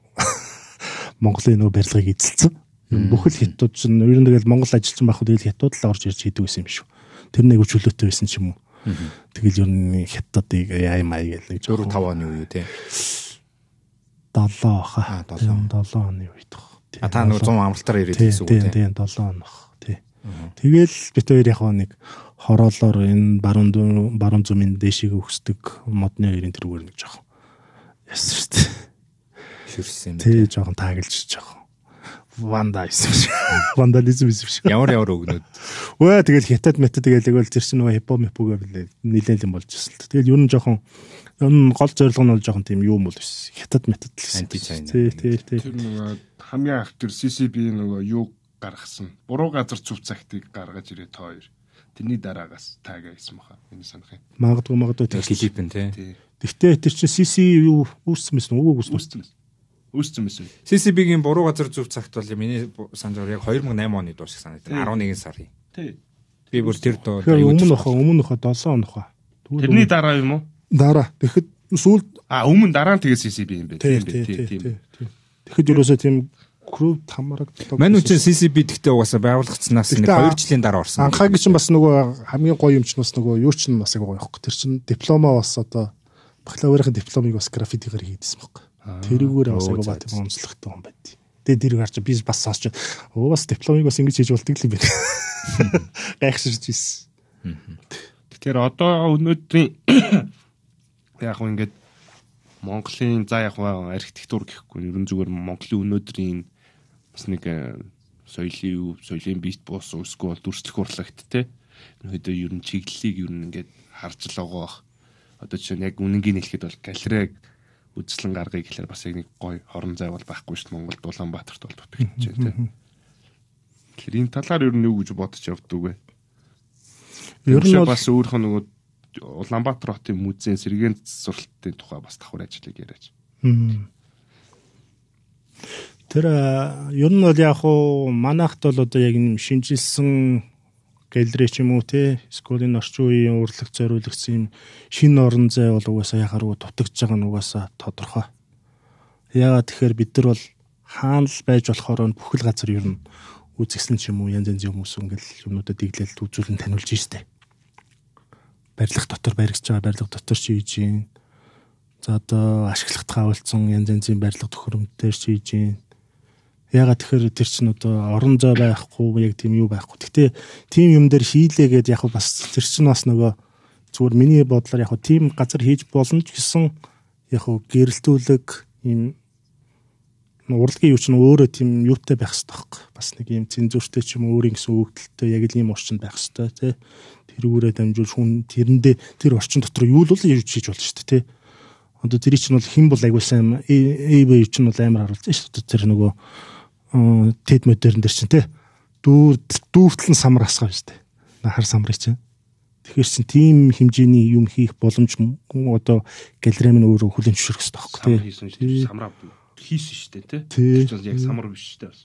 Монголын нөө барилгыг эзэлсэн. Бүхэл хятадч нь ер нь тэгэл Монгол ажилчин байхад тэгэл хятад л орж ирж хийдэг байсан юм шүү. Тэр нэг хүчлөөтэй байсан ч юм уу. Тэгэл ер нь хятадыг яа маяг гэл нэг 4 5 оны үе тий. 7 хаа. 7 7 оны үед. А та нэг 100 амралтаар ирээд гэсэн үг тий. Тий, 7 он баг. Тэгэл бит хоёр яг нэг хороолоор энэ баруун баруун зүмийн дэшийг өгсдөг модны хоёрын тэрүүгээр нэг жоох. Яс шүү дээ. Шүрсэн юм. Тэг жоохон тааглаж жоох. Вандализм. Вандализм биш. Ямар ямар өгнөд. Өө тэгэл хятад мета тэгэл эгэл тэр чинь нөгөө хипо мипүүгээ билээ. Нилээл юм болж ирсэн л. Тэгэл ер нь жоохон энэ гол зорилго нь бол жоохон тийм юм бол биш. Хятад метад л гэсэн. Тий, тий, тий. Тэр нөгөө хамгийн анх тэр CCB нөгөө юу гаргасан. Буруу газар зүв цагтыг гаргаж ирээ та хоёр. Тэрний дараагаас таагаа хэлсэн баха. Энэ санах юм. Магадгүй магадгүй тэр клип нь тий. Тэгтээ тэр чинь CC юу үүссэн мэсэн үгүй үүссэн мэсэн. Үүссэн мэсэн. CCB-гийн буруу газар зүв цагт бол миний санджаар яг 2008 оны дуу шиг санагдав. 11 сарын. Тий. Би бүр тэр доо өмнө нөхө өмнө нөхө 7 онохоо. Тэрний дараа юм уу? Дараа. Тэгэхэд сүүлд а өмнө дараа нь тэгээс CCB юм бэ. Тийм тийм. Тэгэхэд юу өсөө тийм approved хамрагддаг. Мань үчин CCB гэдэгтээ угаасаа байгуулагдсанаас нэг 2 жилийн дараа орсон. Анхаагийн чинь бас нөгөө хамгийн гоё юм чинь бас нөгөө юу чинь бас агай гоё байхгүй. Тэр чинь дипломоо бас одоо бакалаврын дипломыг бас графитигээр хийдсэн байхгүй. Тэрүүгээр бас агай бат юм өмцлөгтэй юм байд. Тэгээ дэрэг харж би бас сонсч оо бас дипломыг бас ингэж хийж болтыг л юм байна. Гайхширч ийсэн. Тэгэхээр одоо өнөөдрийн яг хөө ингэж Монголын за яг архитектур гэхгүй ер нь зүгээр Монголын өнөөдрийн бас нэг э, соёлын өв, соёлын бит бус үсгүй бол дүрслэх урлагт те. Өнөөдөр ер нь чиглэлийг ер нь ингээд харж л байгаа бах. Одоо жишээ нь яг үнэнгийн хэлэхэд бол галерей үзлэн гаргыг гэхэлэр бас яг нэг гой хорон зай бол байхгүй шүү дээ Монголд Улаанбаатарт бол бүтгэж байна тийм. Тэгэхээр энэ талаар ер нь юу гэж бодож явдггүй. Ер нь бас өөрөх нөгөө Улаанбаатар хотын музейн сэргээн суралтын тухай бас давхар ажлыг яриач. Тэр ер нь бол яг уу манайхд бол одоо яг юм шинжилсэн гэлрээ ч юм уу те скулийн орчин үеийн урлаг зориулсан юм шин орон зай бол угаасаа яхаар дутагдж байгаа нь угаасаа тодорхой. Яагаад тэгэхээр бид нар бол хаанал байж болохоор бүхэл газар ер нь үзэгсэн ч юм уу янз янзын хүмүүс ингээл юмнуудад диглэлт үзүүлэн танилж штэ. Барилга дотор баригдж байгаа барилга дотор шийдэж юм. За одоо ашиглах таавалцсан янз янзын барилга төхөөрөмтөөр шийдэж юм Ягаад тэгэхээр тэр чинь одоо орон зай байхгүй яг тийм юу байхгүй. Гэтэ тийм юм дээр хийлээ гэд яг бас тэр чинь бас нөгөө зүгээр миний бодлоор яг тийм газар хийж болно ч гэсэн яг гэрэлтүүлэг ийм урлагийн юу ч нь өөрөө тийм юутай байх хэрэгтэй байхгүй. Бас нэг ийм цензуртэй ч юм өөрийн гэсэн өгдөлттэй яг л ийм орчинд байх хэрэгтэй тий. Тэрүүрээ дамжуул хүн тэрэндээ тэр орчин дотор юу л хийж хийж болно шүү дээ тий. Одоо тэр чинь бол хэн бол аягуулсан эбэ чинь бол амар харуулсан шүү дээ тэр нөгөө тед модерн дэр чинь те дүүр дүүртлэн самар асгаа юм штэ хар самрыг чинь тэгэхээр чин тийм хэмжээний юм хийх боломж одоо галерей минь өөрөө хүлэн зөвшөөрөх хэрэгтэй байхгүй самар хийсэн штэ те яг самар биш штэ бас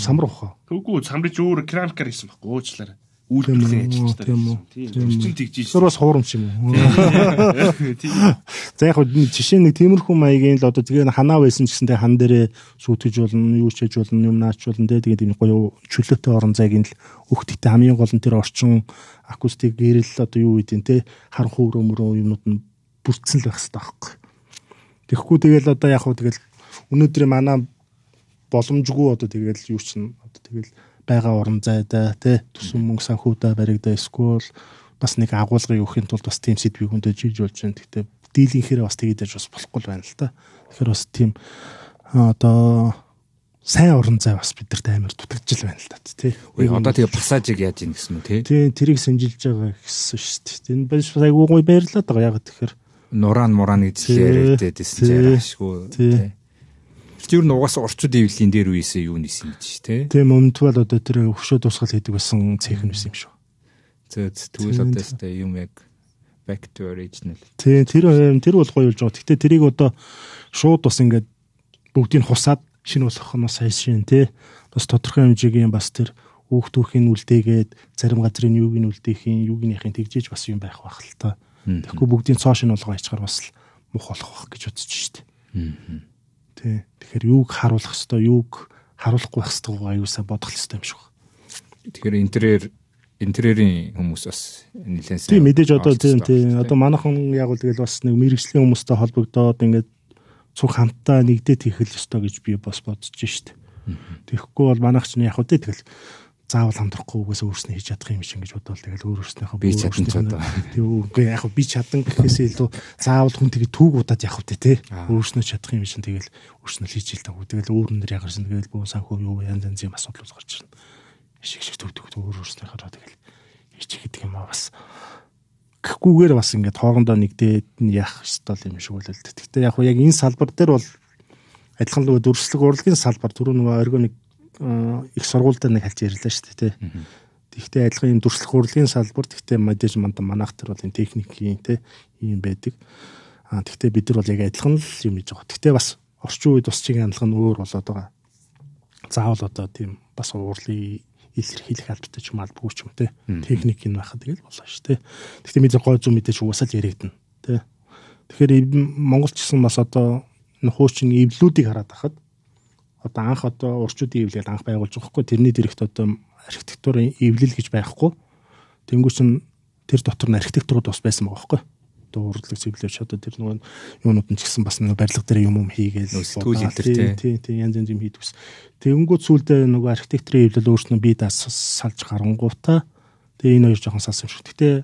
самар ухаа үгүй самрыг өөр керамикаар хийсэн байхгүй уучлаарай үйлдвэрлэлийн ажилчдаа тийм үү. Өчтөн тэгж шүү. Тэр бас хуурамч юм уу. Тийм. За яг хөө жишээ нэг тиймэрхүү маягийн л одоо тэгээ ханаа байсан ч гэсэн тэг хан дээрээ сүйтгэж болно, юу ч хийж болно, юм наач болно тэг тэгээ тийм гоё чөлөөтэй орон зайгийн л өгтөгтэй хамгийн гол нь тэр орчин акустик гэрэл одоо юу гэдэг нь те харанхуй өрөөмөрөө юмнууд нь бүрдсэн л байх хэрэгтэй байхгүй. Тэгэхгүй тэгэл одоо яг хөө тэгэл өнөөдрийн манай боломжгүй одоо тэгэл юу ч н одоо тэгэл байгаа уран зайдаа тий төсөн мөнгө санхуудаа баригдаа эсвэл бас нэг агуулгыг өгөхийн тулд бас тийм сэдвийг өндөө жийж болж байна. Гэхдээ дийлэнхээр бас тэгээд яж бас болохгүй байна л та. Тэгэхээр бас тийм одоо сайн уран зай бас бидэрт амар дутагдж байна л та тий. Үгүй одоо тэгээ пассажийг яаж ийн гэсэн үү тий. Тий тэрийг сэнжилж байгаа гэсэн шүү дээ. Энэ бас айгуугүй байрлаад байгаа яг тэгэхээр нураан мураан гэж яриад байсан ч яашгүй тий. Гэтэл ер нь угаасаа орчууд ивэлийн дээр үеэсээ юу нисэн гэж шүү, тэ. Тийм өмнөд бол одоо тэр өвшөө тусгал хийдэг байсан цех нь байсан юм шүү. Зөө тэгвэл одоо тест юм яг back to original. Тийм тэр э, тэр бол гоё болж байгаа. Гэхдээ тэрийг одоо шууд бас ингээд бүгдийг нь хусаад шинэ болох нь бас сайн шин тэ. Бас тодорхой хэмжээгийн бас тэр өөх төрхийн үлдээгээд зарим газрын юуг нь үлдээхийн юуг нийхэн тэгжээж бас юм байх байх л та. Тэгэхгүй бүгдийн цоо шинэ болгоо ячгаар бас мух болох байх гэж үзэж штт. Тий. Тэгэхээр юуг харуулах хэвээр юуг харуулахгүй байх хэвээр аюулсаа бодох хэвээр юм шиг. Тэгэхээр интерьер интерьерийн хүмүүс бас нэлээд сайн. Тий мэдээж одоо тийм тий одоо манайхан яг л тэгэл бас нэг мэрэгжлийн хүмүүстэй холбогдоод ингээд цуг хамтдаа нэгдээд хийх л ёстой гэж би бас бодож штт. Тэгэхгүй бол манайх чинь яг үгүй тэгэл заавал хамдрахгүй угаасаа өөрснөө хийж чадах юм шиг гэж бодвол тэгэл өөр өөрснөөхөө би чадсан ч одоо үгүй яг би чадан гэхээсээ илүү заавал хүн тэгээ түүг удаад явах тэ тэ өөрснөө чадах юм шиг тэгэл өөрснөө хийж хэлдэг. Тэгэл өөр өндөр яг гэсэн тэгэл бүх санхүү юу янз янз юм асуудал гарч ирнэ. Шиг шиг төвдөг өөр өөрснөөхөө тэгэл хийчих гэдэг юм аа бас гэхгүйгээр бас ингээд хоорондоо нэгдээд нь яах ёстой юм шиг үлээлт. Гэхдээ яг яг энэ салбар дээр бол адилхан нөгөө дүрслэг урлагийн салбар түрүү нөгөө органик их сургуультай нэг хэлж ярьлаа шүү дээ тий. Тэгвэл адилхан энэ дүрслэх урлагийн салбар тэгтээ мэдээж манд манайх төр бол энэ техникийн тий юм байдаг. А тэгтээ бид нар бол яг адилхан л юм хийж байгаа. Тэгтээ бас орчин үед ус чигийн хандлага нь өөр болоод байгаа. Заавал одоо тийм бас уурлын илэрхийлэх албатай ч юм албагүй ч юм те техник юм байхад тэгэл болно шүү те. Гэхдээ мэдээ гой зүй мэдээж уусаал яригдана те. Тэгэхээр Монголч гэсэн бас одоо энэ хуучин эвлүүдийг хараад хахад одоо анх одоо урчуудын ивлэл анх байгуулж байгаа хгүй тэрний дэрэгт одоо архитектурын ивлэл гэж байхгүй тэнгуүс нь тэр дотор нь архитектурууд бас байсан байгаа хгүй одоо урлаг цэвлэвч одоо тэр нөгөө юунууд нь ч гэсэн бас нөгөө барилга дээр юм юм хийгээл сүүлийн тэр тий тий янз янз юм хийдэг ус тэгэнгүүт сүүлдээ нөгөө архитектурын ивлэл өөрснөө бие даас салж гарангуутаа тэгээ энэ хоёр жоохон салсан шүү гэхдээ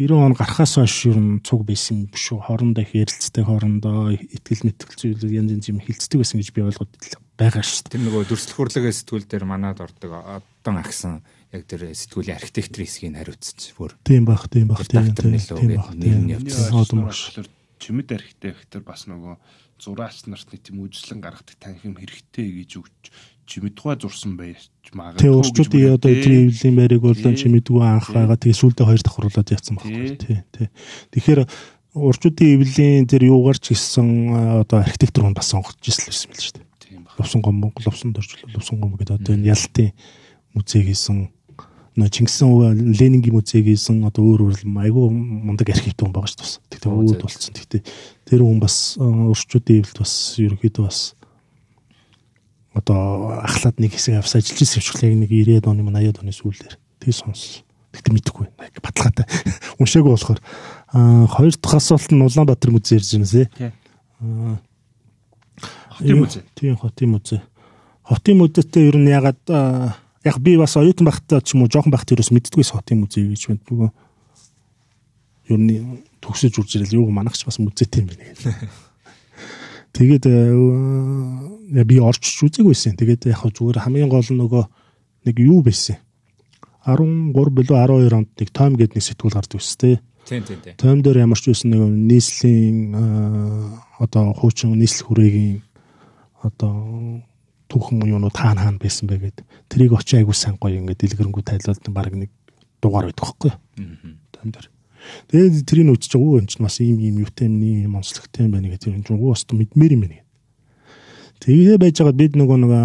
90 он гарахаас хойш ер нь цуг байсан биш үү хоорондоо хэрэлцдэг хоорондоо итгэл мэтгэл зүйлүүд янз янз юм хилцдэг байсан гэж би ойлгоод ирлээ байгаа шүү дээ. Тэр нөгөө дүрслэх хурлын сэтгүүл дээр манад ордог одон агсан яг тэр сэтгүүлийн архитектор хэсгийг хариуцчих бүр. Тийм бах, тийм бах, тийм бах. Нэр нь явчихсан одон багш. Чимэд архитектор бас нөгөө зураач нарт нэг тийм үжлэн гаргадаг танх юм хэрэгтэй гэж өгч чимэдгүй зурсан байж магадгүй. Тэгээ орчуудын одоо тийм эвлийн байрыг бол чимэдгүй анх байгаа. Тэгээ сүулдэ хоёр давхарлаад явсан байхгүй тий. Тий. Тэгэхээр орчуудын эвлийн тэр юугаар ч ирсэн одоо архитектор хүн бас сонгож ирсэн юм л шүү дээ. Лувсан гом Монгол Лувсан дөрчлөл Лувсан гом гэдэг одоо энэ ялтын музей гэсэн нөө Чингисхан өвөө Ленингийн музей гэсэн одоо өөр өөр айгүй мундаг архивт хүн байгаа ш бас. Тэгтээ өвөд болсон. Тэгтээ тэр хүн бас өрчүүдийн хэвлэлд бас ерөөхдөө бас одоо ахлаад нэг хэсэг авс ажиллаж сэвчлэх нэг 90-ад оны 80-ад оны сүүлээр тэг сонс. Тэгтээ мэдэхгүй. Яг баталгаатай. Уншаагүй болохоор аа хоёр дахь асуулт нь Улаанбаатар музей ярьж юмсэ. Аа Хотын музей. Тийм хотын музей. Хотын музейтэй ер нь ягаад яг би бас оюутан байхдаа ч юм уу жоохон байхдаа ерөөс мэддгүйс хотын музей гэж байна. Нөгөө ер нь төгсөж үрж ирэл юу манахч бас музейтэй юм байна. Тэгээд би орчч үзээгүйсэн. Тэгээд яг зүгээр хамгийн гол нөгөө нэг юу байсан. 13 билүү 12 онд нэг Том гэдэг нэг сэтгүүл гард үзсэн тий. Тийм тийм тийм. Том дээр ямар ч үсэн нэг нийслэлийн одоо хуучин нийслэл хүрээгийн одоо түүхэн юунууд хаан хаан байсан бэ гэд тэрийг очи айгуу сан гоё ингээд дэлгэрэнгүй тайлбарлалт нь баг нэг дугаар байдаг хөөхгүй. Аа. Тэгээд тэрийг үзчих өө энэ ч бас ийм ийм юутай юм ийм онцлогтой юм байна гэх тэр энэ ч өө бас мэдмээр юм байна. Тэгээ байж байгаад бид нөгөө нөгөө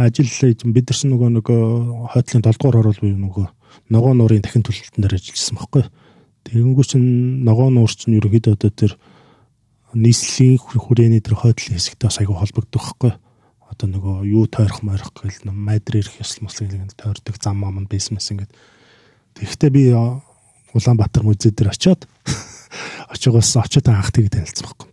ажил бид нар ч нөгөө нөгөө хойтлын 7 дугаар орол буюу нөгөө ногоон нуурын дахин төлөлтөнд ажиллажсэн байхгүй. Тэгэнгүүт чинь ногоон нуур чинь ерөнхийдөө одоо тэр нийслэлийн хүрээний тэр хойдлын хэсэгт бас айгүй холбогддог байхгүй одоо нөгөө юу тойрох морих гэл майдр ирэх ёсл мөслөгийг тойрдог зам ам бизнес ингээд тэгэхдээ би Улаанбаатар музей дээр очиод очигоос очиод анхдгийг танилцсан байхгүй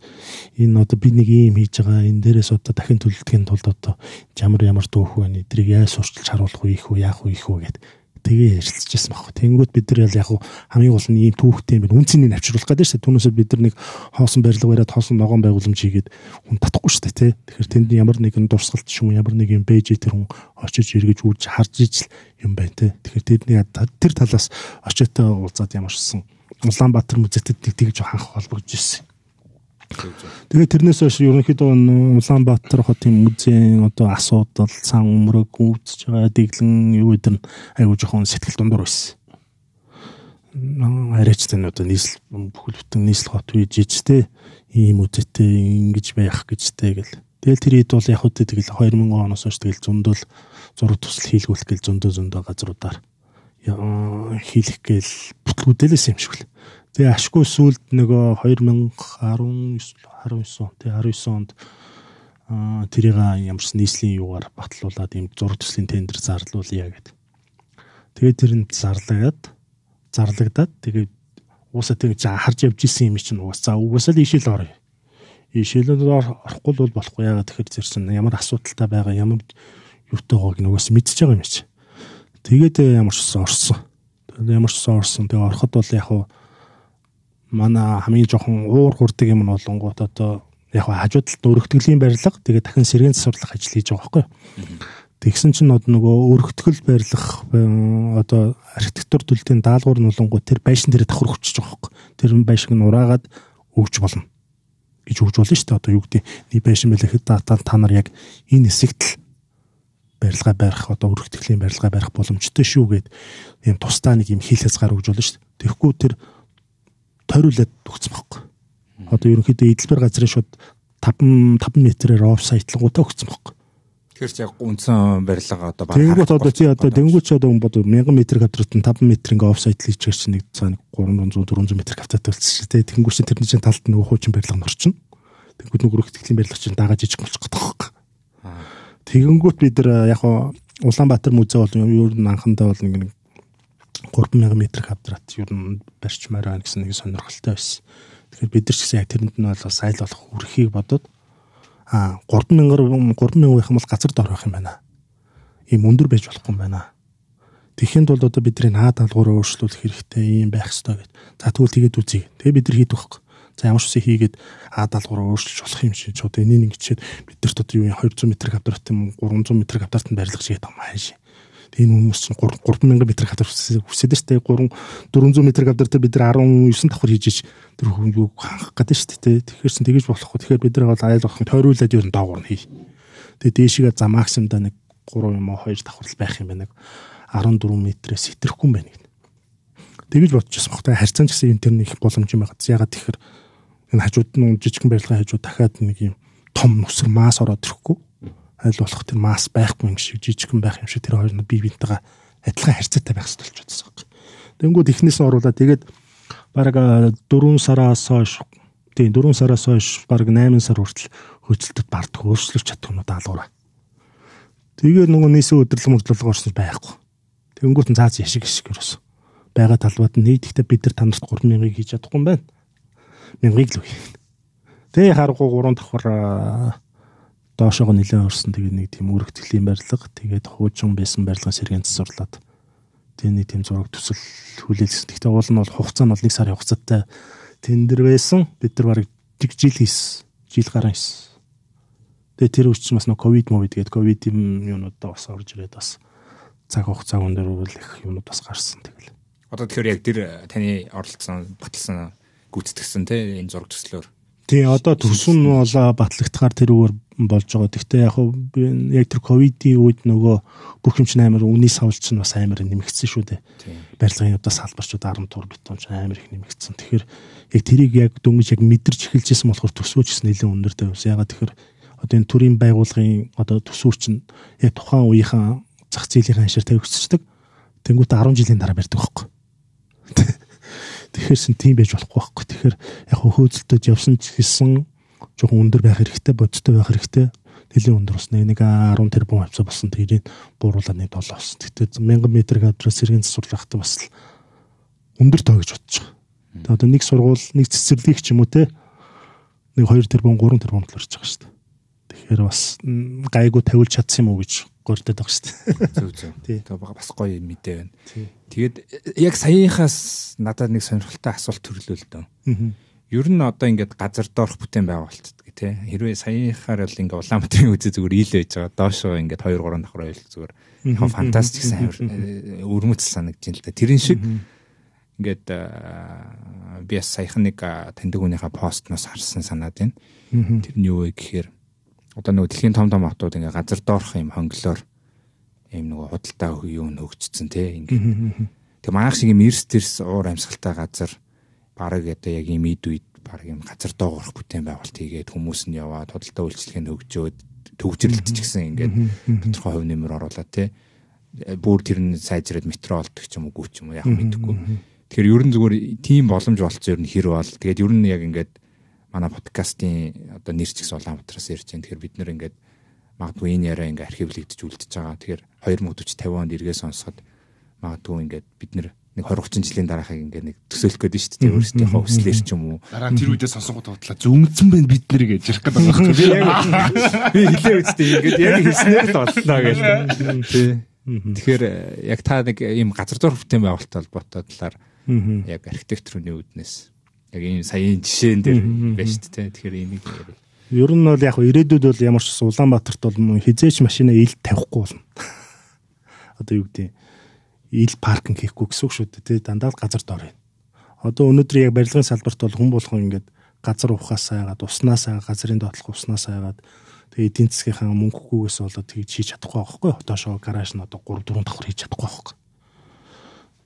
энэ одоо би нэг юм хийж байгаа энэ дээрээс одоо дахин төлөлдөхийн тулд одоо ямар ямар дөөх вэ эдрийг яаж сурчилж харуулах вэ их үү яах вэ их үү гэд тэгээ ярилцчихсан баггүй. Тэнгүүт бид нар яг хамгийн гол нь ийм түүхтэй юм үнцнийг авчруулах гэдэг шээ. Түүнээсээ бид нар нэг хоосон барилга бариад хоосон ногоон байгууламж хийгээд хүн татахгүй шээ тэ. Тэгэхээр тэнд ямар нэгэн дурсгалт шүн ямар нэг юм бэжээ тэр хүн очиж эргэж үрж харж ижил юм байна тэ. Тэгэхээр тэдний тэр талаас очиотой уулзаад ямарсан Улаанбаатар музейтэд нэг тэгж анх холбогдож ирсэн. Тэгээд тэрнээс хойш ерөнхийдөө Улаанбаатар хотын музейн одоо асуудал, цан өмрөг гүйцэж байгаа дэглэн юу гэдэг нь айгүй жоохон сэтгэл дундуур байсан. Арайчтай нь одоо нийслэл бүхэл бүтэн нийслэл хот үеж ичтэй ийм үзэтэй ингэж байх гэжтэй гэл. Тэгэл тэр хэд бол яг хөтэ тэгэл 2000 оноос хойш тэгэл зөндөл зураг тусал хийлгүүлэх гэл зөндөө зөндөө газруудаар хийлэх гэл бүтлгүүдэлээс юм шиг л. Тэгээ ашгүй сүлд нөгөө 2019 19 тий 19 онд аа тэрийг ямарс нийслэлийн юугаар батлуулаад юм зураг төслийн тендер зарлуулъя гэдэг. Тэгээ тэрэнд зарлагаад зарлагдаад тэгээ уусаа тэг за харж явж исэн юм чинь уус. За уусаа л ишэл орё. Ишэл орохгүй л бол болохгүй яагаад тэгэхэр зэрсэн ямар асуудалтай байгаа ямар юутай байгааг нөгөөс мэдчихэж байгаа юм чи. Тэгээд э, ямар ч ус орсон. Ямар ч ус орсон. Тэгээ ороход бол яг нь манай хамгийн жоохон уур хурдаг юм нь болонгууд одоо яг хажууд талд өргөтгөлийн барилга тэгээ дахин сэргийн засварлах ажил хийж байгаа байхгүй. Тэгсэн чинь одоо нөгөө өргөтгөл барилах одоо архитектур төлөвийн даалгавар нь болонгууд тэр байшин дээр давхар хүчиж байгаа байхгүй. Тэр байшин нь ураагаад өгч болно гэж өгж болно шүү дээ. Одоо юу гэдэг нэг байшин байлахад та та нар яг энэ хэсэгт л барилга барих одоо өргөтгөлийн барилга барих боломжтой шүү гэд ийм тусдаа нэг юм хил хязгаар өгж болно шүү дээ. Тэгэхгүй тэр тойруулад өгсөн байхгүй. Одоо ерөнхийдөө эдэлбэр газрын шууд 5 5 м-ээр офсайтлангуудаа өгсөн байхгүй. Тэгэхээр яг үндсэн барилга одоо баг. Тэнгүүт одоо чи одоо тэнгүүч одоо хүн бодо 1000 м квадрат нь 5 м ингээ офсайт л хийж чинь нэг цаана 300 400 м квадрат төлсөн шүү дээ. Тэнгүүч тэрний чинь талд нь нөгөө хуучин барилга нь орчин. Тэнгүүд нөгөө хөтглийн барилга чинь дагаа жижиг болчих гэдэг байна. Тэгэнгүүт бид нар яг Улаанбаатар музей бол ер нь анхндаа бол нэг 3000 м квадрат ер нь барьчмаар байна гэсэн нэг сонирхолтой байсан. Тэгэхээр бид нар ч гэсэн яг тэрэнд нь бол айл болох үрхийг бодод а 3000-аар 3000 байх юм бол газар дор байх юм байна. Ийм өндөр байж болохгүй юм байна. Тэгэхэд бол одоо бидний наад алгуураа өөрчлөх хэрэгтэй ийм байх ёстой гэд. За тэгвэл тэгээд үзье. Тэгээ бид нар хийдэг байхгүй. За ямар ч үсэ хийгээд аа даалгавраа өөрчилж болох юм шиг чууд энийг ингэчихэд бидэрт одоо юу 200 м квадрат юм 300 м квадрат нь барилгаж гээд байгаа юм хаашаа. Энэ хүмүүс чинь 3000 метр хатар хүсээд штэ 3 400 метр хатар дээр бид нар 19 давхар хийж ич тэр хүн юу хангах гэдэг штэ тэгэхээр чин тэгэж болохгүй тэгэхээр бид нар бол айл болох тойруулаад ер нь доогор нь хий. Тэгээ дээшгээ за максимдаа нэг 3 юм уу 2 давхар байх юм байна нэг 14 метрээс хэтрэхгүй юм байна гэнэ. Тэгэж бодчихсон бохтой харьцан гэсэн энэ тэр нэг боломж юм байгаа. Ягаад тэгэхээр энэ хажууд нь жижигэн барилгын хажууд дахиад нэг юм том нүсэр маас ороод ирэхгүй аль болох тэр масс байхгүй юм шиг жижигхэн байх юм шиг тэр хоёр нь бие биентэйгээ адилхан харьцаатай байх хэрэгтэй болж байгаа юм. Тэнгүүд эхнээс нь оруулаад тэгээд баг 4 сараас хойш тийм 4 сараас хойш баг 8 сар хүртэл хөдөлтөд бардх өөрчлөж чадах нь даалгавраа. Тэгээд нөгөө нийсэн өдрлөг мөрдлөг орсон байхгүй. Тэнгүүт нь цааз яшиг хэшиг өрөөс. Бага талбад нь нийтдээ бид нар танарт 3000-ыг хийж чадахгүй юм байна. 1000-ыг л үгүй. Тэ харахгүй 3 давхар доошоогоо нэлээд орсон тэгээд нэг тийм үргэлжлийн барилга тэгээд хуучин байсан барилгын сэргээн засварлаад тэр нэг тийм зураг төсөл хүлээлсэн. Гэхдээ уул нь бол хугацаа нь бол нэг сарын хугацаатай тендер байсан. Бид нар бараг жиг жил хийсэн. Жил гараа хийсэн. Тэгээ тэр үеч бас нэг ковид мовид гэдэг ковид юм юунууд бас орж ирээд бас цаг хугацаа өндөр үйл их юмуд бас гарсан тэгэл. Одоо тэгэхээр яг тэр э, таны оролцсон батлсан гүйтгсэн те энэ зураг төслөөр Тий, одоо төсөв нь бол батлагдахаар тэрүүгээр болж байгаа. Гэхдээ яг хөө яг тэр ковидын үед нөгөө бүх юм чинь амар үний савлт чинь бас амар нэмэгдсэн шүү дээ. Барилгын удаа салбарчуд 10 тур битүүн чинь амар их нэмэгдсэн. Тэгэхээр яг тэрийг яг дөнгөж яг мэдэрч эхэлжсэн болохоор төсвөөч гэсэн нэлээд өндөртэй байсан. Ягаад тэгэхээр одоо энэ төрийн байгууллагын одоо төсвөр чинь яг тухайн үеийнхэн зах зээлийн ханшир тавигдчихдаг. Тэнгүүтээ 10 жилийн дараа барьдаг байхгүй. Тэгэхэрсэн тийм байж болохгүй байхгүй. Тэгэхэр яг хөөцөлтөд явсан ч гэсэн жоохон өндөр байх хэрэгтэй, бодиттой байх хэрэгтэй. Тэлийн өндөр ус нэг 10 тэрбум авцаа болсон тэрийг бууруулаад нэг 7 болсон. Тэгтээ 1000 м гадраас сэргийн засвар байхдаа бас л өндөр тоо гэж бодож байгаа. Тэгээ одоо нэг сургууль, нэг цэцэрлэг ч юм уу те нэг 2 тэрбум, 3 тэрбум төлөрч байгаа шүү дээ. Тэгэхээр бас гайгүй тавиулж чадсан юм уу гэж гуйлдаад байгаа шүү дээ. Зөв зөв. Тэгээ бас гоё мэдээ байна. Тэгээд э, яг саяынхаас надад нэг сонирхолтой асуулт төрлөөлдөө. Ер нь одоо ингээд газар доорх бүтээн байгуулалт гэх тээ. Хэрвээ саяынхаар л ингээд Улаанбаатарын үзэ зүгээр ийл байж байгаа. Доошоо ингээд 2 3 давхар ойл зүгээр. Яг фантастик сайн э, өрмөцл санагдж байна л да. Тэрэн шиг ингээд э, би саяхан нэг таньдаг хүнийхээ постноос харсан санаад байна. Тэр нь юу вэ гэхээр одоо нөгөө дэлхийн том том хотууд ингээ газар доорх юм хонглоор ийм нөгөө худалдаа юу нөгцсөн те ингээ. Тэг маах шиг юм эрс тэрс уур амьсгалтай газар бараг одоо яг ийм ид үед бараг юм газар доогоох бүтээн байгуулалт хийгээд хүмүүс нь яваад худалдаа үйлчлэгэнд хөгжөөд төвжирлэлт ч гэсэн ингээд тодорхой хувь нэмэр оруулаад те бүр тэр нь сайжраад метро олдох ч юм уу ч юм уу яг мэдэхгүй. Тэгэхээр ер нь зүгээр тийм боломж болцсон ер нь хэр бол. Тэгээд ер нь яг ингээд манай подкастын одоо нэр ч гэсэн Улаанбаатараас ирж байна. Тэгэхээр бид нэр ингээд магадгүй энэ яриа ингээд архивлэгдэж үлдчихэж байгаа. Тэгэхээр 2040 50 онд эргээ сонсоход магадгүй ингээд бид нэр нэг 20 30 жилийн дараахыг ингээд нэг төсөөлөх гэдэг шүү дээ. Өөрсдийнхөө хүслээр ч юм уу. Дараа нь тэр үедээ сонсонгууд бодлаа зөнгөцөн байна бид нэр гэж ярих гэдэг байна. Би яг би хилээ үсттэй ингээд яг хэлснээр л боллоо гэж. Тэгэхээр э, яг та нэг э, ийм газар зурх хөтэн байгуулалттай холбоотой талаар яг архитектурын үүднээс яг ийм саяын жишээн дээр байна шүү дээ. Тэгэхээр энийг ярил. Ер нь бол яг ирээдүйд бол ямар ч Улаанбаатарт бол хизээч машина ил тавихгүй болно. Одоо юу гэдэг ил паркинг хийхгүй гэсэн үг шүү дээ. Тэ дандаа газар доор байна. Одоо өнөөдөр яг барилгын салбарт бол хүн болгон ингээд газар ухаасаа яагаад уснаас аа газрын доотлох уснаас яагаад тэгээ эдийн засгийнхаа мөнгөгүйгээс болоод тэгж хийж чадахгүй байхгүй хотоошоо гараж нь одоо 3 4 давхар хийж чадахгүй байхгүй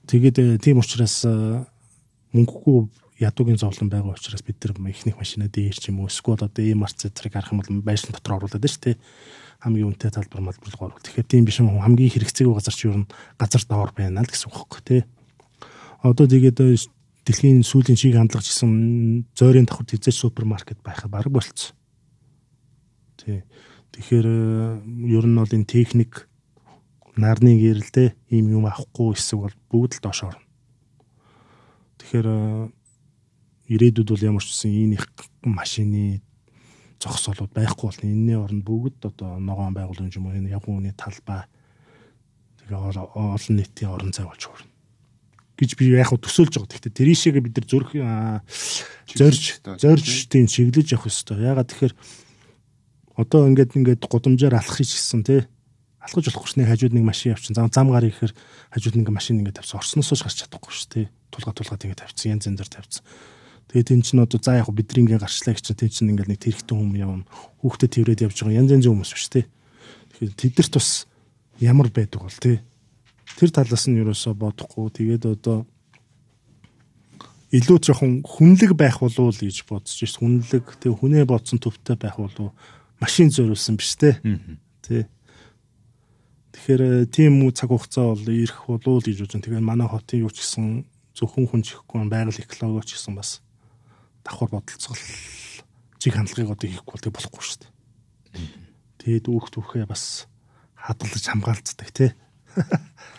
тэгээд э, тийм учраас э, мөнгөгүй ядуугийн зовлон байгаа учраас бид нар ихнийх машина дээр ч юм уу эсвэл одоо ийм марц зэрэг арах юм бол байшин дотор оруулаад шүү дээ хамгийн үнэтэй талбар малбарлыг оруулах. Тэгэхээр тийм биш хүн хамгийн хэрэгцээг газар ч юу н газар давар байна л гэсэн үг хөөх тээ. Одоо тэгээд э, дэлхийн сүүлийн шиг хандлагч гэсэн зөөрийн давхар хязгаар супермаркет байхад баг болцсон. Тий. Тэгэхээр э, ер нь бол энэ техник нарны гэрэлтэй ийм юм авахгүй хэсэг бол бүгд л доош орно. Тэгэхээр э, ирээдүйд бол ямар ч үсэн энэ их машины зогсоолууд байхгүй болно. Энэний оронд бүгд одоо ногоон байгууламж юм уу энэ явгууны талбай тэгээ олон нийтийн орон зай болж хөрнө гэж би яг төсөөлж байгаа. Гэхдээ тэрийшээгээ бид нар зөрөх зорж зорж тийм чиглэж явах ёстой. Ягаад тэгэхээр одоо ингээд ингээд гудамжаар алхах хийчихсэн тий алхаж болохгүй шнээ хажууд нэг машин явчихсан зам зам гар ихээр хажууд нэг машин ингээд тавьсан орсноос ч гарч чадахгүй шүү тий тулгаа тулгаад ингээд тавьсан янз янзар тавьсан Тэгээд эн чинь одоо за яг бидний ингээ гарчлаа гэж чинь тэр чинь ингээ нэг тэрхтэн хүн явна. Хүүхдэд тэрвэрэд явж байгаа янз янзын хүмүүс биш тий. Тэгэхээр тэдэрт бас ямар байдаг бол тий. Тэр талаас нь юусоо бодохгүй. Тэгээд одоо илүү жоохон хүнлэг байх болов уу гэж бодож шээ. Хүнлэг тэг хүнээ бодсон төвтэй байх болов машин зориулсан биш тий. Тий. Тэгэхээр э, тийм үе цаг хугацаа бол ирэх болов уу гэж үзэн. Тэгээд манай хотын юу ч гэсэн зөвхөн хүн чихгүй байгаль экологич гэсэн бас давхар бодолцол чиг хандлагыг одоо хийхгүй бол тэг болохгүй шүү дээ. Тэгээд үх түхээ бас хадгалж хамгаалцдаг тий.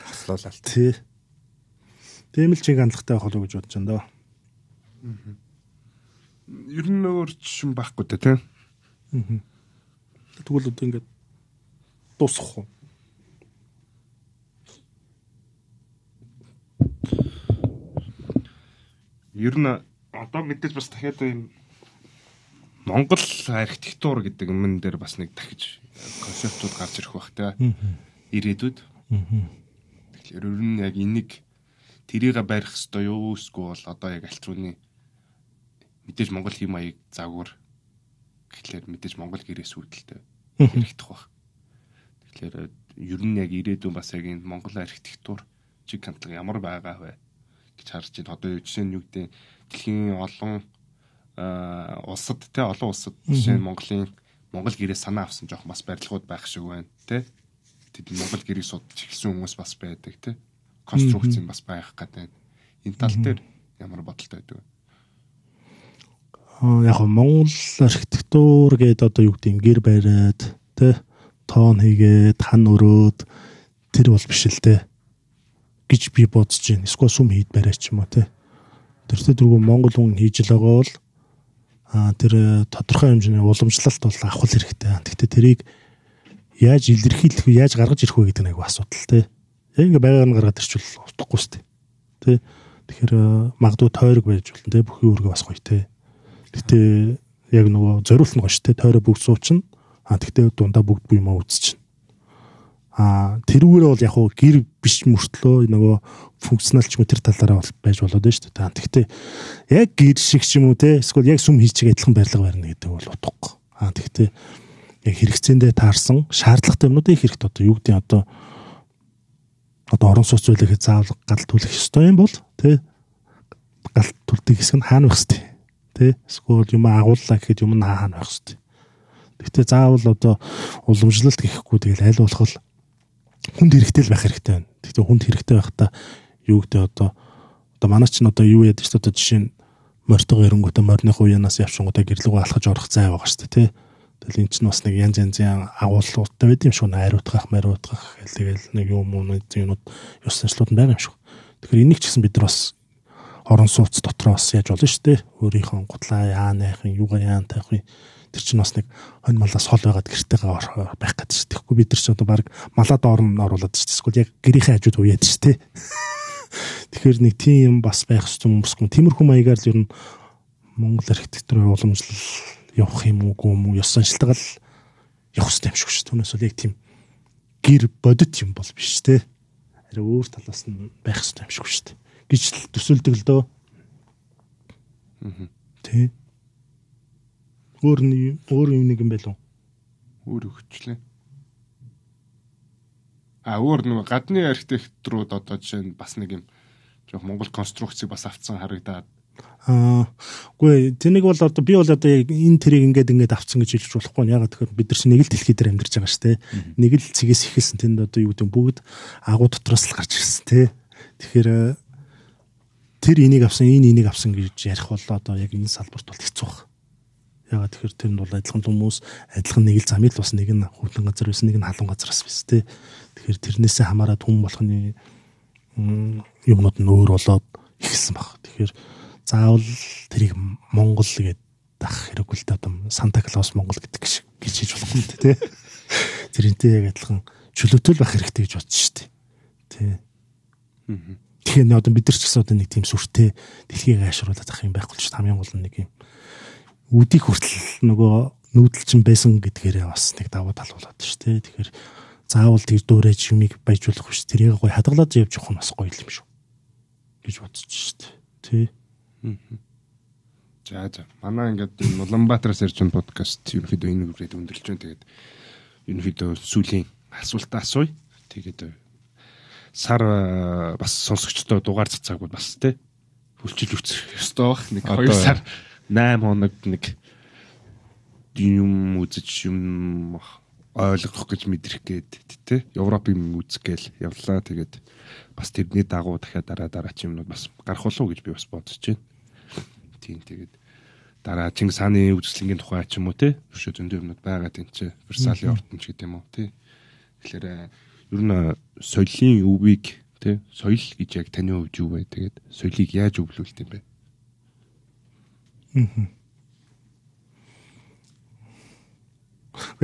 Хослоолал тий. Тийм л чиг хандлагатай байх болов гэж бодож байна даа. Ер нь өөр чинь байхгүй дээ тий. Тэгвэл одоо ингээд дуусах уу? Ер нь одоо мэдээж бас дахиад ийм Монгол архитектур гэдэг юм дээр бас нэг дахиж концептууд гарч ирэх бах тэ. Ирээдүйд. Тэгэхээр ер нь яг энийг тэрийг барих хэвээр юу эсвэл бол одоо яг альтрууны мэдээж Монгол хэм маяг загвар тэгэхээр мэдээж Монгол гэрээс үүдэлтэй хэрэгдэх бах. Тэгэхээр ер нь яг ирээдүйн бас яг энэ Монгол архитектур чиг хамтлаг ямар байгаа вэ гэж харж байна. Одоо жишээ нь юу гэдэг дэлхийн олон э, улсад те олон улсад жишээ нь Монголын Монгол гэрээ санаа авсан жоох бас барилгууд байх шиг байна те тэд Монгол гэрийг судалж эхэлсэн хүмүүс бас байдаг те конструкц юм бас байх гэдэг энэ тал дээр ямар бодолтой байдаг вэ э, яг нь Монгол архитектур гэдэг одоо юу гэдэг гэр бариад тэ тоон хийгээд хан өрөөд тэр бол биш л тэ гэж би бодож байна. Эсвэл сүм хийд бариач юм уу тэ тэртээ дөрвөө Монгол хүн хийж л байгаа бол а тэр э, тодорхой хэмжээний уламжлалт бол авах хэрэгтэй. Гэхдээ тэрийг яаж илэрхийлэх вэ, яаж гаргаж ирэх вэ гэдэг нэг асуудал тий. Яг ингээ байгаар нь гаргаад ирчихвэл утгагүй шүү дээ. Тий. Тэгэхээр э, магадгүй тойрог байж болно тий. Бүхий өргөө бас гоё тий. Гэхдээ яг нөгөө зориулт нь гоё шүү дээ. Тойроо бүгд суучин. А тэгтээ дундаа бүгд бүх юм үзчин а тэрүүрээ бол яг гэр биш мөртлөө нөгөө функционал ч юм тэр талаараа бол байж болоод байна шүү дээ. Тэгэхдээ яг гэр шиг ч юм уу те эсвэл яг сүм хийчих адилхан барилга барина гэдэг бол утгагүй. А тэгэхдээ яг хэрэгцээндээ таарсан шаардлагатай юмнуудыг хэрэгт одоо юу гэдэг одоо одоо орон сууц зүйлээ заавал галт түлэх ёстой юм бол те галт түлдэг хэсэг нь хаана байх хэвчтэй те эсвэл юм агууллаа гэхэд юм хаана байх хэвчтэй. Гэтэ заавал одоо уламжлалт гэхгүй тэгэл аль болох хүнд хэрэгтэй л байх хэрэгтэй байна. Тэгвэл хүнд хэрэгтэй байхдаа юу гэдэг одоо одоо манай ч н одоо юу яд шүү дээ жишээ нь морьтойгоо эрэнгүүтээ морьных уянаас явшингуудаа гэрлэгөө алхаж орох цай байгаа шүү дээ тий. Тэгэл эн чинь бас нэг янз янзын агуулгуудтай байд юм шүү. Найруултгах, мариутгах гэл тэгэл нэг юм уунууд юмуд ёс заншлууд нь байгаа юм шүү. Тэгэхээр энийг ч гэсэн бид нар бас орон сууц дотроо бас яаж болно шүү дээ. Өөрийнхөө гутлаа яа найх юм, юугаа яан тайх юм тэр чинь бас нэг хон малаас хол байгаад гэртээгээ байх гэдэг чинь тэгэхгүй бид нар чинь одоо баг малаа доорн оруулаад чинь эсвэл яг гэрийнхээ хажууд уяад чинь тий. Тэгэхээр нэг тийм юм бас байх хэрэгтэй юм босгүй. Тиймэрхүү маягаар л ер нь Монгол архитектурын уламжлал явах юм уугүй юм уу? Ёс заншлагал явах хэрэгтэй юм шиг шүү. Түүнээс бол яг тийм гэр бодит юм бол биш те. Ари өөр талаас нь байх хэрэгтэй юм шиг шүү. гэж төсөөлдөг л дөө. Аа. Тэ. Өөр нэг өөр юм нэг юм байлуу. Өөр өгчлээ. А өөр нэг гадны архитекторууд одоо жишээ нь бас нэг юм жоох Монгол конструкцыг бас авцсан харагдаад Аа. Үгүй тэнийг бол одоо би бол одоо яг энэ тэрийг ингээд ингээд авцсан гэж хэлж болохгүй. Ягаад тэгэхээр бид нар чинь нэг л дэлхий дээр амьдарч байгаа шүү дээ. Нэг л цэгээс ихэлсэн тэнд одоо юу гэдэг бүгд агуу дотроос л гарч ирсэн тий. Тэгэхээр э, тэр энийг авсан, энэ энийг авсан гэж ярих бол одоо яг энэ салбарт бол хэцүү байна. Ягаа тэгэхээр тэр нь бол адилхан хүмүүс, адилхан нэг л замыг бас нэг нь хөвлөн газар байсан, нэг нь халуун газараас биз тээ. Тэгэхээр тэрнээсээ хамаарат хүн болохны юмнууд нь өөр болоод ихсэн баг. Тэгэхээр заавал тэрийг Монгол гэдэг ах хэрэггүй л таа. Санта Клаус Монгол гэдэг гэж хийж болохгүй юм тий. Тэрнтэй яг адилхан чөлөөтэй л байх хэрэгтэй гэж бодсон шүү дээ. Тий. Аа. Тэгэхээр одоо бид нар ч гэсэн одоо нэг тийм сүртэй дэлхийг айшруулах юм байхгүй ч хамгийн гол нь нэг юм үүдийг хүртэл нөгөө нүүдэлчин байсан гэдгээрээ бас нэг давуу тал болоод шүү дээ. Тэгэхээр заавал тэр дөөрэй юмыг баяжуулах биш тэрийг гоё хадгалаад явж явах нь бас гоё юм шүү гэж бодож шүү дээ. Тэ. За за. Манай ингээд Улаанбаатараас ирж байгаа подкаст ерөнхийдөө энэ үрээд өндөрлж байна. Тэгээд ерөнхийдөө сүүлийн асуултаа асууя. Тэгээд сар бас сонсогчдоо дугаар цацаагууд бас тэ хүлчилж үзэх ёстой баг. Нэг 2 сар 8 хоног нэг юм үзэж юм ойлгох гэж мэдрэх гээд тий Европ юм үзгээл явлаа тэгээд бас тэрний дагуу дахиад дараа дараа чи юмнууд бас гарах болов уу гэж би бас бодож байна. Тийм тэгээд дараа Чингис хааны үйлчлэнгийн тухай ч юм уу тий өршөө зөндөө юмнууд байгаа тийм чи Версалийн ортонч гэдэг юм уу тий Тэгэхээр э, ер нь э, соёлын өвийг тий соёл гэж яг таны хувьд юу вэ тэгээд соёлыг яаж өвлүүлт юм бэ? Би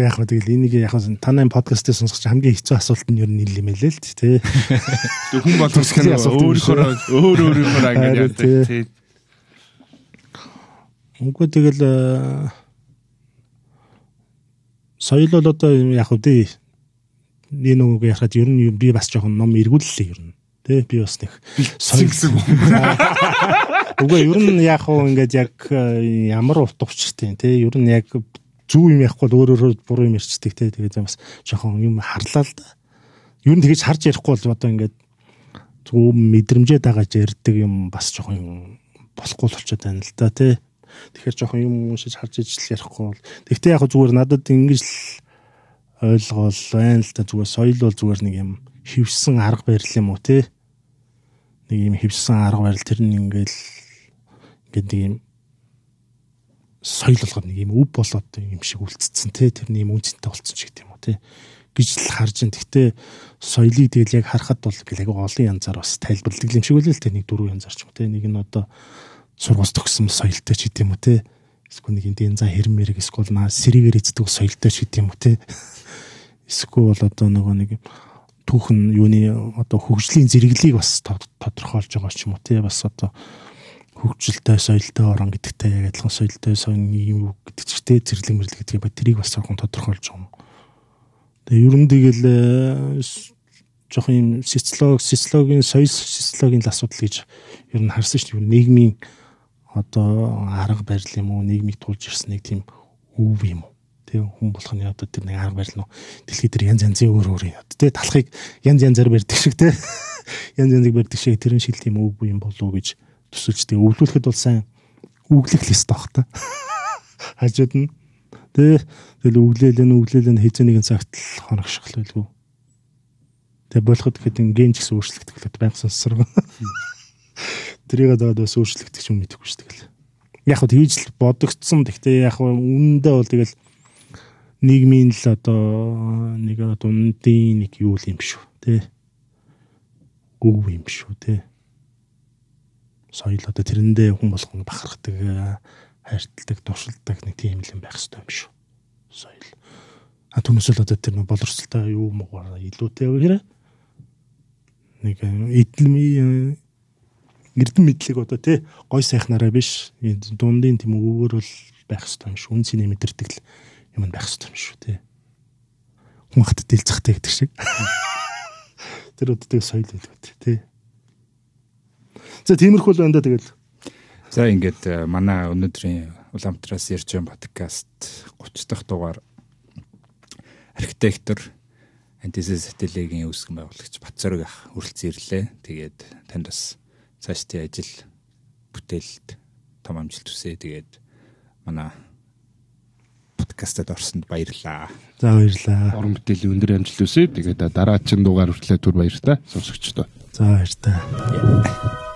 яг тэгэл энийг яг танай подкастыг сонсох чинь хамгийн хэцүү асуулт нь ер нь ил юм элэ л тий. Тэг хүн бол төсгөн өөрийнхөө өөр өөрийнхөө ангид яадаг тий. Үгүй тэгэл э, соёл бол одоо яг үгүй энэ үгийг ярихад ер нь би бас жоохон ном эргүүллээ ер нь. Тэгээд би бас нэг сонирхсан юм. Угаа ер нь яг хуу ингээд яг э, ямар урт учиртай тий ер нь яг зүү юм яахгүй өөр өөр буруу юм ярьцдаг тий тэгээд бас жоохон юм харлаа л да. Ер нь тэгэж харж ярихгүй бол одоо ингээд зөв мэдрэмжээ дагаж ярьдаг юм бас жоохон болохгүй л болчиход байна л да тий. Тэгэхээр жоохон юм уншиж харж ижил ярихгүй бол тэгтээ яг зүгээр надад ингэж ойлгол байна л да зүгээр соёл бол зүгээр нэг юм хевсэн арга барил юм уу тий нэг юм хевсэн арга барил тэр нь ингээл ингээд нэг юм соёл болгоод нэг юм өв болоод юм шиг үлдсэн те тэр нь юм үнцэнтэй болсон ч гэдэг юм уу те гэж л харж ин гэхдээ соёлыг тэгэл яг харахад бол гэлэг олон янзаар бас тайлбарладаг юм шиг үлээл те нэг дөрвөн янзаар ч юм те нэг нь одоо сургаас төгсөн соёлтой ч гэдэм үү те эсвэл нэг энэ за хэрмэрэг эсвэл маа сэргээр эздэг соёлтой ч гэдэм үү те эсвэл бол одоо нөгөө нэг түүхэн юуны одоо хөгжлийн зэрэглийг бас тодорхойлж байгаа ч юм уу тий бас одоо хөгжилтэй соёлтой орон гэдэгтэй яг адилхан соёлтой соёны юу гэдэг чигтэй зэрлэг мэрлэг гэдэг ба тэрийг бас жоохон тодорхойлж байгаа юм. Тэгээ ер нь тэгэл э, жоохон юм социолог социологийн соёл социологийн л асуудал гэж ер нь харсан шүү дээ. Нийгмийн одоо арга барил юм уу нийгмийг тулж ирсэн нэг тийм өв юм уу тэг хүн болохны одоо тэр нэг арга барил нь дэлхий дээр янз янзын өөр өөр юм. Тэ талхыг янз янзаар барьдаг шиг тэ янз янзыг барьдаг шиг тэрэн шиг тийм өвгүй юм болов уу гэж төсөөлж тэг өвлүүлэхэд бол сайн өвлөх лист баг та. Хажууд нь тэ тэгэл өвлөөлэн өвлөөлэн хэзээний цагт л хоногшхол байлгүй. Тэг болоход гэхэд ингийн ч гэсэн өөрчлөгдөх гэдэг байнга сонсорго. Тэрийг аваад бас өөрчлөгдөх юм мэдэхгүй шүү дээ. Яг хөө тэгж л бодогдсон. Тэгтээ яг хөө үнэндээ бол тэгэл нийгмийн л одоо нэг дундын нэг юу л юм шүү тий. Гүг юм шүү тий. Соёл одоо тэрэндээ хүн болгон бахархдаг, хайрталдаг, туршилдаг нэг тийм л юм байх хэрэгтэй юм шүү. Соёл. А түүнээс л одоо тэр нэг боловсралтай юу муугаар илүүтэй гэрэ. Нэг эдэлми эрдэм мэдлэг одоо тий гой сайхнараа биш дундын тийм өгөөр л байх хэрэгтэй юм шүү. Үн цэний мэдэрдэг л юм байх ёстой юм шүү тий. Хүн хат дэлцэхтэй гэдэг шиг. Тэр үддэг соёл гэдэг тий. За тиймэрхүү л байна да тэгэл. За ингээд э, манай өнөөдрийн Улаанбаатараас ярьж байгаа подкаст 30 дахь дугаар архитектор Антисес Сателигийн үүсгэн байгуулагч Батцорог ах хүрэлцэн ирлээ. Тэгээд танд бас цаашдын ажил бүтээлд том амжилт хүсье. Тэгээд манай подкастад орсонд баярлаа. За баярлаа. Уран бүтээл өндөр амжилт хүсье. Тэгээд дараа чин дугаар хүртлэх түр баяр та. Сонсогчдоо. За баяр та.